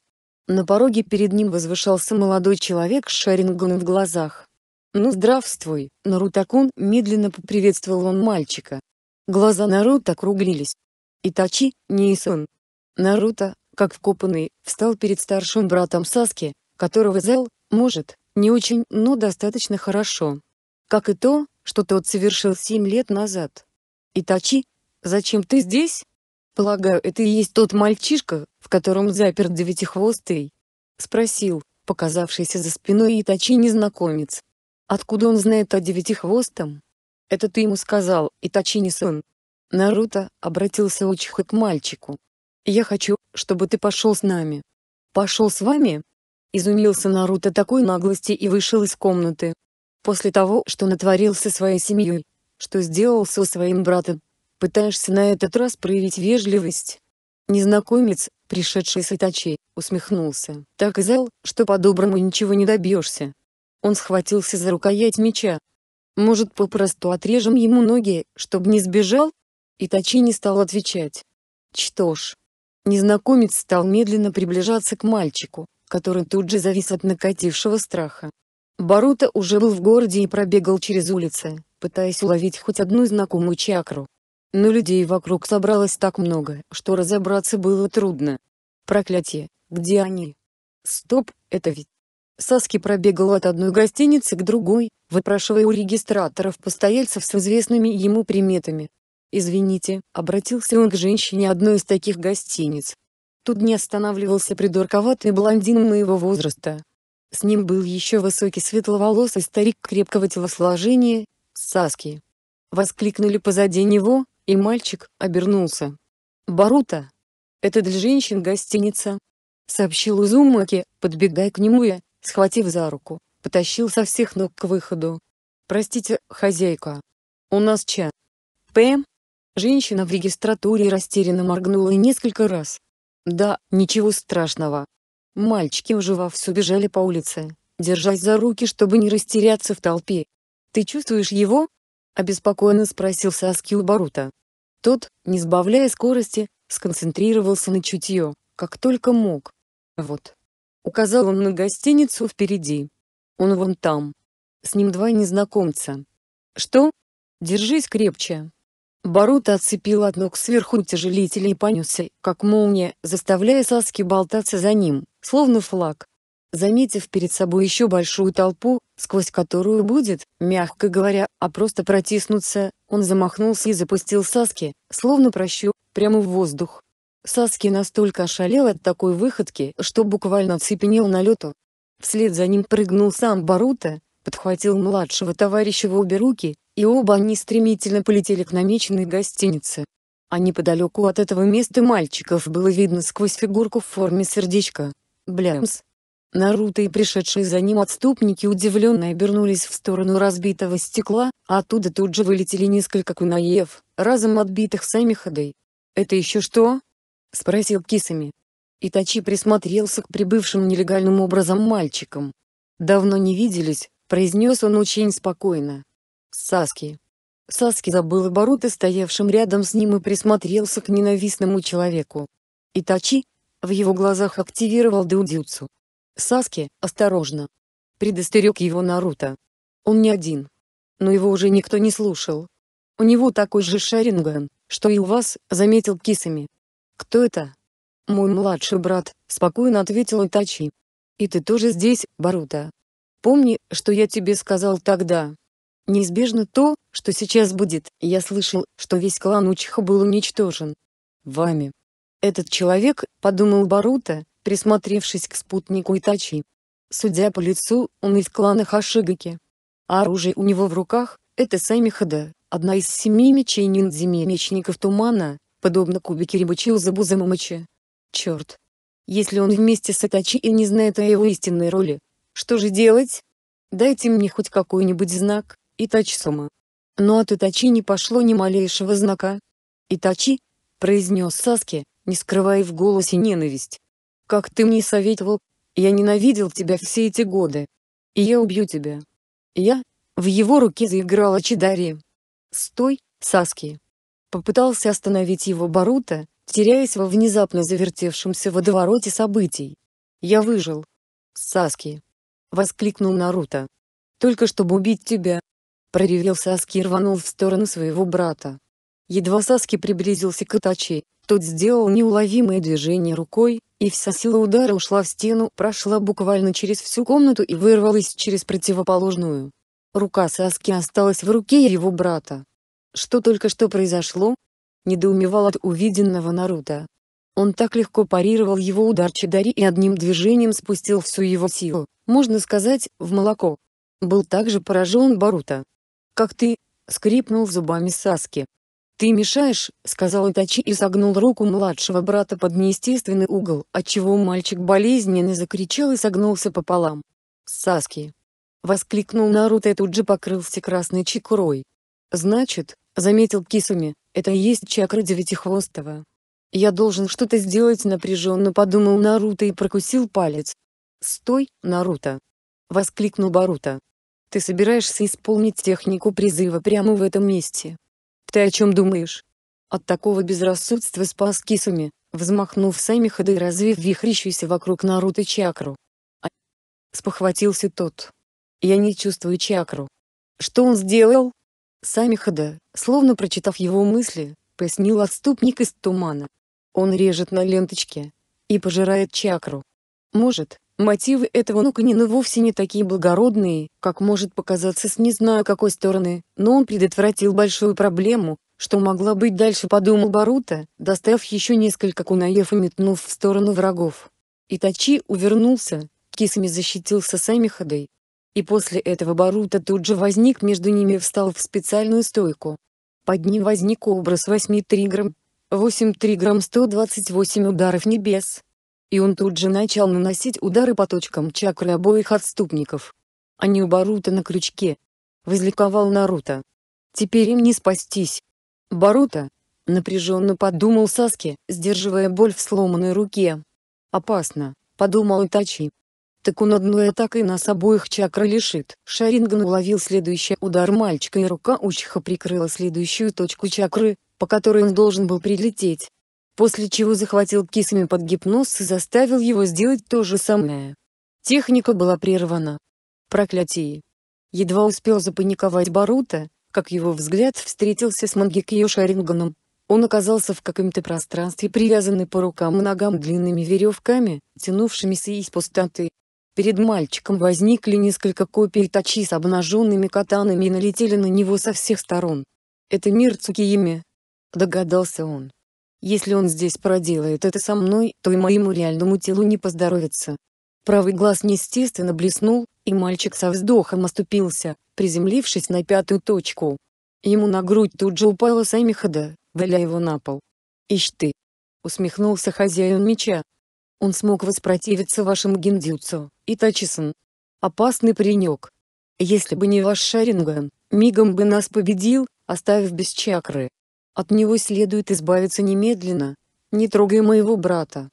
На пороге перед ним возвышался молодой человек с шарингом в глазах. «Ну здравствуй, Нарутакун!» — медленно поприветствовал он мальчика. Глаза Наруто округлились. Итачи, Ниисон. Наруто, как вкопанный, встал перед старшим братом Саски, которого Зел, может, не очень, но достаточно хорошо. Как и то, что тот совершил семь лет назад. «Итачи, зачем ты здесь?» «Полагаю, это и есть тот мальчишка, в котором запер девятихвостый?» — спросил, показавшийся за спиной Итачи незнакомец. Откуда он знает о девятихвостом? Это ты ему сказал, итачини сын. Наруто обратился Учиха к мальчику. Я хочу, чтобы ты пошел с нами. Пошел с вами? Изумился Наруто такой наглости и вышел из комнаты. После того, что натворил со своей семьей, что сделал со своим братом, пытаешься на этот раз проявить вежливость. Незнакомец, пришедший с Итачи, усмехнулся. Так и зал, что по-доброму ничего не добьешься. Он схватился за рукоять меча. «Может, попросту отрежем ему ноги, чтобы не сбежал?» И Тачи не стал отвечать. «Что ж». Незнакомец стал медленно приближаться к мальчику, который тут же завис от накатившего страха. Барута уже был в городе и пробегал через улицы, пытаясь уловить хоть одну знакомую чакру. Но людей вокруг собралось так много, что разобраться было трудно. Проклятие, где они? Стоп, это ведь Саски пробегал от одной гостиницы к другой, выпрашивая у регистраторов постояльцев с известными ему приметами. «Извините», — обратился он к женщине одной из таких гостиниц. Тут не останавливался придурковатый блондин моего возраста. С ним был еще высокий светловолосый старик крепкого телосложения, Саски. Воскликнули позади него, и мальчик обернулся. «Барута! Это для женщин гостиница!» — сообщил Узумаки, подбегая к нему я схватив за руку, потащил со всех ног к выходу. «Простите, хозяйка, у нас ча...» «Пэм?» Женщина в регистратуре растерянно моргнула и несколько раз. «Да, ничего страшного». Мальчики уже вовсю бежали по улице, держась за руки, чтобы не растеряться в толпе. «Ты чувствуешь его?» — обеспокоенно спросил Саски у Барута. Тот, не сбавляя скорости, сконцентрировался на чутье, как только мог. «Вот, Указал он на гостиницу впереди. Он вон там. С ним два незнакомца. Что? Держись крепче. Барут отцепил от ног сверху тяжелителя и понесся, как молния, заставляя Саски болтаться за ним, словно флаг. Заметив перед собой еще большую толпу, сквозь которую будет, мягко говоря, а просто протиснуться, он замахнулся и запустил Саски, словно прощу, прямо в воздух. Саски настолько ошалел от такой выходки, что буквально цепенел на лету. Вслед за ним прыгнул сам Барута, подхватил младшего товарища в обе руки, и оба они стремительно полетели к намеченной гостинице. А неподалеку от этого места мальчиков было видно сквозь фигурку в форме сердечка. Блямс. Наруто и пришедшие за ним отступники удивленно обернулись в сторону разбитого стекла, а оттуда тут же вылетели несколько кунаев, разом отбитых самих ходой. «Это еще что?» — спросил Кисами. Итачи присмотрелся к прибывшим нелегальным образом мальчикам. «Давно не виделись», — произнес он очень спокойно. «Саски». Саски забыл обороты стоявшим рядом с ним и присмотрелся к ненавистному человеку. Итачи в его глазах активировал Дудзюцу. «Саски, осторожно!» Предостерег его Наруто. Он не один. Но его уже никто не слушал. У него такой же шаринган, что и у вас, заметил кисами. «Кто это?» «Мой младший брат», — спокойно ответил Итачи. «И ты тоже здесь, Барута. Помни, что я тебе сказал тогда. Неизбежно то, что сейчас будет. Я слышал, что весь клан Учиха был уничтожен. Вами». «Этот человек», — подумал Барута, присмотревшись к спутнику Итачи. Судя по лицу, он из клана Хашигаки. А оружие у него в руках — это Сэмихада, одна из семи мечей ниндзями мечников Тумана, подобно кубике ребучи за бузом Умыча. Черт! Если он вместе с Атачи и не знает о его истинной роли, что же делать? Дайте мне хоть какой-нибудь знак, сума. Но от Итачи не пошло ни малейшего знака. Итачи, произнес Саски, не скрывая в голосе ненависть. Как ты мне советовал, я ненавидел тебя все эти годы. И я убью тебя. Я? В его руке заиграла Чидари. Стой, Саски. Попытался остановить его Барута, теряясь во внезапно завертевшемся водовороте событий. «Я выжил!» «Саски!» — воскликнул Наруто. «Только чтобы убить тебя!» Проревел Саски и рванул в сторону своего брата. Едва Саски приблизился к Итачи, тот сделал неуловимое движение рукой, и вся сила удара ушла в стену, прошла буквально через всю комнату и вырвалась через противоположную. Рука Саски осталась в руке его брата. Что только что произошло? Недоумевал от увиденного Наруто. Он так легко парировал его удар Чидари и одним движением спустил всю его силу, можно сказать, в молоко. Был также поражен Барута. «Как ты?» — скрипнул зубами Саски. «Ты мешаешь», — сказал Итачи и согнул руку младшего брата под неестественный угол, отчего мальчик болезненно закричал и согнулся пополам. «Саски!» — воскликнул Наруто и тут же покрылся красной чекурой. «Значит, Заметил Кисуми, это и есть чакра девятихвостого. Я должен что-то сделать напряженно подумал Наруто и прокусил палец. Стой, Наруто! Воскликнул Барута. Ты собираешься исполнить технику призыва прямо в этом месте. Ты о чем думаешь? От такого безрассудства спас Кисуми, взмахнув Сэмихода и развив вихрящуюся вокруг Наруто чакру. А... Спохватился тот. Я не чувствую чакру. Что он сделал? Самихада, словно прочитав его мысли, пояснил отступник из тумана. Он режет на ленточке и пожирает чакру. Может, мотивы этого Нуканина ну, вовсе не такие благородные, как может показаться с не знаю какой стороны, но он предотвратил большую проблему, что могла быть дальше, подумал Барута, достав еще несколько кунаев и метнув в сторону врагов. Итачи увернулся, кисами защитился Самихадой, и после этого Барута тут же возник между ними и встал в специальную стойку. Под ним возник образ 8 триграмм, 8 триграмм 128 ударов небес. И он тут же начал наносить удары по точкам чакры обоих отступников. Они у Барута на крючке. Возликовал Наруто. Теперь им не спастись. Барута, напряженно подумал Саски, сдерживая боль в сломанной руке. «Опасно», — подумал Итачи, так он одной атакой нас обоих чакры лишит. Шаринган уловил следующий удар мальчика и рука Учха прикрыла следующую точку чакры, по которой он должен был прилететь. После чего захватил кисами под гипноз и заставил его сделать то же самое. Техника была прервана. Проклятие. Едва успел запаниковать Барута, как его взгляд встретился с Мангекио Шаринганом. Он оказался в каком-то пространстве, привязанный по рукам и ногам длинными веревками, тянувшимися из пустоты. Перед мальчиком возникли несколько копий тачи с обнаженными катанами и налетели на него со всех сторон. «Это мир Цукиеми», — догадался он. «Если он здесь проделает это со мной, то и моему реальному телу не поздоровится». Правый глаз неестественно блеснул, и мальчик со вздохом оступился, приземлившись на пятую точку. Ему на грудь тут же упала Саймихада, валя его на пол. «Ишь ты!» — усмехнулся хозяин меча. «Он смог воспротивиться вашему гиндюцу, Итачисон. Опасный паренек. Если бы не ваш Шаринган, мигом бы нас победил, оставив без чакры. От него следует избавиться немедленно. Не трогай моего брата.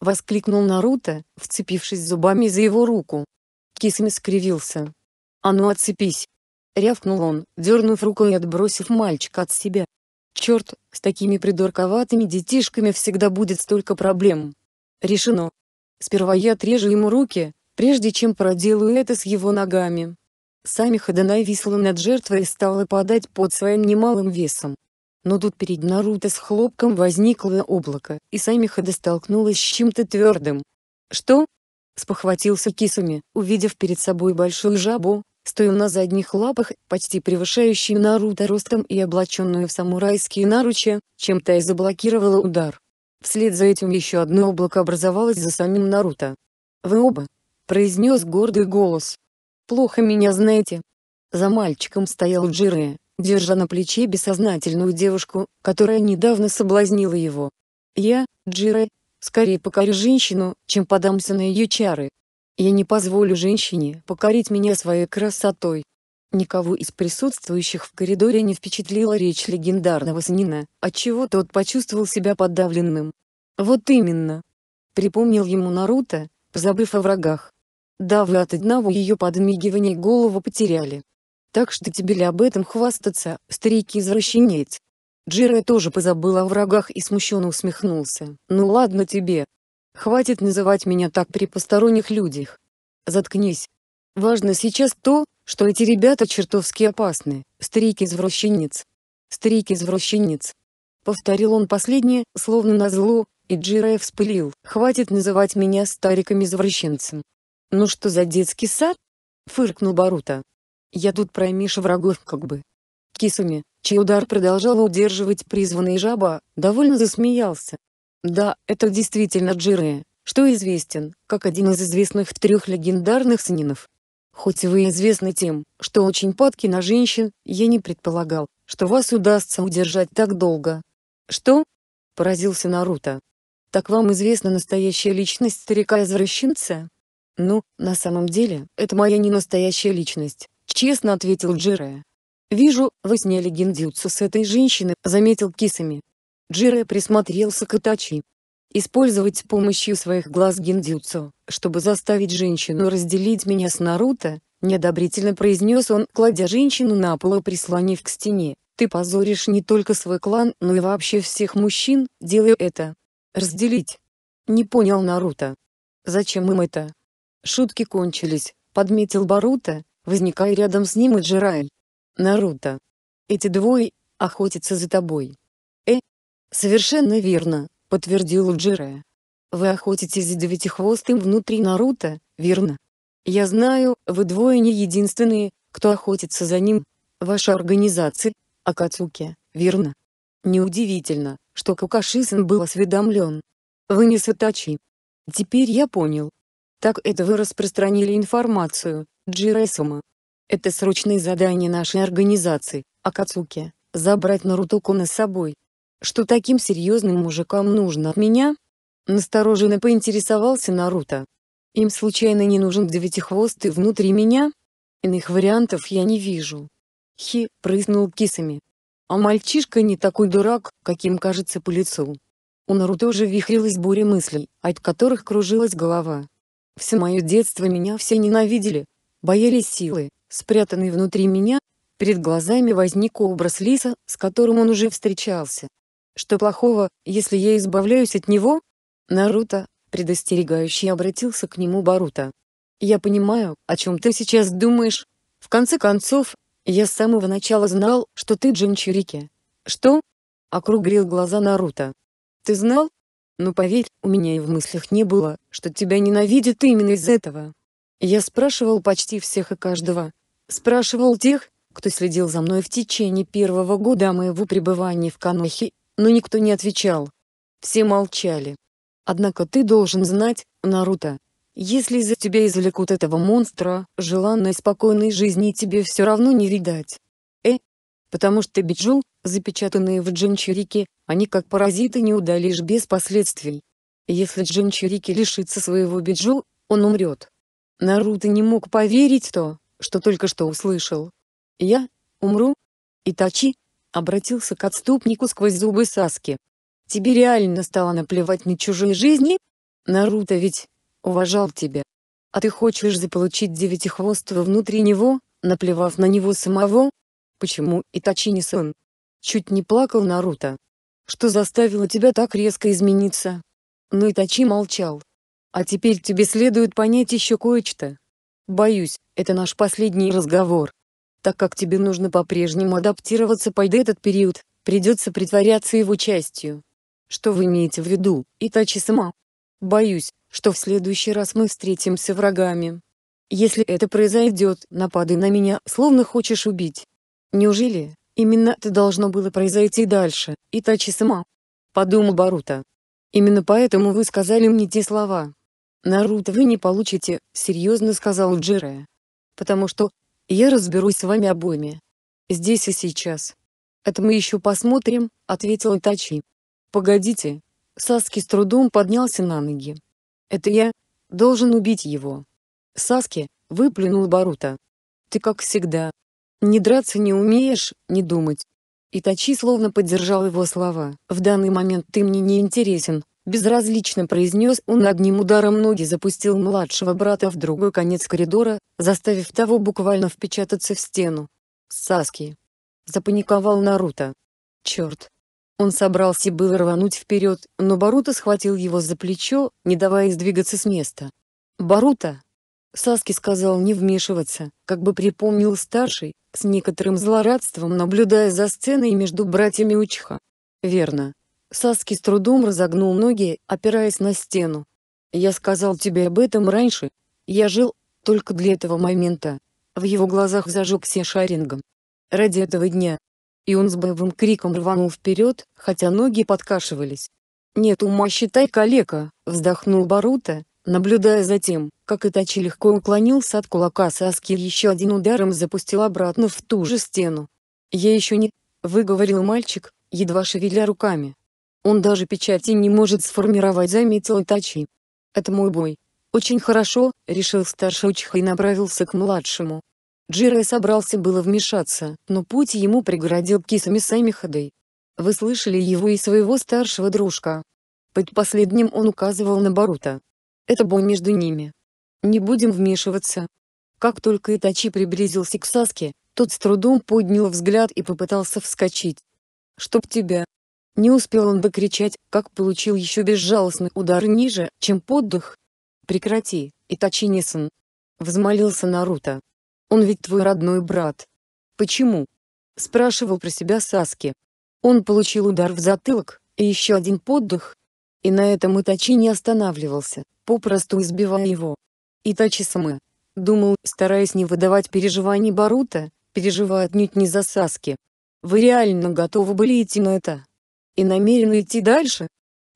Воскликнул Наруто, вцепившись зубами за его руку. Кисами скривился. «А ну отцепись!» Рявкнул он, дернув рукой и отбросив мальчика от себя. «Черт, с такими придурковатыми детишками всегда будет столько проблем!» «Решено! Сперва я отрежу ему руки, прежде чем проделаю это с его ногами. Сами Хаданай висла над жертвой и стала падать под своим немалым весом. Но тут перед Наруто с хлопком возникло облако, и Самихада столкнулась с чем-то твердым. «Что?» — спохватился Кисуми, увидев перед собой большую жабу, стоя на задних лапах, почти превышающую Наруто ростом и облаченную в самурайские наручи, чем-то и заблокировала удар. Вслед за этим еще одно облако образовалось за самим Наруто. «Вы оба!» произнес гордый голос. «Плохо меня знаете». За мальчиком стоял Джире, держа на плече бессознательную девушку, которая недавно соблазнила его. «Я, Джире, скорее покорю женщину, чем подамся на ее чары. Я не позволю женщине покорить меня своей красотой». Никого из присутствующих в коридоре не впечатлила речь легендарного Санина, отчего тот почувствовал себя подавленным. «Вот именно!» — припомнил ему Наруто, забыв о врагах. Да вы от одного ее подмигивания голову потеряли. Так что тебе ли об этом хвастаться, старик-извращенец? Джира тоже позабыл о врагах и смущенно усмехнулся. Ну ладно тебе. Хватит называть меня так при посторонних людях. Заткнись. Важно сейчас то, что эти ребята чертовски опасны, старик-извращенец. Старик-извращенец. Повторил он последнее, словно на зло, и Джирая вспылил. Хватит называть меня стариком-извращенцем. «Ну что за детский сад?» — фыркнул Барута. «Я тут про Миша врагов как бы». Кисуми, чей удар продолжал удерживать призванный жаба, довольно засмеялся. «Да, это действительно Джире, что известен, как один из известных трех легендарных сынинов. Хоть вы известны тем, что очень падки на женщин, я не предполагал, что вас удастся удержать так долго. Что? Поразился Наруто. Так вам известна настоящая личность старика-извращенца? «Ну, на самом деле, это моя не настоящая личность», — честно ответил Джире. «Вижу, вы сняли гиндзюцу с этой женщины», — заметил кисами. Джире присмотрелся к Итачи. «Использовать с помощью своих глаз гиндзюцу, чтобы заставить женщину разделить меня с Наруто», — неодобрительно произнес он, кладя женщину на пол и прислонив к стене. «Ты позоришь не только свой клан, но и вообще всех мужчин, делая это». «Разделить». Не понял Наруто. «Зачем им это?» «Шутки кончились», — подметил Барута, возникая рядом с ним и Джираэль. «Наруто, эти двое охотятся за тобой». «Э?» «Совершенно верно», — подтвердил Джирая. «Вы охотитесь за девятихвостым внутри Наруто, верно?» «Я знаю, вы двое не единственные, кто охотится за ним. Ваша организация, Акацуки, верно?» «Неудивительно, что Кукашисен был осведомлен. Вы не Сатачи. Теперь я понял, так это вы распространили информацию, Джирайсума. Это срочное задание нашей организации, Акацуки, забрать Нарутоку на собой. Что таким серьезным мужикам нужно от меня? Настороженно поинтересовался Наруто. Им случайно не нужен девятихвостый внутри меня? Иных вариантов я не вижу. Хи, прыснул кисами. А мальчишка не такой дурак, каким кажется по лицу. У Наруто уже вихрилась буря мыслей, от которых кружилась голова. Все мое детство меня все ненавидели, боялись силы, спрятанной внутри меня. Перед глазами возник образ Лиса, с которым он уже встречался. Что плохого, если я избавляюсь от него? Наруто, предостерегающий обратился к нему Барута. Я понимаю, о чем ты сейчас думаешь. В конце концов, я с самого начала знал, что ты Джинчурики. Что? Округлил глаза Наруто. Ты знал? Но поверь, у меня и в мыслях не было, что тебя ненавидят именно из этого. Я спрашивал почти всех и каждого. Спрашивал тех, кто следил за мной в течение первого года моего пребывания в Канохе, но никто не отвечал. Все молчали. Однако ты должен знать, Наруто, если из-за тебя извлекут этого монстра, желанной спокойной жизни тебе все равно не видать. Э, потому что ты Биджу, Запечатанные в джинчурики, они как паразиты не удалишь без последствий. Если джинчурики лишится своего биджу, он умрет. Наруто не мог поверить то, что только что услышал. «Я? Умру?» Итачи обратился к отступнику сквозь зубы Саски. «Тебе реально стало наплевать на чужие жизни? Наруто ведь уважал тебя. А ты хочешь заполучить девятихвостого внутри него, наплевав на него самого? Почему Итачи не сын?» Чуть не плакал Наруто. Что заставило тебя так резко измениться? Но ну Итачи молчал. А теперь тебе следует понять еще кое-что. Боюсь, это наш последний разговор. Так как тебе нужно по-прежнему адаптироваться под этот период, придется притворяться его частью. Что вы имеете в виду, Итачи сама? Боюсь, что в следующий раз мы встретимся врагами. Если это произойдет, напады на меня, словно хочешь убить. Неужели Именно это должно было произойти дальше, Итачи сама. Подумал Барута. Именно поэтому вы сказали мне те слова. Наруто вы не получите, серьезно сказал Джире. Потому что, я разберусь с вами обоими. Здесь и сейчас. Это мы еще посмотрим, ответил Итачи. Погодите. Саски с трудом поднялся на ноги. Это я, должен убить его. Саски, выплюнул Барута. Ты как всегда, не драться не умеешь, не думать. Итачи словно поддержал его слова. «В данный момент ты мне не интересен», — безразлично произнес он одним ударом ноги запустил младшего брата в другой конец коридора, заставив того буквально впечататься в стену. «Саски!» — запаниковал Наруто. «Черт!» Он собрался было рвануть вперед, но Барута схватил его за плечо, не давая сдвигаться с места. Барута. Саски сказал не вмешиваться, как бы припомнил старший, с некоторым злорадством наблюдая за сценой между братьями Учха. «Верно». Саски с трудом разогнул ноги, опираясь на стену. «Я сказал тебе об этом раньше. Я жил только для этого момента». В его глазах зажегся шарингом. «Ради этого дня». И он с боевым криком рванул вперед, хотя ноги подкашивались. «Нет ума считай калека», — вздохнул Барута, Наблюдая за тем, как Итачи легко уклонился от кулака Саски еще один ударом запустил обратно в ту же стену. «Я еще не...» — выговорил мальчик, едва шевеля руками. «Он даже печати не может сформировать», — заметил Итачи. «Это мой бой». «Очень хорошо», — решил старший Учиха и направился к младшему. Джирай собрался было вмешаться, но путь ему преградил Кисами Самихадой. «Вы слышали его и своего старшего дружка?» Под последним он указывал на Барута. Это бой между ними. Не будем вмешиваться. Как только Итачи приблизился к Саске, тот с трудом поднял взгляд и попытался вскочить. «Чтоб тебя!» Не успел он докричать, как получил еще безжалостный удар ниже, чем поддых. «Прекрати, Итачи Нисан!» Взмолился Наруто. «Он ведь твой родной брат!» «Почему?» Спрашивал про себя Саски. Он получил удар в затылок, и еще один поддых, и на этом Итачи не останавливался, попросту избивая его. Итачи сама, Думал, стараясь не выдавать переживаний Барута, переживая отнюдь не за Саски. Вы реально готовы были идти на это? И намерены идти дальше?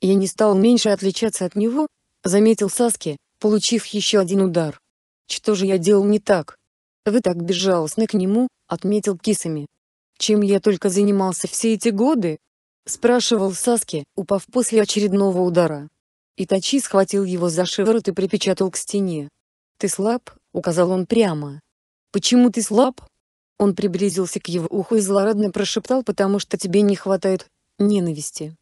Я не стал меньше отличаться от него, заметил Саски, получив еще один удар. Что же я делал не так? Вы так безжалостны к нему, отметил кисами. Чем я только занимался все эти годы, спрашивал Саски, упав после очередного удара. Итачи схватил его за шиворот и припечатал к стене. «Ты слаб?» — указал он прямо. «Почему ты слаб?» Он приблизился к его уху и злорадно прошептал «потому что тебе не хватает ненависти».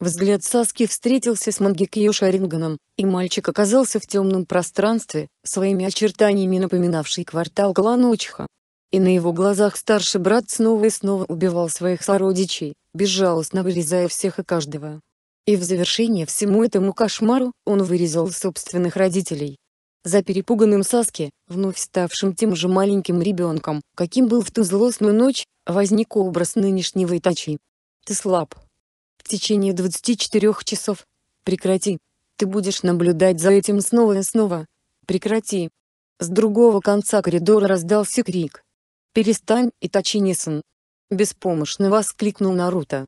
Взгляд Саски встретился с мангикио Шаринганом, и мальчик оказался в темном пространстве, своими очертаниями напоминавший квартал клана Очха и на его глазах старший брат снова и снова убивал своих сородичей, безжалостно вырезая всех и каждого. И в завершение всему этому кошмару, он вырезал собственных родителей. За перепуганным саске, вновь ставшим тем же маленьким ребенком, каким был в ту злостную ночь, возник образ нынешнего Итачи. «Ты слаб. В течение 24 часов. Прекрати. Ты будешь наблюдать за этим снова и снова. Прекрати». С другого конца коридора раздался крик. «Перестань, Итачи-Нисан!» — беспомощно воскликнул Наруто.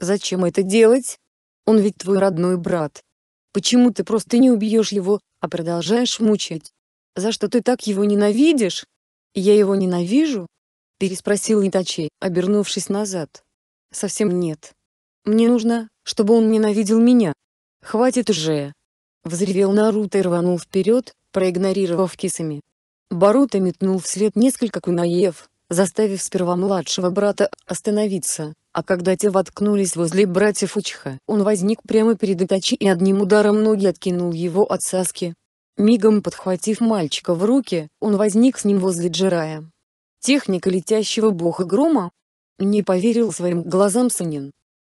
«Зачем это делать? Он ведь твой родной брат. Почему ты просто не убьешь его, а продолжаешь мучить? За что ты так его ненавидишь?» «Я его ненавижу?» — переспросил Итачи, обернувшись назад. «Совсем нет. Мне нужно, чтобы он ненавидел меня. Хватит же!» Взревел Наруто и рванул вперед, проигнорировав кисами. Барута метнул вслед несколько кунаев, заставив сперва младшего брата остановиться, а когда те воткнулись возле братьев Учха, он возник прямо перед Итачи и одним ударом ноги откинул его от Саски. Мигом подхватив мальчика в руки, он возник с ним возле Джирая. Техника летящего бога грома? Не поверил своим глазам Санин.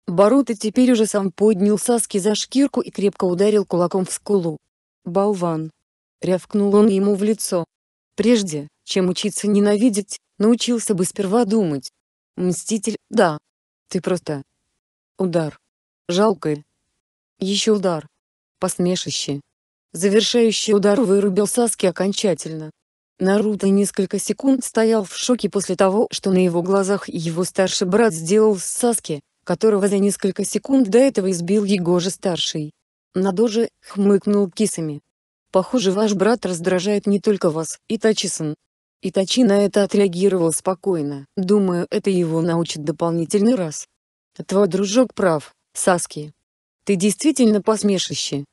Барута теперь уже сам поднял Саски за шкирку и крепко ударил кулаком в скулу. «Болван!» — рявкнул он ему в лицо. Прежде, чем учиться ненавидеть, научился бы сперва думать. Мститель, да. Ты просто... Удар. Жалкое. Еще удар. Посмешище. Завершающий удар вырубил Саски окончательно. Наруто несколько секунд стоял в шоке после того, что на его глазах его старший брат сделал с Саски, которого за несколько секунд до этого избил Егожа-старший. Надо же, хмыкнул кисами. Похоже, ваш брат раздражает не только вас, Итачи-сан. Итачи на это отреагировал спокойно. Думаю, это его научит дополнительный раз. Твой дружок прав, Саски. Ты действительно посмешище.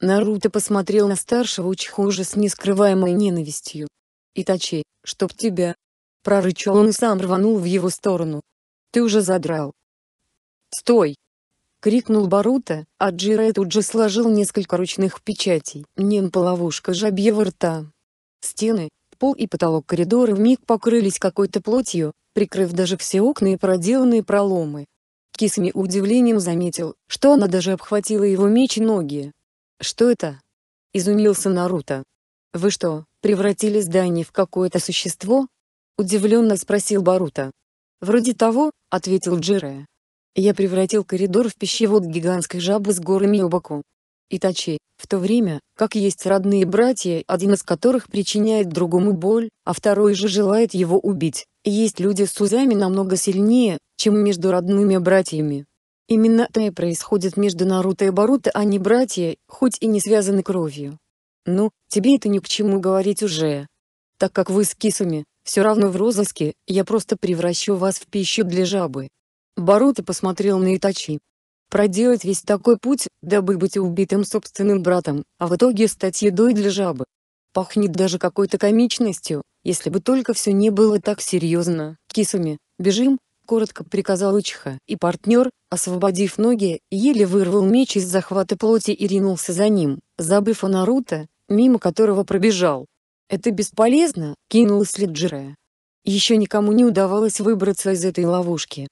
Наруто посмотрел на старшего Учхожа с нескрываемой ненавистью. Итачи, чтоб тебя. Прорычал он и сам рванул в его сторону. Ты уже задрал. Стой! крикнул Барута, а Джире тут же сложил несколько ручных печатей. Нен-половушка жабьего рта. Стены, пол и потолок коридора вмиг покрылись какой-то плотью, прикрыв даже все окна и проделанные проломы. Кисми удивлением заметил, что она даже обхватила его меч и ноги. «Что это?» — изумился Наруто. «Вы что, превратили здание в какое-то существо?» — удивленно спросил Барута. «Вроде того», — ответил Джире. Я превратил коридор в пищевод гигантской жабы с горами Обаку. Итачи, в то время, как есть родные братья, один из которых причиняет другому боль, а второй же желает его убить, есть люди с узами намного сильнее, чем между родными братьями. Именно это и происходит между Наруто и Боруто, а не братья, хоть и не связаны кровью. Ну, тебе это ни к чему говорить уже. Так как вы с кисами, все равно в розыске, я просто превращу вас в пищу для жабы. Барута посмотрел на Итачи. Проделать весь такой путь, дабы быть убитым собственным братом, а в итоге стать едой для жабы. Пахнет даже какой-то комичностью, если бы только все не было так серьезно. Кисами, бежим, коротко приказал Учиха, и партнер, освободив ноги, еле вырвал меч из захвата плоти и ринулся за ним, забыв о Наруто, мимо которого пробежал. «Это бесполезно», — кинулась Леджире. Еще никому не удавалось выбраться из этой ловушки,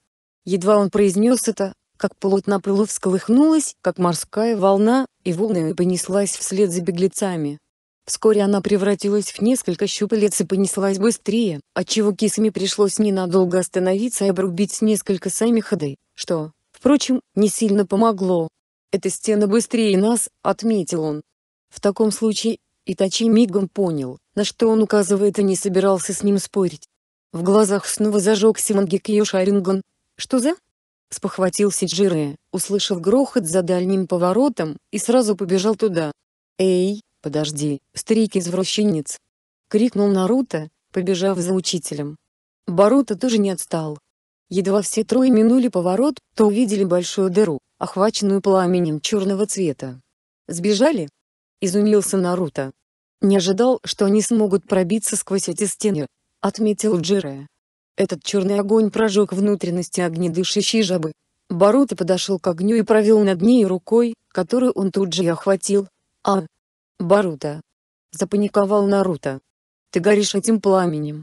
Едва он произнес это, как полотна пылу всколыхнулась, как морская волна, и волнами понеслась вслед за беглецами. Вскоре она превратилась в несколько щупалец и понеслась быстрее, отчего кисами пришлось ненадолго остановиться и обрубить несколько ходы, что, впрочем, не сильно помогло. «Эта стена быстрее нас», — отметил он. В таком случае, Итачи мигом понял, на что он указывает и не собирался с ним спорить. В глазах снова зажегся Мангекио Шаринган, «Что за?» — спохватился Джире, услышав грохот за дальним поворотом, и сразу побежал туда. «Эй, подожди, старик-извращенец!» — крикнул Наруто, побежав за учителем. Баруто тоже не отстал. Едва все трое минули поворот, то увидели большую дыру, охваченную пламенем черного цвета. «Сбежали?» — изумился Наруто. «Не ожидал, что они смогут пробиться сквозь эти стены», — отметил Джире. Этот черный огонь прожег внутренности огнедышащей жабы. Барута подошел к огню и провел над ней рукой, которую он тут же и охватил. «А! Барута!» — запаниковал Наруто. «Ты горишь этим пламенем!»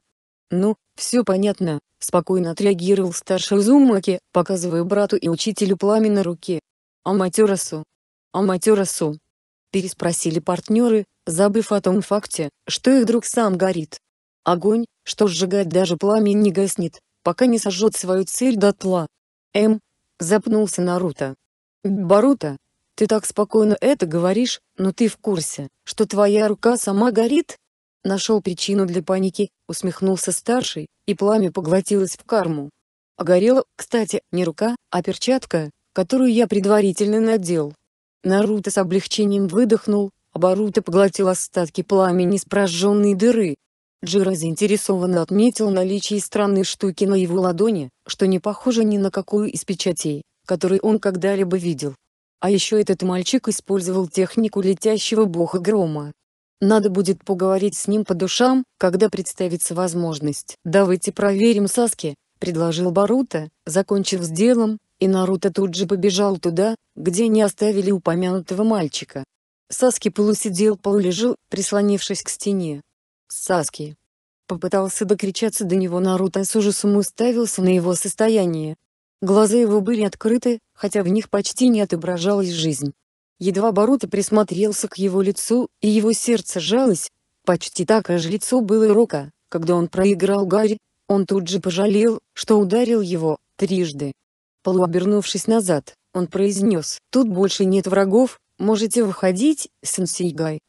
«Ну, все понятно», — спокойно отреагировал старший Узумаки, показывая брату и учителю пламя на руке. «Аматерасу! Аматерасу!» Переспросили партнеры, забыв о том факте, что их друг сам горит. Огонь, что сжигает даже пламя не гаснет, пока не сожжет свою цель дотла. М. Запнулся Наруто. Баруто, ты так спокойно это говоришь, но ты в курсе, что твоя рука сама горит? Нашел причину для паники, усмехнулся старший, и пламя поглотилось в карму. А горела, кстати, не рука, а перчатка, которую я предварительно надел. Наруто с облегчением выдохнул, а Баруто поглотил остатки пламени с прожженной дыры. Джиро заинтересованно отметил наличие странной штуки на его ладони, что не похоже ни на какую из печатей, которые он когда-либо видел. А еще этот мальчик использовал технику летящего бога грома. Надо будет поговорить с ним по душам, когда представится возможность. «Давайте проверим Саски», — предложил Барута, закончив с делом, и Наруто тут же побежал туда, где не оставили упомянутого мальчика. Саски полусидел полулежал, прислонившись к стене, Саски. Попытался докричаться до него Наруто с ужасом уставился на его состояние. Глаза его были открыты, хотя в них почти не отображалась жизнь. Едва Боруто присмотрелся к его лицу, и его сердце сжалось. Почти так же лицо было и Рока, когда он проиграл Гарри. Он тут же пожалел, что ударил его, трижды. Полуобернувшись назад, он произнес, «Тут больше нет врагов, можете выходить, сенсей Гай».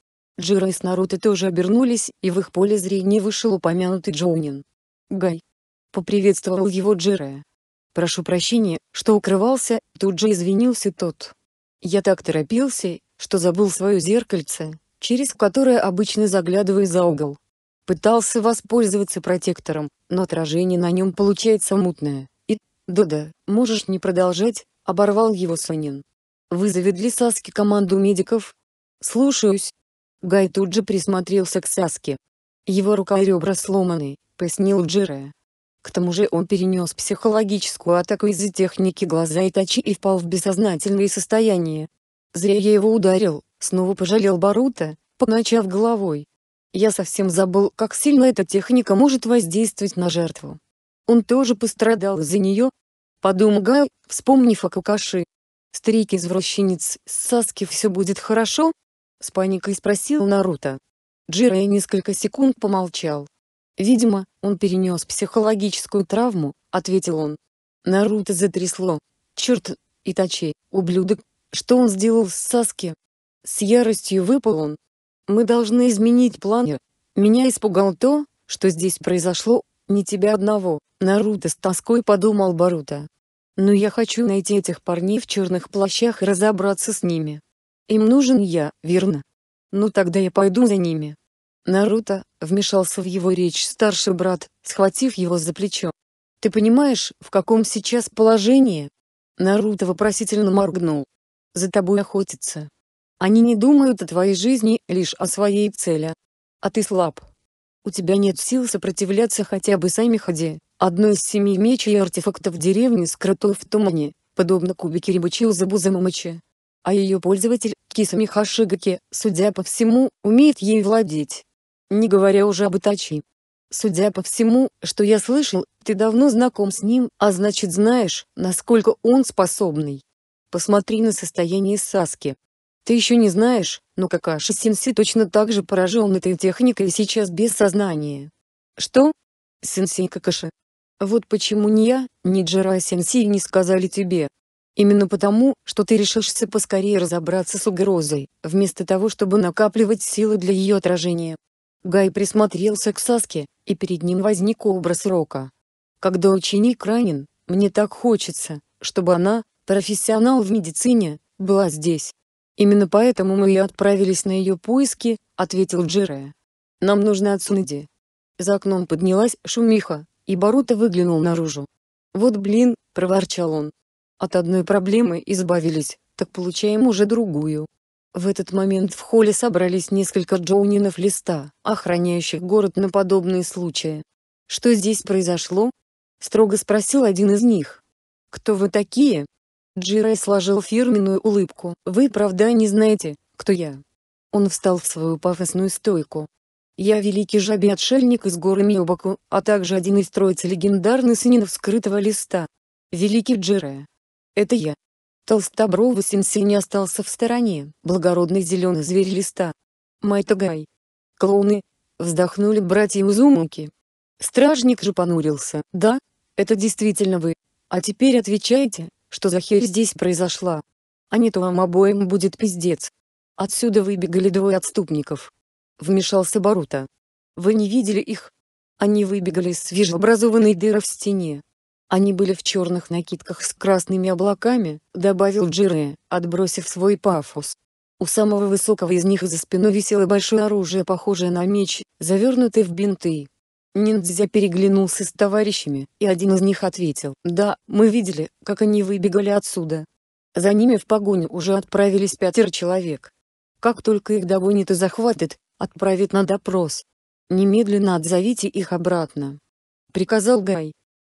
Джира и с тоже обернулись, и в их поле зрения вышел упомянутый Джоунин. «Гай!» — поприветствовал его Джира. «Прошу прощения, что укрывался», — тут же извинился тот. «Я так торопился, что забыл свое зеркальце, через которое обычно заглядываю за угол. Пытался воспользоваться протектором, но отражение на нем получается мутное, и... Да-да, можешь не продолжать», — оборвал его Сонин. «Вызови для Саски команду медиков». «Слушаюсь», Гай тут же присмотрелся к Саске. Его рука и ребра сломаны, пояснил Джире. К тому же он перенес психологическую атаку из-за техники глаза и тачи и впал в бессознательное состояние. Зря я его ударил, снова пожалел Барута, покачав головой. Я совсем забыл, как сильно эта техника может воздействовать на жертву. Он тоже пострадал из-за нее? Подумал Гай, вспомнив о Какаши. Старик-извращенец, с Саски все будет хорошо, с паникой спросил Наруто. Джирая несколько секунд помолчал. «Видимо, он перенес психологическую травму», — ответил он. Наруто затрясло. «Черт, Итачи, ублюдок, что он сделал с Саски?» С яростью выпал он. «Мы должны изменить план. Меня испугал то, что здесь произошло, не тебя одного», — Наруто с тоской подумал Баруто. «Но я хочу найти этих парней в черных плащах и разобраться с ними». Им нужен я, верно? Ну тогда я пойду за ними. Наруто, вмешался в его речь старший брат, схватив его за плечо. Ты понимаешь, в каком сейчас положении? Наруто вопросительно моргнул. За тобой охотятся. Они не думают о твоей жизни, лишь о своей цели. А ты слаб. У тебя нет сил сопротивляться хотя бы Самихаде, одной из семи мечей и артефактов деревни Скротов в тумане, подобно кубике Рибачи у Забуза А ее пользователь Кисами Хашигаки, судя по всему, умеет ей владеть. Не говоря уже об Итачи. Судя по всему, что я слышал, ты давно знаком с ним, а значит знаешь, насколько он способный. Посмотри на состояние Саски. Ты еще не знаешь, но Какаши Сенси точно так же поражен этой техникой и сейчас без сознания. Что? Сенсей Какаши. Вот почему ни я, ни Джира Сенси не сказали тебе, Именно потому, что ты решишься поскорее разобраться с угрозой, вместо того, чтобы накапливать силы для ее отражения. Гай присмотрелся к Саске, и перед ним возник образ Рока. Когда ученик ранен, мне так хочется, чтобы она, профессионал в медицине, была здесь. Именно поэтому мы и отправились на ее поиски, ответил Джире. Нам нужно отсюда. За окном поднялась шумиха, и Барута выглянул наружу. Вот блин, проворчал он. От одной проблемы избавились, так получаем уже другую. В этот момент в холле собрались несколько джоунинов листа, охраняющих город на подобные случаи. «Что здесь произошло?» — строго спросил один из них. «Кто вы такие?» Джирай сложил фирменную улыбку. «Вы правда не знаете, кто я?» Он встал в свою пафосную стойку. «Я великий жабе-отшельник из горы Миобаку, а также один из троицы легендарных сынинов скрытого листа. Великий Джирай, это я. Толстобровый сенсей не остался в стороне, благородный зеленый зверь листа. Майтагай. Клоуны. Вздохнули братья Узумуки. Стражник же понурился. Да, это действительно вы. А теперь отвечайте, что за херь здесь произошла. А не то вам обоим будет пиздец. Отсюда выбегали двое отступников. Вмешался Барута. Вы не видели их? Они выбегали из свежеобразованной дыры в стене. Они были в черных накидках с красными облаками, добавил Джире, отбросив свой пафос. У самого высокого из них из-за спины висело большое оружие, похожее на меч, завернутый в бинты. Ниндзя переглянулся с товарищами, и один из них ответил, «Да, мы видели, как они выбегали отсюда». За ними в погоню уже отправились пятеро человек. Как только их догонит и захватит, отправит на допрос. Немедленно отзовите их обратно. Приказал Гай.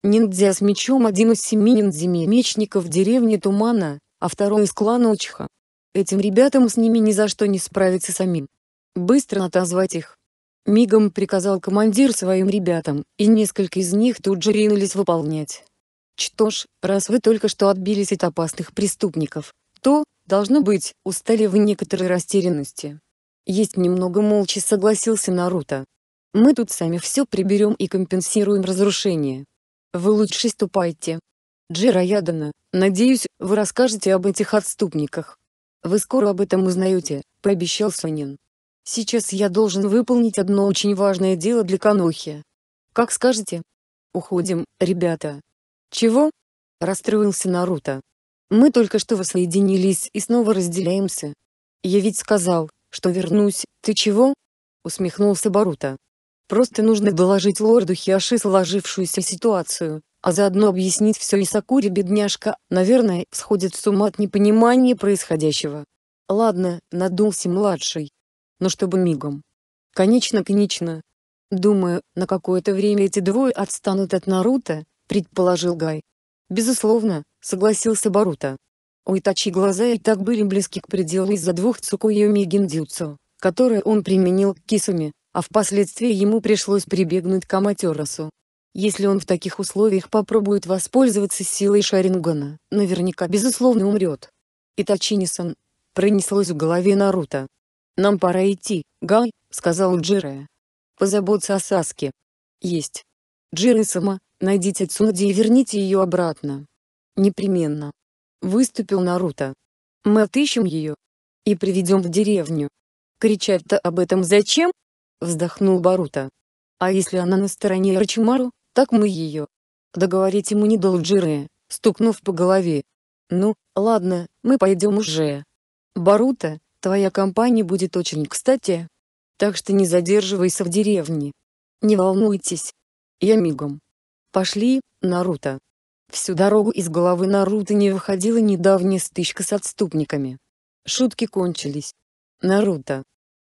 Ниндзя с мечом один из семи ниндзями мечников деревни Тумана, а второй из клана Учха. Этим ребятам с ними ни за что не справиться самим. Быстро отозвать их. Мигом приказал командир своим ребятам, и несколько из них тут же ринулись выполнять. Что ж, раз вы только что отбились от опасных преступников, то, должно быть, устали в некоторой растерянности. Есть немного молча согласился Наруто. Мы тут сами все приберем и компенсируем разрушение. Вы лучше ступайте. Джера Ядана, надеюсь, вы расскажете об этих отступниках. Вы скоро об этом узнаете, пообещал Сонин. Сейчас я должен выполнить одно очень важное дело для Канохи. Как скажете? Уходим, ребята. Чего? Расстроился Наруто. Мы только что воссоединились и снова разделяемся. Я ведь сказал, что вернусь, ты чего? Усмехнулся Баруто. Просто нужно доложить лорду Хиаши сложившуюся ситуацию, а заодно объяснить все и Сакуре бедняжка, наверное, сходит с ума от непонимания происходящего. Ладно, надулся младший. Но чтобы мигом. Конечно, конечно. Думаю, на какое-то время эти двое отстанут от Наруто, предположил Гай. Безусловно, согласился Барута. У Итачи глаза и так были близки к пределу из-за двух Цукуйоми гендюцу, которые он применил к Кисуме, а впоследствии ему пришлось прибегнуть к Аматерасу. Если он в таких условиях попробует воспользоваться силой Шарингана, наверняка безусловно умрет. Итачи Нисан. Пронеслось в голове Наруто. «Нам пора идти, Гай», — сказал Джирая. «Позаботься о Саске». «Есть». «Джирай-сама, найдите Цунади и верните ее обратно». «Непременно». Выступил Наруто. «Мы отыщем ее. И приведем в деревню». «Кричать-то об этом зачем?» вздохнул Барута. А если она на стороне Рачимару, так мы ее. Договорить ему не дал Джире, стукнув по голове. Ну, ладно, мы пойдем уже. Барута, твоя компания будет очень кстати. Так что не задерживайся в деревне. Не волнуйтесь. Я мигом. Пошли, Наруто. Всю дорогу из головы Наруто не выходила недавняя стычка с отступниками. Шутки кончились. Наруто.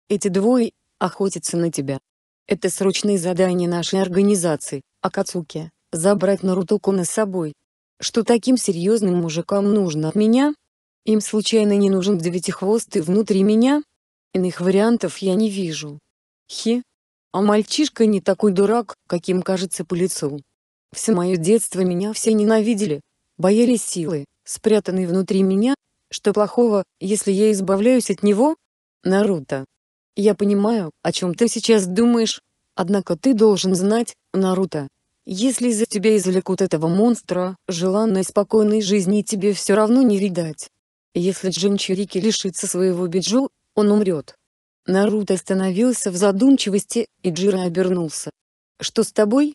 Эти двое Охотится на тебя. Это срочное задание нашей организации, Акацуки, забрать Нарутоку-на с собой. Что таким серьезным мужикам нужно от меня? Им случайно не нужен девятихвостый внутри меня? Иных вариантов я не вижу. Хе. А мальчишка не такой дурак, каким кажется по лицу. Все мое детство меня все ненавидели, боялись силы, спрятанной внутри меня, что плохого, если я избавляюсь от него? Наруто, я понимаю, о чем ты сейчас думаешь, однако ты должен знать, Наруто. Если из-за тебя извлекут этого монстра, желанной спокойной жизни тебе все равно не видать. Если Джинчурики лишится своего биджу, он умрет. Наруто остановился в задумчивости, и Джира обернулся. «Что с тобой?»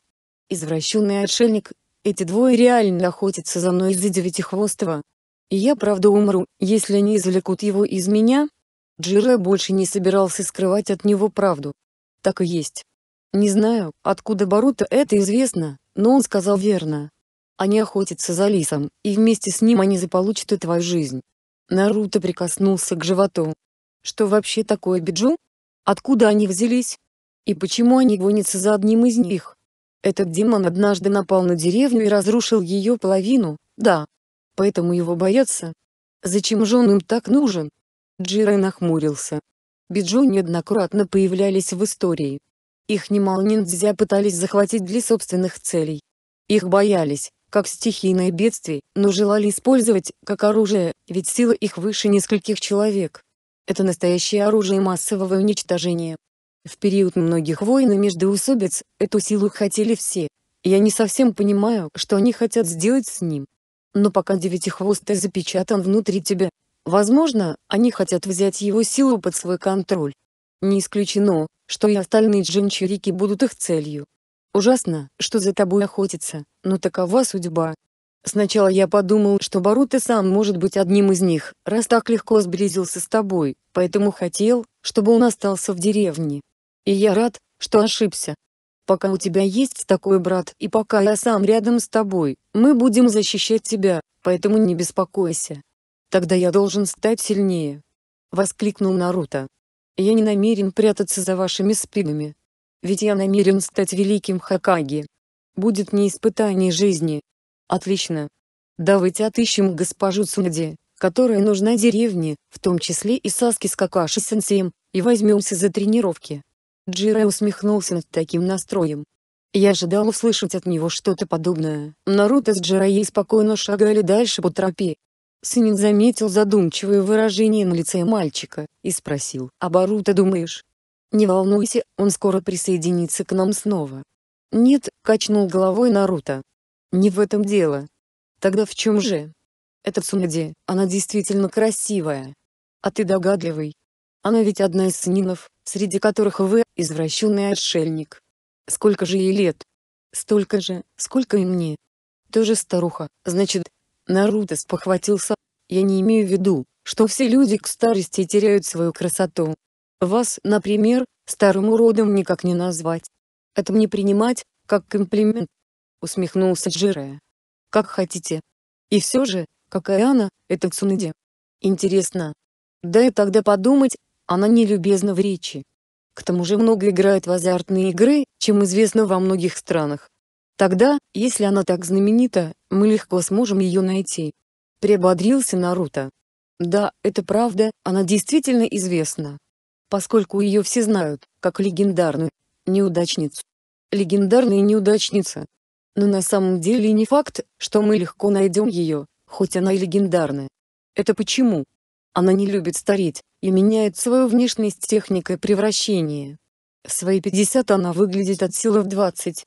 «Извращенный отшельник, эти двое реально охотятся за мной из-за девятихвостого. И я правда умру, если они извлекут его из меня?» Джире больше не собирался скрывать от него правду. Так и есть. Не знаю, откуда Барута это известно, но он сказал верно. Они охотятся за лисом, и вместе с ним они заполучат и твою жизнь. Наруто прикоснулся к животу. Что вообще такое биджу? Откуда они взялись? И почему они гонятся за одним из них? Этот демон однажды напал на деревню и разрушил ее половину, да. Поэтому его боятся. Зачем же он им так нужен? Джира нахмурился. Биджу неоднократно появлялись в истории. Их немало ниндзя пытались захватить для собственных целей. Их боялись, как стихийное бедствие, но желали использовать, как оружие, ведь сила их выше нескольких человек. Это настоящее оружие массового уничтожения. В период многих войн и междоусобиц, эту силу хотели все. Я не совсем понимаю, что они хотят сделать с ним. Но пока девятихвостый запечатан внутри тебя, Возможно, они хотят взять его силу под свой контроль. Не исключено, что и остальные джинчурики будут их целью. Ужасно, что за тобой охотятся, но такова судьба. Сначала я подумал, что Барута сам может быть одним из них, раз так легко сблизился с тобой, поэтому хотел, чтобы он остался в деревне. И я рад, что ошибся. Пока у тебя есть такой брат и пока я сам рядом с тобой, мы будем защищать тебя, поэтому не беспокойся. Тогда я должен стать сильнее. Воскликнул Наруто. Я не намерен прятаться за вашими спинами. Ведь я намерен стать великим Хакаги. Будет не испытание жизни. Отлично. Давайте отыщем госпожу Цунади, которая нужна деревне, в том числе и Саски с Какаши-сенсеем, и возьмемся за тренировки. Джирай усмехнулся над таким настроем. Я ожидал услышать от него что-то подобное. Наруто с Джираей спокойно шагали дальше по тропе, Сынин заметил задумчивое выражение на лице мальчика и спросил, «А Барута думаешь?» «Не волнуйся, он скоро присоединится к нам снова». «Нет», — качнул головой Наруто. «Не в этом дело». «Тогда в чем же?» «Это Цунаде, она действительно красивая». «А ты догадливый. Она ведь одна из сынинов, среди которых вы, извращенный отшельник. Сколько же ей лет?» «Столько же, сколько и мне». «Тоже старуха, значит, Наруто спохватился. Я не имею в виду, что все люди к старости теряют свою красоту. Вас, например, старым уродом никак не назвать. Это мне принимать, как комплимент. Усмехнулся Джире. Как хотите. И все же, какая она, это Цунэде. Интересно. Да и тогда подумать, она нелюбезна в речи. К тому же много играет в азартные игры, чем известно во многих странах. Тогда, если она так знаменита, мы легко сможем ее найти. Приободрился Наруто. Да, это правда, она действительно известна. Поскольку ее все знают, как легендарную неудачницу. Легендарная неудачница. Но на самом деле не факт, что мы легко найдем ее, хоть она и легендарная. Это почему? Она не любит стареть, и меняет свою внешность техникой превращения. В свои 50 она выглядит от силы в 20,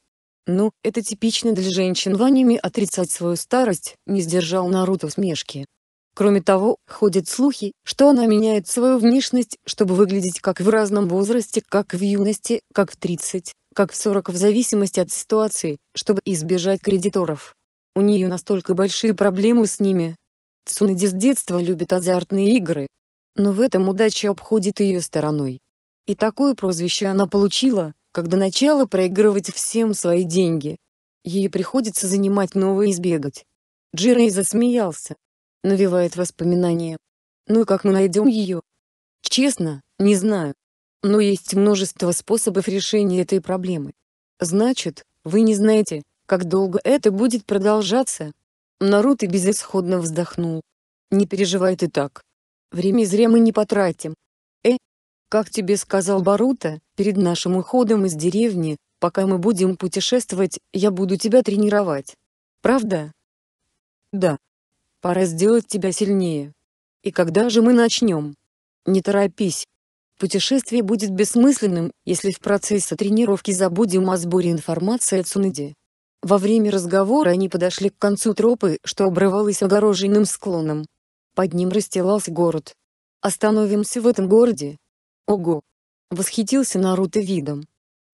ну, это типично для женщин в аниме отрицать свою старость, не сдержал Наруто усмешки. Кроме того, ходят слухи, что она меняет свою внешность, чтобы выглядеть как в разном возрасте, как в юности, как в 30, как в 40 в зависимости от ситуации, чтобы избежать кредиторов. У нее настолько большие проблемы с ними. Цунади с детства любит азартные игры. Но в этом удача обходит ее стороной. И такое прозвище она получила, когда начала проигрывать всем свои деньги. Ей приходится занимать новые и сбегать. Джирей засмеялся. Навевает воспоминания. Ну и как мы найдем ее? Честно, не знаю. Но есть множество способов решения этой проблемы. Значит, вы не знаете, как долго это будет продолжаться? Наруто безысходно вздохнул. Не переживай ты так. Время зря мы не потратим. Э, как тебе сказал Барута, Перед нашим уходом из деревни, пока мы будем путешествовать, я буду тебя тренировать. Правда? Да. Пора сделать тебя сильнее. И когда же мы начнем? Не торопись. Путешествие будет бессмысленным, если в процессе тренировки забудем о сборе информации о Цунаде. Во время разговора они подошли к концу тропы, что обрывалось огороженным склоном. Под ним расстилался город. Остановимся в этом городе. Ого, Восхитился Наруто видом.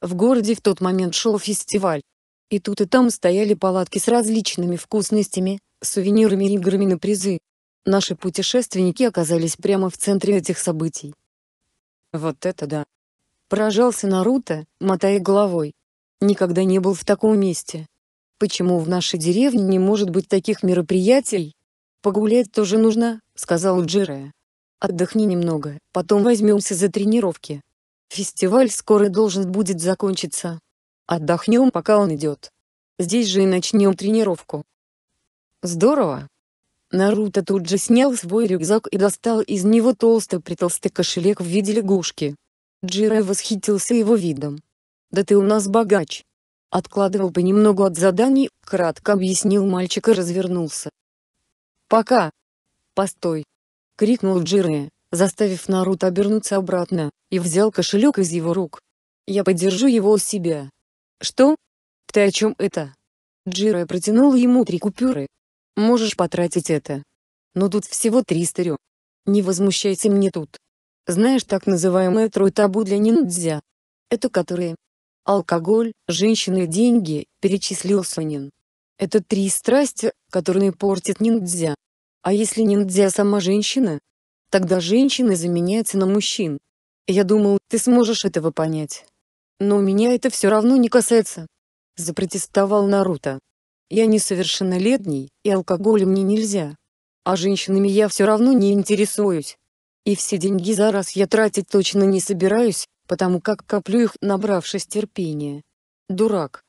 В городе в тот момент шел фестиваль. И тут и там стояли палатки с различными вкусностями, сувенирами и играми на призы. Наши путешественники оказались прямо в центре этих событий. Вот это да! Поражался Наруто, мотая головой. Никогда не был в таком месте. Почему в нашей деревне не может быть таких мероприятий? Погулять тоже нужно, сказал Джире. Отдохни немного, потом возьмемся за тренировки. Фестиваль скоро должен будет закончиться. Отдохнем, пока он идет. Здесь же и начнем тренировку. Здорово. Наруто тут же снял свой рюкзак и достал из него толстый-притолстый кошелек в виде лягушки. Джира восхитился его видом. «Да ты у нас богач!» Откладывал понемногу от заданий, кратко объяснил мальчик и развернулся. «Пока!» «Постой!» — крикнул Джире заставив Наруто обернуться обратно, и взял кошелек из его рук. «Я подержу его у себя». «Что? Ты о чем это?» Джирай протянул ему три купюры. «Можешь потратить это. Но тут всего триста рю. Не возмущайся мне тут. Знаешь так называемое трое табу для ниндзя? Это которые? Алкоголь, женщины и деньги, перечислил Сонин. Это три страсти, которые портят ниндзя. А если ниндзя сама женщина, Тогда женщины заменяются на мужчин. Я думал, ты сможешь этого понять. Но меня это все равно не касается. Запротестовал Наруто. Я несовершеннолетний, и алкоголь мне нельзя. А женщинами я все равно не интересуюсь. И все деньги за раз я тратить точно не собираюсь, потому как коплю их, набравшись терпения. Дурак.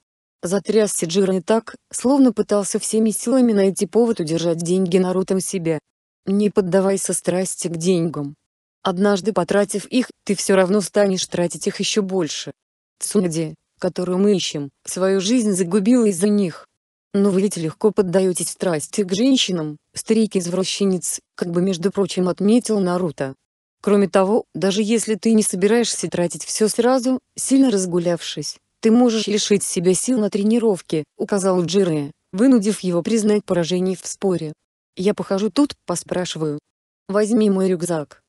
Затрясся Джиро и так, словно пытался всеми силами найти повод удержать деньги Нарутом себя, не поддавайся страсти к деньгам. Однажды потратив их, ты все равно станешь тратить их еще больше. Цунади, которую мы ищем, свою жизнь загубила из-за них. Но вы ведь легко поддаетесь страсти к женщинам, старик-извращенец, как бы между прочим отметил Наруто. Кроме того, даже если ты не собираешься тратить все сразу, сильно разгулявшись, ты можешь лишить себя сил на тренировке, указал Джире, вынудив его признать поражение в споре. Я похожу тут, поспрашиваю. Возьми мой рюкзак.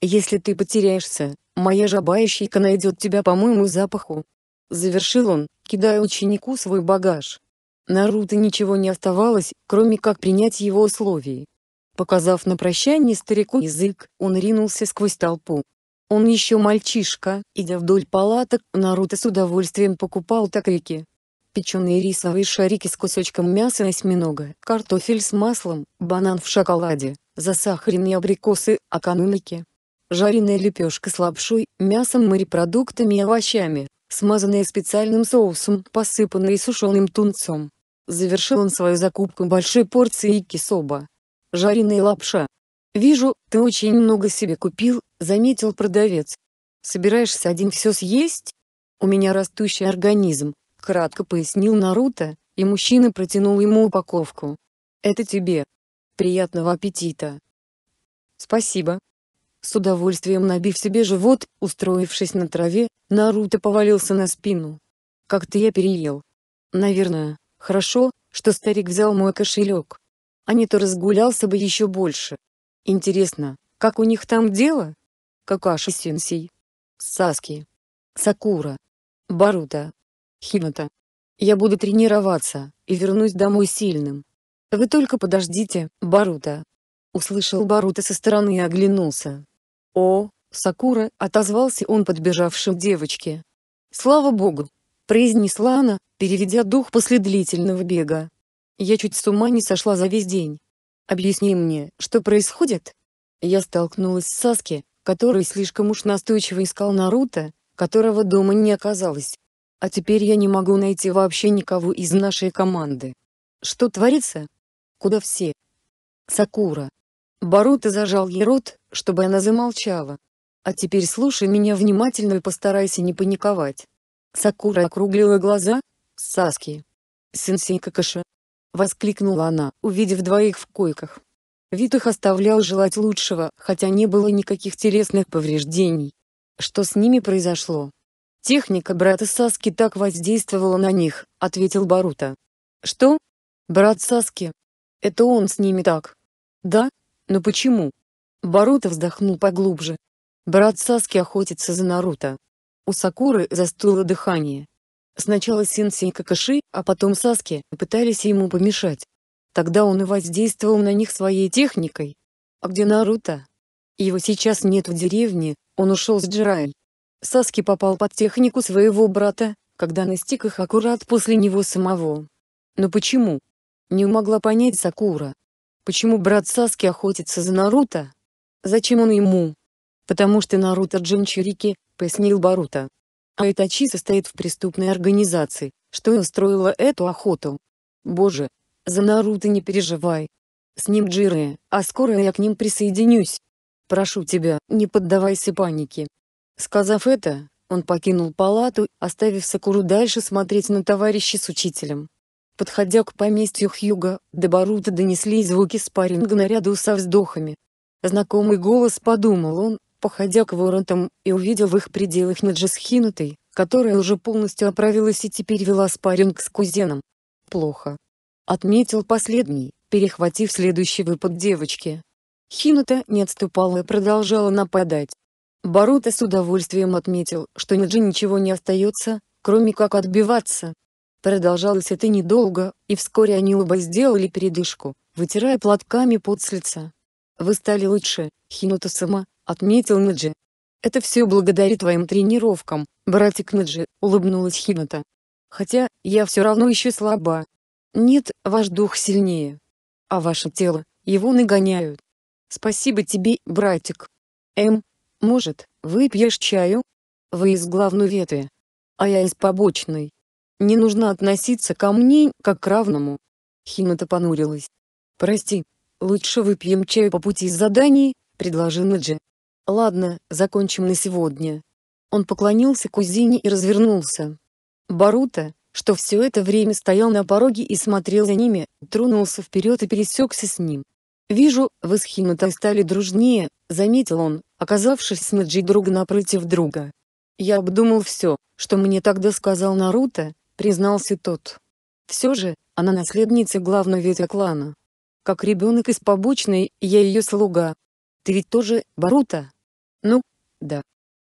Если ты потеряешься, моя жабаищейка найдет тебя по моему запаху. Завершил он, кидая ученику свой багаж. Наруто ничего не оставалось, кроме как принять его условий. Показав на прощание старику язык, он ринулся сквозь толпу. Он еще мальчишка, идя вдоль палаток, Наруто с удовольствием покупал токрики печеные рисовые шарики с кусочком мяса осьминога, картофель с маслом, банан в шоколаде, засахаренные абрикосы, аканумики. Жареная лепешка с лапшой, мясом морепродуктами и овощами, смазанная специальным соусом, посыпанная сушеным тунцом. Завершил он свою закупку большой порцией кисоба. Жареная лапша. «Вижу, ты очень много себе купил», — заметил продавец. «Собираешься один все съесть? У меня растущий организм, Кратко пояснил Наруто, и мужчина протянул ему упаковку. «Это тебе. Приятного аппетита!» «Спасибо!» С удовольствием набив себе живот, устроившись на траве, Наруто повалился на спину. «Как-то я переел. Наверное, хорошо, что старик взял мой кошелек. А не то разгулялся бы еще больше. Интересно, как у них там дело? Какаши-сенсей. Саски. Сакура. Барута. Хината. Я буду тренироваться, и вернусь домой сильным. Вы только подождите, Барута. Услышал Барута со стороны и оглянулся. О, Сакура, отозвался он подбежавшим девочке. Слава богу, произнесла она, переведя дух после длительного бега. Я чуть с ума не сошла за весь день. Объясни мне, что происходит? Я столкнулась с Саски, который слишком уж настойчиво искал Наруто, которого дома не оказалось. А теперь я не могу найти вообще никого из нашей команды. Что творится? Куда все? Сакура. Барута зажал ей рот, чтобы она замолчала. А теперь слушай меня внимательно и постарайся не паниковать. Сакура округлила глаза. Саски. Сенсей Какаша. Воскликнула она, увидев двоих в койках. Вид их оставлял желать лучшего, хотя не было никаких телесных повреждений. Что с ними произошло? «Техника брата Саски так воздействовала на них», — ответил Барута. «Что? Брат Саски? Это он с ними так?» «Да? Но почему?» Барута вздохнул поглубже. Брат Саски охотится за Наруто. У Сакуры застыло дыхание. Сначала Синсей Какаши, а потом Саски пытались ему помешать. Тогда он и воздействовал на них своей техникой. А где Наруто? Его сейчас нет в деревне, он ушел с Джирай. Саски попал под технику своего брата, когда настиг их аккурат после него самого. Но почему? Не могла понять Сакура. Почему брат Саски охотится за Наруто? Зачем он ему? Потому что Наруто Джинчурики, пояснил Барута. А Итачи состоит в преступной организации, что и устроила эту охоту. Боже, за Наруто не переживай. С ним Джире, а скоро я к ним присоединюсь. Прошу тебя, не поддавайся панике, Сказав это, он покинул палату, оставив Сакуру дальше смотреть на товарища с учителем. Подходя к поместью Хьюга, до Барута донеслись звуки спарринга наряду со вздохами. Знакомый голос подумал он, походя к воротам, и увидел в их пределах Наджисхинутой, которая уже полностью оправилась и теперь вела спарринг с кузеном. Плохо. Отметил последний, перехватив следующий выпад девочки. Хинута не отступала и продолжала нападать. Барута с удовольствием отметил, что Ниджи ничего не остается, кроме как отбиваться. Продолжалось это недолго, и вскоре они оба сделали передышку, вытирая платками пот с лица. «Вы стали лучше, Хинута-сама», — отметил Ниджи. «Это все благодаря твоим тренировкам, братик Ниджи», — улыбнулась Хинута. «Хотя, я все равно еще слаба». «Нет, ваш дух сильнее. А ваше тело, его нагоняют». «Спасибо тебе, братик». М может, выпьешь чаю? Вы из главной ветви, а я из побочной. Не нужно относиться ко мне как к равному. Химата понурилась. Прости, лучше выпьем чай по пути из заданий, предложил Наджи. Ладно, закончим на сегодня. Он поклонился кузине и развернулся. Барута, что все это время стоял на пороге и смотрел за ними, тронулся вперед и пересекся с ним. «Вижу, вы с Хинатой стали дружнее», — заметил он, оказавшись с друг напротив друга. «Я обдумал все, что мне тогда сказал Наруто», — признался тот. «Все же, она наследница главного ветвя клана. Как ребенок из побочной, я ее слуга. Ты ведь тоже, Барута?» «Ну, да».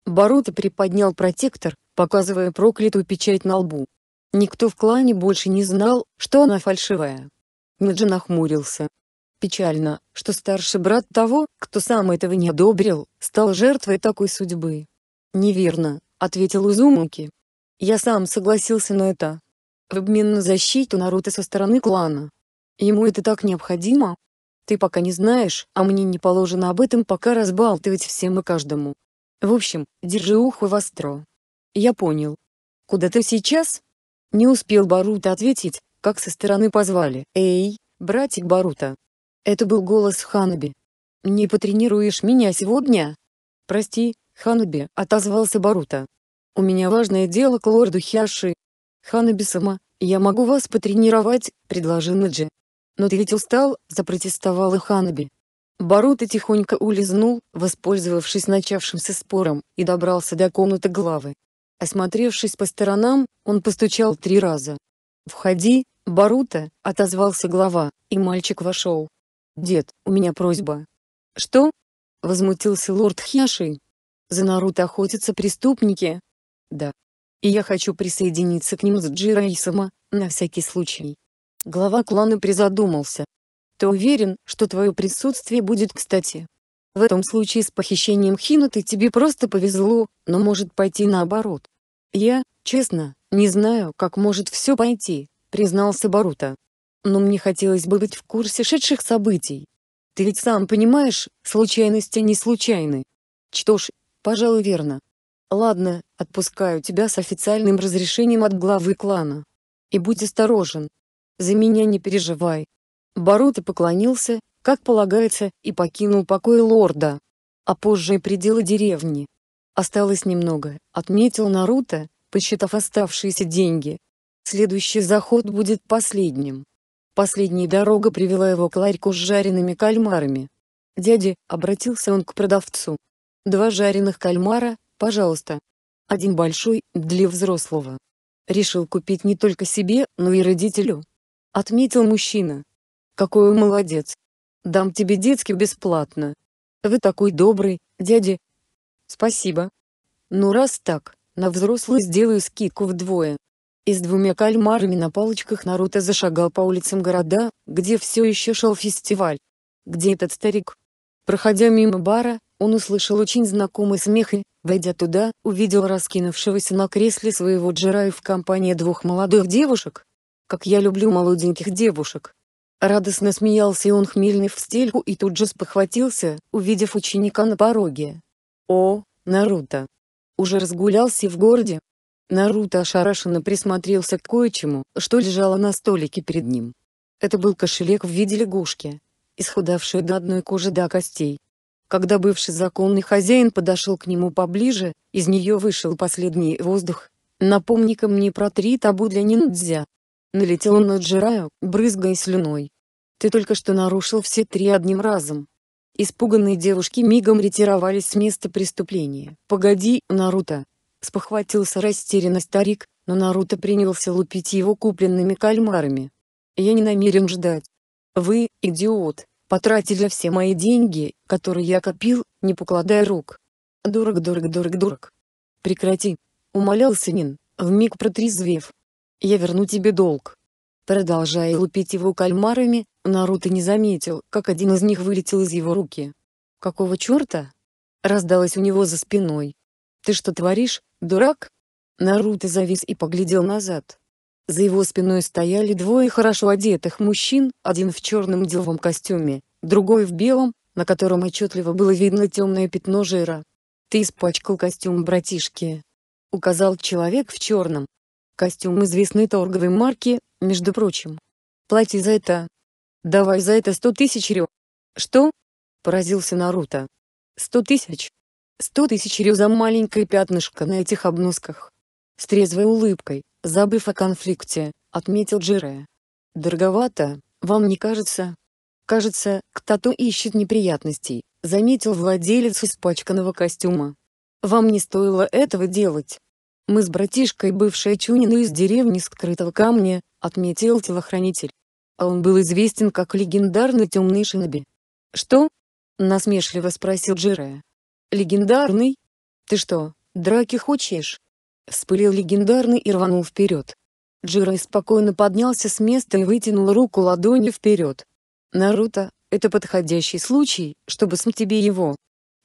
Барута приподнял протектор, показывая проклятую печать на лбу. Никто в клане больше не знал, что она фальшивая. Наджи нахмурился, печально, что старший брат того, кто сам этого не одобрил, стал жертвой такой судьбы. «Неверно», — ответил Узумаки. «Я сам согласился на это. В обмен на защиту Наруто со стороны клана. Ему это так необходимо? Ты пока не знаешь, а мне не положено об этом пока разбалтывать всем и каждому. В общем, держи ухо востро». «Я понял. Куда ты сейчас?» Не успел Барута ответить, как со стороны позвали. «Эй, братик Барута!» Это был голос Ханаби. «Не потренируешь меня сегодня?» «Прости, Ханаби», — отозвался Барута. «У меня важное дело к лорду Хяши». «Ханаби сама, я могу вас потренировать», — предложил Наджи. «Но ты ведь устал», — запротестовала Ханаби. Барута тихонько улизнул, воспользовавшись начавшимся спором, и добрался до комнаты главы. Осмотревшись по сторонам, он постучал три раза. «Входи, Барута», — отозвался глава, и мальчик вошел. «Дед, у меня просьба». «Что?» — возмутился лорд Хьяши. «За Наруто охотятся преступники?» «Да. И я хочу присоединиться к ним с Джира и Сама, на всякий случай». Глава клана призадумался. «Ты уверен, что твое присутствие будет кстати?» В этом случае с похищением Хинаты тебе просто повезло, но может пойти наоборот. Я, честно, не знаю, как может все пойти, признался Барута но мне хотелось бы быть в курсе шедших событий. Ты ведь сам понимаешь, случайности не случайны. Что ж, пожалуй, верно. Ладно, отпускаю тебя с официальным разрешением от главы клана. И будь осторожен. За меня не переживай. Барута поклонился, как полагается, и покинул покой лорда. А позже и пределы деревни. Осталось немного, отметил Наруто, посчитав оставшиеся деньги. Следующий заход будет последним. Последняя дорога привела его к ларьку с жареными кальмарами. «Дядя», — обратился он к продавцу. «Два жареных кальмара, пожалуйста. Один большой, для взрослого». Решил купить не только себе, но и родителю. Отметил мужчина. «Какой молодец. Дам тебе детский бесплатно. Вы такой добрый, дядя». «Спасибо. Ну раз так, на взрослый сделаю скидку вдвое и с двумя кальмарами на палочках Наруто зашагал по улицам города, где все еще шел фестиваль. Где этот старик? Проходя мимо бара, он услышал очень знакомый смех и, войдя туда, увидел раскинувшегося на кресле своего Джирая в компании двух молодых девушек. «Как я люблю молоденьких девушек!» Радостно смеялся он хмельный в стельку и тут же спохватился, увидев ученика на пороге. «О, Наруто! Уже разгулялся в городе, Наруто ошарашенно присмотрелся к кое-чему, что лежало на столике перед ним. Это был кошелек в виде лягушки, исхудавший до одной кожи до костей. Когда бывший законный хозяин подошел к нему поближе, из нее вышел последний воздух. «Напомни-ка мне про три табу для ниндзя». Налетел он на Джираю, брызгая слюной. «Ты только что нарушил все три одним разом». Испуганные девушки мигом ретировались с места преступления. «Погоди, Наруто, спохватился растерянно старик, но Наруто принялся лупить его купленными кальмарами. «Я не намерен ждать. Вы, идиот, потратили все мои деньги, которые я копил, не покладая рук. Дурак, дурак, дурак, дурак. Прекрати!» — умолял Синин, вмиг протрезвев. «Я верну тебе долг». Продолжая лупить его кальмарами, Наруто не заметил, как один из них вылетел из его руки. «Какого черта?» — раздалось у него за спиной. «Ты что творишь, «Дурак?» Наруто завис и поглядел назад. За его спиной стояли двое хорошо одетых мужчин, один в черном деловом костюме, другой в белом, на котором отчетливо было видно темное пятно жира. «Ты испачкал костюм братишки», — указал человек в черном. «Костюм известной торговой марки, между прочим. Плати за это. Давай за это сто тысяч рю». «Что?» — поразился Наруто. «Сто тысяч? Сто тысяч рю за маленькое пятнышко на этих обносках. С трезвой улыбкой, забыв о конфликте, отметил Джире. Дороговато, вам не кажется? Кажется, кто-то ищет неприятностей, заметил владелец испачканного костюма. Вам не стоило этого делать. Мы с братишкой бывшая Чунина из деревни скрытого камня, отметил телохранитель. А он был известен как легендарный темный шиноби. Что? Насмешливо спросил Джире. Легендарный? Ты что, драки хочешь? Вспылил легендарный и рванул вперед. Джирай спокойно поднялся с места и вытянул руку ладонью вперед. «Наруто, это подходящий случай, чтобы смыть тебе его».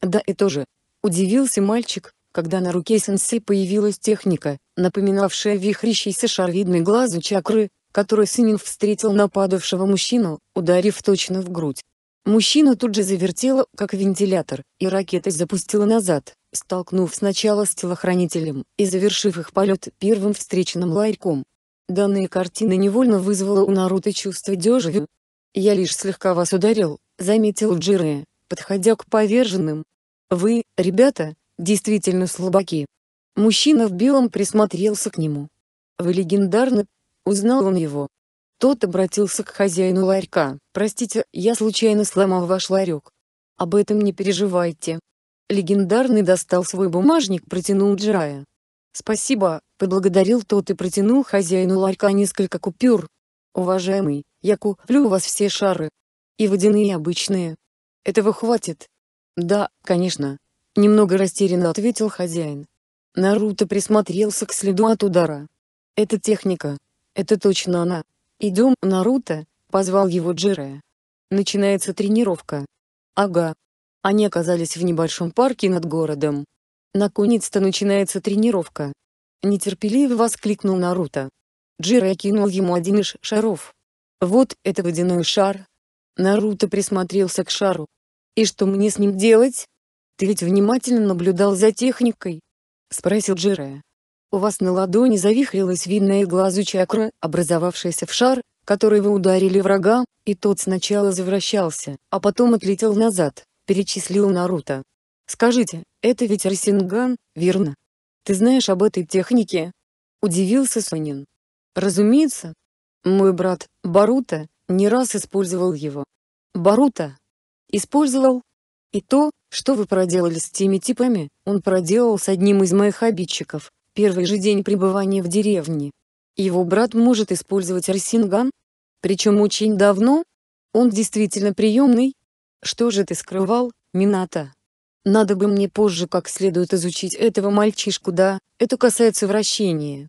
«Да и тоже». Удивился мальчик, когда на руке сенсей появилась техника, напоминавшая вихрящийся шар видной глазу чакры, который Синин встретил нападавшего мужчину, ударив точно в грудь. Мужчина тут же завертело, как вентилятор, и ракета запустила назад, столкнув сначала с телохранителем и завершив их полет первым встречным ларьком. Данная картина невольно вызвала у Наруто чувство дежавю. «Я лишь слегка вас ударил», — заметил Джире, подходя к поверженным. «Вы, ребята, действительно слабаки». Мужчина в белом присмотрелся к нему. «Вы легендарны?» — узнал он его. Тот обратился к хозяину ларька. «Простите, я случайно сломал ваш ларек. Об этом не переживайте». Легендарный достал свой бумажник, протянул Джирая. «Спасибо», — поблагодарил тот и протянул хозяину ларька несколько купюр. «Уважаемый, я куплю у вас все шары. И водяные, и обычные. Этого хватит?» «Да, конечно», — немного растерянно ответил хозяин. Наруто присмотрелся к следу от удара. «Это техника. Это точно она», «Идем, Наруто», — позвал его Джире. Начинается тренировка. Ага. Они оказались в небольшом парке над городом. Наконец-то начинается тренировка. Нетерпеливо воскликнул Наруто. Джире кинул ему один из шаров. Вот, это водяной шар. Наруто присмотрелся к шару. И что мне с ним делать? Ты ведь внимательно наблюдал за техникой? Спросил Джире. У вас на ладони завихрилась видная глазу чакра, образовавшаяся в шар, который вы ударили врага, и тот сначала завращался, а потом отлетел назад, перечислил Наруто. «Скажите, это ведь Росинган, верно? Ты знаешь об этой технике?» Удивился Сонин. «Разумеется. Мой брат, Барута, не раз использовал его». «Барута?» «Использовал?» «И то, что вы проделали с теми типами, он проделал с одним из моих обидчиков, первый же день пребывания в деревне. Его брат может использовать Арсинган? Причем очень давно? Он действительно приемный? Что же ты скрывал, Мината? Надо бы мне позже как следует изучить этого мальчишку, да, это касается вращения.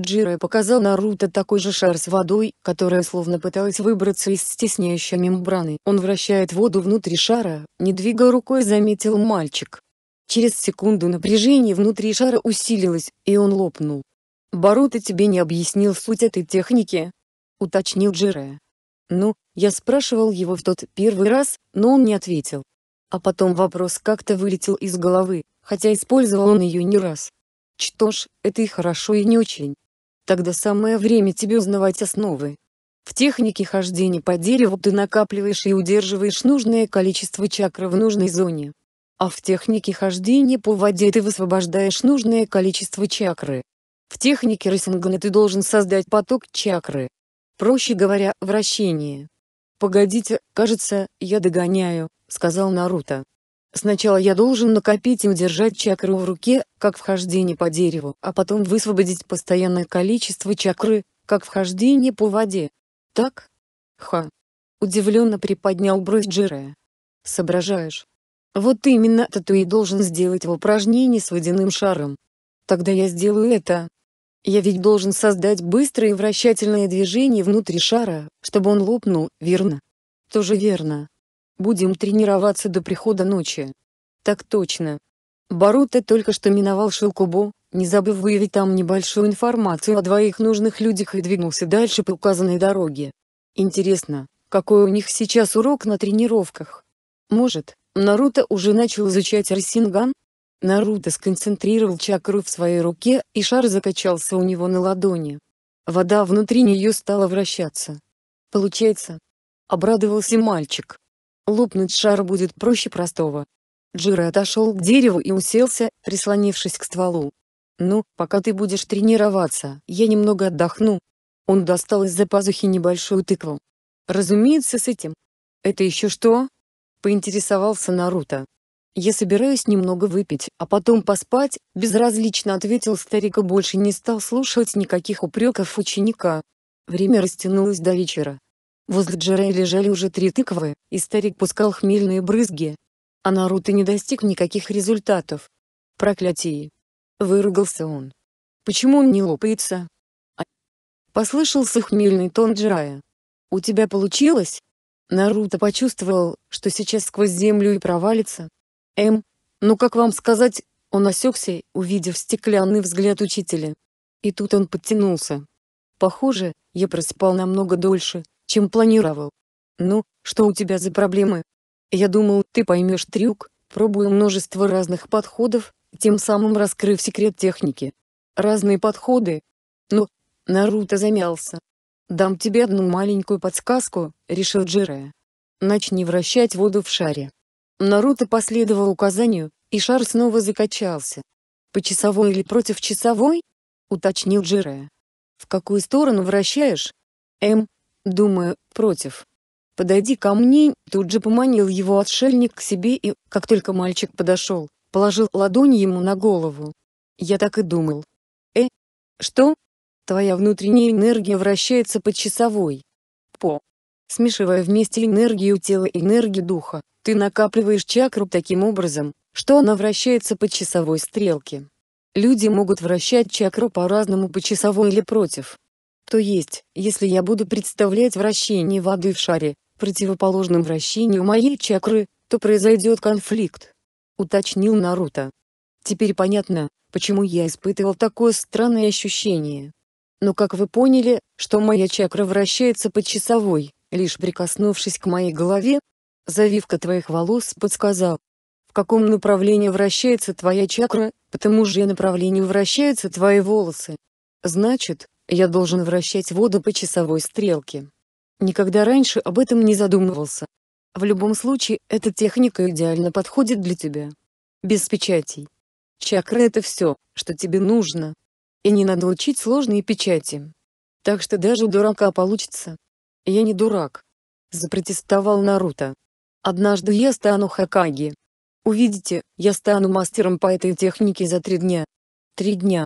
Джирая показал Наруто такой же шар с водой, которая словно пыталась выбраться из стесняющей мембраны. Он вращает воду внутри шара, не двигая рукой заметил мальчик. Через секунду напряжение внутри шара усилилось, и он лопнул. Барута тебе не объяснил суть этой техники?» — уточнил Джире. «Ну, я спрашивал его в тот первый раз, но он не ответил. А потом вопрос как-то вылетел из головы, хотя использовал он ее не раз. Что ж, это и хорошо, и не очень. Тогда самое время тебе узнавать основы. В технике хождения по дереву ты накапливаешь и удерживаешь нужное количество чакр в нужной зоне а в технике хождения по воде ты высвобождаешь нужное количество чакры. В технике Расингана ты должен создать поток чакры. Проще говоря, вращение. «Погодите, кажется, я догоняю», — сказал Наруто. «Сначала я должен накопить и удержать чакру в руке, как вхождение по дереву, а потом высвободить постоянное количество чакры, как вхождение по воде. Так?» «Ха!» — удивленно приподнял бровь Джире. «Соображаешь?» Вот именно это ты и должен сделать в упражнении с водяным шаром. Тогда я сделаю это. Я ведь должен создать быстрое вращательное движение внутри шара, чтобы он лопнул, верно? Тоже верно. Будем тренироваться до прихода ночи. Так точно. Барута только что миновал Шелкубо, не забыв выявить там небольшую информацию о двоих нужных людях и двинулся дальше по указанной дороге. Интересно, какой у них сейчас урок на тренировках? Может, Наруто уже начал изучать арсинган. Наруто сконцентрировал чакру в своей руке, и шар закачался у него на ладони. Вода внутри нее стала вращаться. Получается. Обрадовался мальчик. Лопнуть шар будет проще простого. Джира отошел к дереву и уселся, прислонившись к стволу. «Ну, пока ты будешь тренироваться, я немного отдохну». Он достал из-за пазухи небольшую тыкву. «Разумеется, с этим». «Это еще что?» поинтересовался Наруто. «Я собираюсь немного выпить, а потом поспать», — безразлично ответил старик и больше не стал слушать никаких упреков ученика. Время растянулось до вечера. Возле Джерей лежали уже три тыквы, и старик пускал хмельные брызги. А Наруто не достиг никаких результатов. «Проклятие!» — выругался он. «Почему он не лопается?» а... Послышался хмельный тон Джирая. «У тебя получилось?» Наруто почувствовал, что сейчас сквозь землю и провалится. Эм, ну как вам сказать, он осекся, увидев стеклянный взгляд учителя. И тут он подтянулся. Похоже, я проспал намного дольше, чем планировал. Ну, что у тебя за проблемы? Я думал, ты поймешь трюк, пробуя множество разных подходов, тем самым раскрыв секрет техники. Разные подходы. Но Наруто замялся. «Дам тебе одну маленькую подсказку», — решил Джире. «Начни вращать воду в шаре». Наруто последовал указанию, и шар снова закачался. «По часовой или против часовой?» — уточнил Джире. «В какую сторону вращаешь?» «М. «Эм, думаю, против». «Подойди ко мне», — тут же поманил его отшельник к себе и, как только мальчик подошел, положил ладонь ему на голову. «Я так и думал». «Э? Что?» Твоя внутренняя энергия вращается по часовой. По. Смешивая вместе энергию тела и энергию духа, ты накапливаешь чакру таким образом, что она вращается по часовой стрелке. Люди могут вращать чакру по-разному по часовой или против. То есть, если я буду представлять вращение воды в шаре, противоположным вращению моей чакры, то произойдет конфликт. Уточнил Наруто. Теперь понятно, почему я испытывал такое странное ощущение. Но как вы поняли, что моя чакра вращается по часовой, лишь прикоснувшись к моей голове? Завивка твоих волос подсказал. В каком направлении вращается твоя чакра, по тому же направлению вращаются твои волосы. Значит, я должен вращать воду по часовой стрелке. Никогда раньше об этом не задумывался. В любом случае, эта техника идеально подходит для тебя. Без печатей. Чакра — это все, что тебе нужно. И не надо учить сложные печати. Так что даже у дурака получится. Я не дурак. Запротестовал Наруто. Однажды я стану Хакаги. Увидите, я стану мастером по этой технике за три дня. Три дня.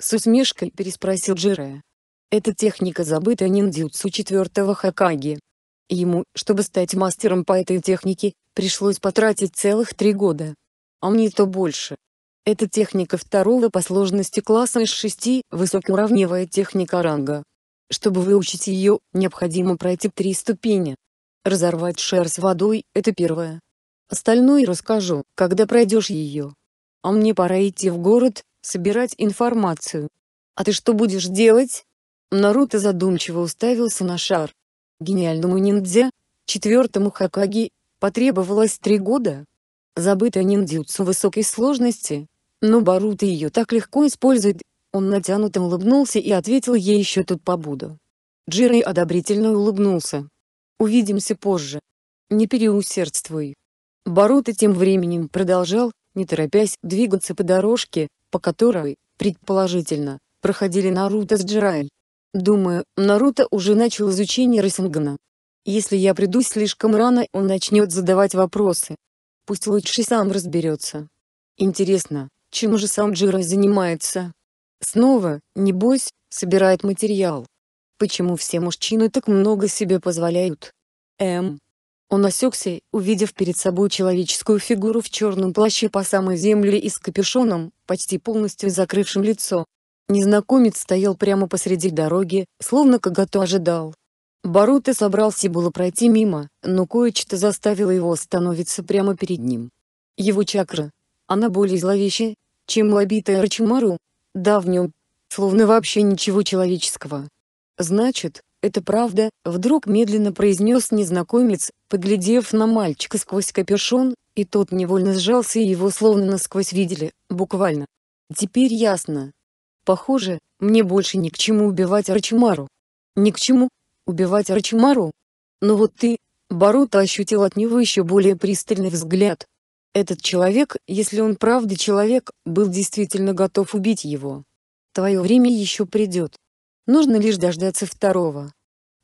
С усмешкой переспросил Джире. Эта техника забыта ниндзюцу четвертого Хакаги. Ему, чтобы стать мастером по этой технике, пришлось потратить целых три года. А мне то больше. Это техника второго по сложности класса из шести, высокоуровневая техника ранга. Чтобы выучить ее, необходимо пройти три ступени. Разорвать шар с водой – это первое. Остальное расскажу, когда пройдешь ее. А мне пора идти в город, собирать информацию. А ты что будешь делать? Наруто задумчиво уставился на шар. Гениальному ниндзя, четвертому Хакаги, потребовалось три года. Забытое ниндзюцу высокой сложности, но «Ну, Барута ее так легко использует, он натянутым улыбнулся и ответил ей еще тут побуду. Джирей одобрительно улыбнулся. «Увидимся позже. Не переусердствуй». Барута тем временем продолжал, не торопясь, двигаться по дорожке, по которой, предположительно, проходили Наруто с Джирай. Думаю, Наруто уже начал изучение Рисингана. Если я приду слишком рано, он начнет задавать вопросы. Пусть лучше сам разберется. Интересно, чем же сам Джиро занимается? Снова, небось, собирает материал. Почему все мужчины так много себе позволяют? М. Эм. Он осекся, увидев перед собой человеческую фигуру в черном плаще по самой земле и с капюшоном, почти полностью закрывшим лицо. Незнакомец стоял прямо посреди дороги, словно коготу ожидал. Барута собрался было пройти мимо, но кое-что заставило его остановиться прямо перед ним. Его чакра, она более зловещая, чем убитая Рачимару. Да в нем. Словно вообще ничего человеческого. Значит, это правда, вдруг медленно произнес незнакомец, поглядев на мальчика сквозь капюшон, и тот невольно сжался и его словно насквозь видели, буквально. Теперь ясно. Похоже, мне больше ни к чему убивать Арчимару. Ни к чему? Убивать Арчимару? Но вот ты, Барута ощутил от него еще более пристальный взгляд, этот человек, если он правда человек, был действительно готов убить его. Твое время еще придет. Нужно лишь дождаться второго.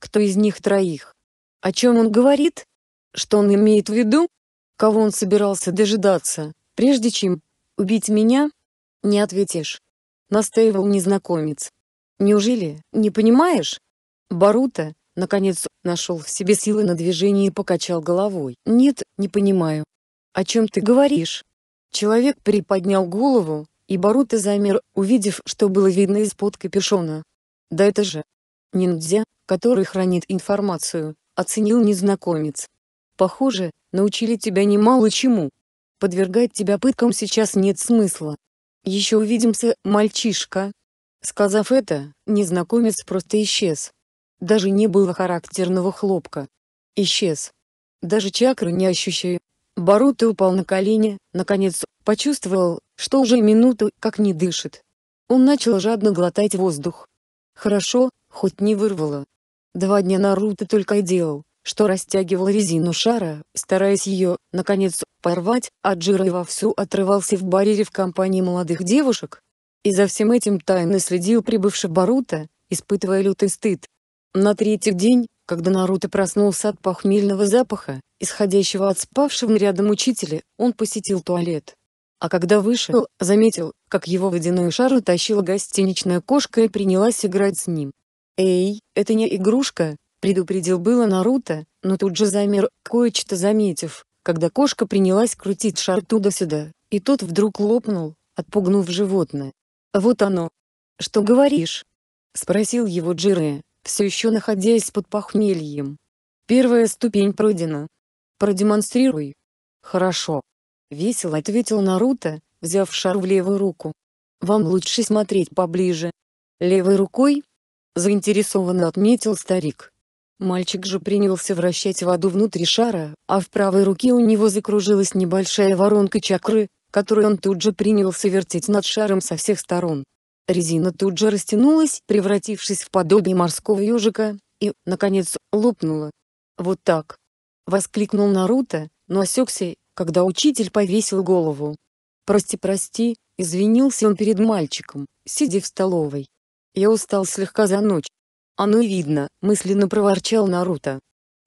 Кто из них троих? О чем он говорит? Что он имеет в виду? Кого он собирался дожидаться, прежде чем убить меня? Не ответишь. Настаивал незнакомец. Неужели, не понимаешь? Барута, наконец, нашел в себе силы на движение и покачал головой. Нет, не понимаю. «О чем ты говоришь?» Человек приподнял голову, и Баруто замер, увидев, что было видно из-под капюшона. «Да это же... ниндзя, который хранит информацию», — оценил незнакомец. «Похоже, научили тебя немало чему. Подвергать тебя пыткам сейчас нет смысла. Еще увидимся, мальчишка». Сказав это, незнакомец просто исчез. Даже не было характерного хлопка. Исчез. Даже чакры не ощущаю, Баруто упал на колени, наконец, почувствовал, что уже минуту как не дышит. Он начал жадно глотать воздух. Хорошо, хоть не вырвало. Два дня Наруто только и делал, что растягивал резину шара, стараясь ее, наконец, порвать, а Джиро и вовсю отрывался в барьере в компании молодых девушек. И за всем этим тайно следил прибывший Баруто, испытывая лютый стыд. На третий день, когда Наруто проснулся от похмельного запаха, исходящего от спавшего рядом учителя, он посетил туалет. А когда вышел, заметил, как его водяную шару тащила гостиничная кошка и принялась играть с ним. «Эй, это не игрушка!» — предупредил было Наруто, но тут же замер, кое-что заметив, когда кошка принялась крутить шар туда-сюда, и тот вдруг лопнул, отпугнув животное. «Вот оно!» «Что говоришь?» — спросил его Джире, все еще находясь под похмельем. «Первая ступень пройдена, «Продемонстрируй». «Хорошо». Весело ответил Наруто, взяв шар в левую руку. «Вам лучше смотреть поближе». «Левой рукой?» Заинтересованно отметил старик. Мальчик же принялся вращать воду внутри шара, а в правой руке у него закружилась небольшая воронка чакры, которую он тут же принялся вертеть над шаром со всех сторон. Резина тут же растянулась, превратившись в подобие морского ежика, и, наконец, лопнула. Вот так. Воскликнул Наруто, но осекся, когда учитель повесил голову. «Прости, прости», — извинился он перед мальчиком, сидя в столовой. «Я устал слегка за ночь». «Оно и видно», — мысленно проворчал Наруто.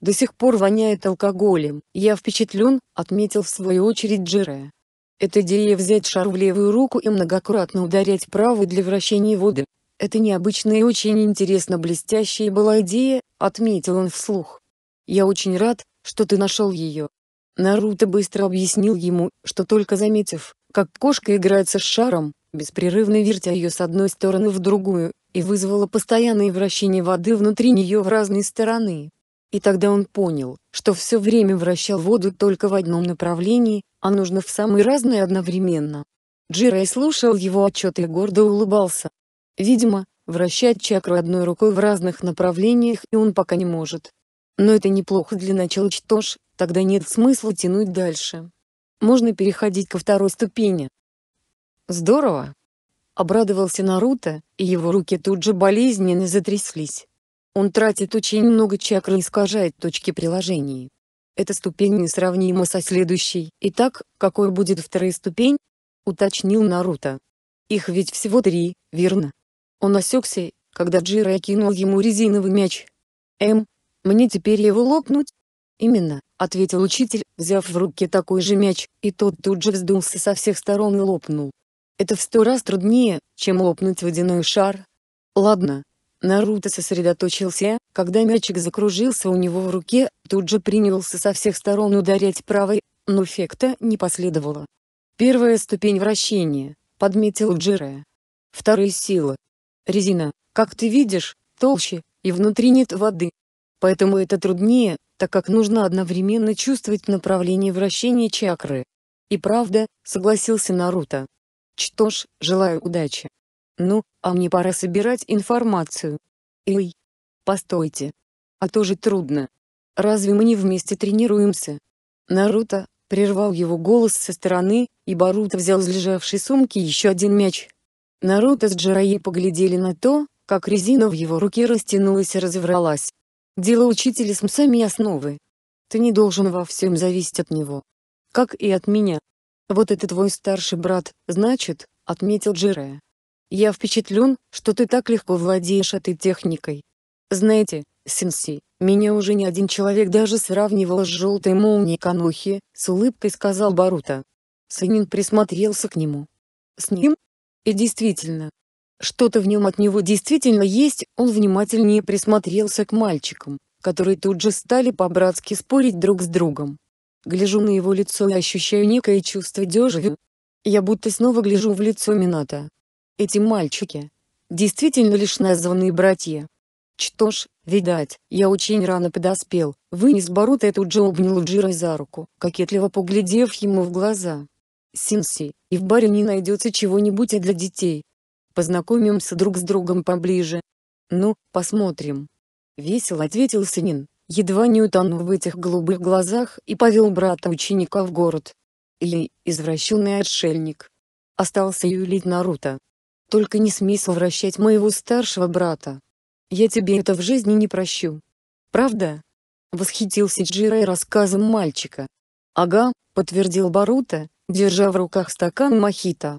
«До сих пор воняет алкоголем, я впечатлен», — отметил в свою очередь Джире. «Это идея взять шар в левую руку и многократно ударять правой для вращения воды. Это необычная и очень интересно блестящая была идея», — отметил он вслух. «Я очень рад, что ты нашел ее». Наруто быстро объяснил ему, что только заметив, как кошка играется с шаром, беспрерывно вертя ее с одной стороны в другую, и вызвало постоянное вращение воды внутри нее в разные стороны. И тогда он понял, что все время вращал воду только в одном направлении, а нужно в самые разные одновременно. Джирай слушал его отчет и гордо улыбался. Видимо, вращать чакру одной рукой в разных направлениях и он пока не может. Но это неплохо для начала что ж, тогда нет смысла тянуть дальше. Можно переходить ко второй ступени. Здорово. Обрадовался Наруто, и его руки тут же болезненно затряслись. Он тратит очень много чакры и искажает точки приложений. Эта ступень несравнима со следующей. Итак, какой будет вторая ступень? Уточнил Наруто. Их ведь всего три, верно? Он осекся, когда Джира кинул ему резиновый мяч. М, «Мне теперь его лопнуть?» «Именно», — ответил учитель, взяв в руки такой же мяч, и тот тут же вздулся со всех сторон и лопнул. «Это в сто раз труднее, чем лопнуть водяной шар». «Ладно». Наруто сосредоточился, когда мячик закружился у него в руке, тут же принялся со всех сторон ударять правой, но эффекта не последовало. «Первая ступень вращения», — подметил Джире. «Вторая сила. Резина, как ты видишь, толще, и внутри нет воды, Поэтому это труднее, так как нужно одновременно чувствовать направление вращения чакры. И правда, согласился Наруто. Что ж, желаю удачи. Ну, а мне пора собирать информацию. Эй, постойте. А то же трудно. Разве мы не вместе тренируемся? Наруто, прервал его голос со стороны, и Баруто взял из лежавшей сумки еще один мяч. Наруто с Джирайи поглядели на то, как резина в его руке растянулась и разовралась. Дело учителя с сами основы. Ты не должен во всем зависеть от него. Как и от меня. Вот это твой старший брат, значит, отметил Джире. Я впечатлен, что ты так легко владеешь этой техникой. Знаете, сенсей, меня уже ни один человек даже сравнивал с желтой молнией Канухи, с улыбкой сказал Барута. Сынин присмотрелся к нему. С ним? И действительно, что-то в нем от него действительно есть, он внимательнее присмотрелся к мальчикам, которые тут же стали по-братски спорить друг с другом. Гляжу на его лицо и ощущаю некое чувство дежавю. Я будто снова гляжу в лицо Мината. Эти мальчики. Действительно лишь названные братья. Что ж, видать, я очень рано подоспел, вынес Барута и тут же обнял Джира за руку, кокетливо поглядев ему в глаза. Синси, и в баре не найдется чего-нибудь и для детей познакомимся друг с другом поближе. Ну, посмотрим. Весело ответил Синин, едва не утонув в этих голубых глазах и повел брата ученика в город. Или, извращенный отшельник. Остался юлить Наруто. Только не смей совращать моего старшего брата. Я тебе это в жизни не прощу. Правда? Восхитился Джирай рассказом мальчика. Ага, подтвердил Барута, держа в руках стакан мохито.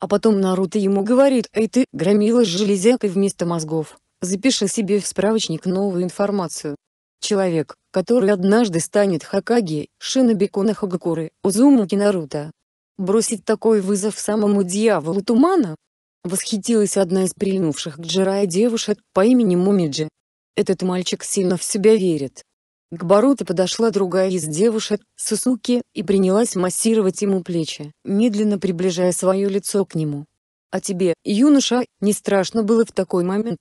А потом Наруто ему говорит «Эй ты, громила с железякой вместо мозгов, запиши себе в справочник новую информацию». Человек, который однажды станет Хакаги, Шинобикона Хагакуры, Узумаки Наруто. Бросить такой вызов самому дьяволу тумана? Восхитилась одна из прильнувших к Джирая девушек по имени Мумиджи. Этот мальчик сильно в себя верит. К Баруту подошла другая из девушек, Сусуки, и принялась массировать ему плечи, медленно приближая свое лицо к нему. «А тебе, юноша, не страшно было в такой момент?»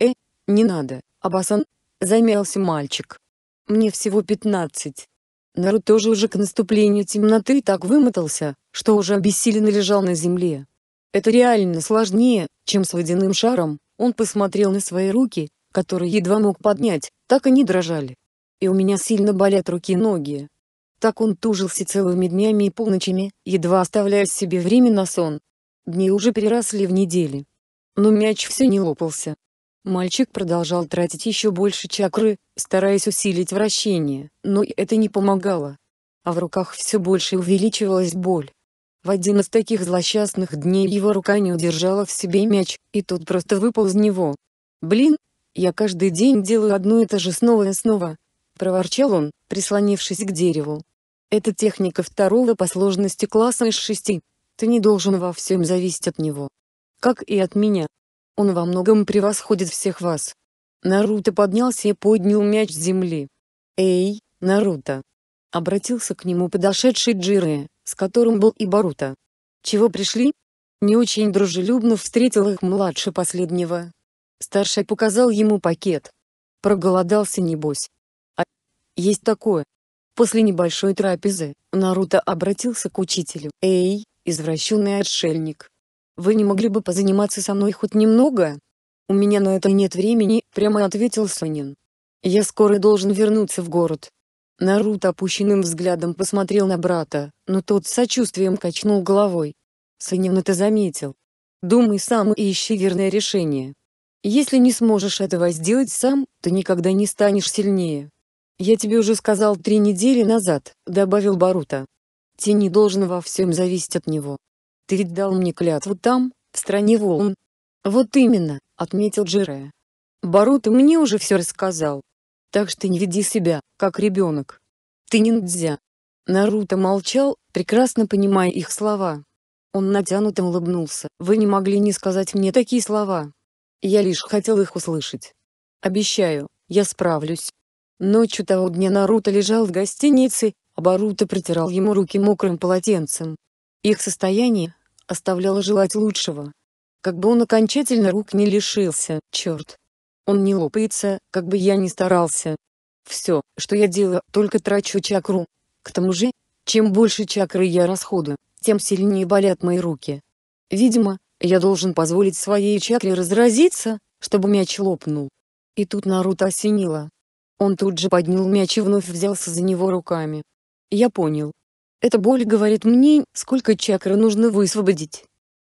«Э, не надо, Абасан!» — замялся мальчик. «Мне всего пятнадцать». Народ тоже уже к наступлению темноты так вымотался, что уже обессиленно лежал на земле. Это реально сложнее, чем с водяным шаром, он посмотрел на свои руки, которые едва мог поднять, так и не дрожали и у меня сильно болят руки-ноги. и Так он тужился целыми днями и полночами, едва оставляя себе время на сон. Дни уже переросли в недели. Но мяч все не лопался. Мальчик продолжал тратить еще больше чакры, стараясь усилить вращение, но и это не помогало. А в руках все больше увеличивалась боль. В один из таких злосчастных дней его рука не удержала в себе мяч, и тот просто выпал из него. «Блин, я каждый день делаю одно и то же снова и снова», проворчал он, прислонившись к дереву. «Это техника второго по сложности класса из шести. Ты не должен во всем зависеть от него. Как и от меня. Он во многом превосходит всех вас». Наруто поднялся и поднял мяч с земли. «Эй, Наруто!» Обратился к нему подошедший Джире, с которым был и Баруто. «Чего пришли?» Не очень дружелюбно встретил их младший последнего. Старший показал ему пакет. Проголодался небось есть такое. После небольшой трапезы, Наруто обратился к учителю. «Эй, извращенный отшельник! Вы не могли бы позаниматься со мной хоть немного?» «У меня на это нет времени», — прямо ответил Сонин. «Я скоро должен вернуться в город». Наруто опущенным взглядом посмотрел на брата, но тот с сочувствием качнул головой. Сонин это заметил. «Думай сам и ищи верное решение. Если не сможешь этого сделать сам, то никогда не станешь сильнее». «Я тебе уже сказал три недели назад», — добавил Барута. «Ты не должен во всем зависеть от него. Ты ведь дал мне клятву там, в стране волн». «Вот именно», — отметил Джире. «Барута мне уже все рассказал. Так что не веди себя, как ребенок. Ты ниндзя». Наруто молчал, прекрасно понимая их слова. Он натянуто улыбнулся. «Вы не могли не сказать мне такие слова. Я лишь хотел их услышать. Обещаю, я справлюсь». Ночью того дня Наруто лежал в гостинице, а Баруто протирал ему руки мокрым полотенцем. Их состояние оставляло желать лучшего. Как бы он окончательно рук не лишился, черт. Он не лопается, как бы я ни старался. Все, что я делаю, только трачу чакру. К тому же, чем больше чакры я расходу, тем сильнее болят мои руки. Видимо, я должен позволить своей чакре разразиться, чтобы мяч лопнул. И тут Наруто осенило. Он тут же поднял мяч и вновь взялся за него руками. Я понял. Эта боль говорит мне, сколько чакры нужно высвободить.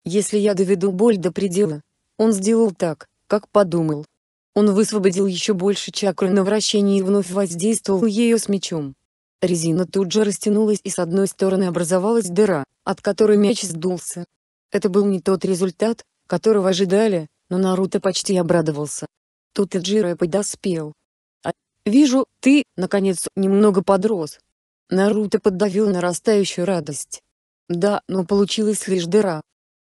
Если я доведу боль до предела. Он сделал так, как подумал. Он высвободил еще больше чакры на вращении и вновь воздействовал ее с мячом. Резина тут же растянулась и с одной стороны образовалась дыра, от которой мяч сдулся. Это был не тот результат, которого ожидали, но Наруто почти обрадовался. Тут и Джиро подоспел, Вижу, ты, наконец, немного подрос. Наруто подавил нарастающую радость. Да, но получилась лишь дыра.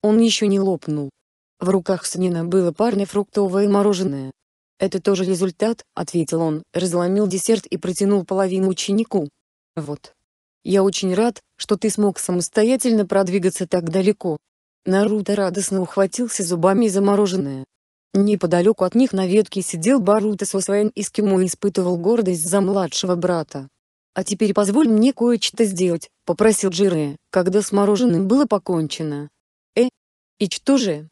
Он еще не лопнул. В руках Санина было парное фруктовое мороженое. «Это тоже результат», — ответил он, разломил десерт и протянул половину ученику. «Вот. Я очень рад, что ты смог самостоятельно продвигаться так далеко». Наруто радостно ухватился зубами за мороженое. Неподалеку от них на ветке сидел Барута со своим эскимо и испытывал гордость за младшего брата. «А теперь позволь мне кое-что сделать», — попросил Джире, когда с мороженым было покончено. «Э? И что же?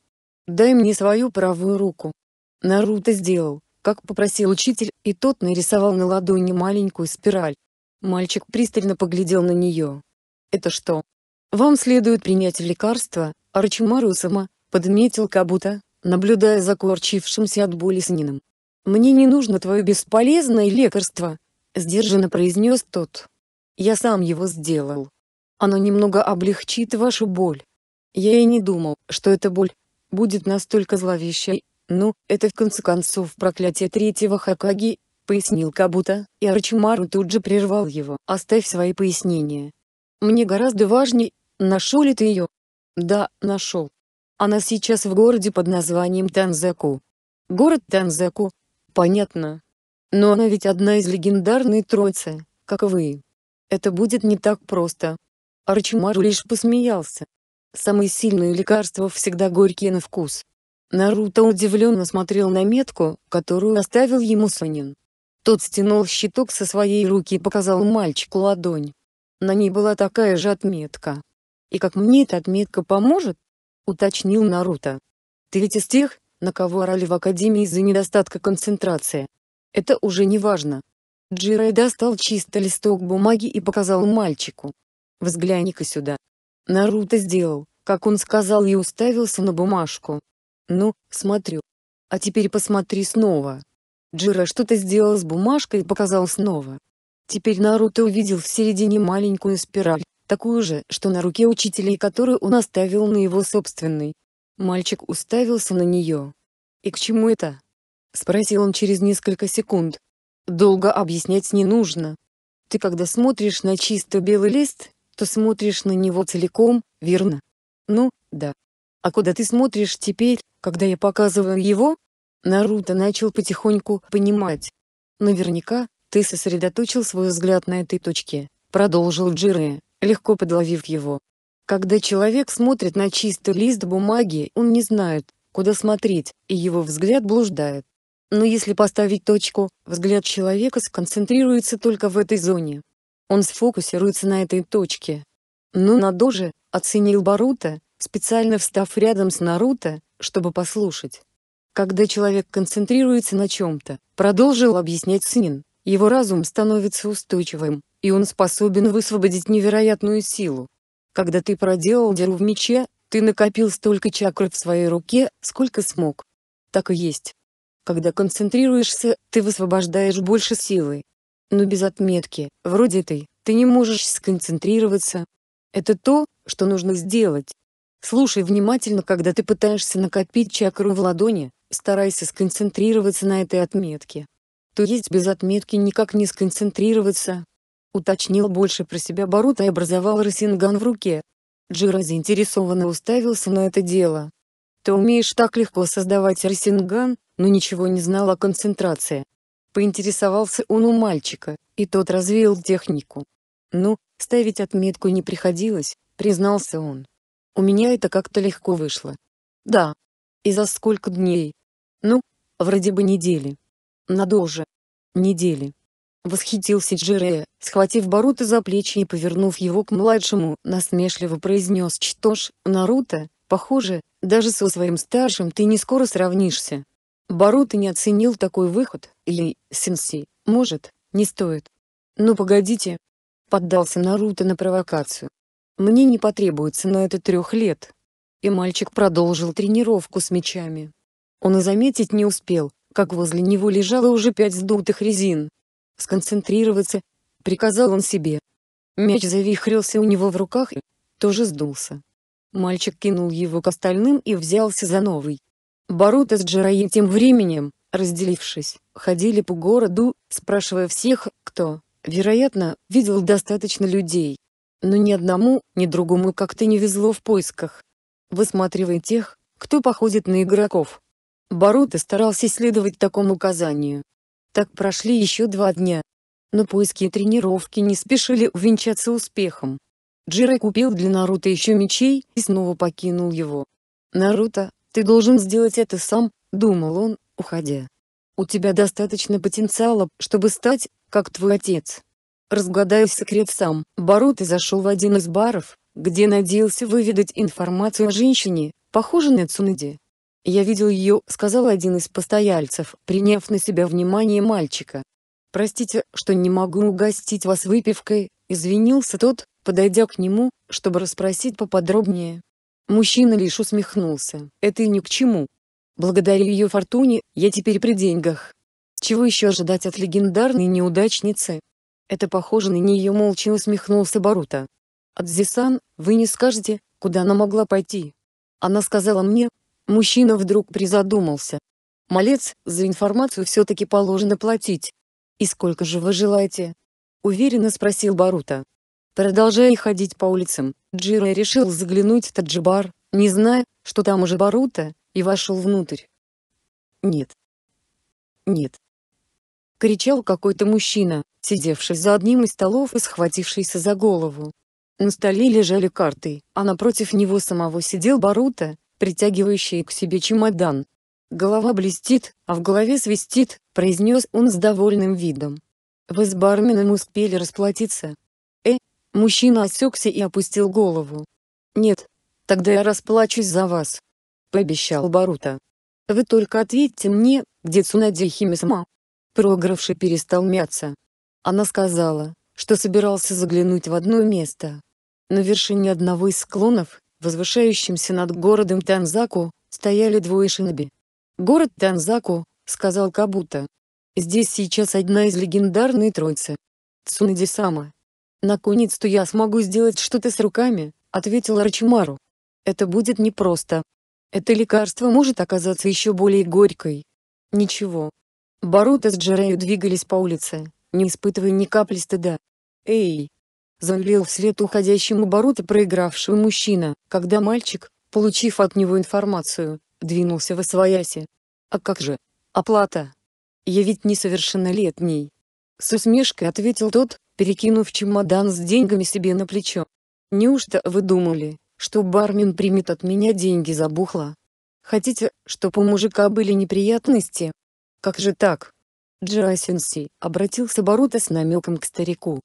Дай мне свою правую руку». Наруто сделал, как попросил учитель, и тот нарисовал на ладони маленькую спираль. Мальчик пристально поглядел на нее. «Это что? Вам следует принять лекарство, Арчимару-сама», — подметил Кабута, наблюдая за корчившимся от боли снином. «Мне не нужно твое бесполезное лекарство», — сдержанно произнес тот. «Я сам его сделал. Оно немного облегчит вашу боль. Я и не думал, что эта боль будет настолько зловещей. Ну, это в конце концов проклятие третьего Хакаги», — пояснил Кабута, и Арчимару тут же прервал его. «Оставь свои пояснения. Мне гораздо важнее, нашел ли ты ее?» «Да, нашел. Она сейчас в городе под названием Танзаку. Город Танзаку. Понятно. Но она ведь одна из легендарной троицы, как и вы. Это будет не так просто. Арчимару лишь посмеялся. Самые сильные лекарства всегда горькие на вкус. Наруто удивленно смотрел на метку, которую оставил ему Сонин. Тот стянул щиток со своей руки и показал мальчику ладонь. На ней была такая же отметка. И как мне эта отметка поможет? уточнил Наруто. «Ты ведь из тех, на кого орали в Академии из-за недостатка концентрации. Это уже не важно». Джирай достал чистый листок бумаги и показал мальчику. «Взгляни-ка сюда». Наруто сделал, как он сказал и уставился на бумажку. «Ну, смотрю. А теперь посмотри снова». Джира что-то сделал с бумажкой и показал снова. Теперь Наруто увидел в середине маленькую спираль такую же, что на руке учителей, которую он оставил на его собственной. Мальчик уставился на нее. «И к чему это?» — спросил он через несколько секунд. «Долго объяснять не нужно. Ты когда смотришь на чисто белый лист, то смотришь на него целиком, верно? Ну, да. А куда ты смотришь теперь, когда я показываю его? Наруто начал потихоньку понимать. Наверняка, ты сосредоточил свой взгляд на этой точке, продолжил Джире легко подловив его. Когда человек смотрит на чистый лист бумаги, он не знает, куда смотреть, и его взгляд блуждает. Но если поставить точку, взгляд человека сконцентрируется только в этой зоне. Он сфокусируется на этой точке. «Ну надо же», — оценил Барута, специально встав рядом с Наруто, чтобы послушать. Когда человек концентрируется на чем-то, продолжил объяснять Синин, его разум становится устойчивым, и он способен высвободить невероятную силу. Когда ты проделал дыру в мече, ты накопил столько чакр в своей руке, сколько смог. Так и есть. Когда концентрируешься, ты высвобождаешь больше силы. Но без отметки, вроде этой, ты не можешь сконцентрироваться. Это то, что нужно сделать. Слушай внимательно, когда ты пытаешься накопить чакру в ладони, старайся сконцентрироваться на этой отметке. То есть без отметки никак не сконцентрироваться, Уточнил больше про себя Барут и образовал Росинган в руке. Джира заинтересованно уставился на это дело. «Ты умеешь так легко создавать Росинган, но ничего не знал о концентрации». Поинтересовался он у мальчика, и тот развеял технику. «Ну, ставить отметку не приходилось», — признался он. «У меня это как-то легко вышло». «Да». «И за сколько дней?» «Ну, вроде бы недели». «Надолго». «Недели». Восхитился Джире, схватив Баруто за плечи и повернув его к младшему, насмешливо произнес «Что ж, Наруто, похоже, даже со своим старшим ты не скоро сравнишься». Баруто не оценил такой выход, и, Сенси, может, не стоит. «Ну погодите», — поддался Наруто на провокацию. «Мне не потребуется на это трех лет». И мальчик продолжил тренировку с мечами. Он и заметить не успел, как возле него лежало уже пять сдутых резин сконцентрироваться, приказал он себе. Мяч завихрился у него в руках и тоже сдулся. Мальчик кинул его к остальным и взялся за новый. Барута с Джараи тем временем, разделившись, ходили по городу, спрашивая всех, кто, вероятно, видел достаточно людей. Но ни одному, ни другому как-то не везло в поисках. Высматривая тех, кто походит на игроков. Барута старался следовать такому указанию, так прошли еще два дня. Но поиски и тренировки не спешили увенчаться успехом. Джирай купил для Наруто еще мечей и снова покинул его. «Наруто, ты должен сделать это сам», — думал он, уходя. «У тебя достаточно потенциала, чтобы стать, как твой отец». Разгадая секрет сам, Баруто зашел в один из баров, где надеялся выведать информацию о женщине, похожей на Цунади. Я видел ее», — сказал один из постояльцев, приняв на себя внимание мальчика. «Простите, что не могу угостить вас выпивкой», — извинился тот, подойдя к нему, чтобы расспросить поподробнее. Мужчина лишь усмехнулся. «Это и ни к чему. Благодаря ее фортуне, я теперь при деньгах. Чего еще ожидать от легендарной неудачницы?» Это похоже на нее молча усмехнулся Барута. «Адзисан, вы не скажете, куда она могла пойти?» Она сказала мне, Мужчина вдруг призадумался. «Малец, за информацию все-таки положено платить. И сколько же вы желаете?» Уверенно спросил Барута. Продолжая ходить по улицам, Джира решил заглянуть в Таджибар, не зная, что там уже Барута, и вошел внутрь. «Нет. Нет». Кричал какой-то мужчина, сидевший за одним из столов и схватившийся за голову. На столе лежали карты, а напротив него самого сидел Барута, притягивающий к себе чемодан. «Голова блестит, а в голове свистит», — произнес он с довольным видом. «Вы с барменом успели расплатиться?» «Э?» Мужчина осекся и опустил голову. «Нет. Тогда я расплачусь за вас», — пообещал Барута. «Вы только ответьте мне, где Цунади Химисма?» Проигравший перестал мяться. Она сказала, что собирался заглянуть в одно место. На вершине одного из склонов, Возвышающимся над городом Танзаку, стояли двое шиноби. «Город Танзаку», — сказал Кабута. «Здесь сейчас одна из легендарной троицы. цунади «Наконец-то я смогу сделать что-то с руками», — ответил Рачимару. «Это будет непросто. Это лекарство может оказаться еще более горькой». «Ничего». Барута с Джерею двигались по улице, не испытывая ни капли стыда. «Эй, Залил вслед уходящему обороты проигравшего мужчина, когда мальчик, получив от него информацию, двинулся в освояси. «А как же? Оплата? Я ведь несовершеннолетний!» С усмешкой ответил тот, перекинув чемодан с деньгами себе на плечо. «Неужто вы думали, что бармен примет от меня деньги за бухло? Хотите, чтобы у мужика были неприятности? Как же так?» Джасенси обратился Барута с намеком к старику.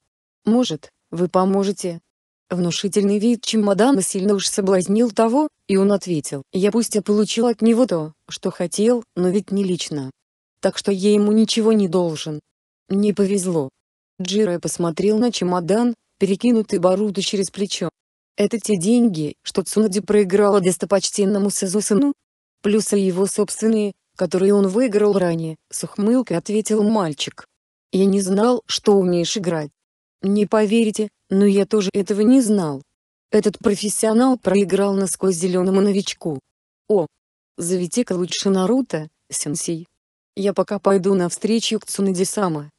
«Может, «Вы поможете?» Внушительный вид чемодана сильно уж соблазнил того, и он ответил, «Я пусть и получил от него то, что хотел, но ведь не лично. Так что я ему ничего не должен». Не повезло. Джиро посмотрел на чемодан, перекинутый Баруто через плечо. «Это те деньги, что Цунади проиграла достопочтенному Сазусану?» «Плюс и его собственные, которые он выиграл ранее», — с ухмылкой ответил мальчик. «Я не знал, что умеешь играть». Не поверите, но я тоже этого не знал. Этот профессионал проиграл насквозь зеленому новичку. О! Заведи-ка лучше Наруто, сенсей. Я пока пойду навстречу к Цунади-сама.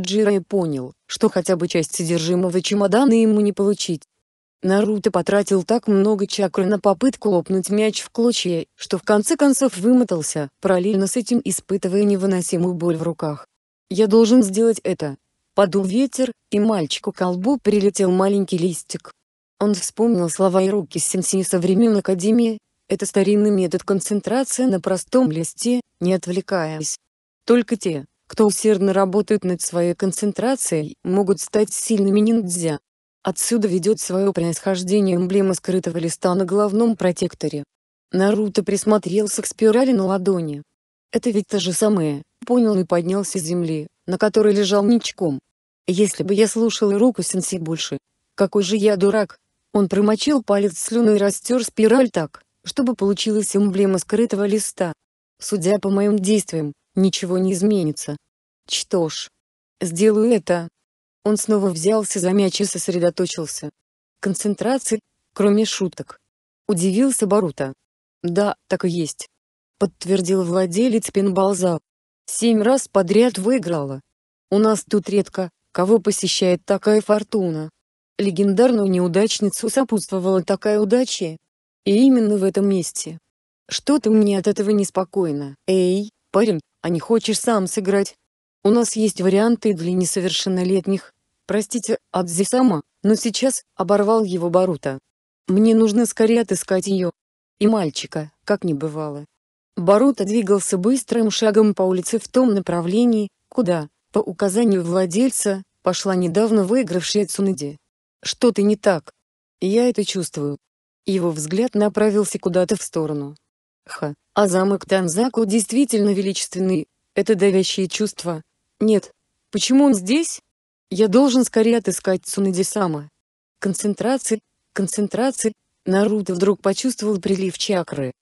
Джирай понял, что хотя бы часть содержимого чемодана ему не получить. Наруто потратил так много чакры на попытку лопнуть мяч в клочья, что в конце концов вымотался, параллельно с этим испытывая невыносимую боль в руках. «Я должен сделать это», Подул ветер, и мальчику к колбу прилетел маленький листик. Он вспомнил слова и руки сенсея со времен Академии, это старинный метод концентрации на простом листе, не отвлекаясь. Только те, кто усердно работают над своей концентрацией, могут стать сильными ниндзя. Отсюда ведет свое происхождение эмблема скрытого листа на головном протекторе. Наруто присмотрелся к спирали на ладони. Это ведь то же самое, понял и поднялся с земли, на которой лежал ничком. Если бы я слушала руку сенси больше. Какой же я дурак. Он промочил палец слюной и растер спираль так, чтобы получилась эмблема скрытого листа. Судя по моим действиям, ничего не изменится. Что ж. Сделаю это. Он снова взялся за мяч и сосредоточился. Концентрации, кроме шуток. Удивился Барута. Да, так и есть. Подтвердил владелец пинбалза. Семь раз подряд выиграла. У нас тут редко, кого посещает такая фортуна. Легендарную неудачницу сопутствовала такая удача. И именно в этом месте. Что-то мне от этого неспокойно. Эй, парень, а не хочешь сам сыграть? У нас есть варианты для несовершеннолетних. Простите, Адзи сама, но сейчас оборвал его Барута. Мне нужно скорее отыскать ее. И мальчика, как не бывало. Барута двигался быстрым шагом по улице в том направлении, куда, по указанию владельца, пошла недавно выигравшая Цунади. «Что-то не так. Я это чувствую». Его взгляд направился куда-то в сторону. Ха, а замок Танзаку действительно величественный, это давящее чувство. Нет. Почему он здесь? Я должен скорее отыскать Цунади Сама. Концентрация, концентрация. Наруто вдруг почувствовал прилив чакры.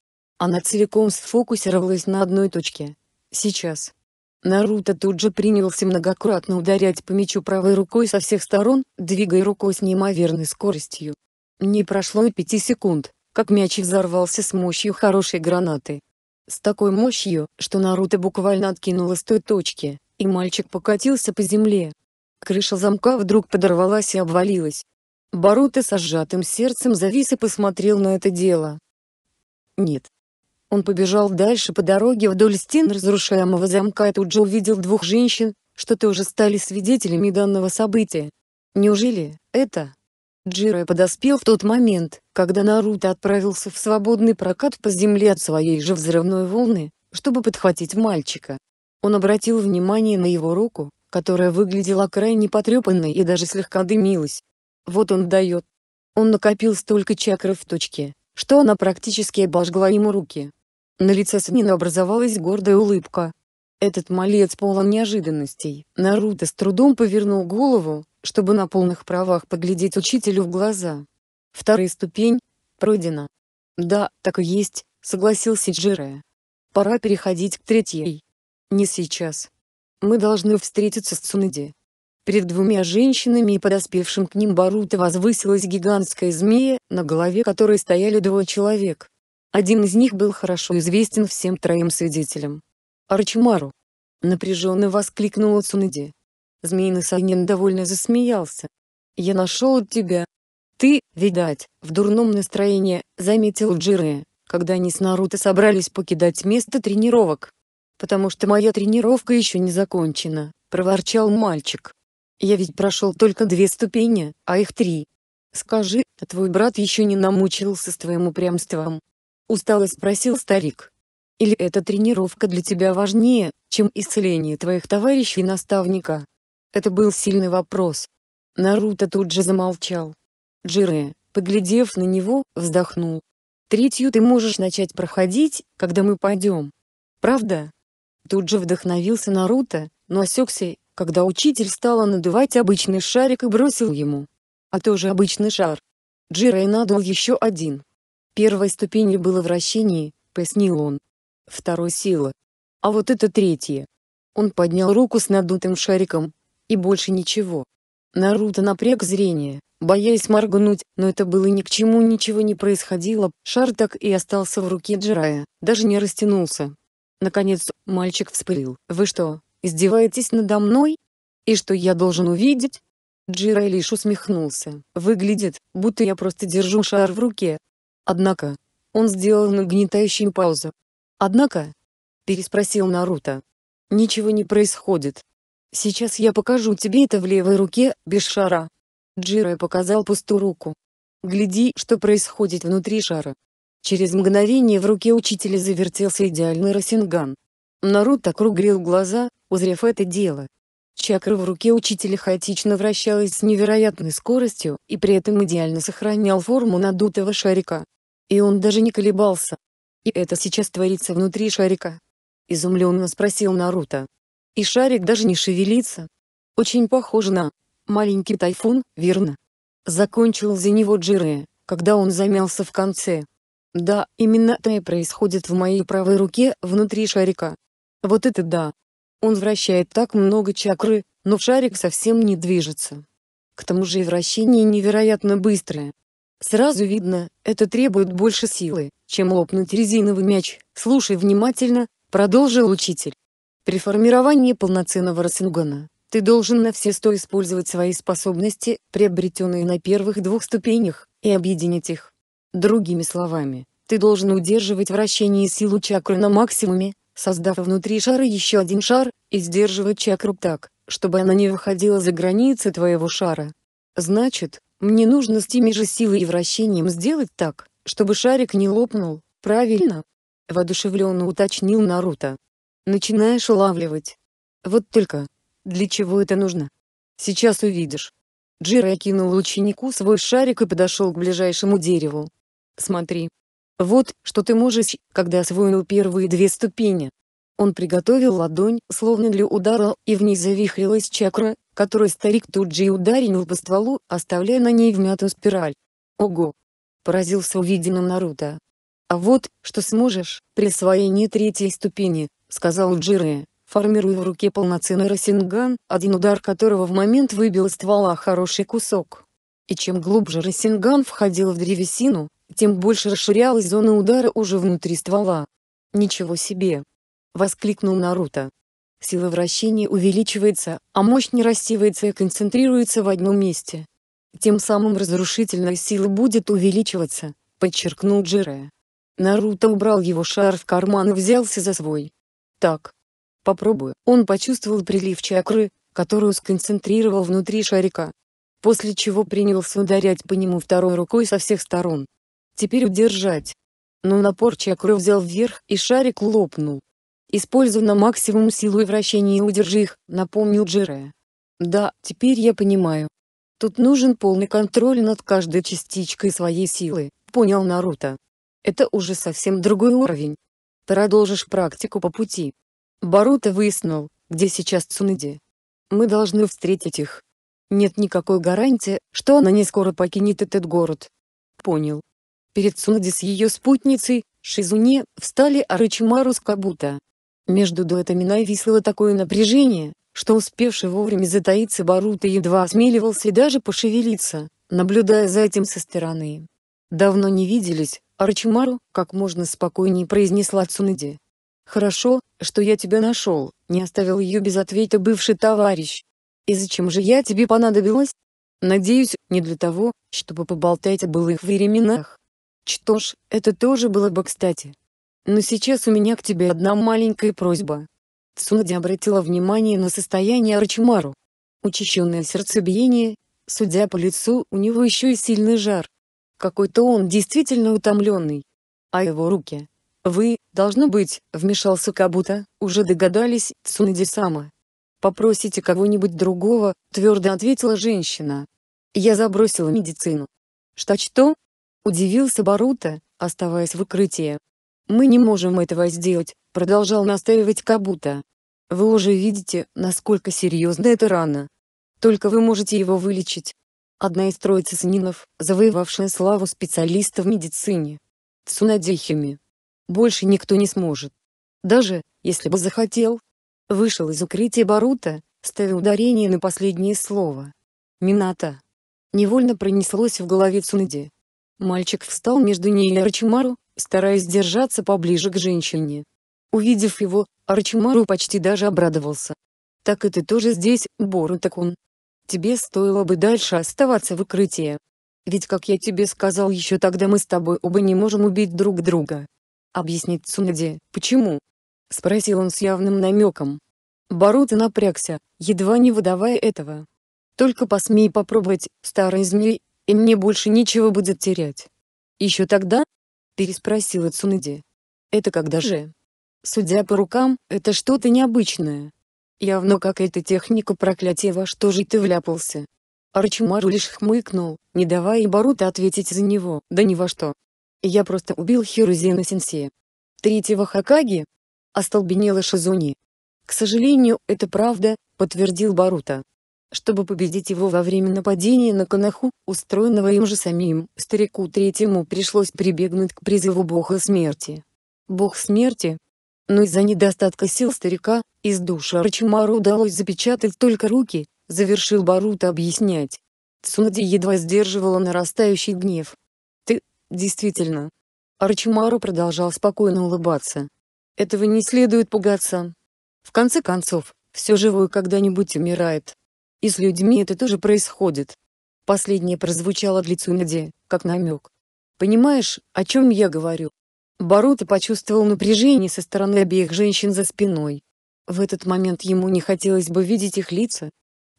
Она целиком сфокусировалась на одной точке. Сейчас. Наруто тут же принялся многократно ударять по мячу правой рукой со всех сторон, двигая рукой с неимоверной скоростью. Не прошло и пяти секунд, как мяч взорвался с мощью хорошей гранаты. С такой мощью, что Наруто буквально откинуло с той точки, и мальчик покатился по земле. Крыша замка вдруг подорвалась и обвалилась. Баруто со сжатым сердцем завис и посмотрел на это дело. Нет, он побежал дальше по дороге вдоль стен разрушаемого замка и тут же увидел двух женщин, что тоже стали свидетелями данного события. Неужели это? Джирая подоспел в тот момент, когда Наруто отправился в свободный прокат по земле от своей же взрывной волны, чтобы подхватить мальчика. Он обратил внимание на его руку, которая выглядела крайне потрепанной и даже слегка дымилась. Вот он дает. Он накопил столько чакры в точке, что она практически обожгла ему руки. На лице Санина образовалась гордая улыбка. Этот малец полон неожиданностей. Наруто с трудом повернул голову, чтобы на полных правах поглядеть учителю в глаза. Вторая ступень пройдена. Да, так и есть, согласился Джире. Пора переходить к третьей. Не сейчас. Мы должны встретиться с Цунади. Перед двумя женщинами и подоспевшим к ним Баруто возвысилась гигантская змея, на голове которой стояли двое человек. Один из них был хорошо известен всем троим свидетелям. «Арчимару!» — напряженно воскликнула Цунади. Змеиный Санин довольно засмеялся. «Я нашел тебя!» «Ты, видать, в дурном настроении», — заметил Джире, когда они с Наруто собрались покидать место тренировок. «Потому что моя тренировка еще не закончена», — проворчал мальчик. «Я ведь прошел только две ступени, а их три. Скажи, а твой брат еще не намучился с твоим упрямством?» устало спросил старик. Или эта тренировка для тебя важнее, чем исцеление твоих товарищей и наставника? Это был сильный вопрос. Наруто тут же замолчал. Джире, поглядев на него, вздохнул. Третью ты можешь начать проходить, когда мы пойдем. Правда? Тут же вдохновился Наруто, но осекся, когда учитель стала надувать обычный шарик и бросил ему. А тоже обычный шар. Джирей надул еще один. Первой ступени было вращение, пояснил он. Второй — сила. А вот это третье. Он поднял руку с надутым шариком. И больше ничего. Наруто напряг зрение, боясь моргнуть, но это было ни к чему ничего не происходило, шар так и остался в руке Джирая, даже не растянулся. Наконец, мальчик вспылил. «Вы что, издеваетесь надо мной? И что я должен увидеть?» Джирай лишь усмехнулся. «Выглядит, будто я просто держу шар в руке, Однако, он сделал нагнетающую паузу. Однако, переспросил Наруто. Ничего не происходит. Сейчас я покажу тебе это в левой руке, без шара. Джирой показал пустую руку. Гляди, что происходит внутри шара. Через мгновение в руке учителя завертелся идеальный Росинган. Наруто округлил глаза, узрев это дело, Чакра в руке учителя хаотично вращалась с невероятной скоростью и при этом идеально сохранял форму надутого шарика. И он даже не колебался. «И это сейчас творится внутри шарика?» — изумленно спросил Наруто. «И шарик даже не шевелится. Очень похоже на маленький тайфун, верно?» Закончил за него Джире, когда он замялся в конце. «Да, именно это и происходит в моей правой руке, внутри шарика. Вот это да!» Он вращает так много чакры, но шарик совсем не движется. К тому же и вращение невероятно быстрое. Сразу видно, это требует больше силы, чем лопнуть резиновый мяч. Слушай внимательно, продолжил учитель. При формировании полноценного Рацингана ты должен на все сто использовать свои способности, приобретенные на первых двух ступенях, и объединить их. Другими словами, ты должен удерживать вращение силу чакры на максимуме, создав внутри шара еще один шар, и сдерживать чакру так, чтобы она не выходила за границы твоего шара. Значит, мне нужно с теми же силой и вращением сделать так, чтобы шарик не лопнул, правильно? Воодушевленно уточнил Наруто. Начинаешь улавливать. Вот только, для чего это нужно? Сейчас увидишь. Джира кинул ученику свой шарик и подошел к ближайшему дереву. Смотри, вот, что ты можешь, когда освоил первые две ступени. Он приготовил ладонь, словно для удара, и в ней завихрилась чакра, которую старик тут же и ударил по стволу, оставляя на ней вмятую спираль. Ого! Поразился увиденным Наруто. А вот, что сможешь, при освоении третьей ступени, сказал Джире, формируя в руке полноценный Росинган, один удар которого в момент выбил из ствола хороший кусок. И чем глубже Росинган входил в древесину, тем больше расширялась зона удара уже внутри ствола. «Ничего себе!» — воскликнул Наруто. Сила вращения увеличивается, а мощь не рассеивается и концентрируется в одном месте. Тем самым разрушительная сила будет увеличиваться, подчеркнул Джире. Наруто убрал его шар в карман и взялся за свой. Так. Попробую. Он почувствовал прилив чакры, которую сконцентрировал внутри шарика. После чего принялся ударять по нему второй рукой со всех сторон. Теперь удержать. Но напор чакры взял вверх и шарик лопнул. Используй на максимум силу и вращение и удержи их, напомнил Джире. Да, теперь я понимаю. Тут нужен полный контроль над каждой частичкой своей силы, понял Наруто. Это уже совсем другой уровень. Продолжишь практику по пути. Баруто выяснил, где сейчас Цунади. Мы должны встретить их. Нет никакой гарантии, что она не скоро покинет этот город. Понял. Перед Цунди с ее спутницей, Шизуне, встали Арачимару с Кабута. Между дуэтами нависло такое напряжение, что успевший вовремя затаиться Барута едва осмеливался даже пошевелиться, наблюдая за этим со стороны. «Давно не виделись, Арчимару», — как можно спокойнее произнесла Цунади. «Хорошо, что я тебя нашел», — не оставил ее без ответа бывший товарищ. «И зачем же я тебе понадобилась?» «Надеюсь, не для того, чтобы поболтать о былых временах». Что ж, это тоже было бы кстати. Но сейчас у меня к тебе одна маленькая просьба. Цунади обратила внимание на состояние Рачимару. Учащенное сердцебиение, судя по лицу, у него еще и сильный жар. Какой-то он действительно утомленный. А его руки? Вы, должно быть, вмешался Кабута, уже догадались, Цунади-сама. Попросите кого-нибудь другого, твердо ответила женщина. Я забросила медицину. Что-что? Удивился Барута, оставаясь в укрытии. «Мы не можем этого сделать», — продолжал настаивать Кабута. «Вы уже видите, насколько серьезна эта рана. Только вы можете его вылечить». Одна из троицы сынинов, завоевавшая славу специалиста в медицине. Цунадзихими. Больше никто не сможет. Даже, если бы захотел. Вышел из укрытия Барута, ставя ударение на последнее слово. Мината. Невольно пронеслось в голове Цунади. Мальчик встал между ней и Арчимару, стараясь держаться поближе к женщине. Увидев его, Арчимару почти даже обрадовался. «Так и ты тоже здесь, Борутакун. Тебе стоило бы дальше оставаться в укрытии. Ведь, как я тебе сказал еще тогда, мы с тобой оба не можем убить друг друга». Объяснить Цунади, почему?» — спросил он с явным намеком. Боруто напрягся, едва не выдавая этого. «Только посмей попробовать, старый змей, и мне больше нечего будет терять. Еще тогда? Переспросила Цунади. Это когда же? Судя по рукам, это что-то необычное. Явно как эта техника проклятия во что же ты вляпался. Арчимару лишь хмыкнул, не давая Барута ответить за него, да ни во что. Я просто убил Хирузена Сенсея. Третьего Хакаги? Остолбенела Шизуни. К сожалению, это правда, подтвердил Барута чтобы победить его во время нападения на Канаху, устроенного им же самим. Старику третьему пришлось прибегнуть к призыву бога смерти. Бог смерти? Но из-за недостатка сил старика, из души Рачимару удалось запечатать только руки, завершил Барута объяснять. Цунади едва сдерживала нарастающий гнев. «Ты, действительно». Арчимару продолжал спокойно улыбаться. «Этого не следует пугаться. В конце концов, все живое когда-нибудь умирает. И с людьми это тоже происходит. Последнее прозвучало для Цунади, как намек. Понимаешь, о чем я говорю? Барута почувствовал напряжение со стороны обеих женщин за спиной. В этот момент ему не хотелось бы видеть их лица,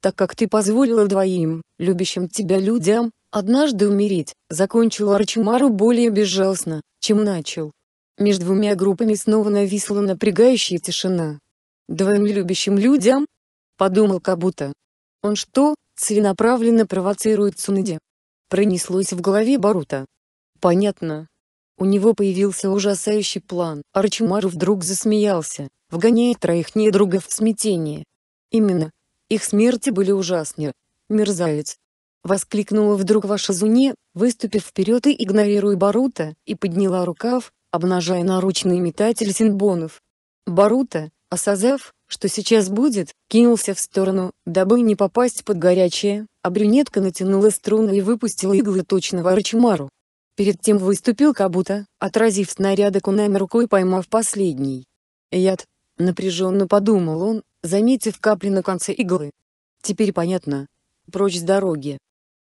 так как ты позволила двоим, любящим тебя людям, однажды умереть, закончил Арчимару более безжалостно, чем начал. Между двумя группами снова нависла напрягающая тишина. «Двоим любящим людям?» — подумал Кабута. Он что, целенаправленно провоцирует Цунади? Пронеслось в голове Барута. Понятно. У него появился ужасающий план. Арчимару вдруг засмеялся, вгоняя троих недругов в смятение. Именно. Их смерти были ужасны. Мерзавец. Воскликнула вдруг ваша Зуне, выступив вперед и игнорируя Барута, и подняла рукав, обнажая наручный метатель синбонов. Барута, осознав, что сейчас будет, кинулся в сторону, дабы не попасть под горячее, а брюнетка натянула струны и выпустила иглы точно в Арчимару. Перед тем выступил Кабута, отразив снаряды кунами рукой поймав последний. Яд, напряженно подумал он, заметив капли на конце иглы. Теперь понятно. Прочь с дороги.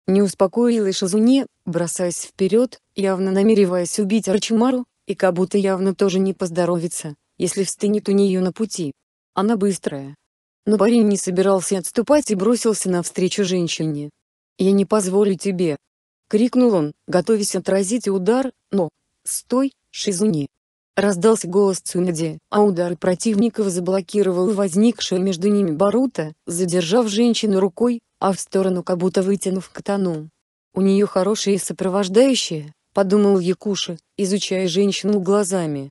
Не успокоилась Шизуне, бросаясь вперед, явно намереваясь убить Арчимару, и Кабута явно тоже не поздоровится, если встанет у нее на пути. Она быстрая. Но парень не собирался отступать и бросился навстречу женщине. «Я не позволю тебе!» — крикнул он, готовясь отразить удар, но... «Стой, Шизуни!» Раздался голос Цунади, а удар противников заблокировал возникшее между ними Барута, задержав женщину рукой, а в сторону как будто вытянув катану. «У нее хорошие сопровождающие», — подумал Якуша, изучая женщину глазами.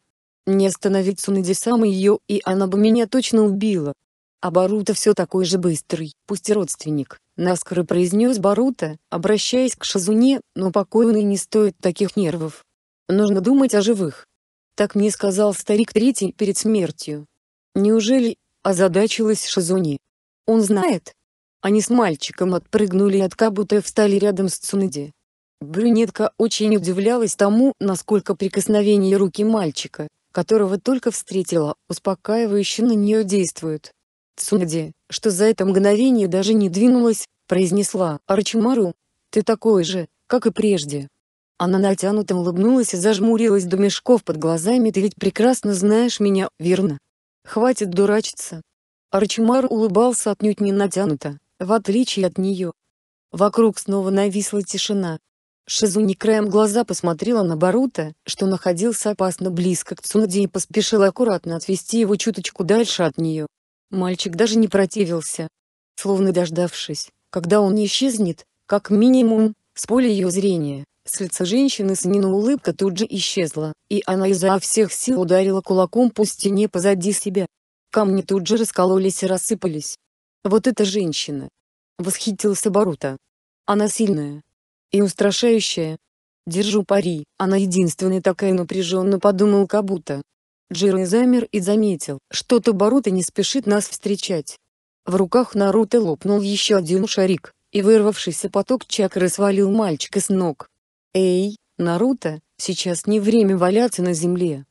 Не остановиться остановить Сунадисама ее и она бы меня точно убила. А Барута все такой же быстрый, пусть и родственник, наскоро произнес Барута, обращаясь к Шазуне, но покойный не стоит таких нервов. Нужно думать о живых. Так мне сказал старик третий перед смертью. Неужели, озадачилась Шазуне. Он знает? Они с мальчиком отпрыгнули от Кабута и встали рядом с Цунади. Брюнетка очень удивлялась тому, насколько прикосновение руки мальчика которого только встретила, успокаивающе на нее действует. Цунади, что за это мгновение даже не двинулась, произнесла «Арчимару, ты такой же, как и прежде». Она натянуто улыбнулась и зажмурилась до мешков под глазами «Ты ведь прекрасно знаешь меня, верно? Хватит дурачиться». Арчимар улыбался отнюдь не натянуто, в отличие от нее. Вокруг снова нависла тишина, Шизуни краем глаза посмотрела на Барута, что находился опасно близко к Цунаде и поспешила аккуратно отвести его чуточку дальше от нее. Мальчик даже не противился. Словно дождавшись, когда он исчезнет, как минимум, с поля ее зрения, с лица женщины Санина улыбка тут же исчезла, и она изо всех сил ударила кулаком по стене позади себя. Камни тут же раскололись и рассыпались. Вот эта женщина. Восхитился Барута. Она сильная, и устрашающая. Держу пари, она единственная такая напряженно подумал Кабута. Джирой замер и заметил, что то Табаруто не спешит нас встречать. В руках Наруто лопнул еще один шарик, и вырвавшийся поток чакры свалил мальчика с ног. «Эй, Наруто, сейчас не время валяться на земле.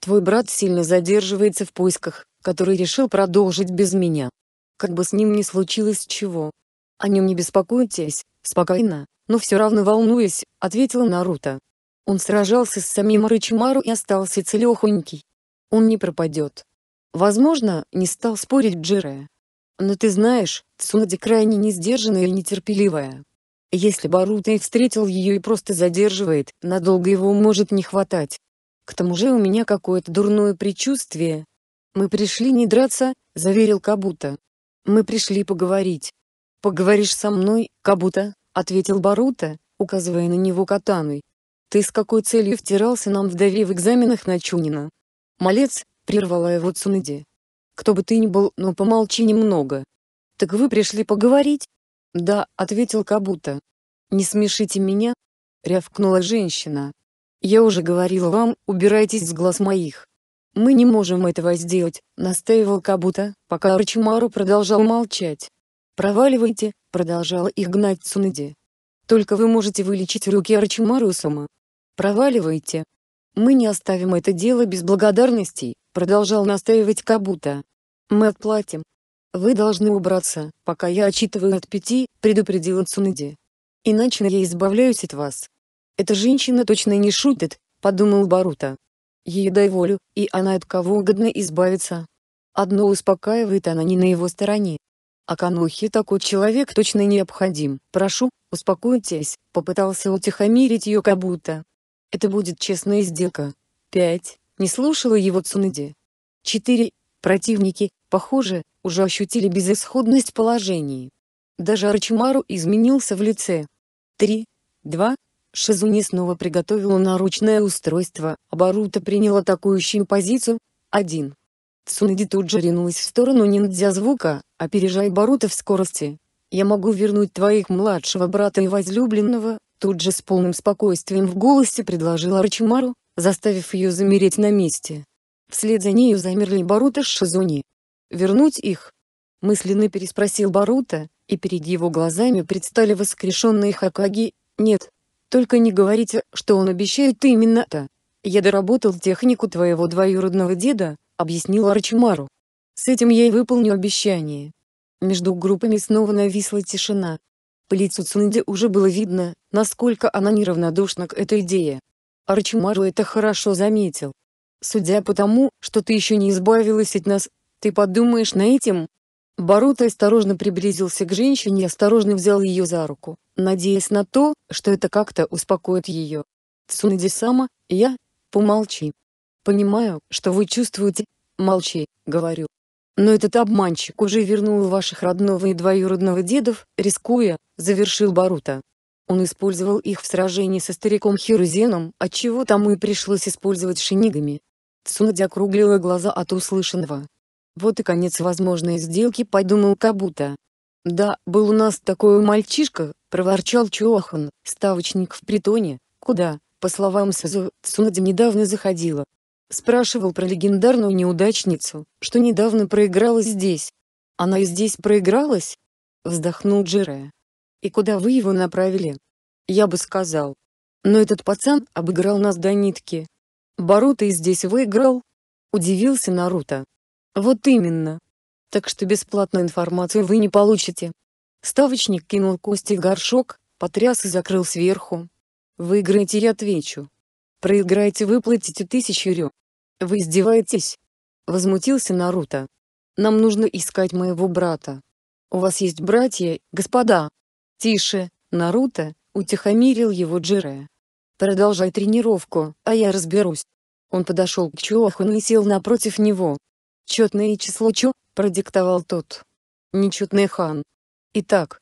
Твой брат сильно задерживается в поисках, который решил продолжить без меня. Как бы с ним ни случилось чего. О нем не беспокойтесь, «Спокойно, но все равно волнуясь, ответил Наруто. Он сражался с самим Рычимару и остался целехонький. Он не пропадет. Возможно, не стал спорить Джире. Но ты знаешь, Цунади крайне несдержанная и нетерпеливая. Если Барута и встретил ее и просто задерживает, надолго его может не хватать. К тому же у меня какое-то дурное предчувствие. Мы пришли не драться, заверил Кабуто. Мы пришли поговорить. «Поговоришь со мной, Кабута», — ответил Барута, указывая на него катаной. «Ты с какой целью втирался нам в доверие в экзаменах на Чунина?» «Малец», — прервала его Цунади. «Кто бы ты ни был, но помолчи немного». «Так вы пришли поговорить?» «Да», — ответил Кабута. «Не смешите меня», — рявкнула женщина. «Я уже говорила вам, убирайтесь с глаз моих». «Мы не можем этого сделать», — настаивал Кабута, пока Арчимару продолжал молчать. «Проваливайте», — продолжала их гнать Цунади. «Только вы можете вылечить руки Арчимару Сума. Проваливайте». «Мы не оставим это дело без благодарностей», — продолжал настаивать Кабута. «Мы отплатим». «Вы должны убраться, пока я отчитываю от пяти», — предупредил Цунади. «Иначе я избавляюсь от вас». «Эта женщина точно не шутит», — подумал Барута. «Ей дай волю, и она от кого угодно избавится». Одно успокаивает а она не на его стороне, а Канухе такой человек точно необходим. Прошу, успокойтесь, попытался утихомирить ее Кабута. Это будет честная сделка. 5. Не слушала его Цунади. 4. Противники, похоже, уже ощутили безысходность положений. Даже Арчимару изменился в лице. 3. 2. Шизуни снова приготовила наручное устройство, а Барута принял атакующую позицию. 1. Цунди тут же ринулась в сторону ниндзя звука, опережая Барута в скорости. «Я могу вернуть твоих младшего брата и возлюбленного», тут же с полным спокойствием в голосе предложила Рачимару, заставив ее замереть на месте. Вслед за нею замерли Барута с Шизуни. «Вернуть их?» Мысленно переспросил Барута, и перед его глазами предстали воскрешенные Хакаги. «Нет. Только не говорите, что он обещает именно это. Я доработал технику твоего двоюродного деда, объяснил Рачимару. С этим я и выполню обещание. Между группами снова нависла тишина. По лицу Цунди уже было видно, насколько она неравнодушна к этой идее. Арчимару это хорошо заметил. Судя по тому, что ты еще не избавилась от нас, ты подумаешь на этим? Барута осторожно приблизился к женщине и осторожно взял ее за руку, надеясь на то, что это как-то успокоит ее. Цунади-сама, я, помолчи. Понимаю, что вы чувствуете, Молчи, говорю. Но этот обманщик уже вернул ваших родного и двоюродного дедов, рискуя, завершил Барута. Он использовал их в сражении со стариком Хирузеном, отчего тому и пришлось использовать шинигами. Цунадзя округлила глаза от услышанного. Вот и конец возможной сделки, подумал Кабута. «Да, был у нас такой мальчишка», — проворчал Чохан, ставочник в притоне, куда, по словам Сазу, Цунади недавно заходила спрашивал про легендарную неудачницу, что недавно проиграла здесь. Она и здесь проигралась? Вздохнул Джире. И куда вы его направили? Я бы сказал. Но этот пацан обыграл нас до нитки. Барута и здесь выиграл? Удивился Наруто. Вот именно. Так что бесплатную информацию вы не получите. Ставочник кинул кости в горшок, потряс и закрыл сверху. Выиграете я отвечу. Проиграете выплатите тысячу рю. «Вы издеваетесь?» — возмутился Наруто. «Нам нужно искать моего брата. У вас есть братья, господа?» «Тише, Наруто!» — утихомирил его Джире. «Продолжай тренировку, а я разберусь». Он подошел к Чоахуну и сел напротив него. «Четное число Чо?» — продиктовал тот. «Нечетный хан». «Итак».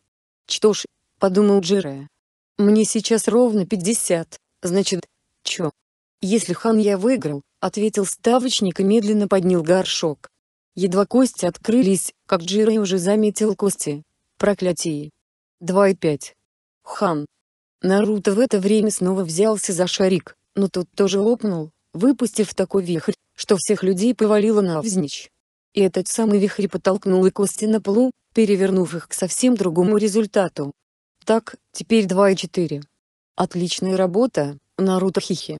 «Что ж», — подумал Джире. «Мне сейчас ровно пятьдесят, значит, Чо. Если хан я выиграл, — ответил ставочник и медленно поднял горшок. Едва кости открылись, как Джирей уже заметил кости. Проклятие. 2,5. Хан. Наруто в это время снова взялся за шарик, но тот тоже лопнул, выпустив такой вихрь, что всех людей повалило навзничь. И этот самый вихрь потолкнул и кости на полу, перевернув их к совсем другому результату. Так, теперь 2 и 4. Отличная работа, Наруто Хихи.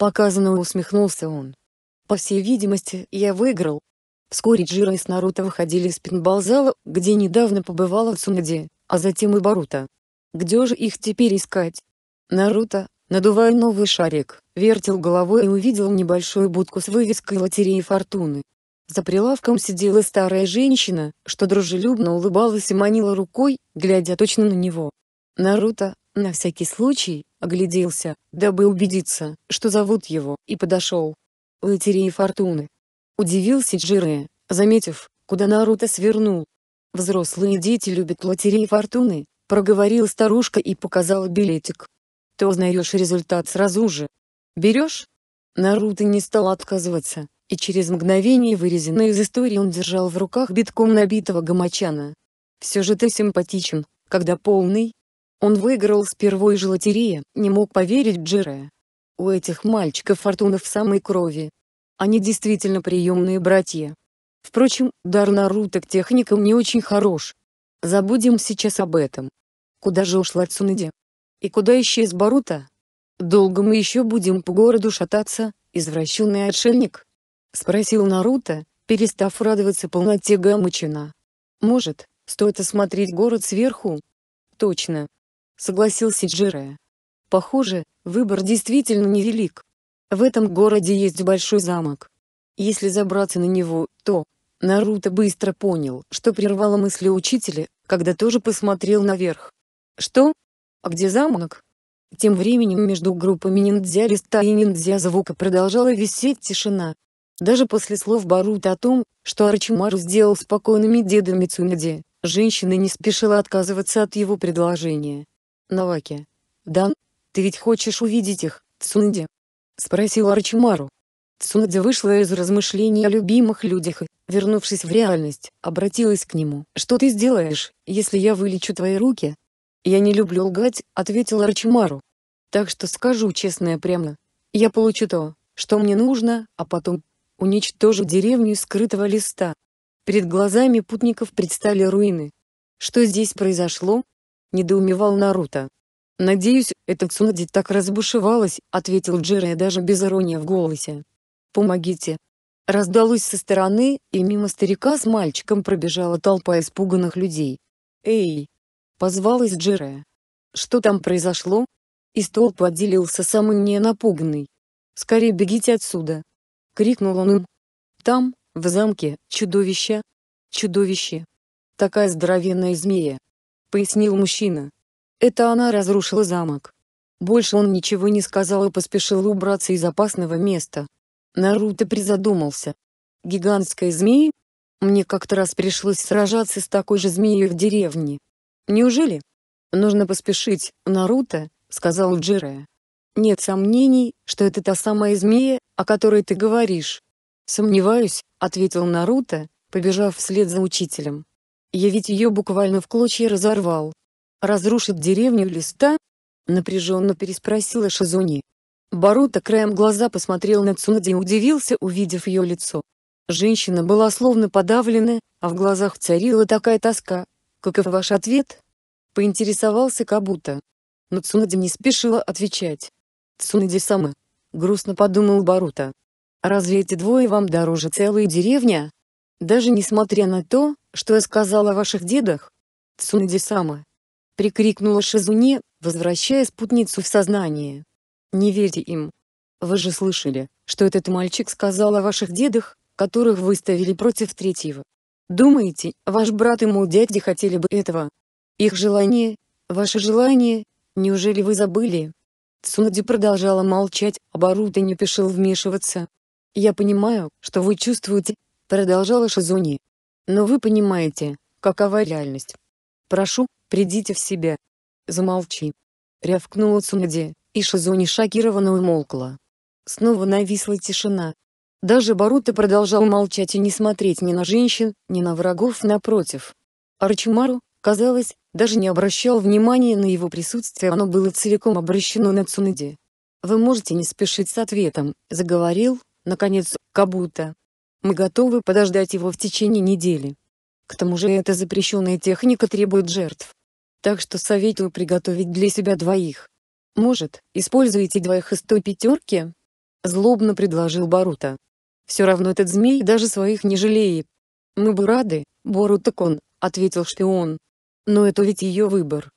Показанно усмехнулся он. По всей видимости, я выиграл. Вскоре Джира и с выходили из пинболзала, где недавно побывала Цунади, а затем и Барута. Где же их теперь искать? Наруто, надувая новый шарик, вертел головой и увидел небольшую будку с вывеской лотереи фортуны. За прилавком сидела старая женщина, что дружелюбно улыбалась и манила рукой, глядя точно на него. Наруто, на всякий случай, огляделся, дабы убедиться, что зовут его, и подошел. Лотерея фортуны. Удивился Джире, заметив, куда Наруто свернул. «Взрослые дети любят лотереи фортуны», — проговорила старушка и показала билетик. «Ты узнаешь результат сразу же. Берешь?» Наруто не стал отказываться, и через мгновение вырезанной из истории он держал в руках битком набитого гамачана. «Все же ты симпатичен, когда полный, он выиграл с спервой желатерия, не мог поверить Джире. У этих мальчиков фортуна в самой крови. Они действительно приемные братья. Впрочем, дар Наруто к техникам не очень хорош. Забудем сейчас об этом. Куда же ушла Цунади? И куда исчез Барута? Долго мы еще будем по городу шататься, извращенный отшельник? Спросил Наруто, перестав радоваться полноте Гамычина. Может, стоит осмотреть город сверху? Точно, согласился Джире. Похоже, выбор действительно невелик. В этом городе есть большой замок. Если забраться на него, то... Наруто быстро понял, что прервало мысли учителя, когда тоже посмотрел наверх. Что? А где замок? Тем временем между группами ниндзя листа и ниндзя звука продолжала висеть тишина. Даже после слов Барута о том, что Арчимару сделал спокойными деда Мицунаде, женщина не спешила отказываться от его предложения. Наваки. «Дан, ты ведь хочешь увидеть их, Цунди?» — спросил Арчимару. Цунди вышла из размышлений о любимых людях и, вернувшись в реальность, обратилась к нему. «Что ты сделаешь, если я вылечу твои руки?» «Я не люблю лгать», — ответил Арчимару. «Так что скажу честно и прямо. Я получу то, что мне нужно, а потом уничтожу деревню скрытого листа». Перед глазами путников предстали руины. Что здесь произошло, — недоумевал Наруто. «Надеюсь, эта Цунади так разбушевалась», — ответил Джирая даже без иронии в голосе. «Помогите!» Раздалось со стороны, и мимо старика с мальчиком пробежала толпа испуганных людей. «Эй!» — позвалась Джирая. «Что там произошло?» Из толпы отделился самый ненапуганный. «Скорее бегите отсюда!» — крикнул он им. «Там, в замке, чудовище! Чудовище! Такая здоровенная змея!» пояснил мужчина. Это она разрушила замок. Больше он ничего не сказал и поспешил убраться из опасного места. Наруто призадумался. Гигантская змея? Мне как-то раз пришлось сражаться с такой же змеей в деревне. Неужели? Нужно поспешить, Наруто, сказал Джирая. Нет сомнений, что это та самая змея, о которой ты говоришь. Сомневаюсь, ответил Наруто, побежав вслед за учителем. Я ведь ее буквально в клочья разорвал. Разрушит деревню листа? Напряженно переспросила Шизуни. Барута краем глаза посмотрел на Цунади и удивился, увидев ее лицо. Женщина была словно подавлена, а в глазах царила такая тоска. «Каков ваш ответ?» — поинтересовался Кабута. Но Цунади не спешила отвечать. «Цунади сама», — грустно подумал Барута. «Разве эти двое вам дороже целая деревня?» Даже несмотря на то, «Что я сказала о ваших дедах?» «Цунади-сама!» — прикрикнула Шизуне, возвращая спутницу в сознание. «Не верьте им. Вы же слышали, что этот мальчик сказал о ваших дедах, которых выставили против третьего. Думаете, ваш брат и мой дядя хотели бы этого? Их желание, ваше желание, неужели вы забыли?» Цунади продолжала молчать, а Баруто не спешил вмешиваться. «Я понимаю, что вы чувствуете», — продолжала Шизуни. Но вы понимаете, какова реальность. Прошу, придите в себя. Замолчи. Рявкнула Цунади, и Шизуни шокированно умолкла. Снова нависла тишина. Даже Барута продолжал молчать и не смотреть ни на женщин, ни на врагов напротив. Арчимару, казалось, даже не обращал внимания на его присутствие, оно было целиком обращено на Цунади. «Вы можете не спешить с ответом», — заговорил, наконец, Кабута. Мы готовы подождать его в течение недели. К тому же эта запрещенная техника требует жертв. Так что советую приготовить для себя двоих. Может, используйте двоих из той пятерки? Злобно предложил Барута. Все равно этот змей даже своих не жалеет. Мы бы рады, Барутакон, ответил шпион. Но это ведь ее выбор.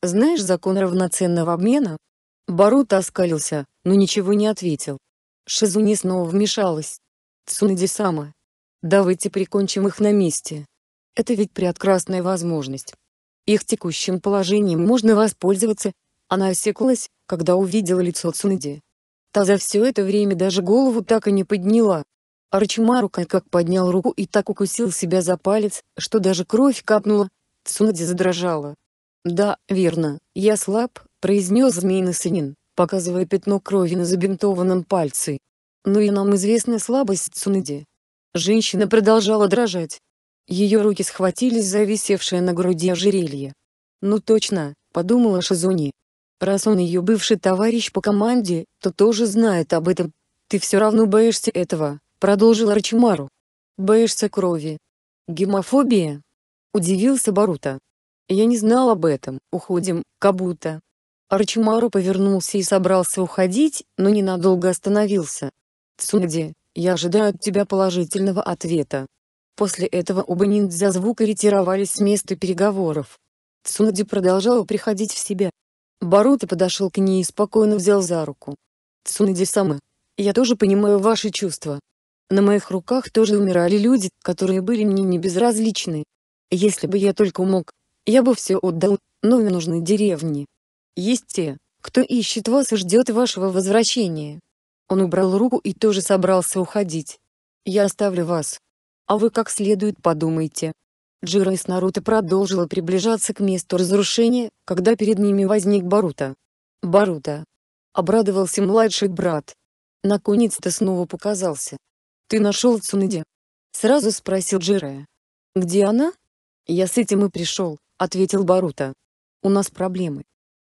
Знаешь закон равноценного обмена? Барута оскалился, но ничего не ответил. Шизуни снова вмешалась. Цунади-сама. Давайте прикончим их на месте. Это ведь прекрасная возможность. Их текущим положением можно воспользоваться. Она осеклась, когда увидела лицо Цунади. Та за все это время даже голову так и не подняла. Арчимару как поднял руку и так укусил себя за палец, что даже кровь капнула. Цунади задрожала. «Да, верно, я слаб», — произнес змеиный сынин, показывая пятно крови на забинтованном пальце. Но и нам известна слабость Цуныди. Женщина продолжала дрожать. Ее руки схватились за висевшее на груди ожерелье. «Ну точно», — подумала Шизуни. «Раз он ее бывший товарищ по команде, то тоже знает об этом. Ты все равно боишься этого», — продолжил Арчимару. «Боишься крови». «Гемофобия?» — удивился Барута. «Я не знал об этом, уходим, Кабута». Арчимару повернулся и собрался уходить, но ненадолго остановился, Цунади, я ожидаю от тебя положительного ответа. После этого оба ниндзя звука ретировались с места переговоров. Цунади продолжала приходить в себя. Баруто подошел к ней и спокойно взял за руку. «Цунади-сама, я тоже понимаю ваши чувства. На моих руках тоже умирали люди, которые были мне не безразличны. Если бы я только мог, я бы все отдал, но мне нужны деревни. Есть те, кто ищет вас и ждет вашего возвращения. Он убрал руку и тоже собрался уходить. «Я оставлю вас. А вы как следует подумайте». Джира из Наруто продолжила приближаться к месту разрушения, когда перед ними возник Барута. «Барута!» — обрадовался младший брат. «Наконец-то снова показался. Ты нашел Цунади?» — сразу спросил Джирая. «Где она?» «Я с этим и пришел», — ответил Барута. «У нас проблемы.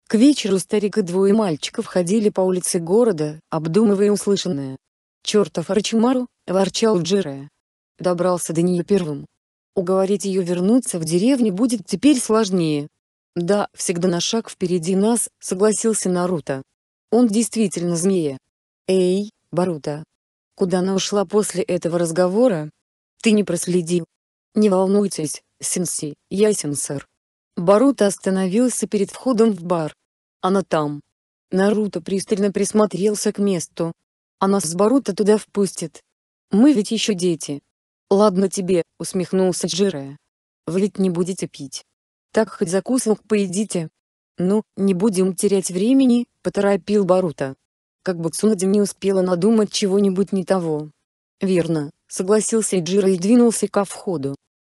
К вечеру старик и двое мальчиков ходили по улице города, обдумывая услышанное. «Чертов Арчимару!» – ворчал Джире. Добрался до нее первым. Уговорить ее вернуться в деревню будет теперь сложнее. «Да, всегда на шаг впереди нас», – согласился Наруто. «Он действительно змея». «Эй, Барута! Куда она ушла после этого разговора? Ты не проследил?» «Не волнуйтесь, сенси, я сенсор». Барута остановился перед входом в бар. Она там. Наруто пристально присмотрелся к месту. Она с Барута туда впустит. Мы ведь еще дети. Ладно тебе, усмехнулся Джире. В лед не будете пить. Так хоть закусок поедите. Ну, не будем терять времени, поторопил Барута. Как бы Цунади не успела надумать чего-нибудь не того. Верно, согласился Джира и двинулся ко входу.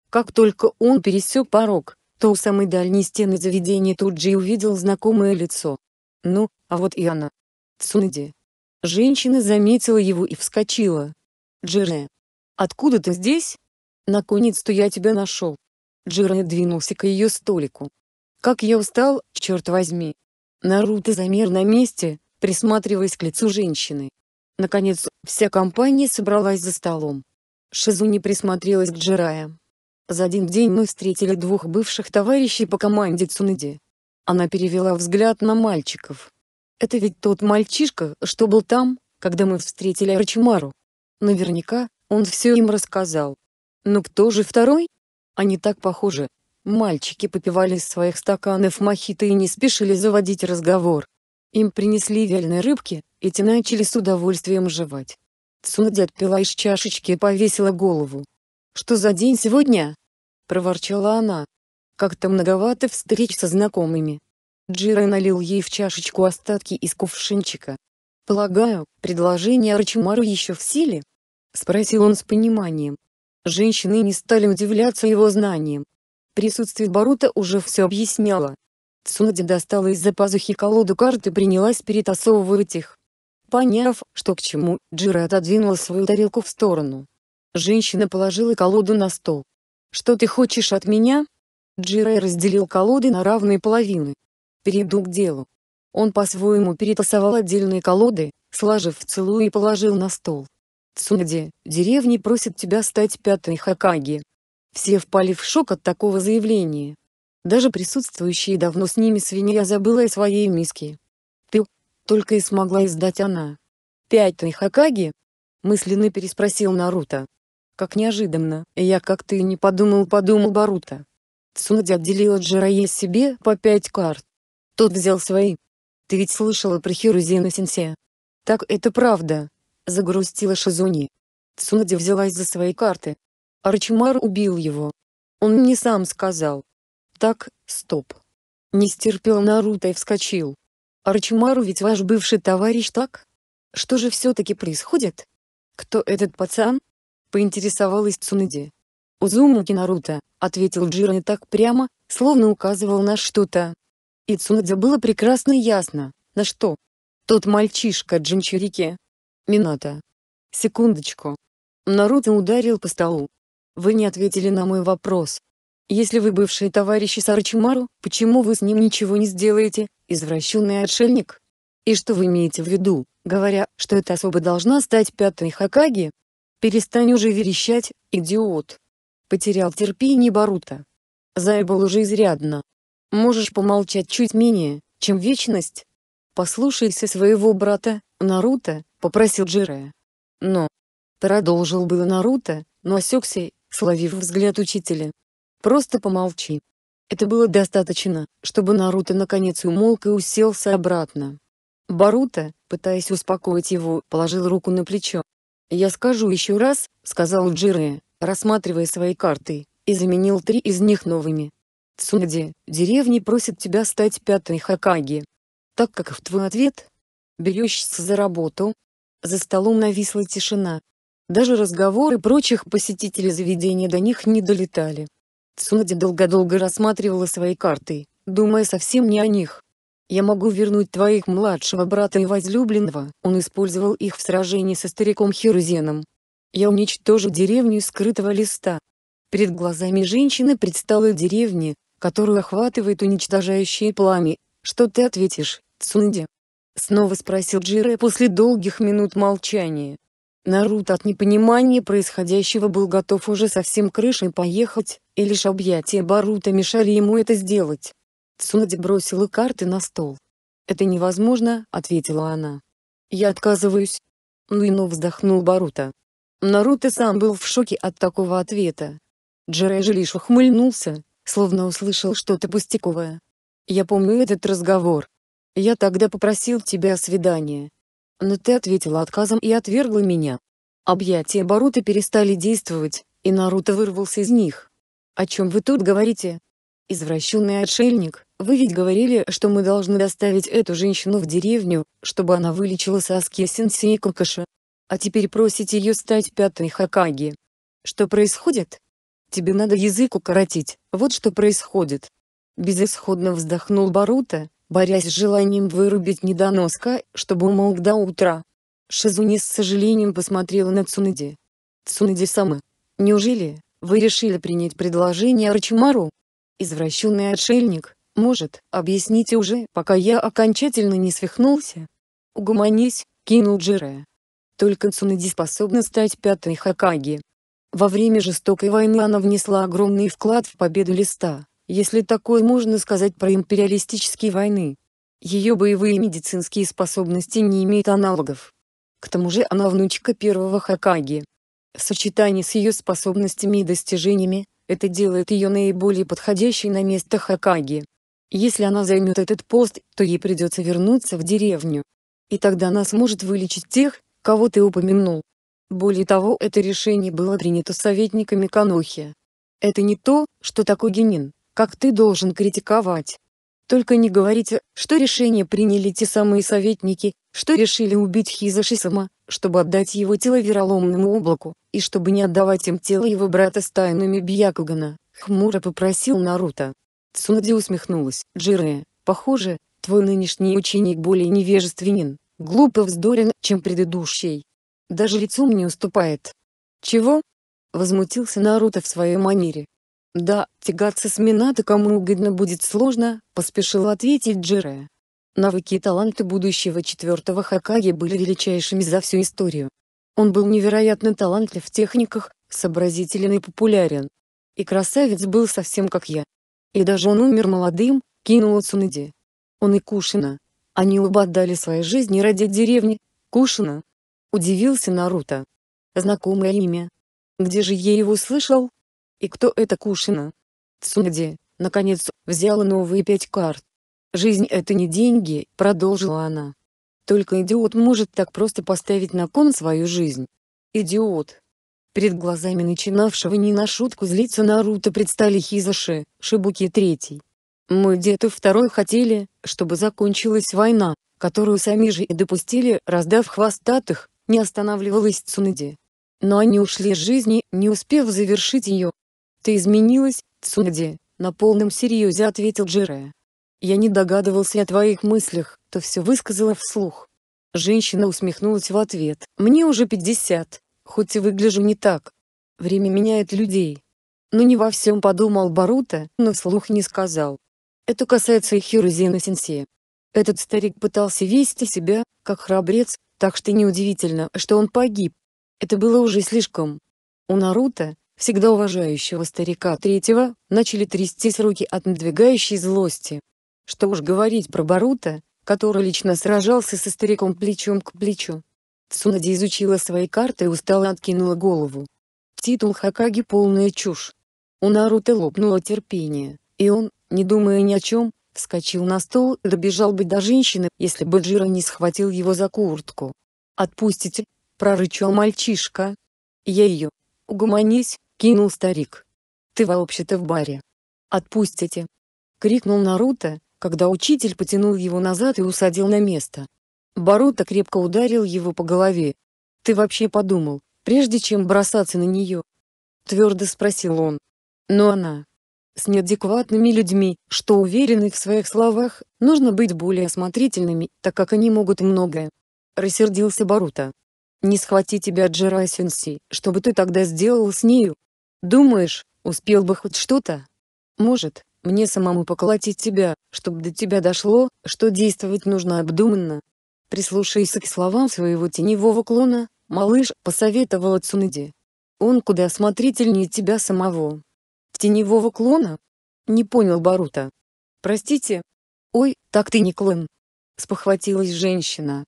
Как только он пересек порог, то у самой дальней стены заведения тут же и увидел знакомое лицо. Ну, а вот и она. Цунади. Женщина заметила его и вскочила. Джире. Откуда ты здесь? Наконец-то я тебя нашел. Джире двинулся к ее столику. Как я устал, черт возьми. Наруто замер на месте, присматриваясь к лицу женщины. Наконец, вся компания собралась за столом. Шизу не присмотрелась к Джирая. За один день мы встретили двух бывших товарищей по команде Цунади. Она перевела взгляд на мальчиков. Это ведь тот мальчишка, что был там, когда мы встретили Арчимару. Наверняка, он все им рассказал. Но кто же второй? Они так похожи. Мальчики попивали из своих стаканов мохито и не спешили заводить разговор. Им принесли вяленой рыбки, и те начали с удовольствием жевать. Цунади отпила из чашечки и повесила голову. «Что за день сегодня?» — проворчала она. «Как-то многовато встреч со знакомыми». Джира налил ей в чашечку остатки из кувшинчика. «Полагаю, предложение Арчимару еще в силе?» — спросил он с пониманием. Женщины не стали удивляться его знаниям. Присутствие Барута уже все объясняло. Цунади достала из-за пазухи колоду карт и принялась перетасовывать их. Поняв, что к чему, Джира отодвинула свою тарелку в сторону. Женщина положила колоду на стол. «Что ты хочешь от меня?» Джирай разделил колоды на равные половины. «Перейду к делу». Он по-своему перетасовал отдельные колоды, сложив в целую и положил на стол. Цунади, деревни просят тебя стать пятой Хакаги». Все впали в шок от такого заявления. Даже присутствующие давно с ними свинья забыла о своей миске. «Ты...» — только и смогла издать она. «Пятой Хакаги?» — мысленно переспросил Наруто. Как неожиданно, я как-то и не подумал-подумал Барута. Цунади отделила Джирае себе по пять карт. Тот взял свои. Ты ведь слышала про Хирузена Сенсе? Так это правда. Загрустила Шизуни. Цунади взялась за свои карты. Арчимар убил его. Он мне сам сказал. Так, стоп. Не стерпел Наруто и вскочил. Арчимару ведь ваш бывший товарищ так? Что же все-таки происходит? Кто этот пацан? поинтересовалась Цунади. «Узумаки Наруто», — ответил Джира и так прямо, словно указывал на что-то. И Цунадзе было прекрасно ясно, на что. Тот мальчишка Джинчурике. Мината. Секундочку. Наруто ударил по столу. Вы не ответили на мой вопрос. Если вы бывшие товарищи Сарачимару, почему вы с ним ничего не сделаете, извращенный отшельник? И что вы имеете в виду, говоря, что эта особа должна стать пятой Хакаги? «Перестань уже верещать, идиот!» Потерял терпение Барута. Заебал уже изрядно. «Можешь помолчать чуть менее, чем вечность?» «Послушайся своего брата, Наруто», — попросил Джирая. «Но...» Продолжил было Наруто, но осекся, словив взгляд учителя. «Просто помолчи». Это было достаточно, чтобы Наруто наконец умолк и уселся обратно. Барута, пытаясь успокоить его, положил руку на плечо. «Я скажу еще раз», — сказал Джире, рассматривая свои карты, и заменил три из них новыми. «Цунади, деревни просят тебя стать пятой Хакаги. Так как в твой ответ? Берешься за работу?» За столом нависла тишина. Даже разговоры прочих посетителей заведения до них не долетали. Цунади долго-долго рассматривала свои карты, думая совсем не о них. «Я могу вернуть твоих младшего брата и возлюбленного», он использовал их в сражении со стариком Херузеном. «Я уничтожу деревню скрытого листа». Перед глазами женщины предстала деревня, которую охватывает уничтожающее пламя. «Что ты ответишь, Цунди?» Снова спросил Джире после долгих минут молчания. Наруто от непонимания происходящего был готов уже совсем крышей поехать, и лишь объятия Барута мешали ему это сделать. Цунади бросила карты на стол. «Это невозможно», — ответила она. «Я отказываюсь». Нуино вздохнул Барута. Наруто сам был в шоке от такого ответа. Джирейжи лишь ухмыльнулся, словно услышал что-то пустяковое. «Я помню этот разговор. Я тогда попросил тебя о свидании. Но ты ответила отказом и отвергла меня». Объятия Барута перестали действовать, и Наруто вырвался из них. «О чем вы тут говорите?» «Извращенный отшельник», вы ведь говорили, что мы должны доставить эту женщину в деревню, чтобы она вылечила Саски сенси и Кокоша. А теперь просите ее стать пятой Хакаги. Что происходит? Тебе надо язык укоротить, вот что происходит. Безысходно вздохнул Барута, борясь с желанием вырубить недоноска, чтобы умолк до утра. Шизуни с сожалением посмотрела на Цунади. Цунади сама. Неужели, вы решили принять предложение Арчимару? Извращенный отшельник, может, объясните уже, пока я окончательно не свихнулся? Угомонись, кинул Джире. Только Цунади способна стать пятой Хакаги. Во время жестокой войны она внесла огромный вклад в победу Листа, если такое можно сказать про империалистические войны. Ее боевые и медицинские способности не имеют аналогов. К тому же она внучка первого Хакаги. В сочетании с ее способностями и достижениями, это делает ее наиболее подходящей на место Хакаги. Если она займет этот пост, то ей придется вернуться в деревню. И тогда она сможет вылечить тех, кого ты упомянул. Более того, это решение было принято советниками Канохи. Это не то, что такой генин, как ты должен критиковать. Только не говорите, что решение приняли те самые советники, что решили убить Хизаши сама, чтобы отдать его тело вероломному облаку, и чтобы не отдавать им тело его брата с тайнами Бьякугана, хмуро попросил Наруто. Цунди усмехнулась. Джире, похоже, твой нынешний ученик более невежественен, глупо вздорен, чем предыдущий. Даже лицом не уступает. Чего? Возмутился Наруто в своей манере. Да, тягаться с Минато кому угодно будет сложно, поспешил ответить Джире. Навыки и таланты будущего четвертого Хакаги были величайшими за всю историю. Он был невероятно талантлив в техниках, сообразителен и популярен. И красавец был совсем как я, и даже он умер молодым, кинула Цунади. Он и Кушина. Они оба отдали свои жизни ради деревни. Кушина? Удивился Наруто. Знакомое имя. Где же я его слышал? И кто это Кушина? Цунади, наконец, взяла новые пять карт. «Жизнь — это не деньги», — продолжила она. «Только идиот может так просто поставить на кон свою жизнь». «Идиот», Перед глазами начинавшего не на шутку злиться Наруто предстали Хизаши, Шибуки третий. Мой дед и второй хотели, чтобы закончилась война, которую сами же и допустили, раздав хвостатых, не останавливалась Цунади. Но они ушли из жизни, не успев завершить ее. «Ты изменилась, Цунади», — на полном серьезе ответил Джире. «Я не догадывался о твоих мыслях, то все высказала вслух». Женщина усмехнулась в ответ. «Мне уже пятьдесят, хоть и выгляжу не так. Время меняет людей. Но не во всем подумал Барута, но вслух не сказал. Это касается и Хирозина Сенсея. Этот старик пытался вести себя, как храбрец, так что неудивительно, что он погиб. Это было уже слишком. У Наруто, всегда уважающего старика третьего, начали трястись руки от надвигающей злости. Что уж говорить про Барута, который лично сражался со стариком плечом к плечу. Цунади изучила свои карты и устало откинула голову. Титул Хакаги полная чушь. У Наруто лопнуло терпение, и он, не думая ни о чем, вскочил на стол и добежал бы до женщины, если бы Джира не схватил его за куртку. «Отпустите!» — прорычал мальчишка. «Я ее!» «Угомонись!» — кинул старик. «Ты вообще-то в баре!» «Отпустите!» — крикнул Наруто, когда учитель потянул его назад и усадил на место. Барута крепко ударил его по голове. «Ты вообще подумал, прежде чем бросаться на нее?» Твердо спросил он. Но она. С неадекватными людьми, что уверены в своих словах, нужно быть более осмотрительными, так как они могут многое. Рассердился Барута. «Не схвати тебя, Джирай Сенси, что бы ты тогда сделал с нею? Думаешь, успел бы хоть что-то? Может, мне самому поколотить тебя, чтобы до тебя дошло, что действовать нужно обдуманно, Прислушаясь к словам своего теневого клона, малыш посоветовал Цунади. «Он куда осмотрительнее тебя самого». «Теневого клона?» Не понял Барута. «Простите?» «Ой, так ты не клон!» Спохватилась женщина.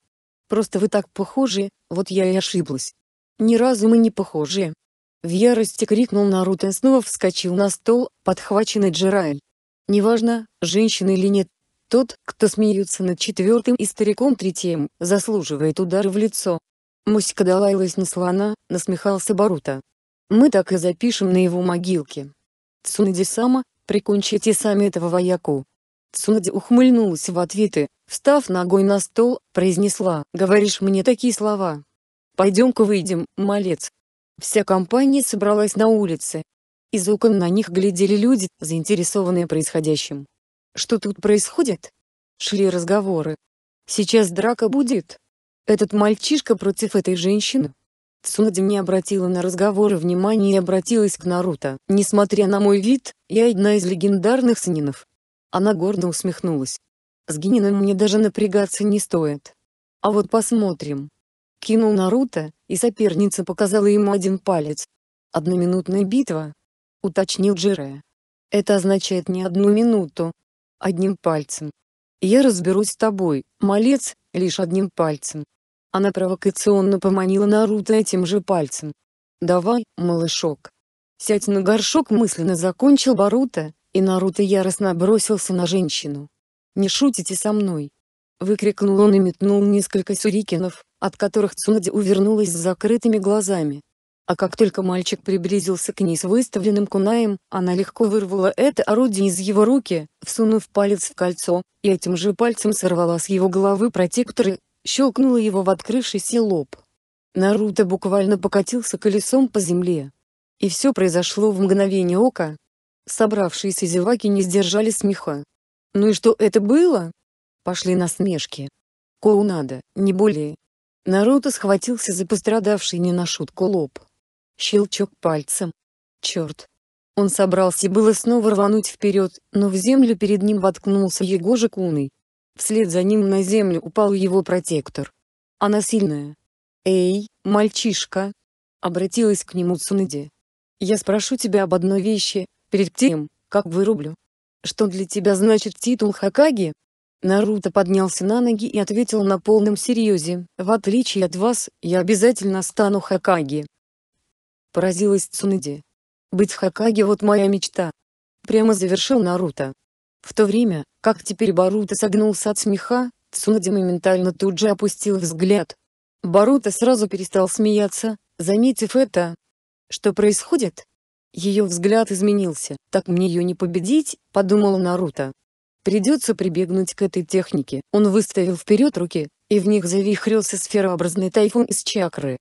«Просто вы так похожи, вот я и ошиблась. Ни разу мы не похожи!» В ярости крикнул Наруто и снова вскочил на стол, подхваченный Джирайль. Неважно, женщина или нет, тот, кто смеется над четвертым и стариком третьим, заслуживает удара в лицо. Муська далайлась на слона, насмехался Барута. Мы так и запишем на его могилке. Цунади-сама, прикончите сами этого вояку. Цунади ухмыльнулась в ответы, встав ногой на стол, произнесла, «Говоришь мне такие слова. Пойдем-ка выйдем, малец». Вся компания собралась на улице. Из окон на них глядели люди, заинтересованные происходящим. Что тут происходит? Шли разговоры. Сейчас драка будет. Этот мальчишка против этой женщины. Цунади не обратила на разговоры внимания и обратилась к Наруто. Несмотря на мой вид, я одна из легендарных сининов. Она гордо усмехнулась. С Генином мне даже напрягаться не стоит. А вот посмотрим. Кинул Наруто, и соперница показала ему один палец. Одноминутная битва. Уточнил Джире. Это означает не одну минуту, одним пальцем. Я разберусь с тобой, малец, лишь одним пальцем. Она провокационно поманила Наруто этим же пальцем. «Давай, малышок». «Сядь на горшок» мысленно закончил Баруто, и Наруто яростно бросился на женщину. «Не шутите со мной!» Выкрикнул он и метнул несколько сюрикенов, от которых Цунади увернулась с закрытыми глазами а как только мальчик приблизился к ней с выставленным кунаем, она легко вырвала это орудие из его руки, всунув палец в кольцо, и этим же пальцем сорвала с его головы протектор и щелкнула его в открывшийся лоб. Наруто буквально покатился колесом по земле. И все произошло в мгновение ока. Собравшиеся зеваки не сдержали смеха. «Ну и что это было?» Пошли насмешки. «Коу надо, не более». Наруто схватился за пострадавший не на шутку лоб. Щелчок пальцем. Черт. Он собрался было снова рвануть вперед, но в землю перед ним воткнулся же Куной. Вслед за ним на землю упал его протектор. Она сильная. «Эй, мальчишка!» — обратилась к нему Цунади. «Я спрошу тебя об одной вещи, перед тем, как вырублю. Что для тебя значит титул Хакаги?» Наруто поднялся на ноги и ответил на полном серьезе, «В отличие от вас, я обязательно стану Хакаги, Поразилась Цунади. Быть Хакаги вот моя мечта. Прямо завершил Наруто. В то время, как теперь Баруто согнулся от смеха, Цунади моментально тут же опустил взгляд. Баруто сразу перестал смеяться, заметив это. Что происходит? Ее взгляд изменился, так мне ее не победить, подумал Наруто. Придется прибегнуть к этой технике. Он выставил вперед руки, и в них завихрился сферообразный тайфун из чакры,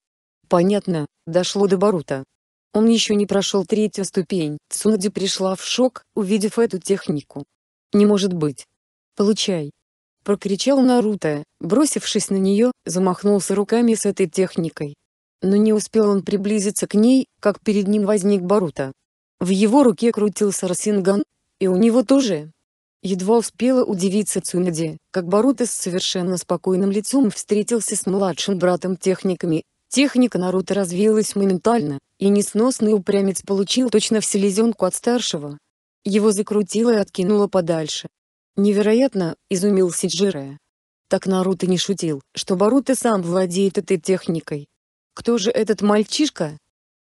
Понятно, дошло до Барута. Он еще не прошел третью ступень, Цунади пришла в шок, увидев эту технику. «Не может быть! Получай!» Прокричал Наруто, бросившись на нее, замахнулся руками с этой техникой. Но не успел он приблизиться к ней, как перед ним возник Барута. В его руке крутился Расинган, и у него тоже. Едва успела удивиться Цунади, как Барута с совершенно спокойным лицом встретился с младшим братом техниками, Техника Наруто развилась моментально, и несносный упрямец получил точно в селезенку от старшего. Его закрутило и откинуло подальше. «Невероятно!» — изумился Джирая. Так Наруто не шутил, что Баруто сам владеет этой техникой. Кто же этот мальчишка?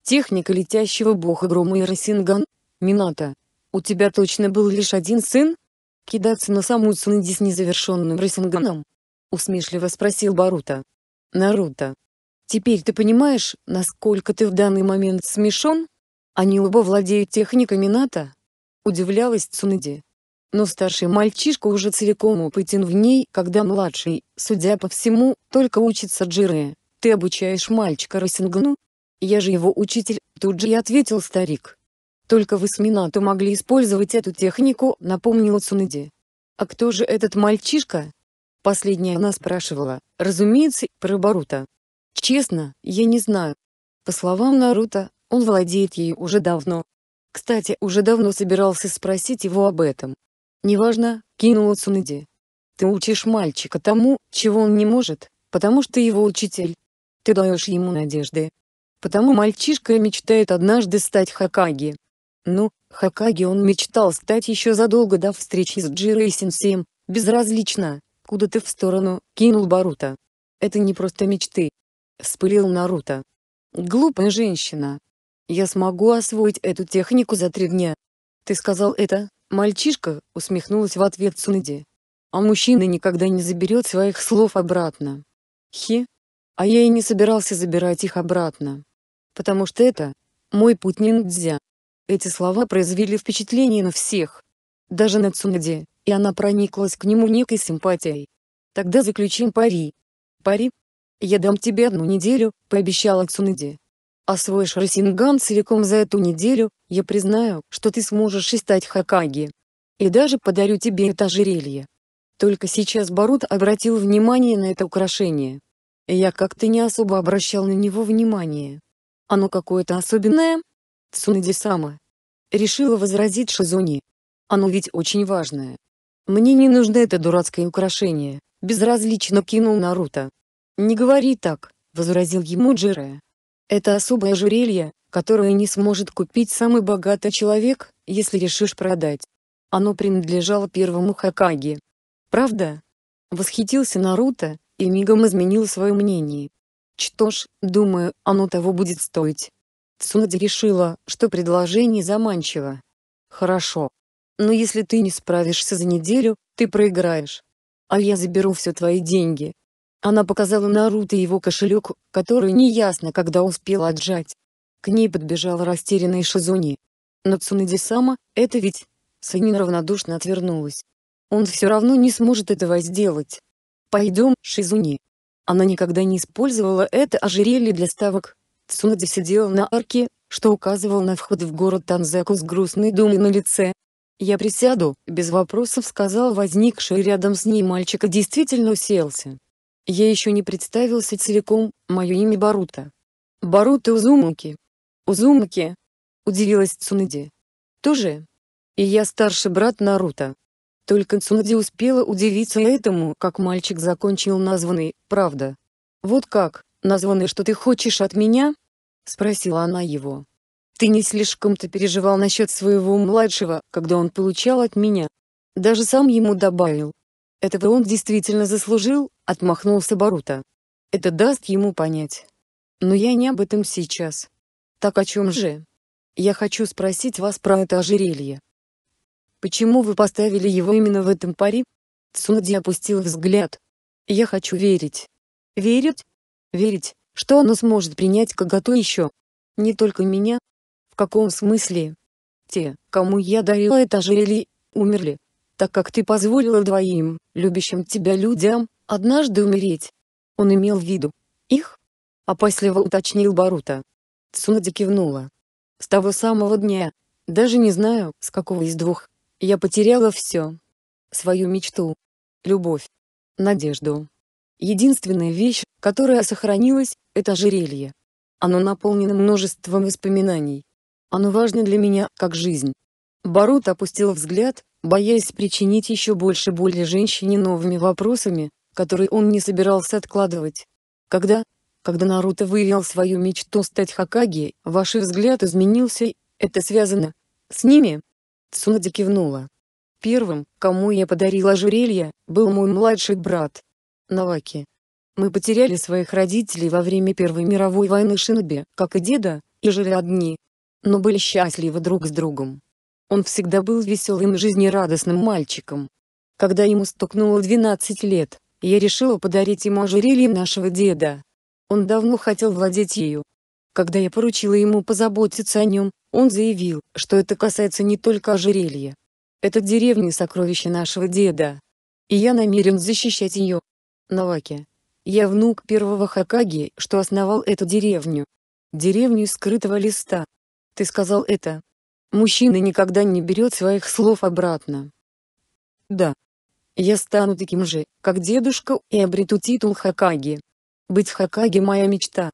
Техника летящего бога грома и Росинган? Минато, у тебя точно был лишь один сын? Кидаться на саму Цунади с незавершенным Росинганом? Усмешливо спросил Баруто. Наруто, Теперь ты понимаешь, насколько ты в данный момент смешон? Они оба владеют техниками НАТО?» Удивлялась Цунади. Но старший мальчишка уже целиком опытен в ней, когда младший, судя по всему, только учится Джире. «Ты обучаешь мальчика Росингну?» «Я же его учитель», тут же и ответил старик. «Только вы с Минато могли использовать эту технику», напомнила Цунади. «А кто же этот мальчишка?» Последняя она спрашивала, разумеется, про Барута. Честно, я не знаю. По словам Наруто, он владеет ей уже давно. Кстати, уже давно собирался спросить его об этом. «Неважно», — кинула Цунади. «Ты учишь мальчика тому, чего он не может, потому что его учитель. Ты даешь ему надежды. Потому мальчишка мечтает однажды стать Хакаги». Ну, Хакаги он мечтал стать еще задолго до встречи с Джирой Сенсеем, безразлично, куда ты в сторону, кинул Барута. Это не просто мечты, спылил Наруто. «Глупая женщина. Я смогу освоить эту технику за три дня». «Ты сказал это, мальчишка», — усмехнулась в ответ Цунади. «А мужчина никогда не заберет своих слов обратно». «Хи. А я и не собирался забирать их обратно. Потому что это мой путь ниндзя». Эти слова произвели впечатление на всех. Даже на Цунади, и она прониклась к нему некой симпатией. «Тогда заключим пари». «Пари?» «Я дам тебе одну неделю», — пообещала Цунади. «Освоишь Росинган целиком за эту неделю, я признаю, что ты сможешь и стать Хакаги. И даже подарю тебе это ожерелье». Только сейчас Барут обратил внимание на это украшение. Я как-то не особо обращал на него внимание. Оно какое-то особенное? Цунади-сама. Решила возразить Шизуни. Оно ведь очень важное. Мне не нужно это дурацкое украшение, безразлично кинул Наруто. «Не говори так», — возразил ему Джире. «Это особое ожерелье, которое не сможет купить самый богатый человек, если решишь продать. Оно принадлежало первому Хакаге. Правда?» Восхитился Наруто, и мигом изменил свое мнение. «Что ж, думаю, оно того будет стоить». Цунади решила, что предложение заманчиво. «Хорошо. Но если ты не справишься за неделю, ты проиграешь. А я заберу все твои деньги, она показала Наруто его кошелек, который неясно когда успел отжать. К ней подбежала растерянная Шизуни. Нацунеди-сама, это ведь... Санин равнодушно отвернулась. Он все равно не сможет этого сделать. Пойдем, Шизуни. Она никогда не использовала это ожерелье для ставок. Цунади сидела на арке, что указывал на вход в город Танзаку с грустной думой на лице. «Я присяду», — без вопросов сказал возникший рядом с ней мальчик и действительно уселся. Я еще не представился целиком, мое имя Барута. Барута Узумаки. Узумаки? Удивилась Цунади. Тоже? И я старший брат Наруто. Только Цунади успела удивиться этому, как мальчик закончил названный, правда. Вот как, названный что ты хочешь от меня? Спросила она его. Ты не слишком-то переживал насчет своего младшего, когда он получал от меня. Даже сам ему добавил. Этого он действительно заслужил, Отмахнулся Барута. Это даст ему понять. Но я не об этом сейчас. Так о чем же? Я хочу спросить вас про это ожерелье. Почему вы поставили его именно в этом паре? Цунади опустил взгляд. Я хочу верить. Верить? Верить, что оно сможет принять коготу еще. Не только меня. В каком смысле? Те, кому я дарила это ожерелье, умерли. Так как ты позволила двоим, любящим тебя людям, однажды умереть. Он имел в виду их? А Опасливо уточнил Барута. Цунади кивнула. С того самого дня, даже не знаю, с какого из двух, я потеряла все. Свою мечту, любовь, надежду. Единственная вещь, которая сохранилась, это ожерелье. Оно наполнено множеством воспоминаний. Оно важно для меня, как жизнь. Барут опустил взгляд, боясь причинить еще больше боли женщине новыми вопросами, который он не собирался откладывать. Когда? Когда Наруто выявил свою мечту стать Хакаги, ваш взгляд изменился, это связано с ними? Цунади кивнула. Первым, кому я подарила ожерелье, был мой младший брат. Наваки. Мы потеряли своих родителей во время Первой мировой войны Шиноби, как и деда, и жили одни. Но были счастливы друг с другом. Он всегда был веселым и жизнерадостным мальчиком. Когда ему стукнуло 12 лет, я решила подарить ему ожерелье нашего деда. Он давно хотел владеть ею. Когда я поручила ему позаботиться о нем, он заявил, что это касается не только ожерелья. Это деревня сокровище нашего деда. И я намерен защищать ее. Наваки. Я внук первого Хакаги, что основал эту деревню. Деревню скрытого листа. Ты сказал это. Мужчина никогда не берет своих слов обратно. Да. Я стану таким же, как дедушка, и обрету титул Хакаги. Быть Хакаги моя мечта.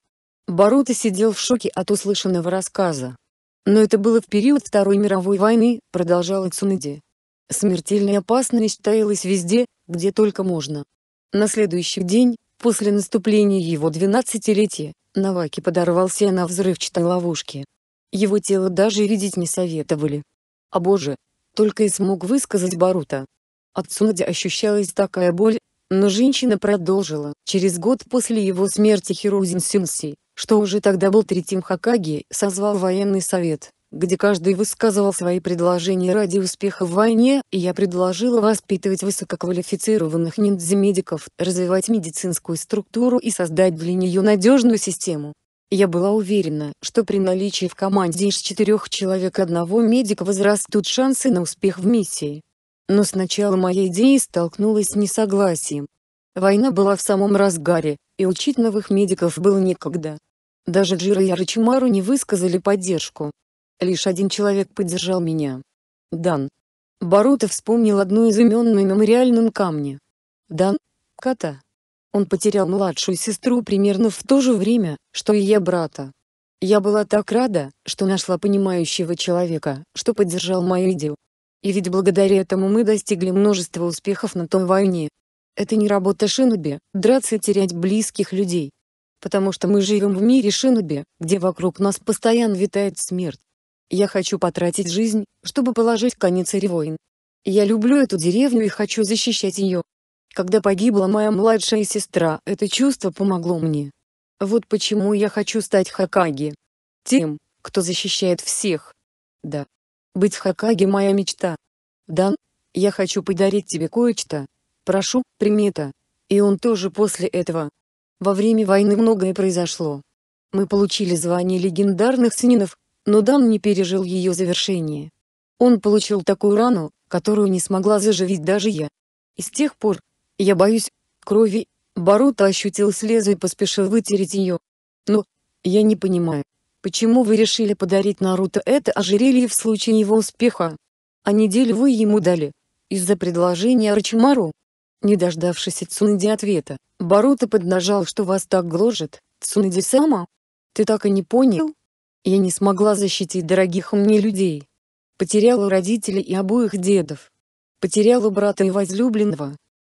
Баруто сидел в шоке от услышанного рассказа. Но это было в период Второй мировой войны, продолжала Цунади. Смертельная опасность таилась везде, где только можно. На следующий день, после наступления его 12-летия, Наваки подорвался на взрывчатой ловушке. Его тело даже видеть не советовали. «А боже!» — только и смог высказать Барута. От Сунади ощущалась такая боль, но женщина продолжила. Через год после его смерти Хирузин Синси, что уже тогда был третьим Хакаги, созвал военный совет, где каждый высказывал свои предложения ради успеха в войне, и я предложила воспитывать высококвалифицированных ниндзя-медиков, развивать медицинскую структуру и создать для нее надежную систему. Я была уверена, что при наличии в команде из четырех человек одного медика возрастут шансы на успех в миссии. Но сначала моя идея столкнулась с несогласием. Война была в самом разгаре, и учить новых медиков было некогда. Даже Джира и Арчимару не высказали поддержку. Лишь один человек поддержал меня. Дан. Барутов вспомнил одну из имен на мемориальном камне. Дан. Ката. Он потерял младшую сестру примерно в то же время, что и я брата. Я была так рада, что нашла понимающего человека, что поддержал мою идею. И ведь благодаря этому мы достигли множества успехов на той войне. Это не работа шиноби, драться и терять близких людей. Потому что мы живем в мире шиноби, где вокруг нас постоянно витает смерть. Я хочу потратить жизнь, чтобы положить конец ревоин. Я люблю эту деревню и хочу защищать ее. Когда погибла моя младшая сестра, это чувство помогло мне. Вот почему я хочу стать Хакаги. Тем, кто защищает всех. Да, быть Хакаги моя мечта. Дан, я хочу подарить тебе кое-что. Прошу, прими это. И он тоже после этого. Во время войны многое произошло. Мы получили звание легендарных сынинов, но Дан не пережил ее завершение. Он получил такую рану, которую не смогла заживить даже я. И с тех пор, я боюсь, крови, Барута ощутил слезу и поспешил вытереть ее. Но, я не понимаю, Почему вы решили подарить Наруто это ожерелье в случае его успеха? А неделю вы ему дали? Из-за предложения Рачимару? Не дождавшись от Цунади ответа, Баруто поднажал, что вас так гложет, Цунади-сама? Ты так и не понял? Я не смогла защитить дорогих мне людей. Потеряла родителей и обоих дедов. Потеряла брата и возлюбленного.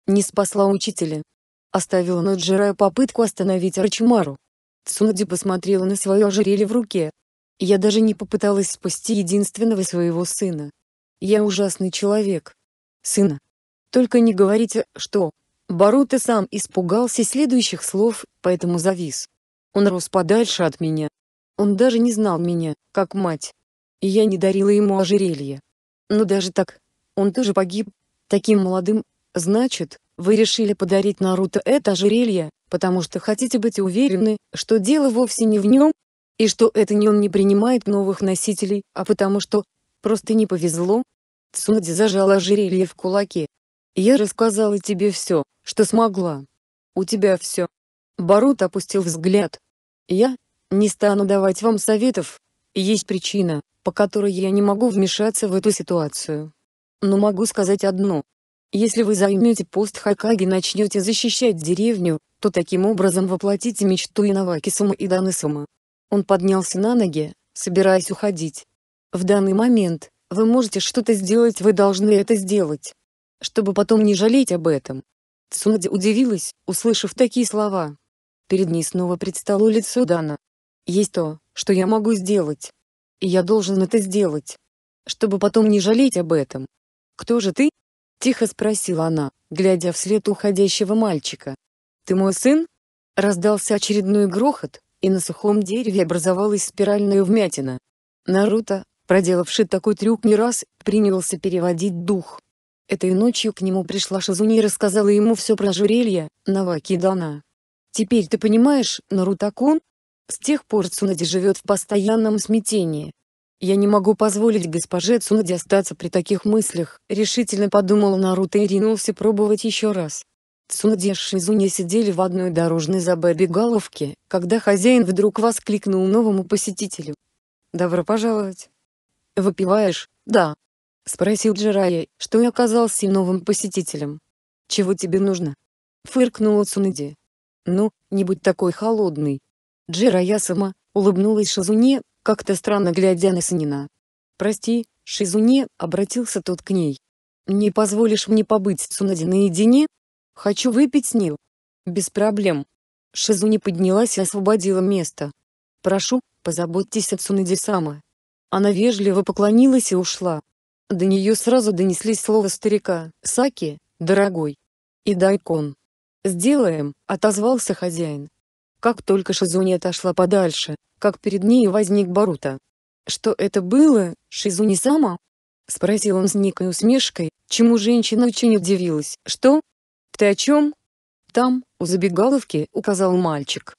Не спасла учителя. Оставила Наджирая попытку остановить Рачимару, Цунади посмотрела на свое ожерелье в руке. Я даже не попыталась спасти единственного своего сына. Я ужасный человек. Сына. Только не говорите, что... Барута сам испугался следующих слов, поэтому завис. Он рос подальше от меня. Он даже не знал меня, как мать. И я не дарила ему ожерелье. Но даже так, он тоже погиб. Таким молодым, значит, вы решили подарить Наруто это ожерелье, потому что хотите быть уверены, что дело вовсе не в нем, и что это не он не принимает новых носителей, а потому что просто не повезло. Цунади зажала ожерелье в кулаке. Я рассказала тебе все, что смогла. У тебя все. Барут опустил взгляд. Я не стану давать вам советов. Есть причина, по которой я не могу вмешаться в эту ситуацию. Но могу сказать одно, если вы займете пост Хакаги и начнете защищать деревню, то таким образом воплотите мечту Инаваки Сума и Даны Сума. Он поднялся на ноги, собираясь уходить. В данный момент, вы можете что-то сделать, вы должны это сделать. Чтобы потом не жалеть об этом. Цунади удивилась, услышав такие слова. Перед ней снова предстало лицо Дана. Есть то, что я могу сделать. И я должен это сделать. Чтобы потом не жалеть об этом. Кто же ты, Тихо спросила она, глядя вслед уходящего мальчика. «Ты мой сын?» Раздался очередной грохот, и на сухом дереве образовалась спиральная вмятина. Наруто, проделавший такой трюк не раз, принялся переводить дух. Этой ночью к нему пришла Шизуни и рассказала ему все про ожерелье, Наваки Дана. «Теперь ты понимаешь, Наруто-кун?» С тех пор Цунади живет в постоянном смятении. «Я не могу позволить госпоже Цунаде остаться при таких мыслях», — решительно подумал Наруто и ринулся пробовать еще раз. Цунаде и Шизуне сидели в одной дорожной заберегаловке, когда хозяин вдруг воскликнул новому посетителю. «Добро пожаловать!» «Выпиваешь?» «Да!» — спросил Джирая, что и оказался новым посетителем. «Чего тебе нужно?» — фыркнула Цунаде. «Ну, не будь такой холодный!» Джирая сама, улыбнулась Шизуне, как-то странно глядя на Санина. «Прости, Шизуне», — обратился тот к ней. «Не позволишь мне побыть с Сунади наедине? Хочу выпить с ним». «Без проблем». Шизуне поднялась и освободила место. «Прошу, позаботьтесь о Цунади-сама». Она вежливо поклонилась и ушла. До нее сразу донеслись слова старика «Саки, дорогой» и «Дайкон». «Сделаем», — отозвался хозяин как только Шизуни отошла подальше, как перед ней возник Барута. «Что это было, Шизуни сама?» — спросил он с некой усмешкой, чему женщина очень удивилась. «Что? Ты о чем?» «Там, у забегаловки», — указал мальчик.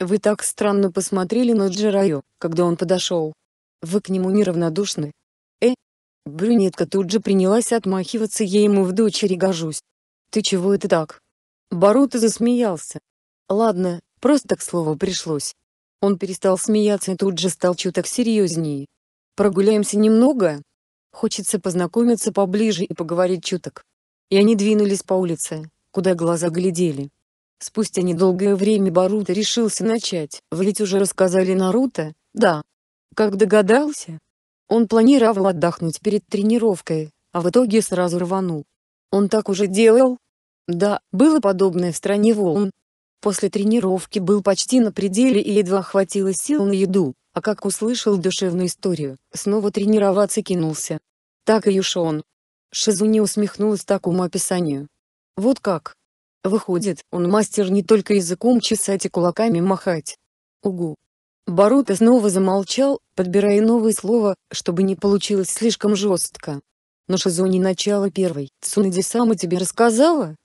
«Вы так странно посмотрели на Джираю, когда он подошел. Вы к нему неравнодушны». «Э?» Брюнетка тут же принялась отмахиваться я ему в дочери гожусь. «Ты чего это так?» Барута засмеялся. «Ладно, Просто к слову пришлось. Он перестал смеяться и тут же стал чуток серьезнее. «Прогуляемся немного? Хочется познакомиться поближе и поговорить чуток». И они двинулись по улице, куда глаза глядели. Спустя недолгое время Баруто решился начать. «Вы ведь уже рассказали Наруто?» «Да». «Как догадался?» Он планировал отдохнуть перед тренировкой, а в итоге сразу рванул. «Он так уже делал?» «Да, было подобное в стране волн, После тренировки был почти на пределе и едва хватило сил на еду, а как услышал душевную историю, снова тренироваться кинулся. Так и Юшон. Шизуни усмехнулась такому описанию. Вот как. Выходит, он мастер не только языком чесать и кулаками махать. Угу. Барута снова замолчал, подбирая новое слово, чтобы не получилось слишком жестко. Но Шизуни начало первой. Цунади сама тебе рассказала?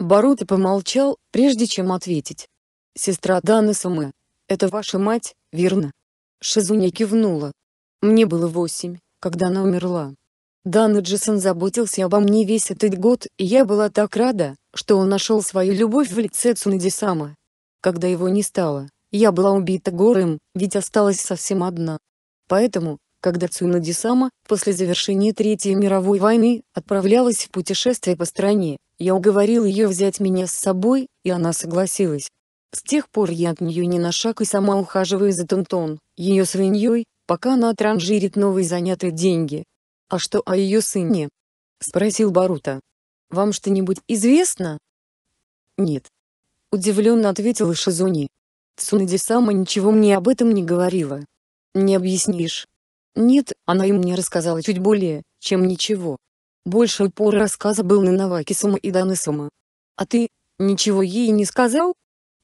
Барута помолчал, прежде чем ответить. «Сестра Дана Сумы, это ваша мать, верно?» Шизуня кивнула. «Мне было восемь, когда она умерла. Дана Джисон заботился обо мне весь этот год, и я была так рада, что он нашел свою любовь в лице Цунади Цунадисама. Когда его не стало, я была убита горем, ведь осталась совсем одна. Поэтому, когда Цунади Сама, после завершения Третьей мировой войны, отправлялась в путешествие по стране, я уговорил ее взять меня с собой, и она согласилась. С тех пор я от нее ни на шаг и сама ухаживаю за Тонтон, ее свиньей, пока она транжирит новые занятые деньги. «А что о ее сыне?» — спросил Барута. «Вам что-нибудь известно?» «Нет». Удивленно ответила Шизуни. Цунади сама ничего мне об этом не говорила. «Не объяснишь?» «Нет, она им не рассказала чуть более, чем ничего». Больше упор рассказа был на Навакисума и Даны «А ты? Ничего ей не сказал?»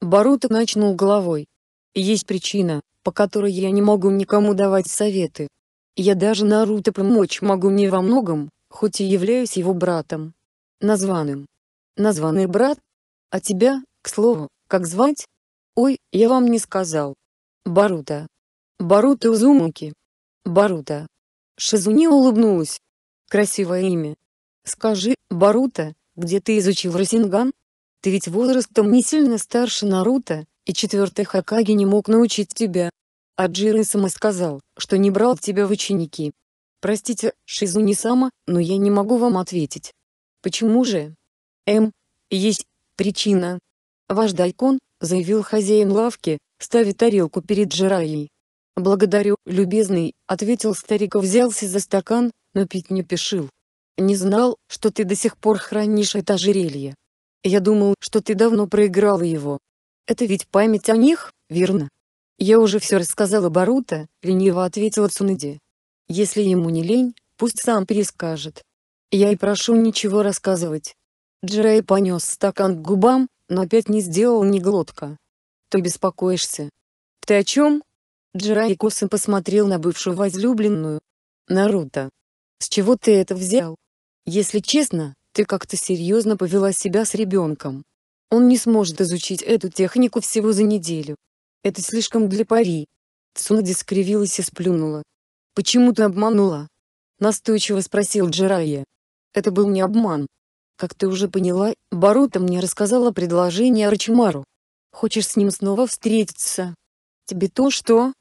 Барута начнул головой. «Есть причина, по которой я не могу никому давать советы. Я даже Наруто помочь могу не во многом, хоть и являюсь его братом. Названным. Названный брат? А тебя, к слову, как звать? Ой, я вам не сказал. Барута. Барута Узумаки. Барута. Шизуни улыбнулась, красивое имя. Скажи, Барута, где ты изучил Расинган? Ты ведь возрастом не сильно старше Наруто, и четвертый Хакаги не мог научить тебя. А Аджира сама сказал, что не брал тебя в ученики. Простите, Шизуни-сама, но я не могу вам ответить. Почему же? М. Эм, есть причина. Ваш дайкон, заявил хозяин лавки, ставит тарелку перед Джираей. «Благодарю, любезный», — ответил старик и взялся за стакан, но пить не пешил. «Не знал, что ты до сих пор хранишь это ожерелье. Я думал, что ты давно проиграл его. Это ведь память о них, верно?» «Я уже все рассказала Барута», — лениво ответила Цунади. «Если ему не лень, пусть сам перескажет. Я и прошу ничего рассказывать». Джирай понес стакан к губам, но опять не сделал ни глотка. «Ты беспокоишься?» «Ты о чем?» Джирай Косым посмотрел на бывшую возлюбленную. «Наруто, с чего ты это взял? Если честно, ты как-то серьезно повела себя с ребенком. Он не сможет изучить эту технику всего за неделю. Это слишком для пари». Цунади скривилась и сплюнула. «Почему ты обманула?» Настойчиво спросил Джирайя. «Это был не обман. Как ты уже поняла, Барута мне рассказала предложение Рачимару. Хочешь с ним снова встретиться? Тебе то что,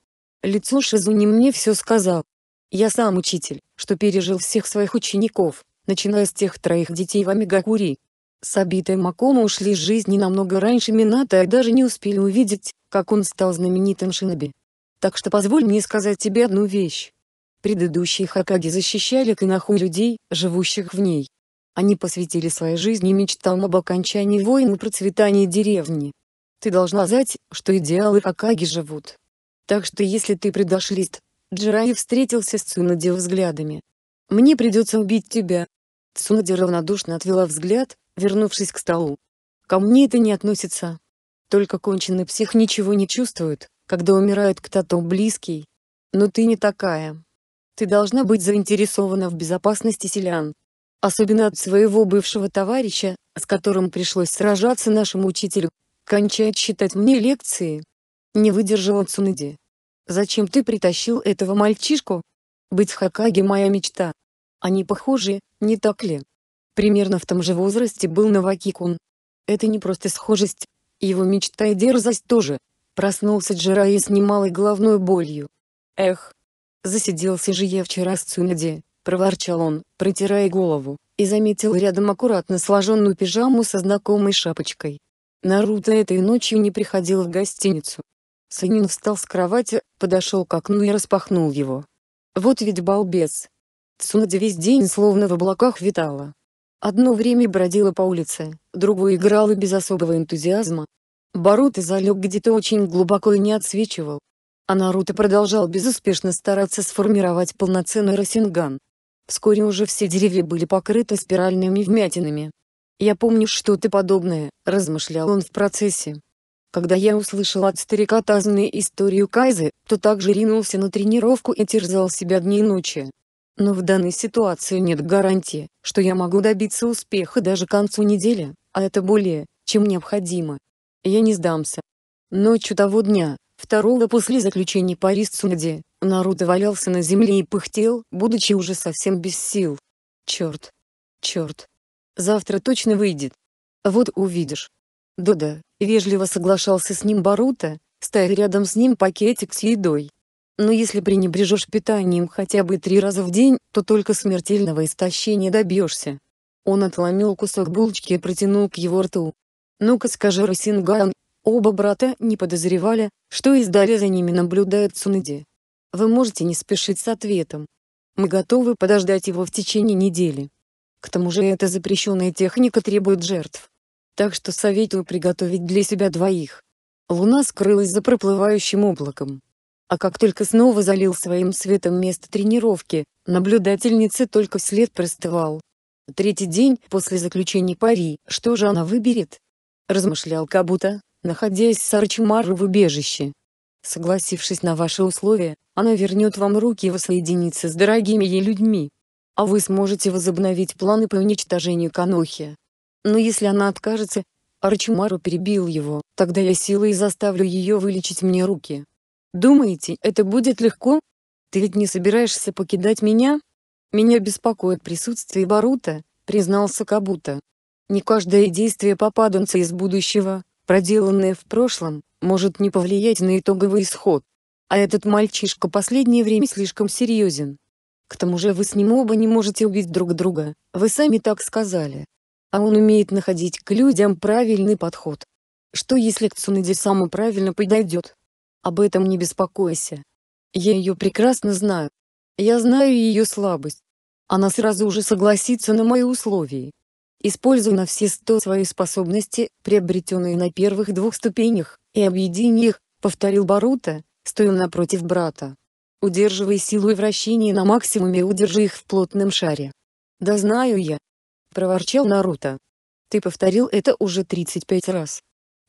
Лицо Шизуни мне все сказал. Я сам учитель, что пережил всех своих учеников, начиная с тех троих детей в Амигакури. Сабита и Макома ушли из жизни намного раньше Мината и даже не успели увидеть, как он стал знаменитым шиноби. Так что позволь мне сказать тебе одну вещь. Предыдущие Хакаги защищали Кинаху людей, живущих в ней. Они посвятили своей жизни мечтам об окончании войн и процветании деревни. Ты должна знать, что идеалы Хакаги живут так что если ты предашь лист, Джираи встретился с Цунади взглядами. «Мне придется убить тебя». Цунади равнодушно отвела взгляд, вернувшись к столу. «Ко мне это не относится. Только конченый псих ничего не чувствует, когда умирает кто-то близкий. Но ты не такая. Ты должна быть заинтересована в безопасности селян. Особенно от своего бывшего товарища, с которым пришлось сражаться нашему учителю. Кончает считать мне лекции, не выдержала Цуныди. «Зачем ты притащил этого мальчишку? Быть Хакаги моя мечта. Они похожи, не так ли?» Примерно в том же возрасте был Навакикун. Это не просто схожесть. Его мечта и дерзость тоже. Проснулся Джираи с немалой головной болью. «Эх! Засиделся же я вчера с Цунади», — проворчал он, протирая голову, и заметил рядом аккуратно сложенную пижаму со знакомой шапочкой. Наруто этой ночью не приходил в гостиницу. Санин встал с кровати, подошел к окну и распахнул его. Вот ведь балбец. Цунади весь день словно в облаках витала. Одно время бродила по улице, другое играла без особого энтузиазма. Баруто залег где-то очень глубоко и не отсвечивал. А Наруто продолжал безуспешно стараться сформировать полноценный Росинган. Вскоре уже все деревья были покрыты спиральными вмятинами. «Я помню что-то подобное», — размышлял он в процессе, когда я услышал от старика Тазны историю Кайзы, то также ринулся на тренировку и терзал себя дни и ночи. Но в данной ситуации нет гарантии, что я могу добиться успеха даже к концу недели, а это более, чем необходимо. Я не сдамся. Ночью того дня, второго после заключения Пари Сунади, Наруто валялся на земле и пыхтел, будучи уже совсем без сил. Черт. Черт. Завтра точно выйдет. Вот увидишь. Дуда, вежливо соглашался с ним Барута, ставя рядом с ним пакетик с едой. Но если пренебрежешь питанием хотя бы три раза в день, то только смертельного истощения добьешься. Он отломил кусок булочки и протянул к его рту. «Ну-ка скажи, Росинган, оба брата не подозревали, что издали за ними наблюдает Цунади. Вы можете не спешить с ответом. Мы готовы подождать его в течение недели. К тому же эта запрещенная техника требует жертв так что советую приготовить для себя двоих. Луна скрылась за проплывающим облаком. А как только снова залил своим светом место тренировки, наблюдательнице только след простывал. Третий день после заключения пари, что же она выберет? Размышлял Кабута, находясь с Арчимар в убежище. Согласившись на ваши условия, она вернет вам руки и воссоединится с дорогими ей людьми. А вы сможете возобновить планы по уничтожению Канохи. Но если она откажется, Арчимару перебил его, тогда я силой заставлю ее вылечить мне руки. Думаете, это будет легко? Ты ведь не собираешься покидать меня? Меня беспокоит присутствие Барута, признался Кабута. Не каждое действие попаданца из будущего, проделанное в прошлом, может не повлиять на итоговый исход. А этот мальчишка последнее время слишком серьезен. К тому же вы с ним оба не можете убить друг друга, вы сами так сказали а он умеет находить к людям правильный подход. Что если к Цунэде сама правильно подойдет? Об этом не беспокойся. Я ее прекрасно знаю. Я знаю ее слабость. Она сразу же согласится на мои условия. Используй на все сто свои способности, приобретенные на первых двух ступенях, и объедини их, повторил Барута, стоя напротив брата. Удерживай силу и вращение на максимуме и удержи их в плотном шаре. Да знаю я, — проворчал Наруто. «Ты повторил это уже 35 раз.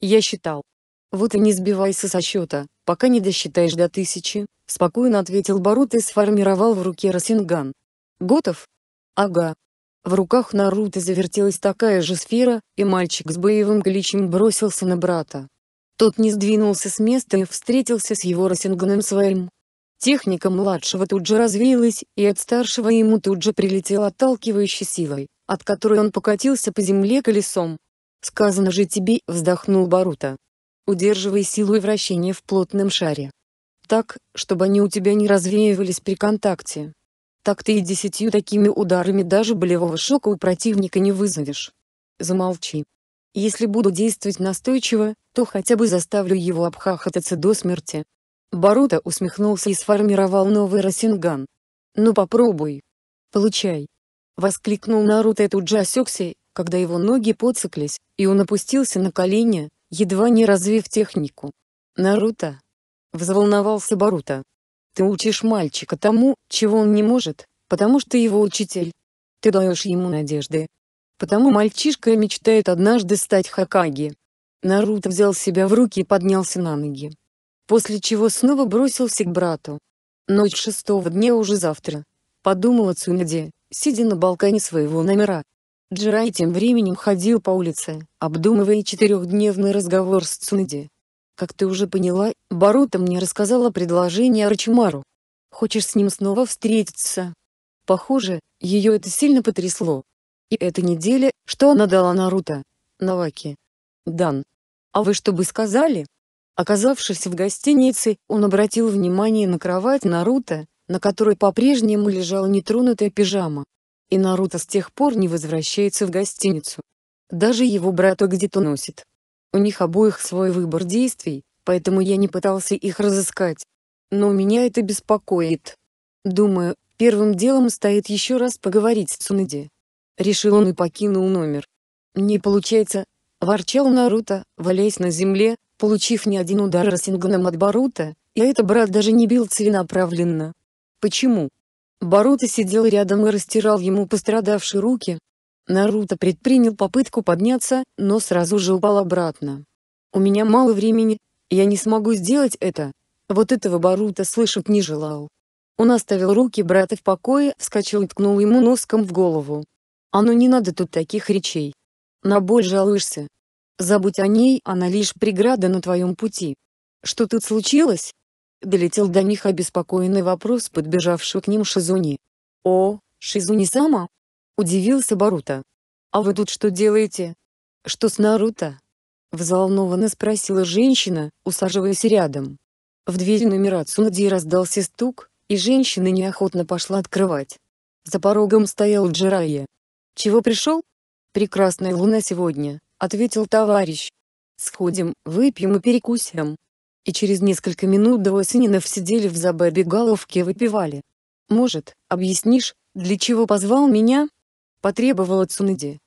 Я считал». «Вот и не сбивайся со счета, пока не досчитаешь до тысячи», — спокойно ответил Барут и сформировал в руке Росинган. «Готов?» «Ага». В руках Наруто завертелась такая же сфера, и мальчик с боевым кличем бросился на брата. Тот не сдвинулся с места и встретился с его Росинганом своим. Техника младшего тут же развеялась, и от старшего ему тут же прилетела отталкивающей силой от которой он покатился по земле колесом. «Сказано же тебе», — вздохнул Барута. «Удерживай силу и вращение в плотном шаре. Так, чтобы они у тебя не развеивались при контакте. Так ты и десятью такими ударами даже болевого шока у противника не вызовешь. Замолчи. Если буду действовать настойчиво, то хотя бы заставлю его обхахататься до смерти». Барута усмехнулся и сформировал новый Росинган. «Ну попробуй. Получай». Воскликнул Наруто эту тут когда его ноги подсыклись, и он опустился на колени, едва не развив технику. «Наруто!» — взволновался Барута. «Ты учишь мальчика тому, чего он не может, потому что его учитель. Ты даешь ему надежды. Потому мальчишка мечтает однажды стать Хакаги». Наруто взял себя в руки и поднялся на ноги. После чего снова бросился к брату. «Ночь шестого дня уже завтра», — подумала Цунаде, сидя на балконе своего номера. Джирай тем временем ходил по улице, обдумывая четырехдневный разговор с Цунади. Как ты уже поняла, Барута мне рассказала предложение Рачимару. Хочешь с ним снова встретиться? Похоже, ее это сильно потрясло. И эта неделя, что она дала Наруто? Наваки. Дан. А вы что бы сказали? Оказавшись в гостинице, он обратил внимание на кровать Наруто, на которой по-прежнему лежала нетронутая пижама. И Наруто с тех пор не возвращается в гостиницу. Даже его брат где-то носит. У них обоих свой выбор действий, поэтому я не пытался их разыскать. Но меня это беспокоит. Думаю, первым делом стоит еще раз поговорить с Цунади. Решил он и покинул номер. «Не получается», — ворчал Наруто, валяясь на земле, получив не один удар Расинганом от Барута, и это брат даже не бил целенаправленно. Почему? Баруто сидел рядом и растирал ему пострадавшие руки. Наруто предпринял попытку подняться, но сразу же упал обратно. «У меня мало времени, я не смогу сделать это». Вот этого Баруто слышать не желал. Он оставил руки брата в покое, вскочил и ткнул ему носком в голову. «А ну не надо тут таких речей. На боль жалуешься. Забудь о ней, она лишь преграда на твоем пути. Что тут случилось?» долетел до них обеспокоенный вопрос подбежавшего к ним Шизуни. «О, Шизуни-сама?» — удивился Барута. «А вы тут что делаете?» «Что с Наруто?» — взволнованно спросила женщина, усаживаясь рядом. В дверь номера Цунади раздался стук, и женщина неохотно пошла открывать. За порогом стоял Джирайя. «Чего пришел?» «Прекрасная луна сегодня», — ответил товарищ. «Сходим, выпьем и перекусим» и через несколько минут двое сынинов сидели в забабе головке выпивали. «Может, объяснишь, для чего позвал меня?» — потребовала Цунади.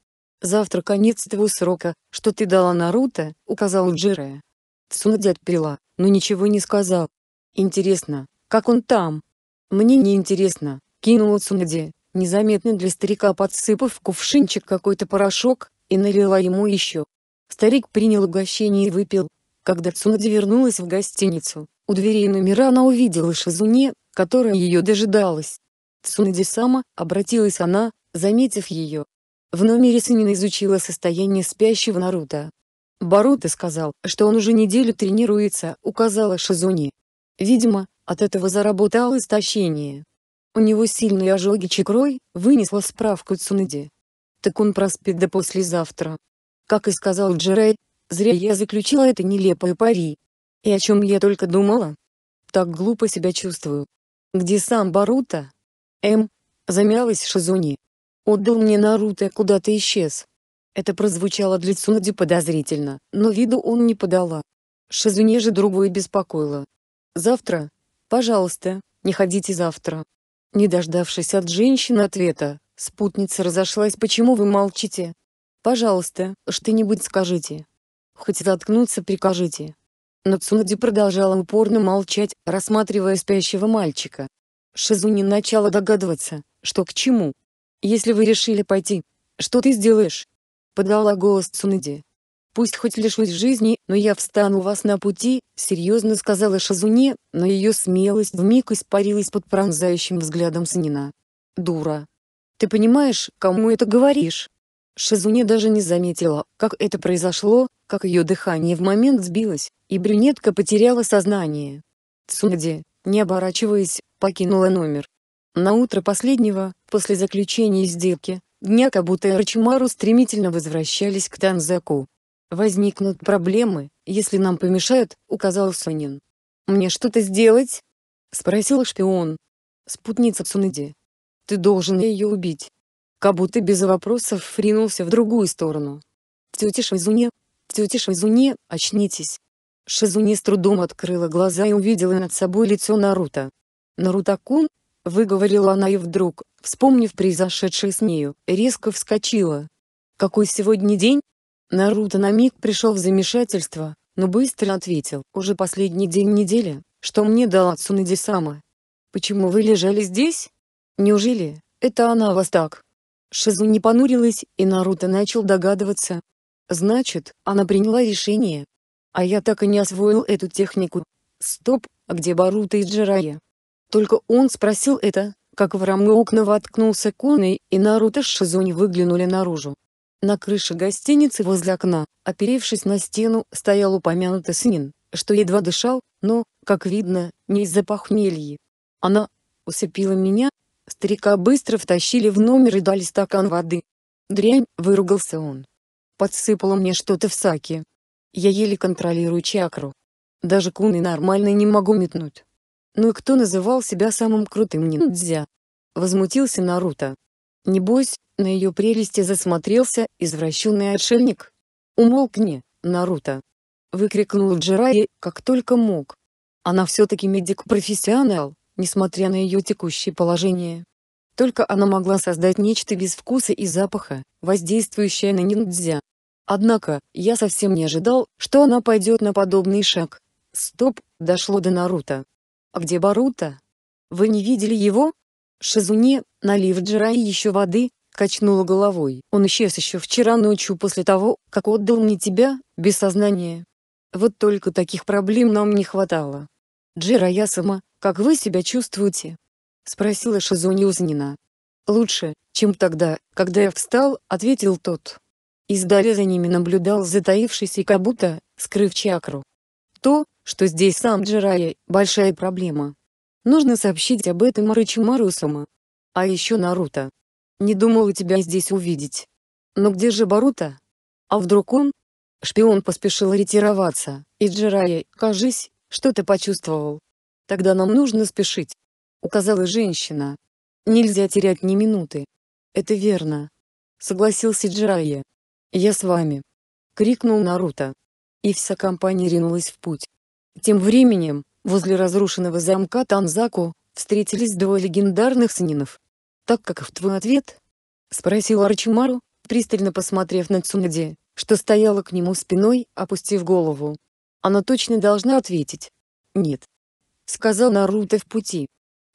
«Завтра конец твоего срока, что ты дала Наруто», — указал Джирая. Цунади отпила, но ничего не сказал. «Интересно, как он там?» «Мне не интересно», — кинула Цунади, незаметно для старика подсыпав кувшинчик какой-то порошок, и налила ему еще. Старик принял угощение и выпил, когда Цунади вернулась в гостиницу, у дверей номера она увидела Шизуне, которая ее дожидалась. Цунади сама, обратилась она, заметив ее. В номере Синина изучила состояние спящего Наруто. Барута сказал, что он уже неделю тренируется, указала Шизуне. Видимо, от этого заработал истощение. У него сильные ожоги чекрой, вынесла справку Цунади. Так он проспит до послезавтра. Как и сказал Джерей, Зря я заключила это нелепое пари. И о чем я только думала? Так глупо себя чувствую. Где сам Барута? М. Замялась Шизуни. Отдал мне Наруто и куда-то исчез. Это прозвучало для Цунади подозрительно, но виду он не подала. Шизуни же другое беспокоило. «Завтра? Пожалуйста, не ходите завтра». Не дождавшись от женщины ответа, спутница разошлась «Почему вы молчите? Пожалуйста, что-нибудь скажите». Хоть заткнуться прикажите. Но Цунади продолжала упорно молчать, рассматривая спящего мальчика. Шизуни начала догадываться, что к чему. «Если вы решили пойти, что ты сделаешь?» Подала голос Цунади. «Пусть хоть лишусь жизни, но я встану вас на пути», — серьезно сказала Шизуни, но ее смелость вмиг испарилась под пронзающим взглядом Санина. «Дура! Ты понимаешь, кому это говоришь?» Шизуне даже не заметила, как это произошло, как ее дыхание в момент сбилось, и брюнетка потеряла сознание. Цунади, не оборачиваясь, покинула номер. На утро последнего, после заключения сделки, дня Кабута и Рачимару стремительно возвращались к Танзаку. «Возникнут проблемы, если нам помешают», — указал Сунин. «Мне что-то сделать?» — спросил шпион. «Спутница Цунади. Ты должен ее убить» как будто без вопросов ринулся в другую сторону. «Тетя Шизуне! Тетя Шизуне, очнитесь!» Шизуне с трудом открыла глаза и увидела над собой лицо Наруто. «Наруто-кун?» — выговорила она и вдруг, вспомнив произошедшее с нею, резко вскочила. «Какой сегодня день?» Наруто на миг пришел в замешательство, но быстро ответил, «Уже последний день недели, что мне дала Цунади-сама». «Почему вы лежали здесь? Неужели, это она вас так?» Шизу не понурилась, и Наруто начал догадываться. Значит, она приняла решение. А я так и не освоил эту технику. Стоп, а где Барута и Джирая? Только он спросил это, как в рамы окна воткнулся Коней, и Наруто с Шизуни выглянули наружу. На крыше гостиницы возле окна, оперевшись на стену, стоял упомянутый Снин, что едва дышал, но, как видно, не из-за похмелья. Она усыпила меня, Старика быстро втащили в номер и дали стакан воды. «Дрянь!» — выругался он. «Подсыпала мне что-то в саке. Я еле контролирую чакру. Даже куны нормальной не могу метнуть». «Ну и кто называл себя самым крутым ниндзя?» — возмутился Наруто. «Небось, на ее прелести засмотрелся, извращенный отшельник?» «Умолкни, Наруто!» — выкрикнул Джирайи, как только мог. «Она все-таки медик-профессионал!» несмотря на ее текущее положение. Только она могла создать нечто без вкуса и запаха, воздействующее на ниндзя. Однако, я совсем не ожидал, что она пойдет на подобный шаг. Стоп, дошло до Наруто. А где Барута? Вы не видели его? Шизуне, налив Джирай еще воды, качнула головой. Он исчез еще вчера ночью после того, как отдал мне тебя, без сознания. Вот только таких проблем нам не хватало. «Джира Ясама, как вы себя чувствуете?» — спросила Шизуни Узнина. «Лучше, чем тогда, когда я встал», — ответил тот. Издали за ними наблюдал затаившийся Кабута, скрыв чакру. То, что здесь сам Джирая, большая проблема. Нужно сообщить об этом Рычимару Марусума, А еще Наруто. Не думала тебя здесь увидеть. Но где же Барута? А вдруг он? Шпион поспешил ретироваться, и Джирая, кажись, что ты почувствовал? Тогда нам нужно спешить. Указала женщина. Нельзя терять ни минуты. Это верно. Согласился Джирайя. Я с вами. Крикнул Наруто. И вся компания ринулась в путь. Тем временем, возле разрушенного замка Танзаку, встретились двое легендарных сынинов. Так как в твой ответ? Спросил Арчимару, пристально посмотрев на Цунаде, что стояла к нему спиной, опустив голову она точно должна ответить «нет», — сказал Наруто в пути.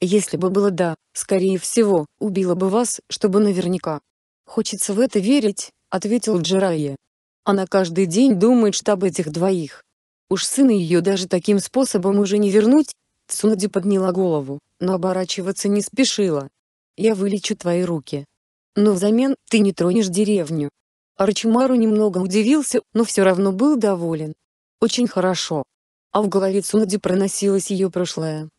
«Если бы было «да», скорее всего, убила бы вас, чтобы наверняка». «Хочется в это верить», — ответил Джирайя. «Она каждый день думает, что об этих двоих. Уж сына ее даже таким способом уже не вернуть». Цунади подняла голову, но оборачиваться не спешила. «Я вылечу твои руки. Но взамен ты не тронешь деревню». Арчимару немного удивился, но все равно был доволен. Очень хорошо. А в голове Цунади проносилось ее прошлое.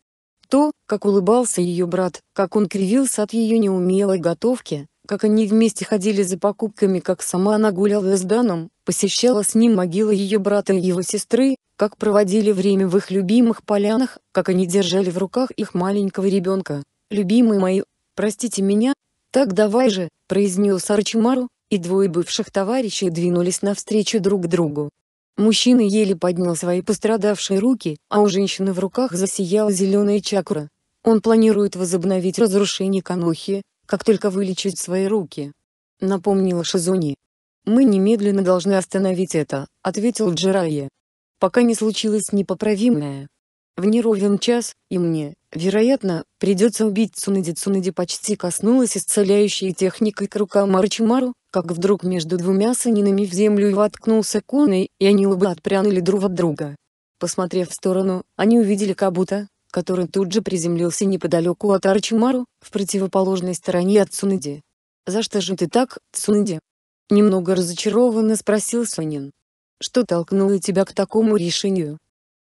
То, как улыбался ее брат, как он кривился от ее неумелой готовки, как они вместе ходили за покупками, как сама она гуляла с Даном, посещала с ним могилы ее брата и его сестры, как проводили время в их любимых полянах, как они держали в руках их маленького ребенка. «Любимые мои, простите меня?» «Так давай же», — произнес Арчимару, и двое бывших товарищей двинулись навстречу друг другу. Мужчина еле поднял свои пострадавшие руки, а у женщины в руках засияла зеленая чакра. Он планирует возобновить разрушение Канохи, как только вылечит свои руки. Напомнила Шизуни. «Мы немедленно должны остановить это», — ответил Джирайя. «Пока не случилось непоправимое. В неровен час, и мне, вероятно, придется убить Цунади. Цунади почти коснулась исцеляющей техникой к рукам Арчимару, как вдруг между двумя санинами в землю воткнулся куной, и они оба отпрянули друг от друга. Посмотрев в сторону, они увидели Кабута, который тут же приземлился неподалеку от Арчимару, в противоположной стороне от Цунади. «За что же ты так, Цунади?» Немного разочарованно спросил Санин. «Что толкнуло тебя к такому решению?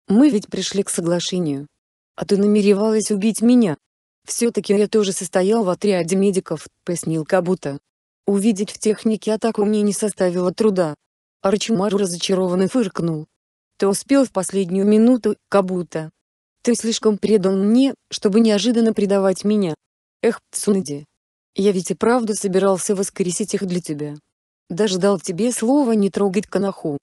Мы ведь пришли к соглашению. А ты намеревалась убить меня?» «Все-таки я тоже состоял в отряде медиков», — пояснил Кабута. Увидеть в технике атаку мне не составило труда. Арчимару разочарованно фыркнул. Ты успел в последнюю минуту, как будто. Ты слишком предан мне, чтобы неожиданно предавать меня. Эх, Цунади. Я ведь и правда собирался воскресить их для тебя. Дождал тебе слова не трогать Канаху.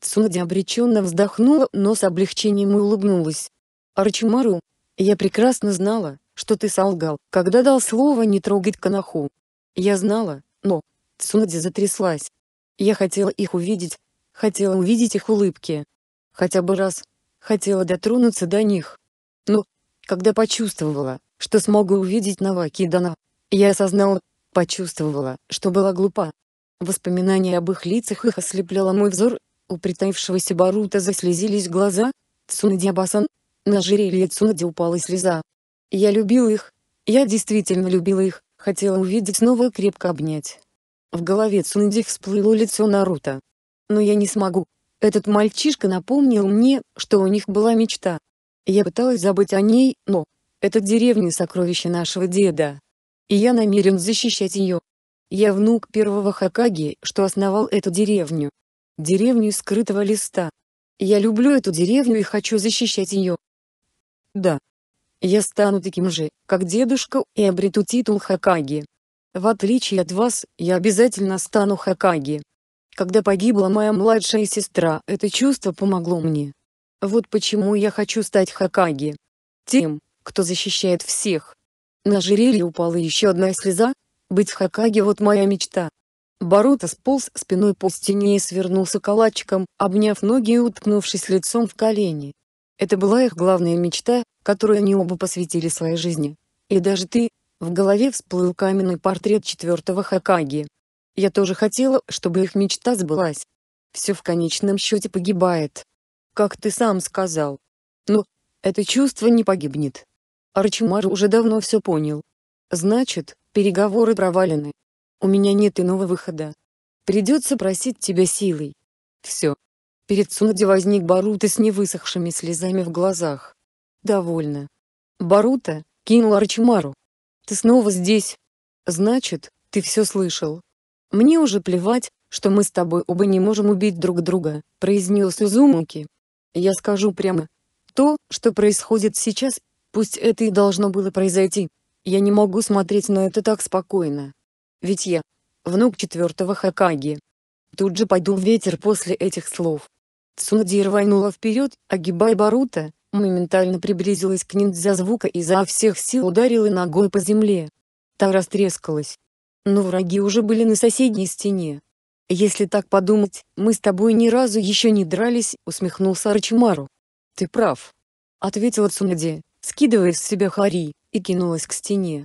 Цунади обреченно вздохнула, но с облегчением улыбнулась. Арчимару, я прекрасно знала, что ты солгал, когда дал слово не трогать Канаху. Я знала, но... Цунади затряслась. Я хотела их увидеть, хотела увидеть их улыбки. Хотя бы раз. Хотела дотронуться до них. Но, когда почувствовала, что смогу увидеть Наваки Дана, я осознала, почувствовала, что была глупа. Воспоминания об их лицах их ослепляло мой взор, у притаившегося Барута заслезились глаза, Цунади Абасан, на жерелье Цунади упала слеза. Я любил их, я действительно любила их, хотела увидеть снова и крепко обнять. В голове Цунди всплыло лицо Наруто. Но я не смогу. Этот мальчишка напомнил мне, что у них была мечта. Я пыталась забыть о ней, но... Это деревня сокровище нашего деда. И я намерен защищать ее. Я внук первого Хакаги, что основал эту деревню. Деревню скрытого листа. Я люблю эту деревню и хочу защищать ее. Да, я стану таким же, как дедушка, и обрету титул Хакаги. В отличие от вас, я обязательно стану Хакаги. Когда погибла моя младшая сестра, это чувство помогло мне. Вот почему я хочу стать Хакаги. Тем, кто защищает всех. На жерелье упала еще одна слеза. Быть Хакаги вот моя мечта. Боруто сполз спиной по стене и свернулся калачиком, обняв ноги и уткнувшись лицом в колени. Это была их главная мечта, которую они оба посвятили своей жизни. И даже ты, в голове всплыл каменный портрет четвертого Хакаги. Я тоже хотела, чтобы их мечта сбылась. Все в конечном счете погибает. Как ты сам сказал. Но, это чувство не погибнет. Арчимар уже давно все понял. Значит, переговоры провалены. У меня нет иного выхода. Придется просить тебя силой. Все. Перед Цунди возник Барута с невысохшими слезами в глазах. «Довольно. Барута!» — кинул Арчимару. «Ты снова здесь. Значит, ты все слышал. Мне уже плевать, что мы с тобой оба не можем убить друг друга», — произнес Сузумуки. «Я скажу прямо. То, что происходит сейчас, пусть это и должно было произойти. Я не могу смотреть на это так спокойно. Ведь я — внук четвертого Хакаги». Тут же подул ветер после этих слов. Цунади рванула вперед, огибая а Барута, моментально приблизилась к ниндзя звука и за всех сил ударила ногой по земле. Та растрескалась. Но враги уже были на соседней стене. «Если так подумать, мы с тобой ни разу еще не дрались», — усмехнулся Арчимару. «Ты прав», — ответила Цунади, скидывая с себя Хари, и кинулась к стене.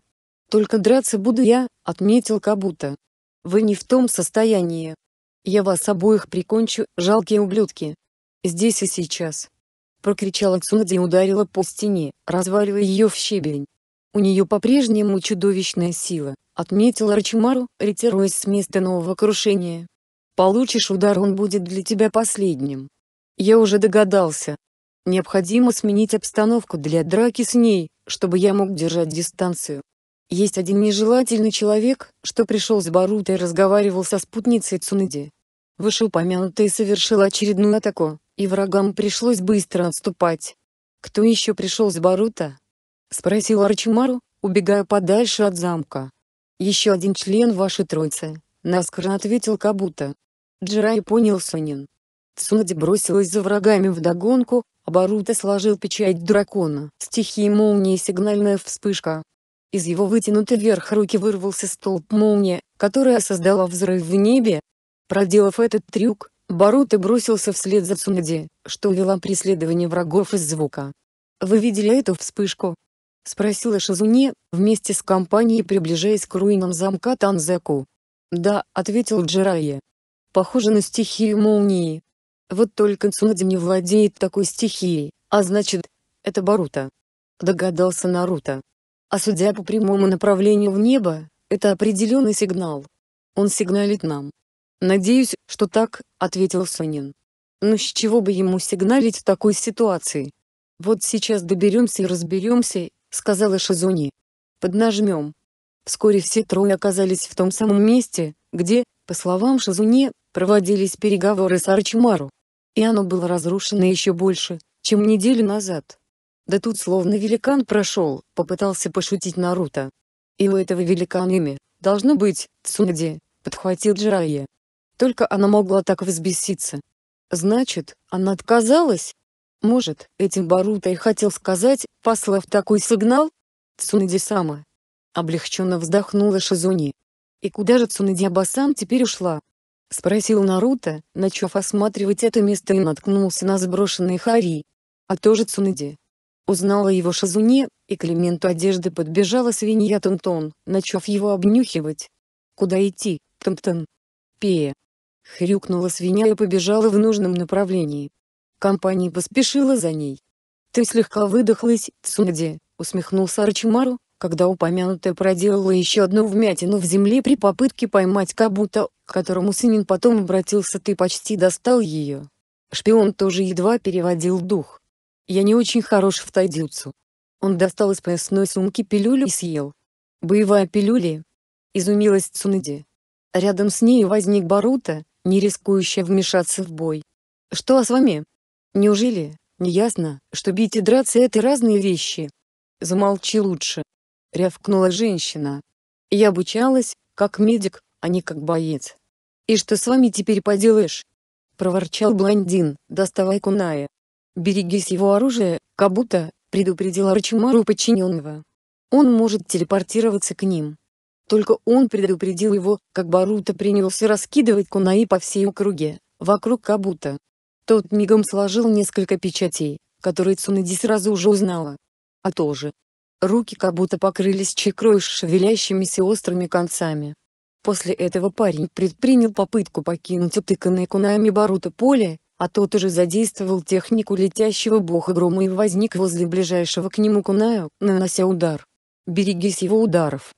«Только драться буду я», — отметил Кабута. «Вы не в том состоянии. Я вас обоих прикончу, жалкие ублюдки», здесь и сейчас!» Прокричала Цунади и ударила по стене, разваливая ее в щебень. «У нее по-прежнему чудовищная сила», — отметил Рачимару, ретируясь с места нового крушения. «Получишь удар, он будет для тебя последним». «Я уже догадался. Необходимо сменить обстановку для драки с ней, чтобы я мог держать дистанцию», есть один нежелательный человек, что пришел с Барутой и разговаривал со спутницей Цунади. Вышеупомянутый совершил очередную атаку, и врагам пришлось быстро отступать. «Кто еще пришел с Барута?» — спросил Арчимару, убегая подальше от замка. «Еще один член вашей троицы», — наскоро ответил Кабута. Джирай понял Сонин. Цунади бросилась за врагами вдогонку, а Барута сложил печать дракона. Стихии молнии сигнальная вспышка. Из его вытянутой вверх руки вырвался столб молнии, которая создала взрыв в небе, Проделав этот трюк, Баруто бросился вслед за Цунади, что увело преследование врагов из звука. «Вы видели эту вспышку?» — спросила Шизуне, вместе с компанией приближаясь к руинам замка Танзаку. «Да», — ответил Джирайя. «Похоже на стихию молнии. Вот только Цунади не владеет такой стихией, а значит, это Барута». Догадался Наруто. А судя по прямому направлению в небо, это определенный сигнал. Он сигналит нам. «Надеюсь, что так», — ответил Сонин. «Но ну, с чего бы ему сигналить в такой ситуации?» «Вот сейчас доберемся и разберемся», — сказала Шизуни. «Поднажмем». Вскоре все трое оказались в том самом месте, где, по словам Шизуни, проводились переговоры с Арчимару. И оно было разрушено еще больше, чем неделю назад. Да тут словно великан прошел, попытался пошутить Наруто. И у этого великана имя, должно быть, Цунади, подхватил Джирайя. Только она могла так взбеситься. Значит, она отказалась? Может, этим Барута и хотел сказать, послав такой сигнал? Цунади-сама. Облегченно вздохнула Шизуни. «И куда же Цунади-абасан теперь ушла?» Спросил Наруто, начав осматривать это место и наткнулся на сброшенные хари. «А тоже Цунади». Узнала его Шизуни, и к элементу одежды подбежала свинья Тонтон, начав его обнюхивать. «Куда идти, Тонтон?» пее!» Хрюкнула свинья и побежала в нужном направлении. Компания поспешила за ней. «Ты слегка выдохлась, Цунди», — усмехнулся Арчимару, когда упомянутая проделала еще одну вмятину в земле при попытке поймать Кабута, к которому Синин потом обратился «ты почти достал ее». Шпион тоже едва переводил дух. «Я не очень хорош в тайдюцу». Он достал из поясной сумки пилюлю и съел. «Боевая пилюля?» — изумилась Цунади. Рядом с ней возник Барута, не рискующая вмешаться в бой. «Что с вами? Неужели Неясно, что бить и драться — это разные вещи?» «Замолчи лучше», — рявкнула женщина. «Я обучалась, как медик, а не как боец». «И что с вами теперь поделаешь?» — проворчал блондин, доставая куная. «Берегись его оружия, как будто», — предупредила Рачимару подчиненного. «Он может телепортироваться к ним». Только он предупредил его, как Барута принялся раскидывать кунаи по всей округе, вокруг Кабута. Тот мигом сложил несколько печатей, которые Цунади сразу же узнала. А тоже. Руки Кабута покрылись чекрой с шевелящимися острыми концами. После этого парень предпринял попытку покинуть утыканное кунаями Барута поле, а тот уже задействовал технику летящего бога грома и возник возле ближайшего к нему куная, нанося удар. «Берегись его ударов»,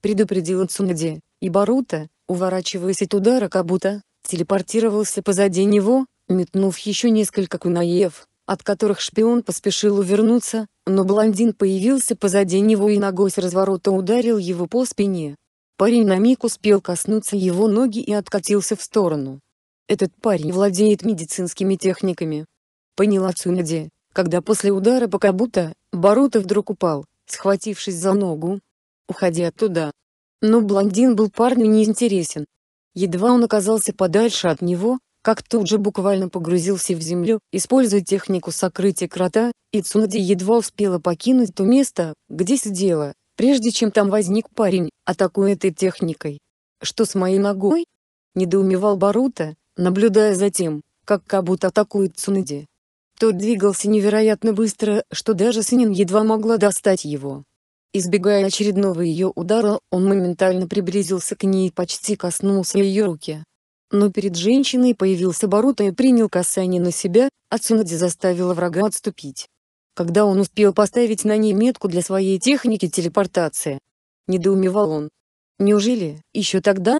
предупредила Цунади, и Барута, уворачиваясь от удара Кабута, телепортировался позади него, метнув еще несколько кунаев, от которых шпион поспешил увернуться, но блондин появился позади него и ногой с разворота ударил его по спине. Парень на миг успел коснуться его ноги и откатился в сторону. «Этот парень владеет медицинскими техниками», — поняла Цунади, когда после удара по Кабута, Барута вдруг упал, схватившись за ногу, уходи оттуда. Но блондин был парню неинтересен. Едва он оказался подальше от него, как тут же буквально погрузился в землю, используя технику сокрытия крота, и Цунади едва успела покинуть то место, где сидела, прежде чем там возник парень, атакуя этой техникой. «Что с моей ногой?» – недоумевал Барута, наблюдая за тем, как Кабут атакует Цунади. Тот двигался невероятно быстро, что даже Синин едва могла достать его. Избегая очередного ее удара, он моментально приблизился к ней и почти коснулся ее руки. Но перед женщиной появился Боруто и принял касание на себя, а Цунади заставила врага отступить. Когда он успел поставить на ней метку для своей техники телепортации? Недоумевал он. Неужели, еще тогда?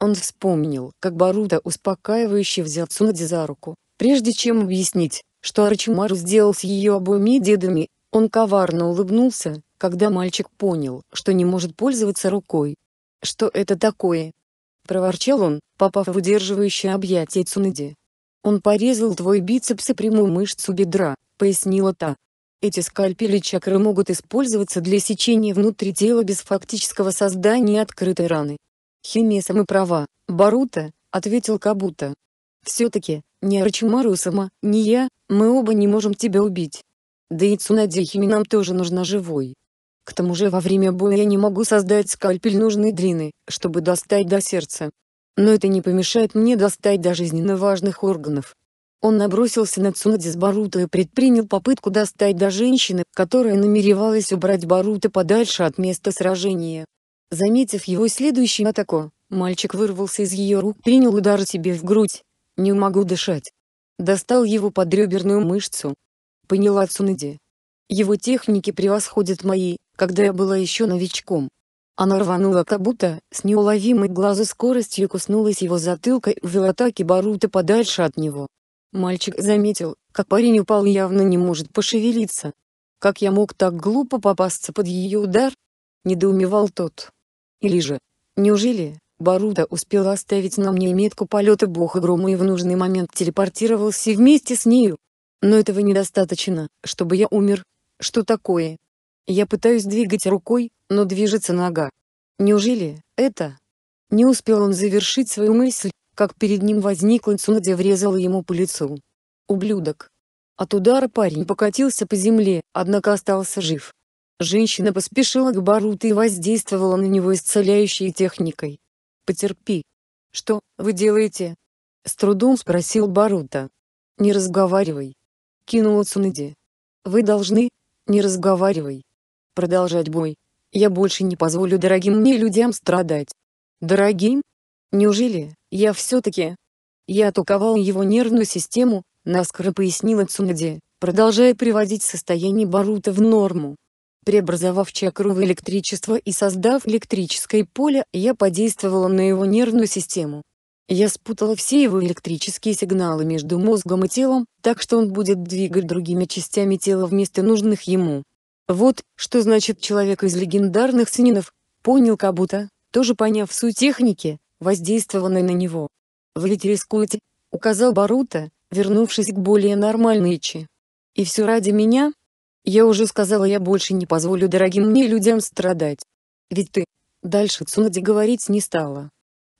Он вспомнил, как Барута успокаивающе взял Цунади за руку, прежде чем объяснить, что Арачимару сделал с ее обоими дедами, он коварно улыбнулся, когда мальчик понял, что не может пользоваться рукой. «Что это такое?» — проворчал он, попав в удерживающее объятие Цунади. «Он порезал твой бицепс и прямую мышцу бедра», — пояснила та. «Эти скальпели чакры могут использоваться для сечения внутри тела без фактического создания открытой раны». «Химия сама права, Барута», — ответил Кабута. «Все-таки, ни Арачимару сама, ни я, мы оба не можем тебя убить. Да и Цунади Хими нам тоже нужна живой. К тому же во время боя я не могу создать скальпель нужной длины, чтобы достать до сердца. Но это не помешает мне достать до жизненно важных органов. Он набросился на Цунади с Баруто и предпринял попытку достать до женщины, которая намеревалась убрать Баруто подальше от места сражения. Заметив его следующий атаку, мальчик вырвался из ее рук, принял удар себе в грудь. «Не могу дышать». Достал его под реберную мышцу. Поняла Цунади. Его техники превосходят мои, когда я была еще новичком. Она рванула как будто с неуловимой глазу скоростью куснулась его затылка и увела Таки Барута подальше от него. Мальчик заметил, как парень упал и явно не может пошевелиться. Как я мог так глупо попасться под ее удар? Недоумевал тот. Или же, неужели, Барута успел оставить на мне метку полета бога грома и в нужный момент телепортировался вместе с нею? Но этого недостаточно, чтобы я умер. Что такое? Я пытаюсь двигать рукой, но движется нога. Неужели это? Не успел он завершить свою мысль, как перед ним возникла Цунадзе врезала ему по лицу. Ублюдок. От удара парень покатился по земле, однако остался жив. Женщина поспешила к Баруту и воздействовала на него исцеляющей техникой. «Потерпи». «Что, вы делаете?» С трудом спросил Барута. «Не разговаривай». Кинула Цунади. «Вы должны...» «Не разговаривай» продолжать бой. Я больше не позволю дорогим мне людям страдать. Дорогим? Неужели, я все-таки? Я атаковал его нервную систему, наскоро пояснила Цунаде, продолжая приводить состояние Барута в норму. Преобразовав чакру в электричество и создав электрическое поле, я подействовала на его нервную систему. Я спутала все его электрические сигналы между мозгом и телом, так что он будет двигать другими частями тела вместо нужных ему. Вот, что значит человек из легендарных сининов, понял Кабута, тоже поняв суть техники, воздействованной на него. «Вы ведь рискуете», — указал Барута, вернувшись к более нормальной Ичи. «И все ради меня? Я уже сказала, я больше не позволю дорогим мне людям страдать. Ведь ты...» Дальше Цунади говорить не стала.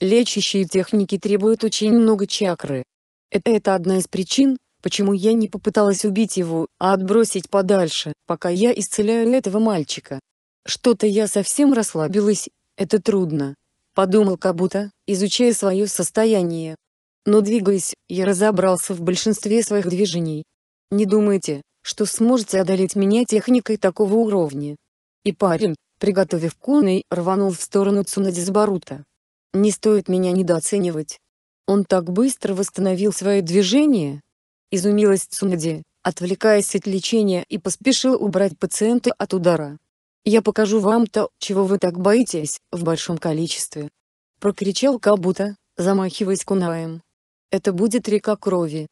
Лечащие техники требуют очень много чакры. Это, это одна из причин, почему я не попыталась убить его, а отбросить подальше, пока я исцеляю этого мальчика. Что-то я совсем расслабилась, это трудно. Подумал Кабута, изучая свое состояние. Но двигаясь, я разобрался в большинстве своих движений. Не думайте, что сможете одолеть меня техникой такого уровня. И парень, приготовив куной, рванул в сторону Цунади Барута. Не стоит меня недооценивать. Он так быстро восстановил свое движение, Изумилась Цунади, отвлекаясь от лечения и поспешил убрать пациента от удара. «Я покажу вам то, чего вы так боитесь, в большом количестве!» Прокричал Кабута, замахиваясь кунаем. «Это будет река крови!»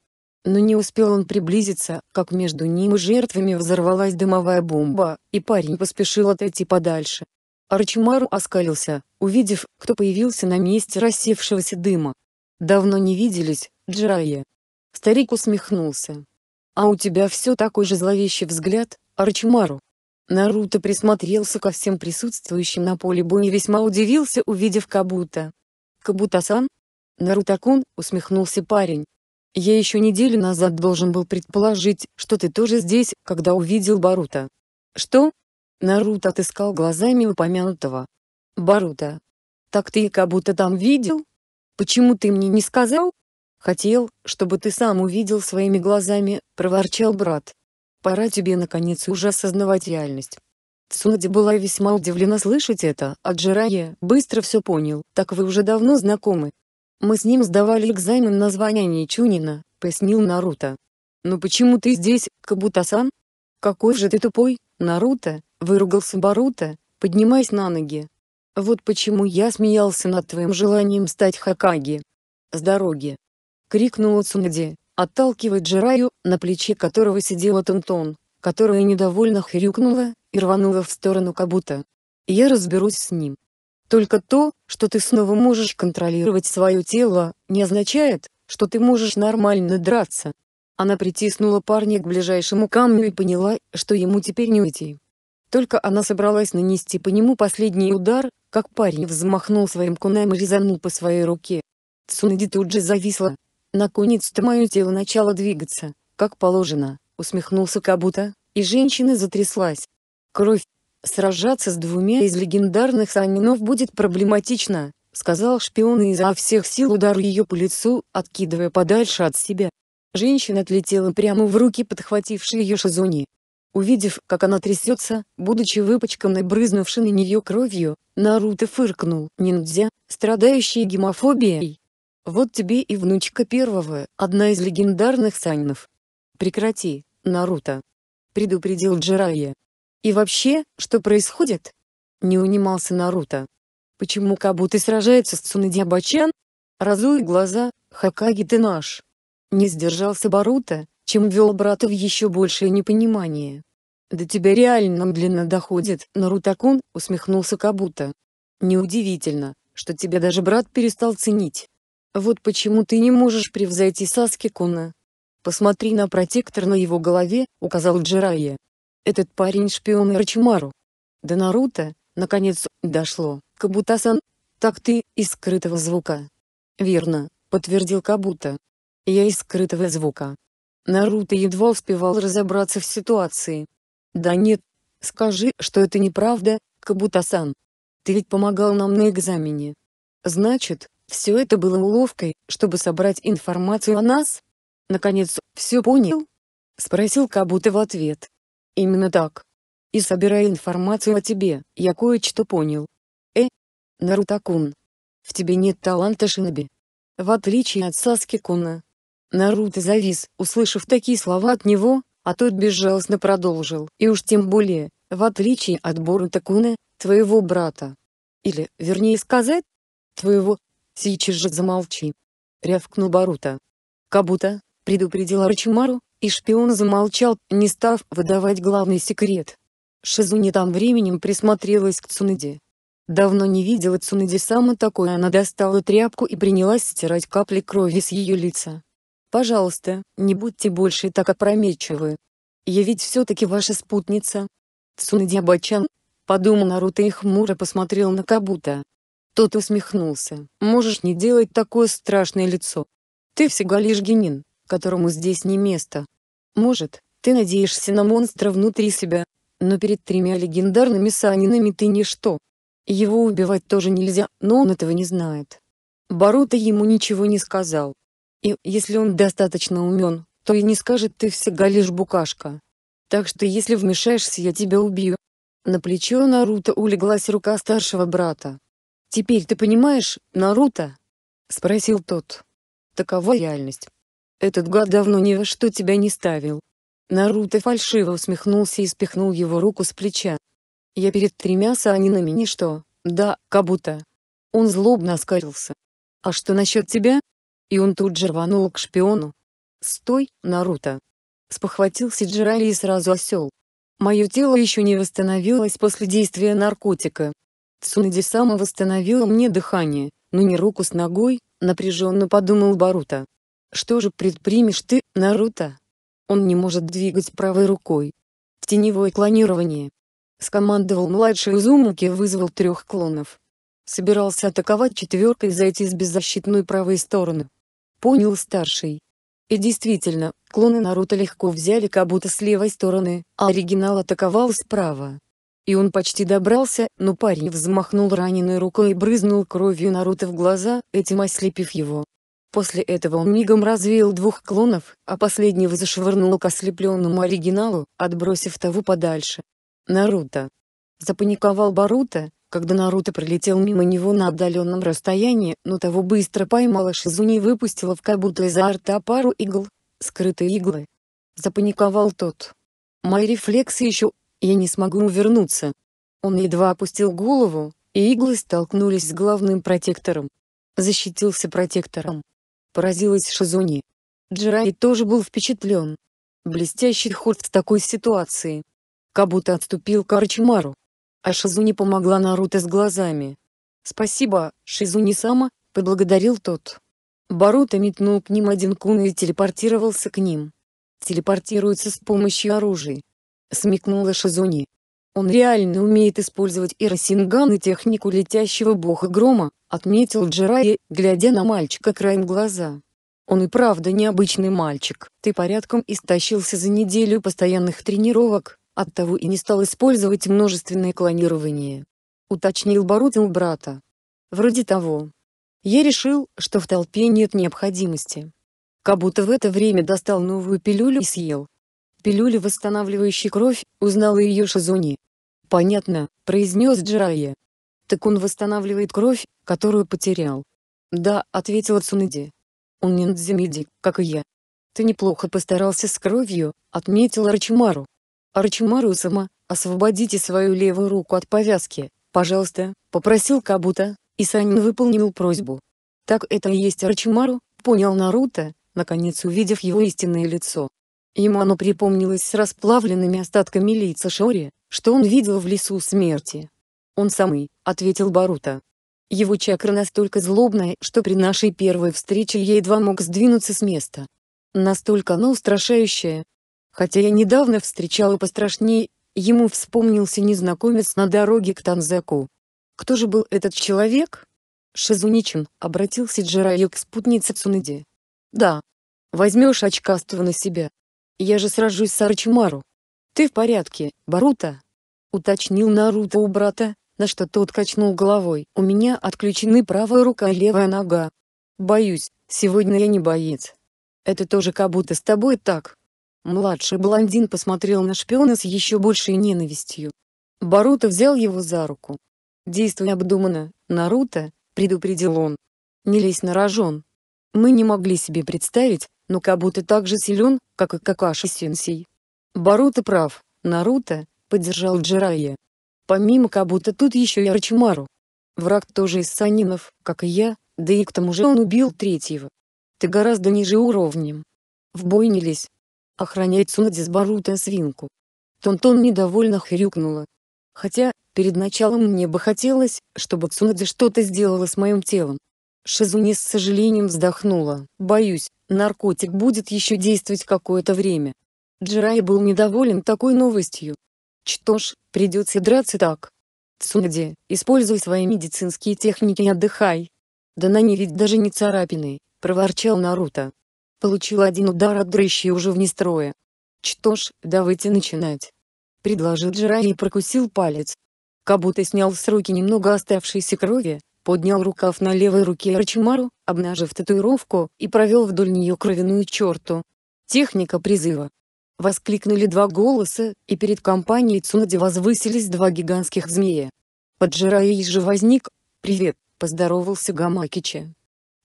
Но не успел он приблизиться, как между ним и жертвами взорвалась дымовая бомба, и парень поспешил отойти подальше. Арчимару оскалился, увидев, кто появился на месте рассевшегося дыма. «Давно не виделись, Джирайя», Старик усмехнулся. «А у тебя все такой же зловещий взгляд, Арчимару». Наруто присмотрелся ко всем присутствующим на поле боя и весьма удивился, увидев Кабута. «Кабута-сан?» «Наруто-кун», — усмехнулся парень. «Я еще неделю назад должен был предположить, что ты тоже здесь, когда увидел Барута». «Что?» Наруто отыскал глазами упомянутого. «Барута. Так ты и Кабута там видел? Почему ты мне не сказал?» «Хотел, чтобы ты сам увидел своими глазами», — проворчал брат. «Пора тебе наконец уже осознавать реальность». Цунади была весьма удивлена слышать это, а Джирайя быстро все понял, «Так вы уже давно знакомы». «Мы с ним сдавали экзамен на звание Ничунина», — пояснил Наруто. «Но почему ты здесь, кабута «Какой же ты тупой, Наруто!» — выругался Барута, поднимаясь на ноги. «Вот почему я смеялся над твоим желанием стать Хакаги. С дороги, крикнула Цунади, отталкивая Джираю, на плече которого сидела Тонтон, которая недовольно хрюкнула и рванула в сторону Кабута. «Я разберусь с ним». Только то, что ты снова можешь контролировать свое тело, не означает, что ты можешь нормально драться. Она притиснула парня к ближайшему камню и поняла, что ему теперь не уйти. Только она собралась нанести по нему последний удар, как парень взмахнул своим кунаем и резанул по своей руке. Цунади тут же зависла, «Наконец-то мое тело начало двигаться, как положено», — усмехнулся Кабута, и женщина затряслась. «Кровь. Сражаться с двумя из легендарных санинов будет проблематично», — сказал шпион и изо всех сил ударил ее по лицу, откидывая подальше от себя. Женщина отлетела прямо в руки подхватившей ее Шизуни. Увидев, как она трясется, будучи выпачканной брызнувшей на нее кровью, Наруто фыркнул. «Ниндзя, страдающий гемофобией, вот тебе и внучка первого, одна из легендарных Санинов. Прекрати, Наруто. Предупредил Джирайя. И вообще, что происходит? Не унимался Наруто. Почему Кабуты сражается с Цунадиабачан? Разуй глаза, Хакаги ты наш. Не сдержался Баруто, чем ввел брата в еще большее непонимание. «До тебя реально медленно доходит, Нарутакун», — усмехнулся Кабута. «Неудивительно, что тебя даже брат перестал ценить. Вот почему ты не можешь превзойти Саски Куна. Посмотри на протектор на его голове, указал Джирая. Этот парень шпион Ирачимару. До Наруто, наконец, дошло, Кабутасан, Так ты, из скрытого звука. Верно, подтвердил Кабута. Я из скрытого звука. Наруто едва успевал разобраться в ситуации. Да нет, скажи, что это неправда, Кабутасан. Ты ведь помогал нам на экзамене. Значит, все это было уловкой, чтобы собрать информацию о нас? Наконец, все понял? Спросил Кабута в ответ. Именно так. И собирая информацию о тебе, я кое-что понял. Э? Нарутакун. В тебе нет таланта шиноби. В отличие от Саски Куна. Наруто завис, услышав такие слова от него, а тот безжалостно продолжил. И уж тем более, в отличие от Борута Куна, твоего брата. Или, вернее сказать, твоего «Сейчас же замолчи!» — рявкнул Барута. Кабута, предупредил Арчимару, и шпион замолчал, не став выдавать главный секрет. Шизуни там временем присмотрелась к Цунаде. Давно не видела Цунаде сама такой, она достала тряпку и принялась стирать капли крови с ее лица. «Пожалуйста, не будьте больше так опрометчивы. Я ведь все-таки ваша спутница». Цунади Абачан, подумал Наруто и хмуро посмотрел на Кабута. Тот усмехнулся. «Можешь не делать такое страшное лицо. Ты всего лишь генин, которому здесь не место. Может, ты надеешься на монстра внутри себя, но перед тремя легендарными санинами ты ничто. Его убивать тоже нельзя, но он этого не знает». Барута ему ничего не сказал. И, если он достаточно умен, то и не скажет «ты всего лишь букашка». Так что если вмешаешься, я тебя убью. На плечо Наруто улеглась рука старшего брата. «Теперь ты понимаешь, Наруто?» — спросил тот. «Такова реальность. Этот гад давно ни во что тебя не ставил». Наруто фальшиво усмехнулся и спихнул его руку с плеча. «Я перед тремя санинами ничто, да, как будто. Он злобно оскарился. «А что насчет тебя?» И он тут же рванул к шпиону. «Стой, Наруто!» Спохватился Джирай и сразу осел. Мое тело еще не восстановилось после действия наркотика, Цунади сама восстановила мне дыхание, но не руку с ногой, напряженно подумал Барута. Что же предпримешь ты, Наруто? Он не может двигать правой рукой. Теневое клонирование. Скомандовал младший Узумуки и вызвал трех клонов. Собирался атаковать четверкой и зайти с беззащитной правой стороны. Понял старший. И действительно, клоны Наруто легко взяли Кабута с левой стороны, а оригинал атаковал справа. И он почти добрался, но парень взмахнул раненой рукой и брызнул кровью Наруто в глаза, этим ослепив его. После этого он мигом развеял двух клонов, а последнего зашвырнул к ослепленному оригиналу, отбросив того подальше. Наруто. Запаниковал Баруто, когда Наруто пролетел мимо него на отдаленном расстоянии, но того быстро поймала Шизуни и выпустила в Кабуто изо рта пару игл, скрытые иглы. Запаниковал тот. Мои рефлексы еще я не смогу увернуться. Он едва опустил голову, и иглы столкнулись с главным протектором. Защитился протектором. Поразилась Шизуни. Джирай тоже был впечатлен. Блестящий ход в такой ситуации. как будто отступил к А Шизуни помогла Наруто с глазами. «Спасибо, Шизуни-сама», — поблагодарил тот. Баруто метнул к ним один кун и телепортировался к ним. Телепортируется с помощью оружия смекнула Шизуни. Он реально умеет использовать и Расинган и технику летящего бога грома, отметил Джирайя, глядя на мальчика краем глаза. Он и правда необычный мальчик. Ты порядком истощился за неделю постоянных тренировок, оттого и не стал использовать множественное клонирование. Уточнил Барутил брата. Вроде того. Я решил, что в толпе нет необходимости. Как будто в это время достал новую пилюлю и съел, пилюли, восстанавливающей кровь, узнала ее Шизуни. «Понятно», — произнес Джирайя. «Так он восстанавливает кровь, которую потерял». «Да», — ответила Цуныди. «Он как и я». «Ты неплохо постарался с кровью», — отметил Арчимару. «Арчимару сама, освободите свою левую руку от повязки, пожалуйста», — попросил Кабута, и Санин выполнил просьбу. «Так это и есть Арчимару», — понял Наруто, наконец увидев его истинное лицо. Ему оно припомнилось с расплавленными остатками лица Шори, что он видел в лесу смерти. «Он самый», — ответил Барута. Его чакра настолько злобная, что при нашей первой встрече я едва мог сдвинуться с места. Настолько она устрашающая. Хотя я недавно встречал и пострашнее, ему вспомнился незнакомец на дороге к Танзаку. Кто же был этот человек? Шизуничин, обратился Джирайо к спутнице Цунади. Да. Возьмешь очкастого на себя, я же сражусь с Арчимару. Ты в порядке, Барута? Уточнил Наруто у брата, на что тот качнул головой. У меня отключены правая рука и левая нога. Боюсь, сегодня я не боец. Это тоже как будто с тобой так. Младший блондин посмотрел на шпиона с еще большей ненавистью. Барута взял его за руку. «Действуй обдуманно, Наруто», — предупредил он. «Не лезь на рожон. Мы не могли себе представить, но ну, Кабуто так же силен, как и Какаши Сенсей. Баруто прав, Наруто, поддержал Джирайя. Помимо Кабуто тут еще и Арчимару. Враг тоже из Санинов, как и я, да и к тому же он убил третьего. Ты гораздо ниже уровнем. В бой не лезь. Охраняй Цунади с Баруто свинку. Тонтон недовольно хрюкнула. Хотя, перед началом мне бы хотелось, чтобы Цунади что-то сделала с моим телом. Шизуни с сожалением вздохнула. «Боюсь, наркотик будет еще действовать какое-то время». Джирай был недоволен такой новостью. «Что ж, придется драться так. Цунади, используй свои медицинские техники и отдыхай». «Да на ней ведь даже не царапины», — проворчал Наруто. Получил один удар от дрыщи уже вне строя. «Что ж, давайте начинать». Предложил Джирай и прокусил палец. Как будто снял с руки немного оставшейся крови, поднял рукав на левой руке Рачимару, обнажив татуировку, и провел вдоль нее кровяную черту. Техника призыва. Воскликнули два голоса, и перед компанией Цунади возвысились два гигантских змея. Поджираей же возник. «Привет», — поздоровался Гамакича.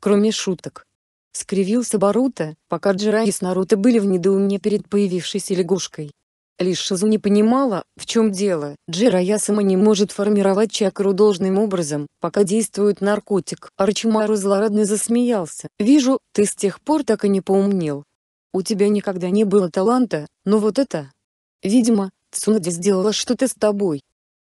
Кроме шуток. Скривился Барута, пока Джираи и Наруто были в недоумении перед появившейся лягушкой. Лишь Шизу не понимала, в чем дело. Джира Ясама не может формировать чакру должным образом, пока действует наркотик. Арчимару злорадно засмеялся. «Вижу, ты с тех пор так и не поумнел. У тебя никогда не было таланта, но вот это...» «Видимо, Цунади сделала что-то с тобой.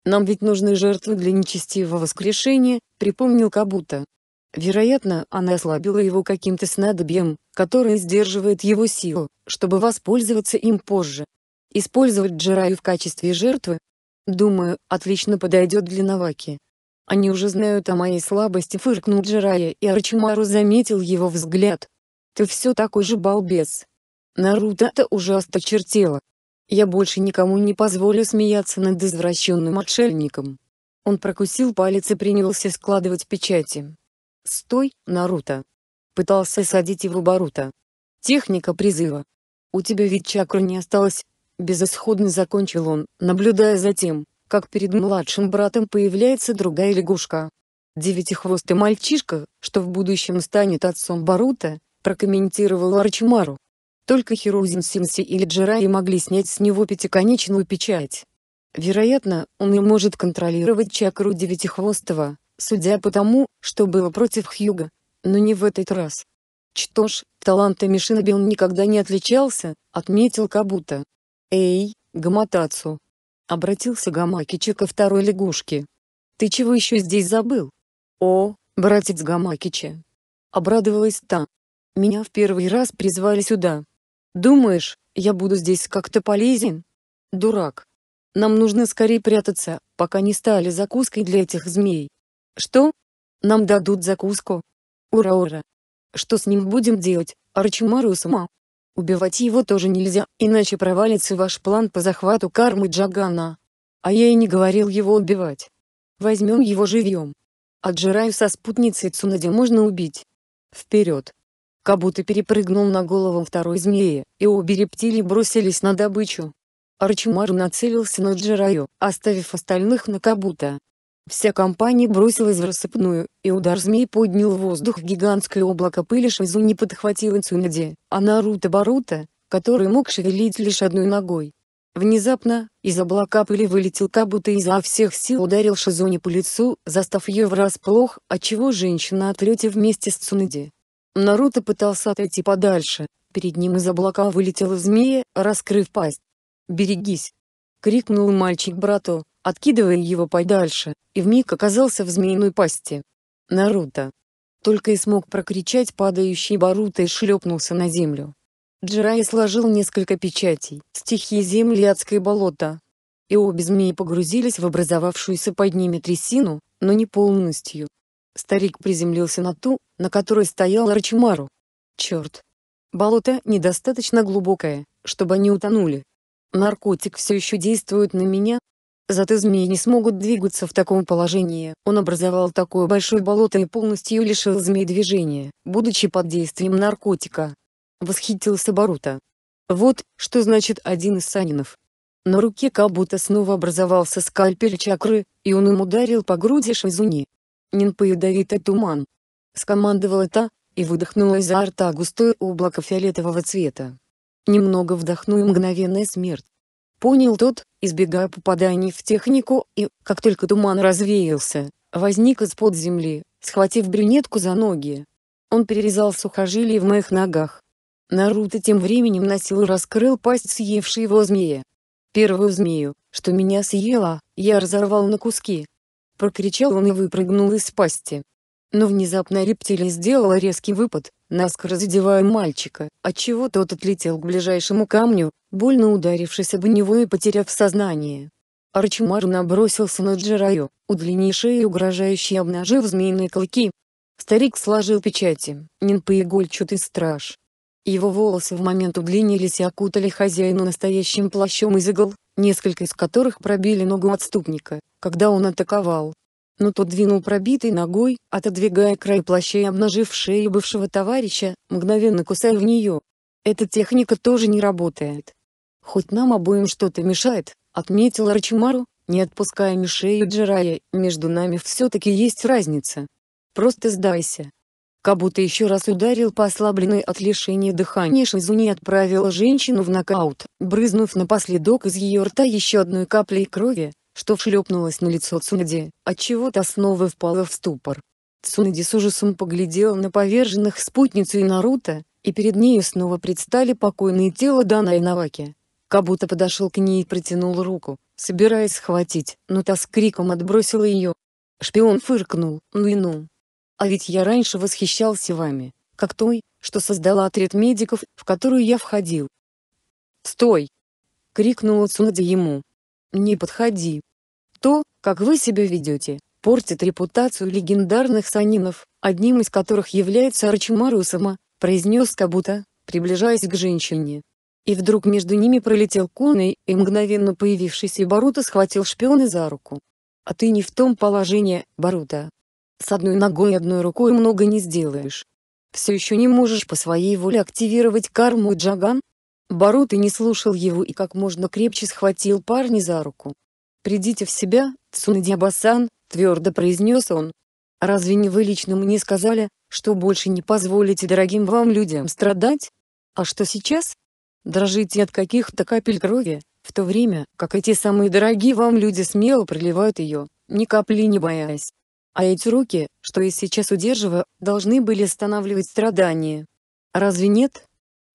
Нам ведь нужны жертвы для нечестивого воскрешения», — припомнил Кабута. Вероятно, она ослабила его каким-то снадобьем, которое сдерживает его силу, чтобы воспользоваться им позже. Использовать Джираю в качестве жертвы? Думаю, отлично подойдет для Наваки. Они уже знают о моей слабости фыркнул Джирая и Арчимару заметил его взгляд. Ты все такой же балбес. Наруто-то ужасно осточертела. Я больше никому не позволю смеяться над извращенным отшельником. Он прокусил палец и принялся складывать печати. «Стой, Наруто!» Пытался садить его Баруто. «Техника призыва. У тебя ведь чакры не осталось, Безысходно закончил он, наблюдая за тем, как перед младшим братом появляется другая лягушка. Девятихвостый мальчишка, что в будущем станет отцом Барута, прокомментировал Арчимару. Только Хирузин Симси или Джираи могли снять с него пятиконечную печать. Вероятно, он и может контролировать чакру Девятихвостого, судя по тому, что было против Хьюга. Но не в этот раз. Что ж, талантами Шинобил никогда не отличался, отметил Кабута. «Эй, Гаматацу!» — обратился Гамакичи ко второй лягушке. «Ты чего еще здесь забыл?» «О, братец Гамакичи!» — обрадовалась та. «Меня в первый раз призвали сюда. Думаешь, я буду здесь как-то полезен?» «Дурак! Нам нужно скорее прятаться, пока не стали закуской для этих змей». «Что? Нам дадут закуску?» «Ура-ура! Что с ним будем делать, Арчимару-сама?» Убивать его тоже нельзя, иначе провалится ваш план по захвату кармы Джагана. А я и не говорил его убивать. Возьмем его живьем. А Джираю со спутницей Цунади можно убить. Вперед! Кабуто перепрыгнул на голову второй змеи, и обе рептилии бросились на добычу. Арчимар нацелился на Джираю, оставив остальных на Кабуто. Вся компания бросилась в рассыпную, и удар змей поднял в воздух гигантское облако пыли Шизу не подхватила Цунаде, а Наруто Барута, который мог шевелить лишь одной ногой. Внезапно, из облака пыли вылетел Кабута и изо всех сил ударил Шизуни по лицу, застав ее врасплох, отчего женщина отлете вместе с Цунаде. Наруто пытался отойти подальше, перед ним из облака вылетела змея, раскрыв пасть. «Берегись!» — крикнул мальчик брату, откидывая его подальше, и вмиг оказался в змеиной пасти. Наруто. Только и смог прокричать падающий Баруто и шлепнулся на землю. Джирай сложил несколько печатей, стихии земли адское болото. И обе змеи погрузились в образовавшуюся под ними трясину, но не полностью. Старик приземлился на ту, на которой стоял Рачимару. Черт. Болото недостаточно глубокое, чтобы они утонули. Наркотик все еще действует на меня, Зато змеи не смогут двигаться в таком положении. Он образовал такое большое болото и полностью лишил змей движения, будучи под действием наркотика. Восхитился Барута. Вот, что значит один из Санинов. На руке Кабута снова образовался скальпель чакры, и он им ударил по груди Шизуни. Нинпа ядовитый туман. Скомандовала та, и выдохнула изо рта густое облако фиолетового цвета. Немного вдохну и мгновенная смерть. Понял тот, избегая попаданий в технику, и, как только туман развеялся, возник из-под земли, схватив брюнетку за ноги. Он перерезал сухожилие в моих ногах. Наруто тем временем носил и раскрыл пасть съевшей его змея. Первую змею, что меня съела, я разорвал на куски. Прокричал он и выпрыгнул из пасти. Но внезапно рептилия сделала резкий выпад, наскоро задевая мальчика, отчего тот отлетел к ближайшему камню, больно ударившись об него и потеряв сознание. Арчмар набросился на Джираю, удлинив шею угрожающе обнажив змеиные клыки. Старик сложил печати, нинпоигольчатый страж. Его волосы в момент удлинились и окутали хозяина настоящим плащом из игл, несколько из которых пробили ногу отступника, когда он атаковал но тот двинул пробитой ногой, отодвигая край плаща и обнажив шею бывшего товарища, мгновенно кусая в нее. Эта техника тоже не работает. Хоть нам обоим что-то мешает, отметил Рачимару, не отпуская Мишею Джирая, между нами все-таки есть разница. Просто сдайся. Кабута еще раз ударил по ослабленной от лишения дыхания Шизуни и отправил женщину в нокаут, брызнув напоследок из ее рта еще одной каплей крови, что вшлепнулась на лицо Цунади, отчего та снова впала в ступор. Цунади с ужасом поглядела на поверженных спутницу и Наруто, и перед нею снова предстали покойные тела Дана и Наваки. Кабута подошел к ней и протянул руку, собираясь схватить, но та с криком отбросила ее. Шпион фыркнул, ну и ну. А ведь я раньше восхищался вами, как той, что создала отряд медиков, в которую я входил. «Стой!» — крикнула Цунади ему. «Не подходи!» То, как вы себя ведете, портит репутацию легендарных санинов, одним из которых является Арчимару Сама, произнес Кабута, приближаясь к женщине. И вдруг между ними пролетел Коней, и мгновенно появившийся Барута схватил шпиона за руку. «А ты не в том положении, Барута. С одной ногой и одной рукой много не сделаешь. Все еще не можешь по своей воле активировать карму Джаган?» Барута не слушал его и как можно крепче схватил парня за руку. «Придите в себя, Цунадиабасан», — твердо произнес он. «Разве не вы лично мне сказали, что больше не позволите дорогим вам людям страдать? А что сейчас? Дрожите от каких-то капель крови, в то время, как эти самые дорогие вам люди смело проливают ее, ни капли не боясь. А эти руки, что я сейчас удерживаю, должны были останавливать страдания. Разве нет?»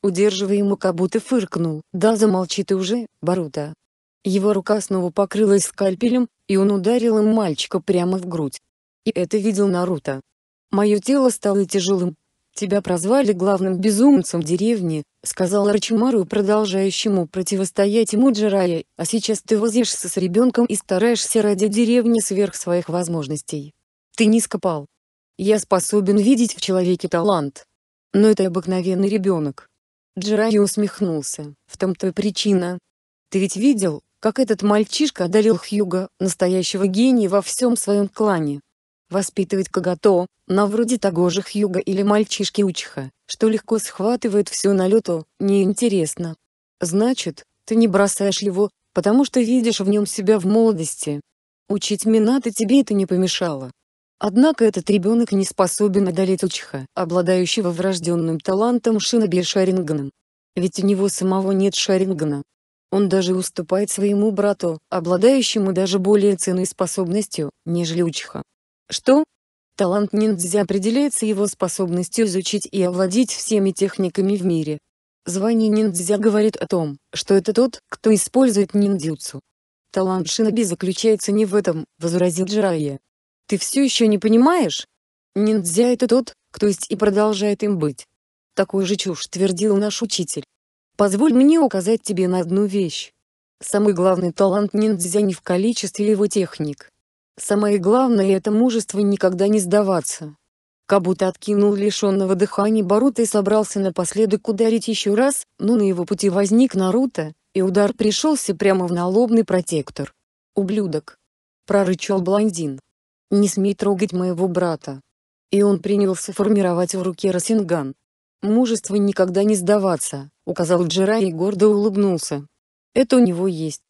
Удерживая ему, как будто фыркнул. «Да замолчи ты уже, Барута!» Его рука снова покрылась скальпелем, и он ударил им мальчика прямо в грудь. И это видел Наруто. «Мое тело стало тяжелым. Тебя прозвали главным безумцем деревни», — сказал Рачимару, продолжающему противостоять ему Джирая, «а сейчас ты возишься с ребенком и стараешься ради деревни сверх своих возможностей. Ты не скопал. Я способен видеть в человеке талант. Но это обыкновенный ребенок». Джирай усмехнулся. «В том-то и причина. Ты ведь видел, как этот мальчишка одарил Хьюга, настоящего гения во всем своем клане. Воспитывать Кагато, на вроде того же Хьюга или мальчишки Учиха, что легко схватывает всю налету, неинтересно. Значит, ты не бросаешь его, потому что видишь в нем себя в молодости. Учить Минато тебе это не помешало. Однако этот ребенок не способен одолеть Учиха, обладающего врожденным талантом Шиноби Шаринганом. Ведь у него самого нет Шарингана. Он даже уступает своему брату, обладающему даже более ценной способностью, нежели Учиха. Что? Талант ниндзя определяется его способностью изучить и овладеть всеми техниками в мире. Звание ниндзя говорит о том, что это тот, кто использует ниндзюцу. Талант шиноби заключается не в этом, возразил Джирайя. Ты все еще не понимаешь? Ниндзя это тот, кто есть и продолжает им быть. Такую же чушь твердил наш учитель. Позволь мне указать тебе на одну вещь. Самый главный талант ниндзя не в количестве его техник. Самое главное это мужество никогда не сдаваться. Кабута откинул лишенного дыхания Барута и собрался напоследок ударить еще раз, но на его пути возник Наруто, и удар пришелся прямо в налобный протектор. «Ублюдок!» — прорычал блондин. «Не смей трогать моего брата!» И он принялся формировать в руке Росинган. «Мужество никогда не сдаваться», — указал Джира и гордо улыбнулся. «Это у него есть».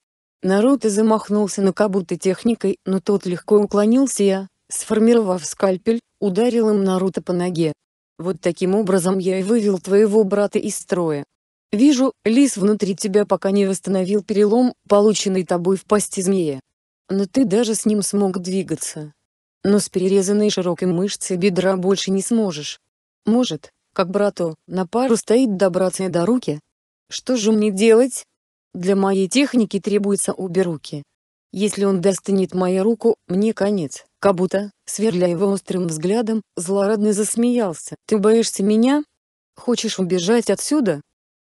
Наруто замахнулся на Кабута техникой, но тот легко уклонился и, сформировав скальпель, ударил им Наруто по ноге. «Вот таким образом я и вывел твоего брата из строя. Вижу, лис внутри тебя пока не восстановил перелом, полученный тобой в пасти змея. Но ты даже с ним смог двигаться. Но с перерезанной широкой мышцей бедра больше не сможешь. Может, как брату, на пару стоит добраться до руки. Что же мне делать? Для моей техники требуется обе руки. Если он достанет мою руку, мне конец. Кабута, сверля его острым взглядом, злорадно засмеялся. Ты боишься меня? Хочешь убежать отсюда?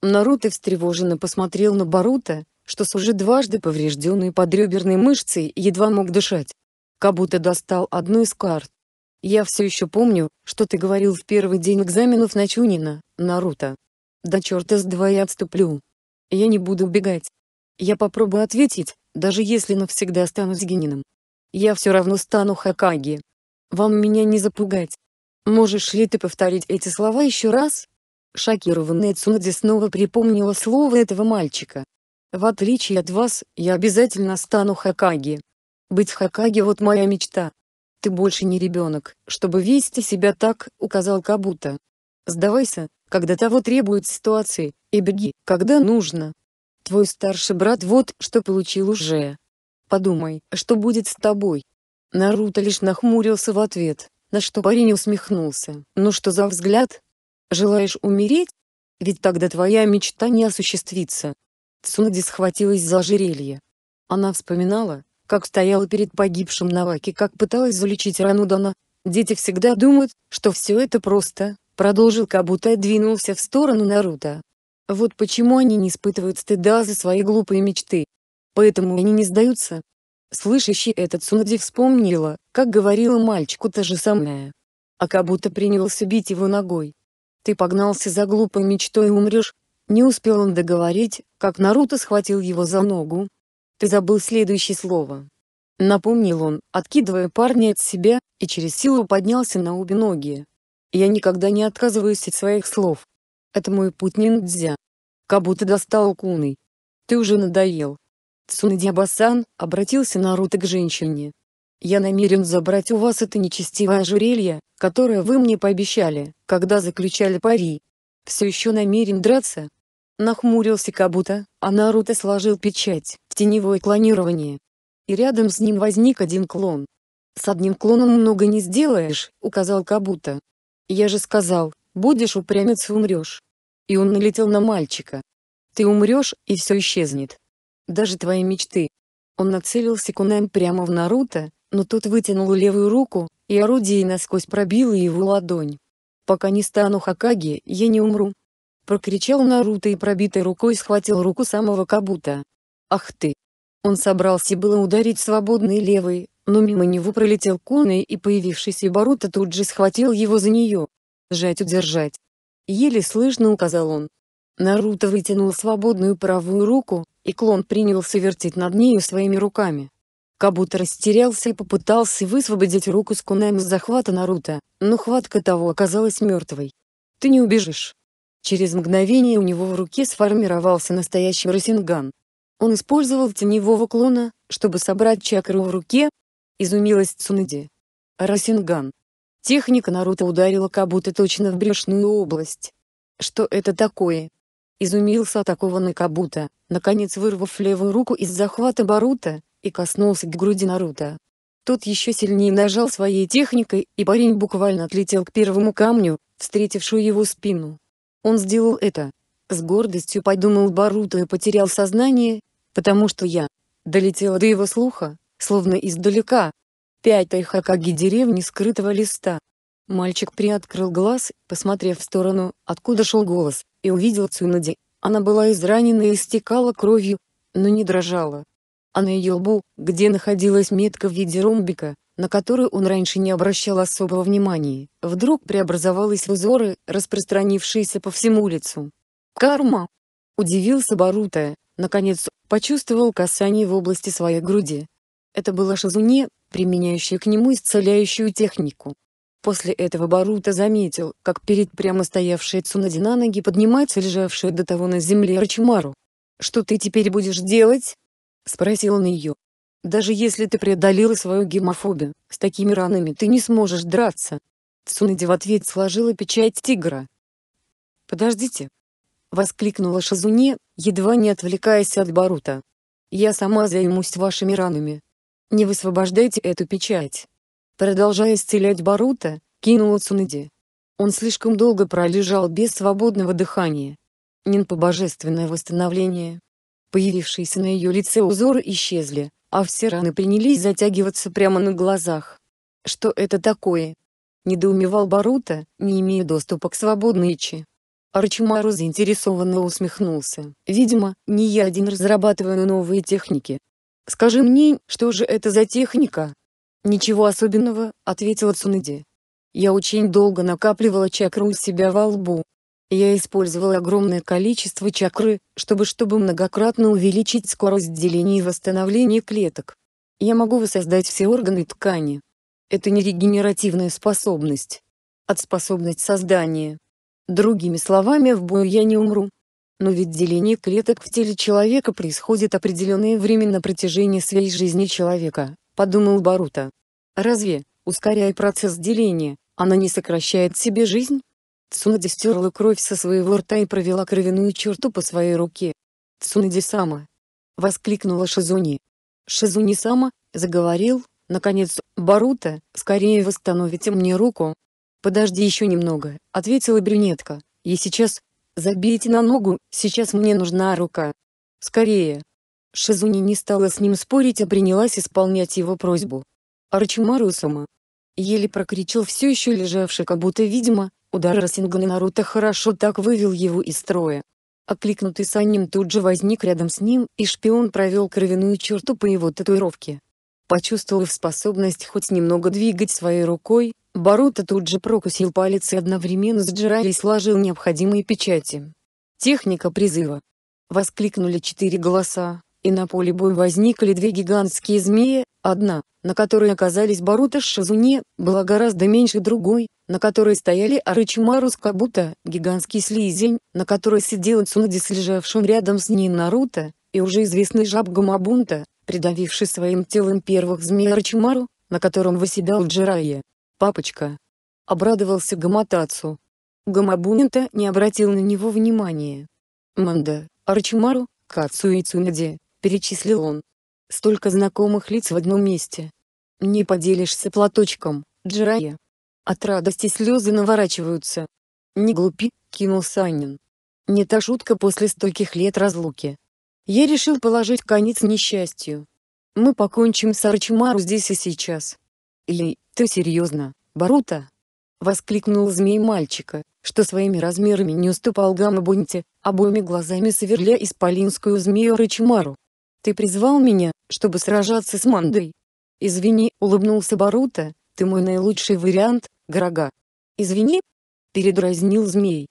Наруто встревоженно посмотрел на Барута, что с уже дважды поврежденной подреберной мышцей едва мог дышать. Кабута достал одну из карт. Я все еще помню, что ты говорил в первый день экзаменов на Чунина, Наруто. Да черта с два я отступлю. Я не буду убегать. Я попробую ответить, даже если навсегда останусь гениным. Я все равно стану Хакаги. Вам меня не запугать. Можешь ли ты повторить эти слова еще раз? Шокированная Цунади снова припомнила слово этого мальчика. В отличие от вас, я обязательно стану Хакаги. Быть Хакаги вот моя мечта. Ты больше не ребенок, чтобы вести себя так, указал Кабута. Сдавайся, когда того требует ситуации, и беги, когда нужно. Твой старший брат вот что получил уже. Подумай, что будет с тобой. Наруто лишь нахмурился в ответ, на что парень усмехнулся. Ну что за взгляд? Желаешь умереть? Ведь тогда твоя мечта не осуществится. Цунади схватилась за ожерелье. Она вспоминала, как стояла перед погибшим Наваки, как пыталась залечить рану Дона. Дети всегда думают, что все это просто, продолжил Кабута двинулся в сторону Наруто. Вот почему они не испытывают стыда за свои глупые мечты. Поэтому они не сдаются. Слышащий этот Цунади вспомнила, как говорила мальчику то же самое. А Кабута принялся бить его ногой. «Ты погнался за глупой мечтой и умрешь». Не успел он договорить, как Наруто схватил его за ногу, ты забыл следующее слово. Напомнил он, откидывая парня от себя, и через силу поднялся на обе ноги. Я никогда не отказываюсь от своих слов. Это мой путь ниндзя. Кабуто достал куной. Ты уже надоел. Цунадиабасан обратился Наруто к женщине. Я намерен забрать у вас это нечестивое ожерелье, которое вы мне пообещали, когда заключали пари. Все еще намерен драться? Нахмурился Кабута, а Наруто сложил печать теневое клонирование. И рядом с ним возник один клон. «С одним клоном много не сделаешь», — указал Кабута. «Я же сказал, будешь упрямец умрешь». И он налетел на мальчика. «Ты умрешь, и все исчезнет. Даже твои мечты». Он нацелился кунаем прямо в Наруто, но тот вытянул левую руку, и орудие насквозь пробило его ладонь. «Пока не стану Хакаги, я не умру!» Прокричал Наруто и пробитой рукой схватил руку самого Кабута. «Ах ты!» Он собрался было ударить свободной левой, но мимо него пролетел Конный и появившийся Барута тут же схватил его за нее. «Жать удержать!» Еле слышно указал он. Наруто вытянул свободную правую руку, и клон принялся вертеть над нею своими руками. Кабута растерялся и попытался высвободить руку с кунаем из захвата Наруто, но хватка того оказалась мертвой. «Ты не убежишь!» Через мгновение у него в руке сформировался настоящий Росинган, он использовал теневого клона, чтобы собрать чакру в руке. Изумилась Цунади. Расинган. Техника Наруто ударила как будто точно в брюшную область. Что это такое? Изумился атакованный Кабута, наконец вырвав левую руку из захвата Барута, и коснулся к груди Наруто. Тот еще сильнее нажал своей техникой, и парень буквально отлетел к первому камню, встретившую его спину. Он сделал это. С гордостью подумал Баруто и потерял сознание, потому что я долетела до его слуха, словно издалека. Пять тайхакаги деревни скрытого листа. Мальчик приоткрыл глаз, посмотрев в сторону, откуда шел голос, и увидел Цунади. Она была изранена и истекала кровью, но не дрожала. А на ее лбу, где находилась метка в виде ромбика, на которую он раньше не обращал особого внимания, вдруг преобразовалась в узоры, распространившиеся по всему лицу. «Карма!» — удивился Барута, Наконец, почувствовал касание в области своей груди. Это было Шизуне, применяющее к нему исцеляющую технику. После этого Барута заметил, как перед прямо стоявшей Цунади на ноги поднимается лежавшая до того на земле Рачимару. «Что ты теперь будешь делать?» — спросил он ее. «Даже если ты преодолела свою гемофобию, с такими ранами ты не сможешь драться». Цунади в ответ сложила печать тигра. «Подождите!» — воскликнула Шазуне, едва не отвлекаясь от Барута. «Я сама займусь вашими ранами. Не высвобождайте эту печать». Продолжая исцелять Барута, кинула Цунади. Он слишком долго пролежал без свободного дыхания. Нинпо божественное восстановление. Появившиеся на ее лице узоры исчезли, а все раны принялись затягиваться прямо на глазах. «Что это такое?» Недоумевал Барута, не имея доступа к свободной ичи. Арчимару заинтересованно усмехнулся. «Видимо, не я один разрабатываю новые техники. Скажи мне, что же это за техника?» «Ничего особенного», — ответила Цунади. «Я очень долго накапливала чакру у себя во лбу. Я использовала огромное количество чакры, чтобы чтобы многократно увеличить скорость деления и восстановления клеток. Я могу воссоздать все органы и ткани. Это не регенеративная способность, а способность создания. Другими словами в бою я не умру. Но ведь деление клеток в теле человека происходит определенное время на протяжении своей жизни человека, подумал Барута. Разве, ускоряя процесс деления, она не сокращает себе жизнь? Цунади стерла кровь со своего рта и провела кровяную черту по своей руке. «Цунади сама!» — воскликнула Шизуни. «Шизуни сама!» — заговорил, наконец, Барута, «скорее восстановите мне руку, «Подожди еще немного», — ответила брюнетка. «И сейчас... Забейте на ногу, сейчас мне нужна рука. Скорее!» Шизуни не стала с ним спорить, а принялась исполнять его просьбу. «Арчимару Сама!» Еле прокричал все еще лежавший, как будто видимо, удар Расингана Наруто хорошо так вывел его из строя. Окликнутый Санним тут же возник рядом с ним, и шпион провел кровяную черту по его татуировке. Почувствовав способность хоть немного двигать своей рукой, Барута тут же прокусил палец и одновременно с Джирари сложил необходимые печати. «Техника призыва!» Воскликнули четыре голоса, и на поле боя возникли две гигантские змеи, одна, на которой оказались Барута с Шизуне, была гораздо меньше другой, на которой стояли Арычимару с Кабута, гигантский слизень, на которой сидел Цунади с лежавшим рядом с ней Наруто, и уже известный жаб Гамабунта, придавивший своим телом первых змей Арычимару, на котором выседал Джирайя папочка!» — обрадовался Гаматацу. Гамабунента не обратил на него внимания. «Манда, Арчимару, Кацу и Цунаде», — перечислил он. «Столько знакомых лиц в одном месте. Не поделишься платочком, Джирая». От радости слезы наворачиваются. «Не глупи», — кинул Санин. «Не та шутка после стольких лет разлуки. Я решил положить конец несчастью. Мы покончим с Арчимару здесь и сейчас». И «Ты серьезно, Барута?» — воскликнул змей мальчика, что своими размерами не уступал Гамабунте, обоими глазами сверля исполинскую змею Рычимару. «Ты призвал меня, чтобы сражаться с Мандой?» «Извини», — улыбнулся Барута, — «ты мой наилучший вариант, Грага». «Извини?» — передразнил змей.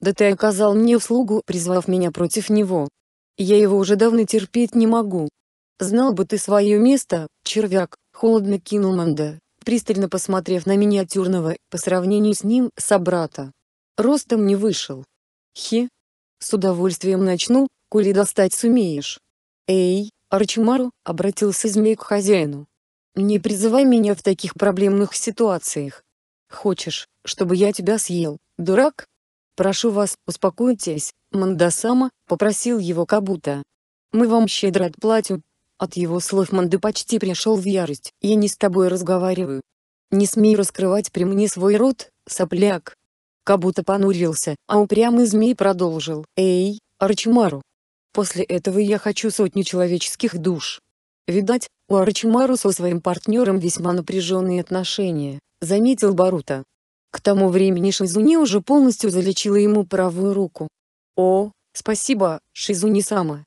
«Да ты оказал мне услугу, призвав меня против него. Я его уже давно терпеть не могу. Знал бы ты свое место, червяк», — холодно кинул Манда пристально посмотрев на миниатюрного, по сравнению с ним, собрата. Ростом не вышел. Хе. С удовольствием начну, коли достать сумеешь. Эй, Арчимару, обратился змей к хозяину. Не призывай меня в таких проблемных ситуациях. Хочешь, чтобы я тебя съел, дурак? Прошу вас, успокойтесь, Мандасама, попросил его Кабута. Мы вам щедро отплатим, от его слов Манды почти пришел в ярость. «Я не с тобой разговариваю. Не смей раскрывать при мне свой рот, сопляк!» Как будто понурился, а упрямый змей продолжил. «Эй, Арчимару! После этого я хочу сотни человеческих душ!» Видать, у Арчимару со своим партнером весьма напряженные отношения, заметил Барута. К тому времени Шизуни уже полностью залечила ему правую руку. «О, спасибо, Шизуни-сама!»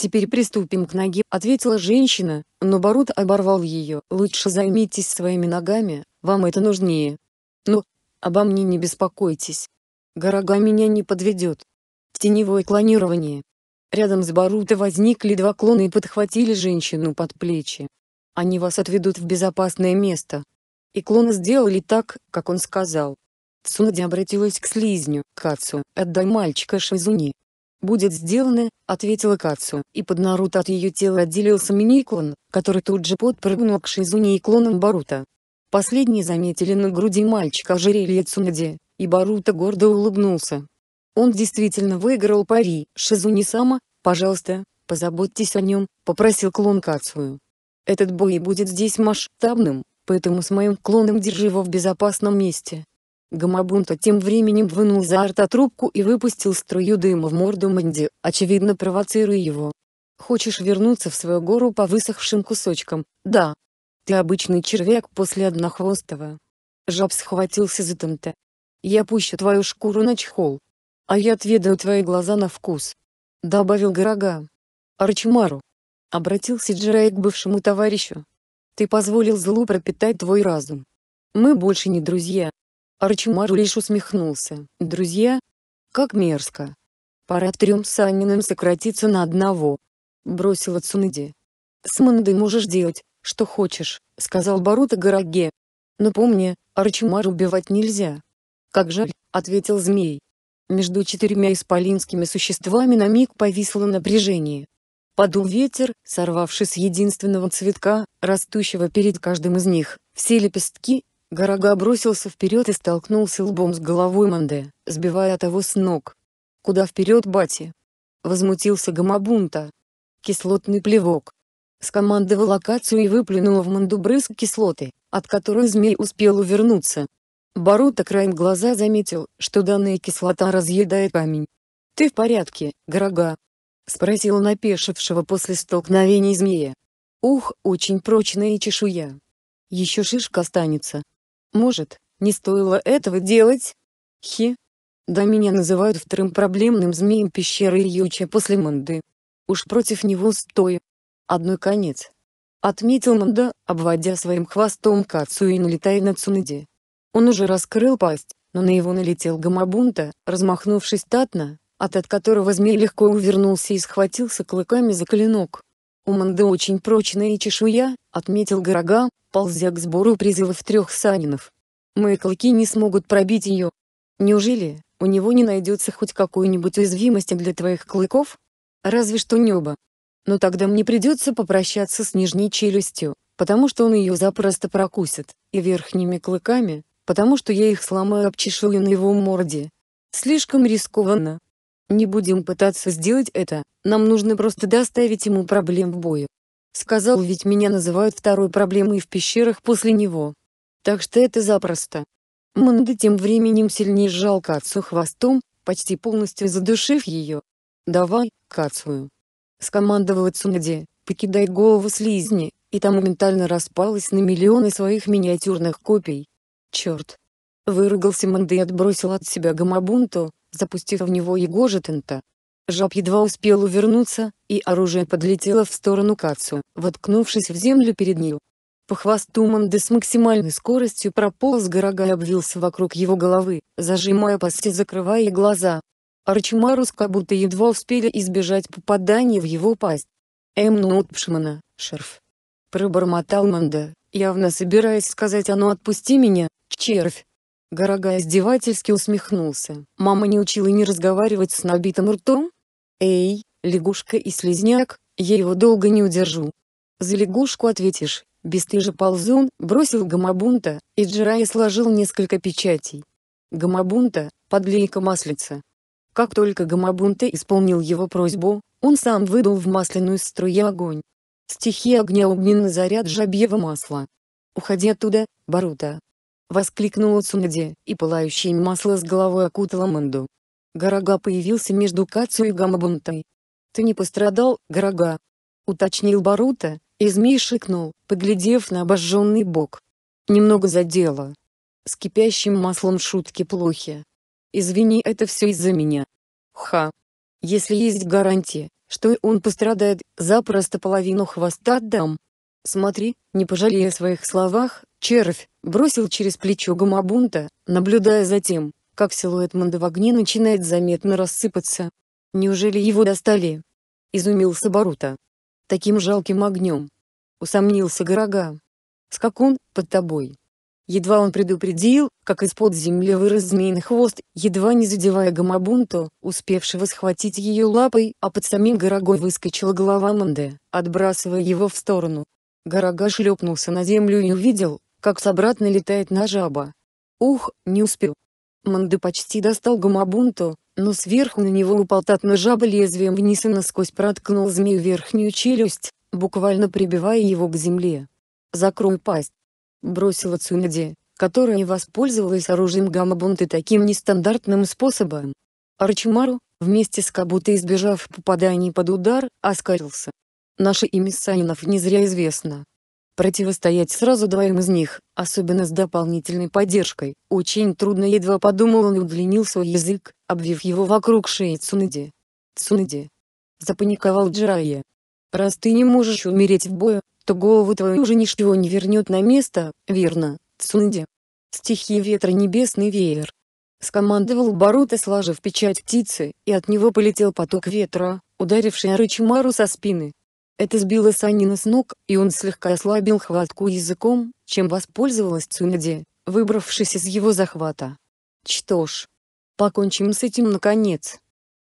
«Теперь приступим к ноге», — ответила женщина, но Барут оборвал ее. «Лучше займитесь своими ногами, вам это нужнее. Ну, обо мне не беспокойтесь. Горога меня не подведет. Теневое клонирование». Рядом с Барута возникли два клона и подхватили женщину под плечи. «Они вас отведут в безопасное место». И клоны сделали так, как он сказал. Цунади обратилась к слизню, Кацу, отдай мальчика Шизуни. «Будет сделано», — ответила Кацу, и под Наруто от ее тела отделился мини-клон, который тут же подпрыгнул к Шизуне и клонам Барута. Последние заметили на груди мальчика ожерелье Цунади, и Барута гордо улыбнулся. Он действительно выиграл пари, Шизуни сама, пожалуйста, позаботьтесь о нем, попросил клон Кацую. Этот бой будет здесь масштабным, поэтому с моим клоном держи его в безопасном месте. Гамабунта тем временем вынул за арта трубку и выпустил струю дыма в морду Манди, очевидно провоцируя его. «Хочешь вернуться в свою гору по высохшим кусочкам?» «Да. Ты обычный червяк после однохвостого». Жаб схватился за тента. «Я пущу твою шкуру на чехол. А я отведаю твои глаза на вкус», — добавил Горога. «Арчимару», — обратился Джирай к бывшему товарищу. «Ты позволил злу пропитать твой разум. Мы больше не друзья, Арчимар лишь усмехнулся. «Друзья? Как мерзко. Пора трем Саниным сократиться на одного». Бросила Цуныди. «Сманды можешь делать, что хочешь», — сказал Барута Гораге. «Но помни, Арчимар убивать нельзя». «Как жаль», — ответил змей. Между четырьмя исполинскими существами на миг повисло напряжение. Подул ветер, сорвавший с единственного цветка, растущего перед каждым из них, все лепестки, Горога бросился вперед и столкнулся лбом с головой Манде, сбивая того с ног. «Куда вперед, бати?» Возмутился Гамабунта. Кислотный плевок. Скомандовал Акацию и выплюнул в Манду брызг кислоты, от которой змей успел увернуться. Барута краем глаза заметил, что данная кислота разъедает камень. «Ты в порядке, Горога?» Спросил напешившего после столкновения змея. «Ух, очень прочная чешуя. Еще шишка останется», может, не стоило этого делать? Хи. Да меня называют вторым проблемным змеем пещеры Ильича после Манды. Уж против него стою. Одной конец. Отметил Манда, обводя своим хвостом Кацу и налетая на Цунади. Он уже раскрыл пасть, но на его налетел Гамабунта, размахнувшись татно, от от которого змей легко увернулся и схватился клыками за клинок. У Манды очень прочная чешуя, отметил Горога, ползя к сбору призывов трех санинов. Мои клыки не смогут пробить ее. Неужели, у него не найдется хоть какой-нибудь уязвимости для твоих клыков? Разве что небо. Но тогда мне придется попрощаться с нижней челюстью, потому что он ее запросто прокусит, и верхними клыками, потому что я их сломаю об чешую на его морде. Слишком рискованно. Не будем пытаться сделать это, нам нужно просто доставить ему проблем в бою. Сказал, ведь меня называют второй проблемой в пещерах после него. Так что это запросто. Манда тем временем сильнее сжал Кацу хвостом, почти полностью задушив ее. «Давай, Кацую!» Скомандовала Цунаде, покидай голову слизни, и там моментально распалась на миллионы своих миниатюрных копий. Черт! Выругался Манда и отбросил от себя гамабунту, запустив в него его жетента. Жаб едва успел увернуться, и оружие подлетело в сторону Кацу, воткнувшись в землю перед ней. По хвосту Манды с максимальной скоростью прополз горога и обвился вокруг его головы, зажимая пасть и закрывая глаза. Арчимарус как будто едва успели избежать попадания в его пасть. М нотпшмана, ну, шерф!» Пробормотал Манда, явно собираясь сказать "Оно «А ну, отпусти меня, червь!» Горога издевательски усмехнулся. «Мама не учила не разговаривать с набитым ртом?» «Эй, лягушка и слизняк, я его долго не удержу». «За лягушку ответишь, бесстыжий ползун», бросил Гамабунта, и Джирай сложил несколько печатей. Гамабунта, подлейка маслица. Как только Гамабунта исполнил его просьбу, он сам выдал в масляную струю огонь. Стихи огня огненный заряд жабьего масла. «Уходи оттуда, Барута!» Воскликнула Цунаде, и пылающее масло с головой окутало Манду. Горога появился между Кацу и Гамабунтой. «Ты не пострадал, Горога?» — уточнил Барута, и змей шикнул, поглядев на обожженный бок. «Немного задело. С кипящим маслом шутки плохи. Извини, это все из-за меня». «Ха! Если есть гарантия, что он пострадает, запросто половину хвоста отдам». «Смотри, не пожалея о своих словах, червь», — бросил через плечо Гамабунта, наблюдая за тем, как силуэт Манды в огне начинает заметно рассыпаться. «Неужели его достали?» — изумился Барута. «Таким жалким огнем!» — усомнился Горога. «Скакун, под тобой!» Едва он предупредил, как из-под земли вырос змеиный хвост, едва не задевая Гамабунту, успевшего схватить ее лапой, а под самим Горогой выскочила голова Манды, отбрасывая его в сторону. Горога шлепнулся на землю и увидел, как с обратно летает на жаба. «Ух, не успел!» Манды почти достал гамабунту, но сверху на него упал татно жаба лезвием вниз и насквозь проткнул змею верхнюю челюсть, буквально прибивая его к земле. «Закрой пасть!» — бросила Цунади, которая воспользовалась оружием гамабунты таким нестандартным способом. Арчимару, вместе с Кабутой избежав попаданий под удар, оскалился. Наше имя Санинов не зря известно. Противостоять сразу двоим из них, особенно с дополнительной поддержкой, очень трудно едва подумал он и удлинил свой язык, обвив его вокруг шеи Цунади. «Цунади!» Запаниковал Джирайя. «Раз ты не можешь умереть в бою, то голову твою уже ничего не вернет на место, верно, Цунади?» Стихи ветра небесный веер. Скомандовал Барута сложив печать птицы, и от него полетел поток ветра, ударивший Арычимару со спины. Это сбило Санина с ног, и он слегка ослабил хватку языком, чем воспользовалась Цунади, выбравшись из его захвата. «Что ж, покончим с этим наконец!»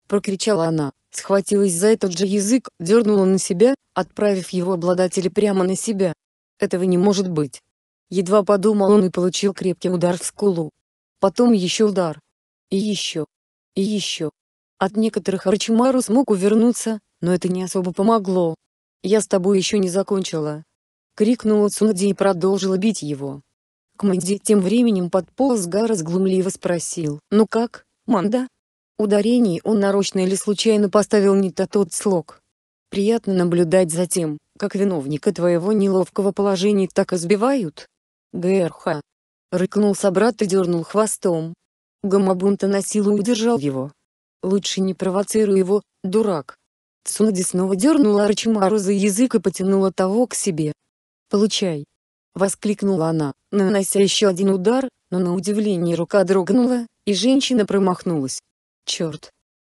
Прокричала она, схватилась за этот же язык, дернула на себя, отправив его обладателя прямо на себя. «Этого не может быть!» Едва подумал он и получил крепкий удар в скулу. Потом еще удар. И еще. И еще. От некоторых Арчимару смог увернуться, но это не особо помогло. «Я с тобой еще не закончила!» — крикнула Цунади и продолжила бить его. Кмэдзи тем временем подполз Гарас глумливо спросил «Ну как, Манда?» Ударений он нарочно или случайно поставил не то тот слог. Приятно наблюдать за тем, как виновника твоего неловкого положения так избивают. Гэрха. Рыкнул собрат и дернул хвостом. Гамабунта на силу удержал его. Лучше не провоцируй его, дурак. Цунади снова дернула Арчимару за язык и потянула того к себе. «Получай!» — воскликнула она, нанося еще один удар, но на удивление рука дрогнула, и женщина промахнулась. «Черт!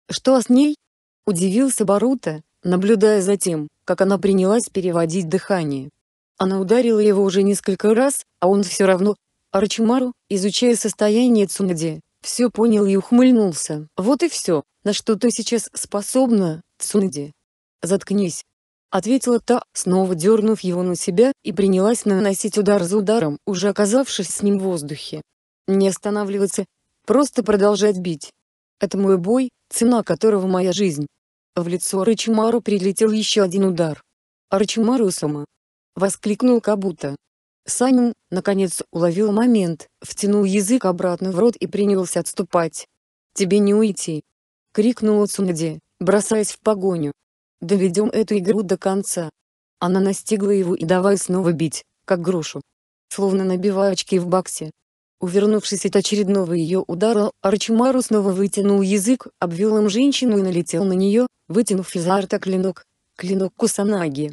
Что с ней?» — удивился Барута, наблюдая за тем, как она принялась переводить дыхание. Она ударила его уже несколько раз, а он все равно... Арчимару, изучая состояние Цунади, все понял и ухмыльнулся. Вот и все, на что ты сейчас способна, Сунди, «Заткнись!» Ответила та, снова дернув его на себя, и принялась наносить удар за ударом, уже оказавшись с ним в воздухе. Не останавливаться, просто продолжать бить. Это мой бой, цена которого моя жизнь. В лицо Рачимару прилетел еще один удар. Рачимару сама. Воскликнул Кабута. Санин, наконец, уловил момент, втянул язык обратно в рот и принялся отступать. «Тебе не уйти!» — крикнула Цунади бросаясь в погоню. Доведем эту игру до конца. Она настигла его и давай снова бить, как грушу. Словно набивая очки в баксе. Увернувшись от очередного ее удара, Арчимару снова вытянул язык, обвел им женщину и налетел на нее, вытянув из арта клинок. Клинок Кусанаги.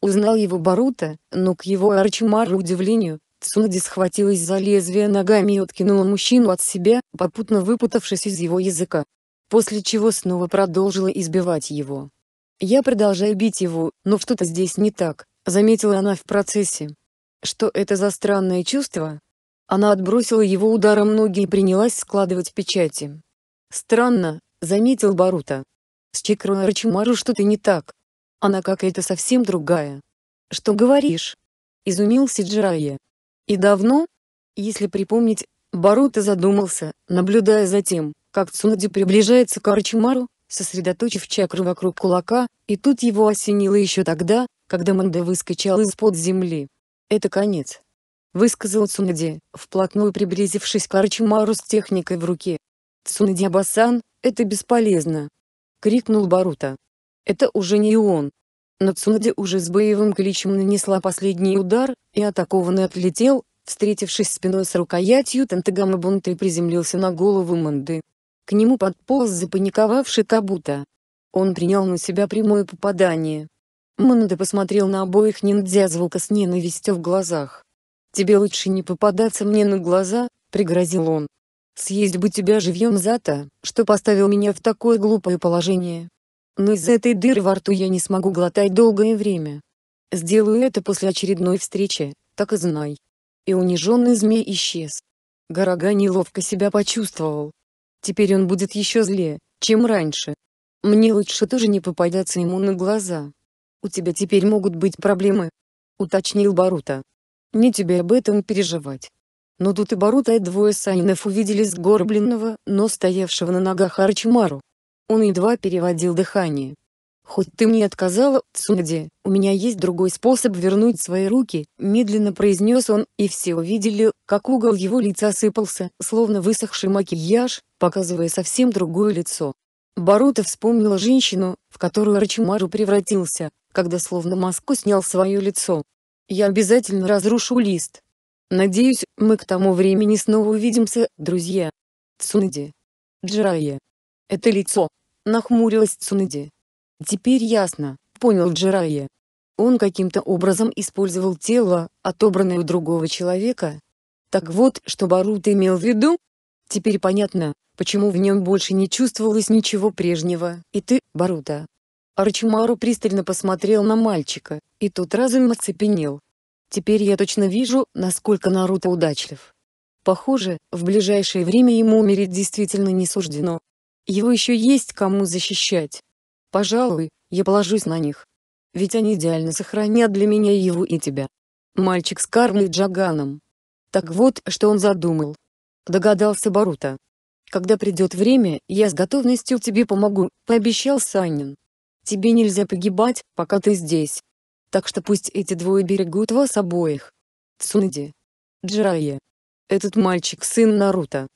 Узнал его Барута, но к его Арчимару удивлению, Цунади схватилась за лезвие ногами и откинула мужчину от себя, попутно выпутавшись из его языка после чего снова продолжила избивать его. «Я продолжаю бить его, но что-то здесь не так», — заметила она в процессе. «Что это за странное чувство?» Она отбросила его ударом ноги и принялась складывать печати. «Странно», — заметил Барута. «С Чикро Рачимару что-то не так. Она какая-то совсем другая». «Что говоришь?» — изумился Джирайя. «И давно?» Если припомнить, Барута задумался, наблюдая за тем, как Цунади приближается к Арчимару, сосредоточив чакру вокруг кулака, и тут его осенило еще тогда, когда Манда выскочил из-под земли. «Это конец», — высказал Цунади, вплотную приблизившись к Арчимару с техникой в руке. «Цунади Абасан, это бесполезно!» — крикнул Барута. «Это уже не он!» Но Цунади уже с боевым кличем нанесла последний удар, и атакованный отлетел, встретившись спиной с рукоятью Тантагамы Бунта и приземлился на голову Манды. К нему подполз запаниковавший Кабута. Он принял на себя прямое попадание. Мануда посмотрел на обоих ниндзя-звука с ненавистью в глазах. «Тебе лучше не попадаться мне на глаза», — пригрозил он. «Съесть бы тебя живьем за то, что поставил меня в такое глупое положение. Но из этой дыры во рту я не смогу глотать долгое время. Сделаю это после очередной встречи, так и знай». И униженный змей исчез. Горога неловко себя почувствовал, Теперь он будет еще злее, чем раньше. Мне лучше тоже не попадаться ему на глаза. У тебя теперь могут быть проблемы, уточнил Барута. Не тебе об этом переживать. Но тут и Барута и двое Сайнов увидели сгорбленного, но стоявшего на ногах Арчимару. Он едва переводил дыхание. Хоть ты мне отказала, Цунди, у меня есть другой способ вернуть свои руки, медленно произнес он, и все увидели, как угол его лица сыпался, словно высохший макияж, показывая совсем другое лицо. Барута вспомнила женщину, в которую Рачимару превратился, когда словно маску снял свое лицо. «Я обязательно разрушу лист. Надеюсь, мы к тому времени снова увидимся, друзья». Цунади. Джирая. Это лицо. Нахмурилась Цунади. Теперь ясно, понял Джирайя. Он каким-то образом использовал тело, отобранное у другого человека. Так вот, что Барут имел в виду? Теперь понятно, почему в нем больше не чувствовалось ничего прежнего. И ты, Барута. Арчимару пристально посмотрел на мальчика, и тот разум оцепенел. Теперь я точно вижу, насколько Наруто удачлив. Похоже, в ближайшее время ему умереть действительно не суждено. Его еще есть кому защищать. Пожалуй, я положусь на них. Ведь они идеально сохранят для меня его и тебя. Мальчик с Кармой Джаганом. Так вот, что он задумал. Догадался Барута. Когда придет время, я с готовностью тебе помогу, пообещал Санин. Тебе нельзя погибать, пока ты здесь. Так что пусть эти двое берегут вас обоих. Цунади. Джирайя. Этот мальчик сын Наруто.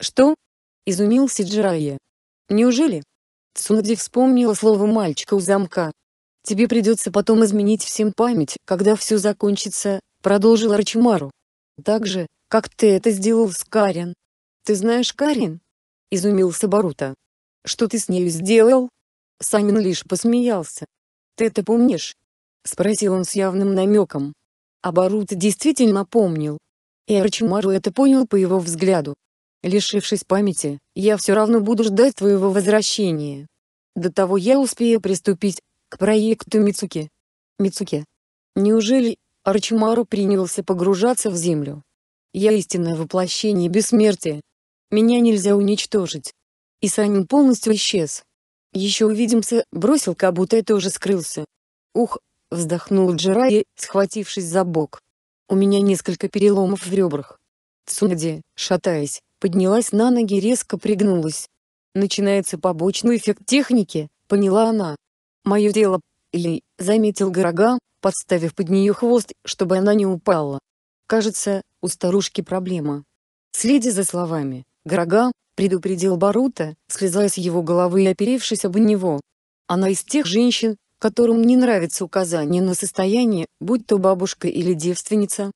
Что? Изумился Джирайя. Неужели? Цунадзи вспомнила слово мальчика у замка. «Тебе придется потом изменить всем память, когда все закончится», — продолжил Арчимару. «Так же, как ты это сделал с Карен». «Ты знаешь Карен?» — изумился Барута. «Что ты с нею сделал?» Самин лишь посмеялся. «Ты это помнишь?» — спросил он с явным намеком. А Барута действительно помнил. И Арчимару это понял по его взгляду. Лишившись памяти, я все равно буду ждать твоего возвращения. До того я успею приступить к проекту Мицуки. Мицуки. Неужели Арчимару принялся погружаться в землю? Я истинное воплощение бессмертия. Меня нельзя уничтожить. И Санин полностью исчез. Еще увидимся, бросил, как будто это уже скрылся. Ух, вздохнул Джираи, схватившись за бок. У меня несколько переломов в ребрах. Цунади, шатаясь, поднялась на ноги, резко пригнулась. Начинается побочный эффект техники, поняла она. Мое тело, Ли, заметил Горога, подставив под нее хвост, чтобы она не упала. Кажется, у старушки проблема. Следи за словами, Горога, предупредил Барута, слезая с его головы и оперевшись об него. Она из тех женщин, которым не нравится указание на состояние, будь то бабушка или девственница.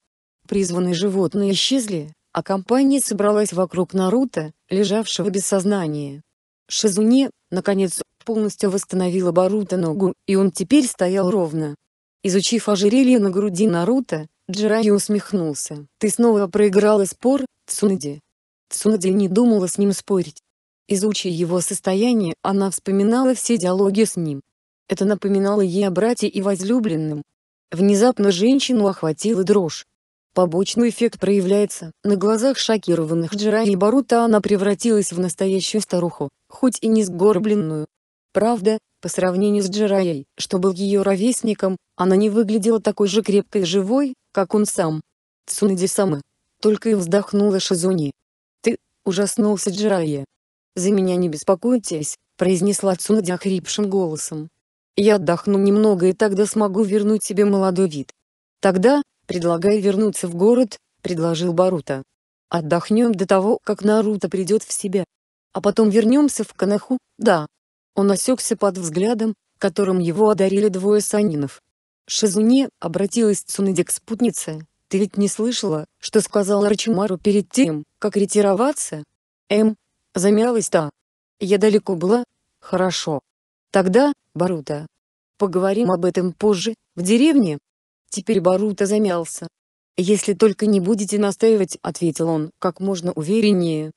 Призванные животные исчезли, а компания собралась вокруг Наруто, лежавшего без сознания. Шизуне, наконец, полностью восстановила Баруто ногу, и он теперь стоял ровно. Изучив ожерелье на груди Наруто, Джираги усмехнулся. «Ты снова проиграла спор, Цунади». Цунади не думала с ним спорить. Изучив его состояние, она вспоминала все диалоги с ним. Это напоминало ей о брате и возлюбленном. Внезапно женщину охватила дрожь. Побочный эффект проявляется. На глазах шокированных Джира и Барута она превратилась в настоящую старуху, хоть и не сгорбленную. Правда, по сравнению с Джираей, что был ее ровесником, она не выглядела такой же крепкой и живой, как он сам. Цунади-сама. Только и вздохнула Шизуни. «Ты...» — ужаснулся Джирая. «За меня не беспокойтесь», — произнесла Цунади охрипшим голосом. «Я отдохну немного и тогда смогу вернуть тебе молодой вид». Тогда, «Предлагай вернуться в город», — предложил Барута. «Отдохнем до того, как Наруто придет в себя. А потом вернемся в Канаху, да». Он осекся под взглядом, которым его одарили двое санинов. Шизуне обратилась Цунади к спутнице. «Ты ведь не слышала, что сказал Арчимару перед тем, как ретироваться?» «Эм», — замялась та. «Я далеко была?» «Хорошо. Тогда, Барута, поговорим об этом позже, в деревне?» Теперь Барута замялся. «Если только не будете настаивать», — ответил он, — «как можно увереннее».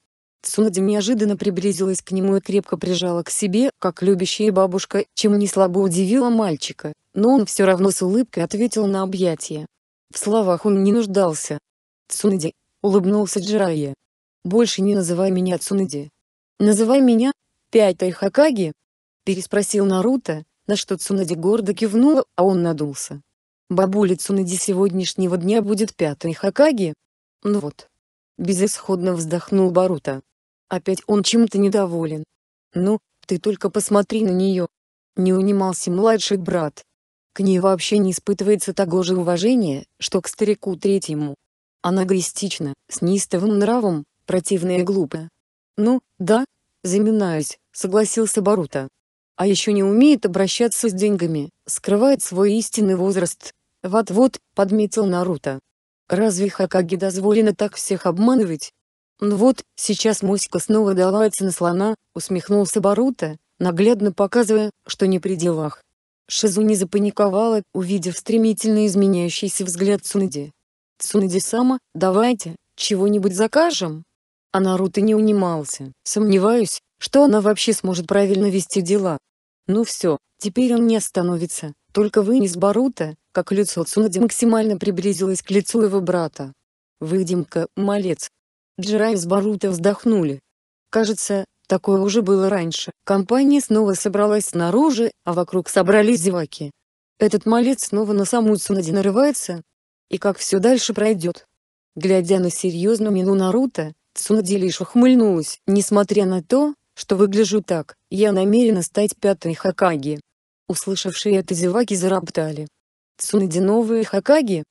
Цунади неожиданно приблизилась к нему и крепко прижала к себе, как любящая бабушка, чем не слабо удивила мальчика, но он все равно с улыбкой ответил на объятие. В словах он не нуждался. «Цунади», — улыбнулся Джирайя. «Больше не называй меня Цунади». «Называй меня? Пятой Хакаги?» — переспросил Наруто, на что Цунади гордо кивнула, а он надулся. Бабуля Цунади сегодняшнего дня будет пятой Хакаги? Ну вот. Безысходно вздохнул Барута. Опять он чем-то недоволен. Ну, ты только посмотри на нее. Не унимался младший брат. К ней вообще не испытывается того же уважения, что к старику третьему. Она грестична, с неистовым нравом, противная и глупая. Ну, да, заминаюсь, согласился Барута. А еще не умеет обращаться с деньгами, скрывает свой истинный возраст, вот-вот, подметил Наруто. Разве Хакаги дозволено так всех обманывать? Ну вот, сейчас Моська снова давается на слона, усмехнулся Баруто, наглядно показывая, что не при делах. Шизуни запаниковала, увидев стремительно изменяющийся взгляд Цунади. «Цунади-сама, давайте, чего-нибудь закажем?» А Наруто не унимался, сомневаюсь, что она вообще сможет правильно вести дела. «Ну все, теперь он не остановится, только вы не с Баруто, как лицо Цунади максимально приблизилось к лицу его брата. «Выдимка, малец!» Джирай с Баруто вздохнули. Кажется, такое уже было раньше. Компания снова собралась снаружи, а вокруг собрались зеваки. Этот малец снова на саму Цунади нарывается? И как все дальше пройдет? Глядя на серьезную мину Наруто, Цунади лишь ухмыльнулась, несмотря на то, что выгляжу так, я намерена стать пятой Хакаги. Услышавшие это зеваки зароптали. Сунадиновые хакаги.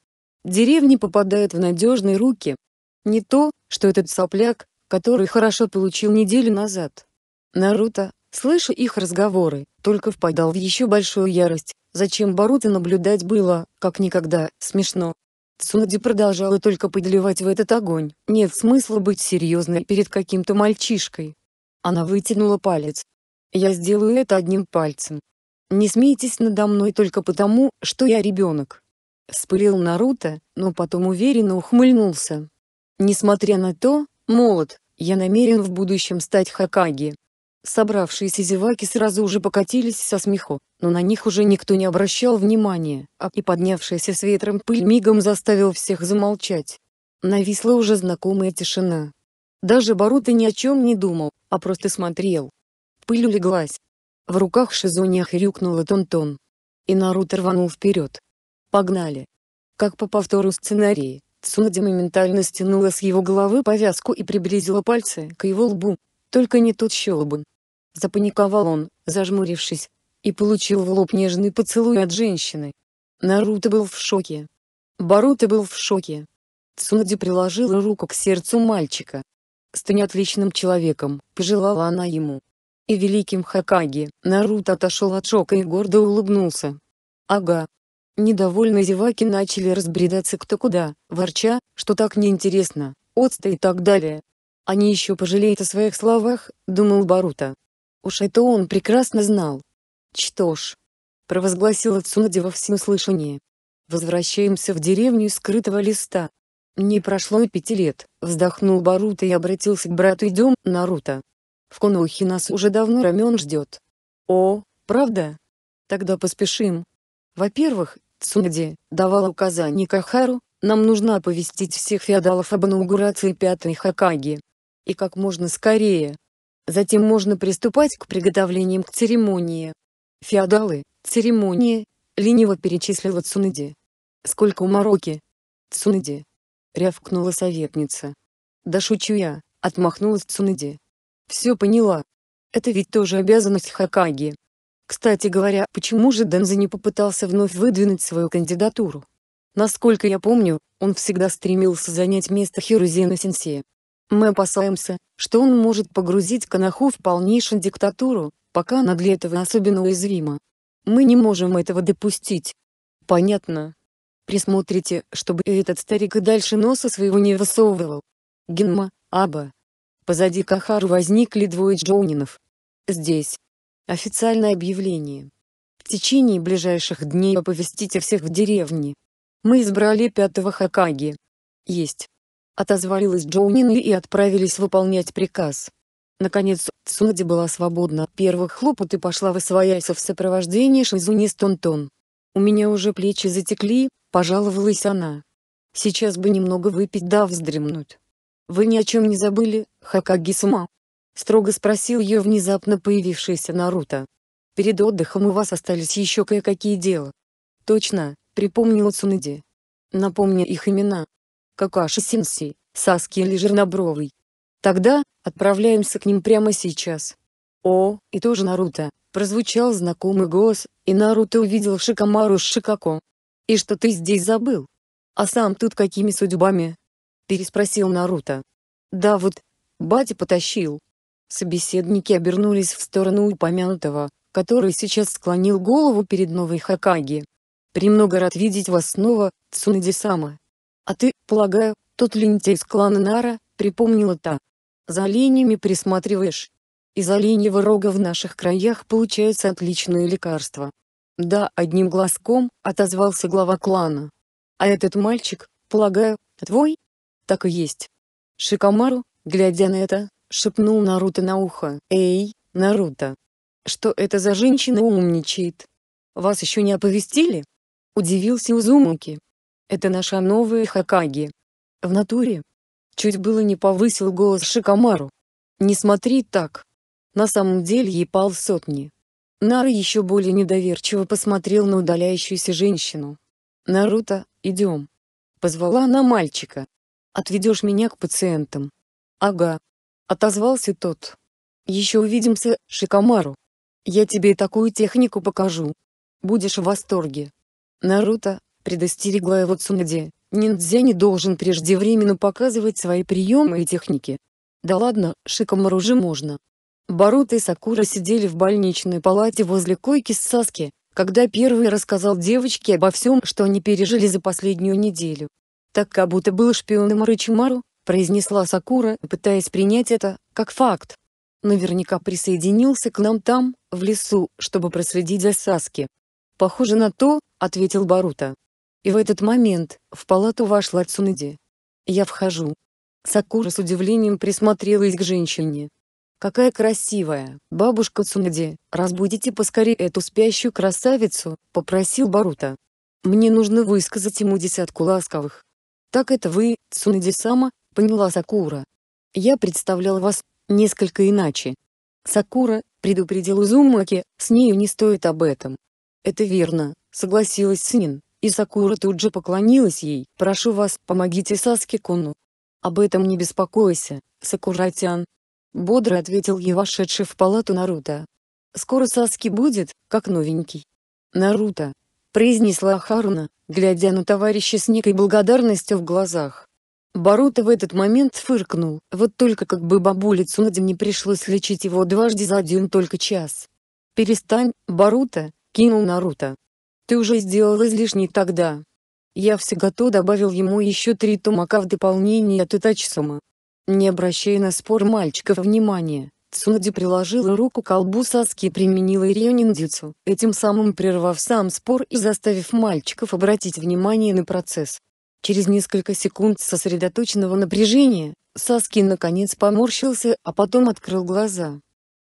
Деревни попадают в надежные руки. Не то, что этот сопляк, который хорошо получил неделю назад. Наруто, слыша их разговоры, только впадал в еще большую ярость, зачем Баруто наблюдать было, как никогда, смешно. Цунади продолжала только подливать в этот огонь, нет смысла быть серьезной перед каким-то мальчишкой. Она вытянула палец. «Я сделаю это одним пальцем, «Не смейтесь надо мной только потому, что я ребенок!» Спылил Наруто, но потом уверенно ухмыльнулся. «Несмотря на то, молод, я намерен в будущем стать Хакаги». Собравшиеся зеваки сразу уже покатились со смеху, но на них уже никто не обращал внимания, а и поднявшаяся с ветром пыль мигом заставил всех замолчать. Нависла уже знакомая тишина. Даже Баруто ни о чем не думал, а просто смотрел. Пыль улеглась, в руках Шизуня хрюкнула Тонтон. И Наруто рванул вперед. Погнали. Как по повтору сценария, Цунади моментально стянула с его головы повязку и приблизила пальцы к его лбу. Только не тот щелбан. Запаниковал он, зажмурившись, и получил в лоб нежный поцелуй от женщины. Наруто был в шоке. Баруто был в шоке. Цунади приложила руку к сердцу мальчика. «Стань отличным человеком», — пожелала она ему и великим Хакаги. Наруто отошел от шока и гордо улыбнулся. Ага. Недовольные зеваки начали разбредаться кто куда, ворча, что так неинтересно, отста и так далее. Они еще пожалеют о своих словах, думал Барута. Уж это он прекрасно знал. Что ж, провозгласила Цунади во всеуслышание. Возвращаемся в деревню скрытого листа. Не прошло и пяти лет, вздохнул Барута и обратился к брату «Идем, Наруто». В Конохе нас уже давно рамен ждет. О, правда? Тогда поспешим. Во-первых, Цунади давал указание Кахару, нам нужно оповестить всех феодалов об инаугурации пятой Хакаги. И как можно скорее. Затем можно приступать к приготовлениям к церемонии. Феодалы, церемонии, лениво перечислила Цунади. Сколько у Мароки? Цунади. Рявкнула советница. Да шучу я, отмахнулась Цунади. Все поняла. Это ведь тоже обязанность Хакаги. Кстати говоря, почему же Денза не попытался вновь выдвинуть свою кандидатуру? Насколько я помню, он всегда стремился занять место Хирузена Сенсе. Мы опасаемся, что он может погрузить Канаху в полнейшую диктатуру, пока она для этого особенно уязвима. Мы не можем этого допустить. Понятно. Присмотрите, чтобы этот старик и дальше носа своего не высовывал. Генма, Аба. Позади Кахару возникли двое джоунинов. Здесь. Официальное объявление. В течение ближайших дней оповестите всех в деревне. Мы избрали пятого Хакаги. Есть. Отозвалилась Джоунин и отправились выполнять приказ. Наконец, Цунади была свободна от первых хлопот и пошла в в сопровождении Шизуни Стонтон. «У меня уже плечи затекли», — пожаловалась она. «Сейчас бы немного выпить да вздремнуть». «Вы ни о чем не забыли, Хакагисума?» — строго спросил ее внезапно появившийся Наруто. «Перед отдыхом у вас остались еще кое-какие дела». «Точно», — припомнила Цунади. «Напомни их имена. Какаши Синси, Саски или Жернобровый. Тогда, отправляемся к ним прямо сейчас». «О, и тоже Наруто», — прозвучал знакомый голос, и Наруто увидел Шикамару с Шикако. «И что ты здесь забыл? А сам тут какими судьбами?» переспросил Наруто. Да вот, батя потащил. Собеседники обернулись в сторону упомянутого, который сейчас склонил голову перед новой Хакаги. «Премного рад видеть вас снова, цунади А ты, полагаю, тот лентяй из клана Нара, припомнила та. За оленями присматриваешь. Из оленьего рога в наших краях получается отличное лекарство. Да, одним глазком, отозвался глава клана. А этот мальчик, полагаю, твой? так и есть. Шикамару, глядя на это, шепнул Наруто на ухо. «Эй, Наруто! Что это за женщина умничает? Вас еще не оповестили?» Удивился Узумаки. «Это наша новая Хакаги». «В натуре?» Чуть было не повысил голос Шикамару. «Не смотри так!» На самом деле ей пал сотни. Нара еще более недоверчиво посмотрел на удаляющуюся женщину. «Наруто, идем!» Позвала она мальчика. Отведешь меня к пациентам. Ага. Отозвался тот. Еще увидимся, Шикамару. Я тебе и такую технику покажу. Будешь в восторге. Наруто, предостерегла его Цунаде, ниндзя не должен преждевременно показывать свои приемы и техники. Да ладно, Шикамару же можно. Барута и Сакура сидели в больничной палате возле койки с Саски, когда первый рассказал девочке обо всем, что они пережили за последнюю неделю так как будто был шпионом Орычимару, произнесла Сакура, пытаясь принять это, как факт. Наверняка присоединился к нам там, в лесу, чтобы проследить за Саски. «Похоже на то», — ответил Барута. И в этот момент, в палату вошла Цунади. «Я вхожу». Сакура с удивлением присмотрелась к женщине. «Какая красивая, бабушка Цунади, разбудите поскорее эту спящую красавицу», — попросил Барута. «Мне нужно высказать ему десятку ласковых, «Так это вы, Цунэди-сама», поняла Сакура. «Я представлял вас несколько иначе». «Сакура», — предупредил Узумаки, — «с нею не стоит об этом». «Это верно», — согласилась Синин, и Сакура тут же поклонилась ей. «Прошу вас, помогите Саске-куну». «Об этом не беспокойся, Сакуратян», — бодро ответил ей вошедший в палату Наруто. «Скоро Саски будет, как новенький». «Наруто, произнесла Харна, глядя на товарища с некой благодарностью в глазах. Барута в этот момент фыркнул, вот только как бы бабуле Цунадзе не пришлось лечить его дважды за один только час. «Перестань, Барута», — кинул Наруто. «Ты уже сделал излишний тогда». Я всегото добавил ему еще три тумака в дополнение от Итачсума, Не обращай на спор мальчиков внимания, Цунади приложила руку к колбу Саски и применила рёниндзюцу, этим самым прервав сам спор и заставив мальчиков обратить внимание на процесс. Через несколько секунд сосредоточенного напряжения, Саски наконец поморщился, а потом открыл глаза.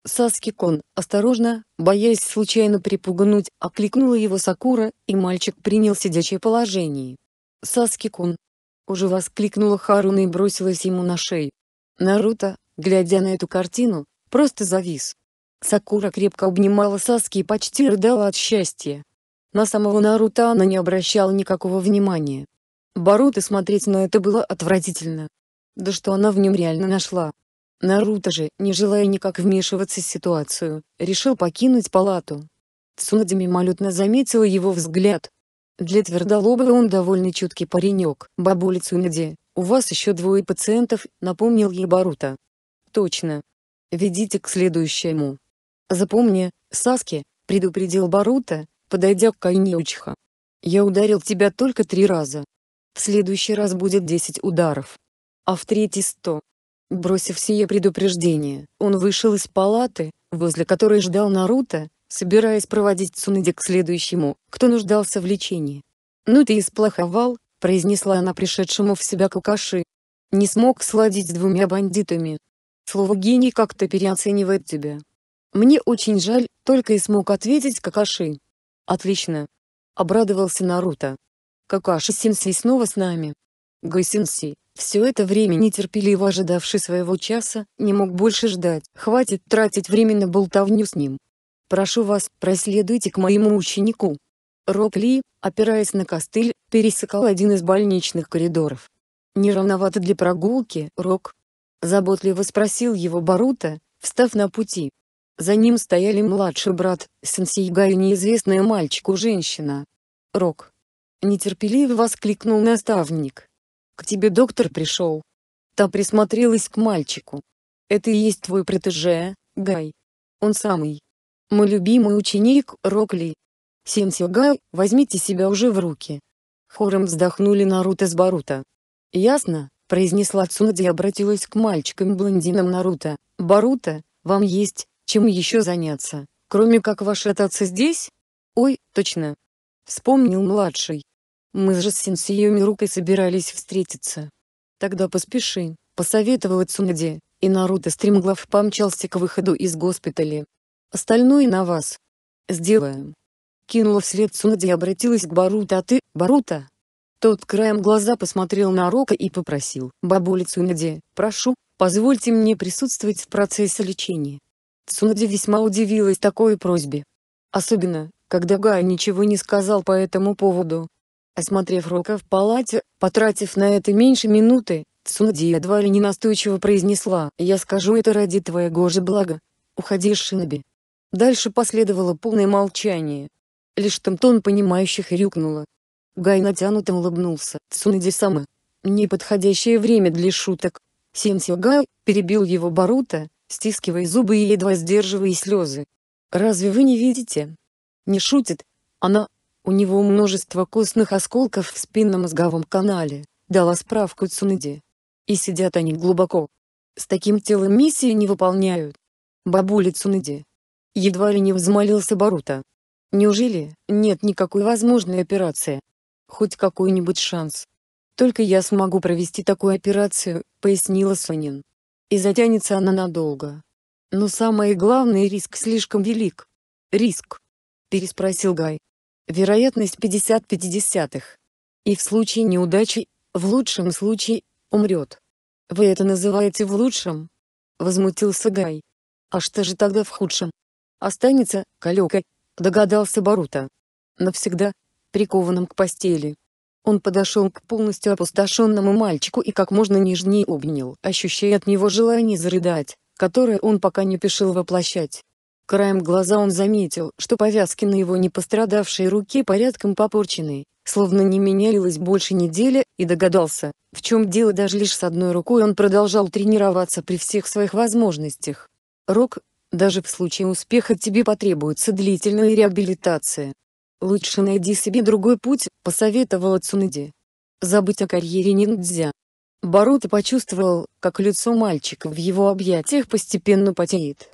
Саски-кон, осторожно, боясь случайно припугнуть, окликнула его Сакура, и мальчик принял сидячее положение. «Саски-кон!» Уже воскликнула Харуна и бросилась ему на шею. Наруто, глядя на эту картину, просто завис. Сакура крепко обнимала Саски и почти рыдала от счастья. На самого Наруто она не обращала никакого внимания. Боруто смотреть на это было отвратительно. Да что она в нем реально нашла? Наруто же, не желая никак вмешиваться в ситуацию, решил покинуть палату. Цунади мимолетно заметила его взгляд. Для твердолобого он довольно чуткий паренек. «Бабуля Цунади, у вас еще двое пациентов», — напомнил ей Баруто. «Точно, ведите к следующему. Запомни, Саски, предупредил Барута, подойдя к Кайнеучха. Я ударил тебя только три раза. В следующий раз будет десять ударов. А в третий сто. Бросив сие предупреждение, он вышел из палаты, возле которой ждал Наруто, собираясь проводить Цунади к следующему, кто нуждался в лечении. «Ну ты и сплоховал», — произнесла она пришедшему в себя Кокаши. «Не смог сладить с двумя бандитами, Слово «гений» как-то переоценивает тебя. Мне очень жаль, только и смог ответить Какаши. Отлично. Обрадовался Наруто. Какаши Сенсей снова с нами. Гай Сенсей, все это время нетерпеливо ожидавший своего часа, не мог больше ждать. Хватит тратить время на болтовню с ним. Прошу вас, проследуйте к моему ученику. Рок Ли, опираясь на костыль, пересекал один из больничных коридоров. Неравновато для прогулки, Рок, Заботливо спросил его Барута, встав на пути. За ним стояли младший брат, сенсейга и неизвестная мальчику-женщина. «Рок!» — нетерпеливо воскликнул наставник. «К тебе доктор пришел!» Та присмотрелась к мальчику. «Это и есть твой протеже, Гай. Он самый. Мой любимый ученик, Рокли. Сенсио Гай, возьмите себя уже в руки!» Хором вздохнули Наруто с Барута. «Ясно?» произнесла Цунади и обратилась к мальчикам-блондинам Наруто. «Баруто, вам есть, чем еще заняться, кроме как ваш отец здесь?» «Ой, точно!» — вспомнил младший. «Мы же с сенсеем Мирукой собирались встретиться. Тогда поспеши», — посоветовала Цунади, и Наруто стремглав помчался к выходу из госпиталя. «Остальное на вас. Сделаем». Кинула вслед Цунади и обратилась к Баруто, «А ты, Баруто, тот краем глаза посмотрел на Рока и попросил, «Бабуля Цунади, прошу, позвольте мне присутствовать в процессе лечения». Цунади весьма удивилась такой просьбе. Особенно, когда Гай ничего не сказал по этому поводу. Осмотрев Рока в палате, потратив на это меньше минуты, Цунади едва ли не настойчиво произнесла «Я скажу это ради твоего же блага. Уходи, Шиноби». Дальше последовало полное молчание. Лишь Тамтон понимающих рюкнула, Гай натянуто улыбнулся. Цунади-сама. Неподходящее время для шуток. Сенсио Гай, перебил его Барута, стискивая зубы и едва сдерживая слезы. «Разве вы не видите?» Не шутит. Она. У него множество костных осколков в спинномозговом канале. Дала справку Цунади. И сидят они глубоко. С таким телом миссии не выполняют. Бабуля Цунади. Едва ли не взмолился Барута. Неужели нет никакой возможной операции? хоть какой-нибудь шанс. Только я смогу провести такую операцию, пояснила Сонин. И затянется она надолго. Но самое главное, риск слишком велик. Риск? Переспросил Гай. Вероятность 50-50. И в случае неудачи, в лучшем случае, умрет. Вы это называете в лучшем? Возмутился Гай. А что же тогда в худшем? Останется, калекой, догадался Барута. Навсегда, прикованным к постели. Он подошел к полностью опустошенному мальчику и как можно нежнее обнял, ощущая от него желание зарыдать, которое он пока не пешил воплощать. Краем глаза он заметил, что повязки на его непострадавшей руке порядком попорчены, словно не менялись больше недели, и догадался, в чем дело даже лишь с одной рукой он продолжал тренироваться при всех своих возможностях. Рок, даже в случае успеха тебе потребуется длительная реабилитация, «Лучше найди себе другой путь», — посоветовала Цунади. «Забыть о карьере ниндзя». Баруто почувствовал, как лицо мальчика в его объятиях постепенно потеет.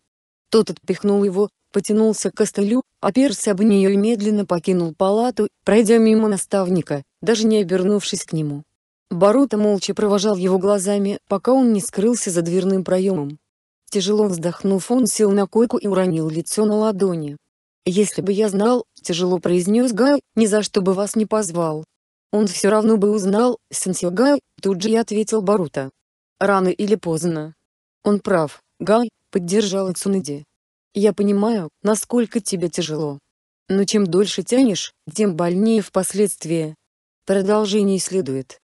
Тот отпихнул его, потянулся к костылю, оперся об нее и медленно покинул палату, пройдя мимо наставника, даже не обернувшись к нему. Баруто молча провожал его глазами, пока он не скрылся за дверным проемом. Тяжело вздохнув он сел на койку и уронил лицо на ладони. «Если бы я знал», — тяжело произнес Гай, — «ни за что бы вас не позвал». «Он все равно бы узнал, сенсей Гай», — тут же и ответил Барута. «Рано или поздно». «Он прав, Гай», — поддержал Цунади. «Я понимаю, насколько тебе тяжело. Но чем дольше тянешь, тем больнее впоследствии. Продолжение следует.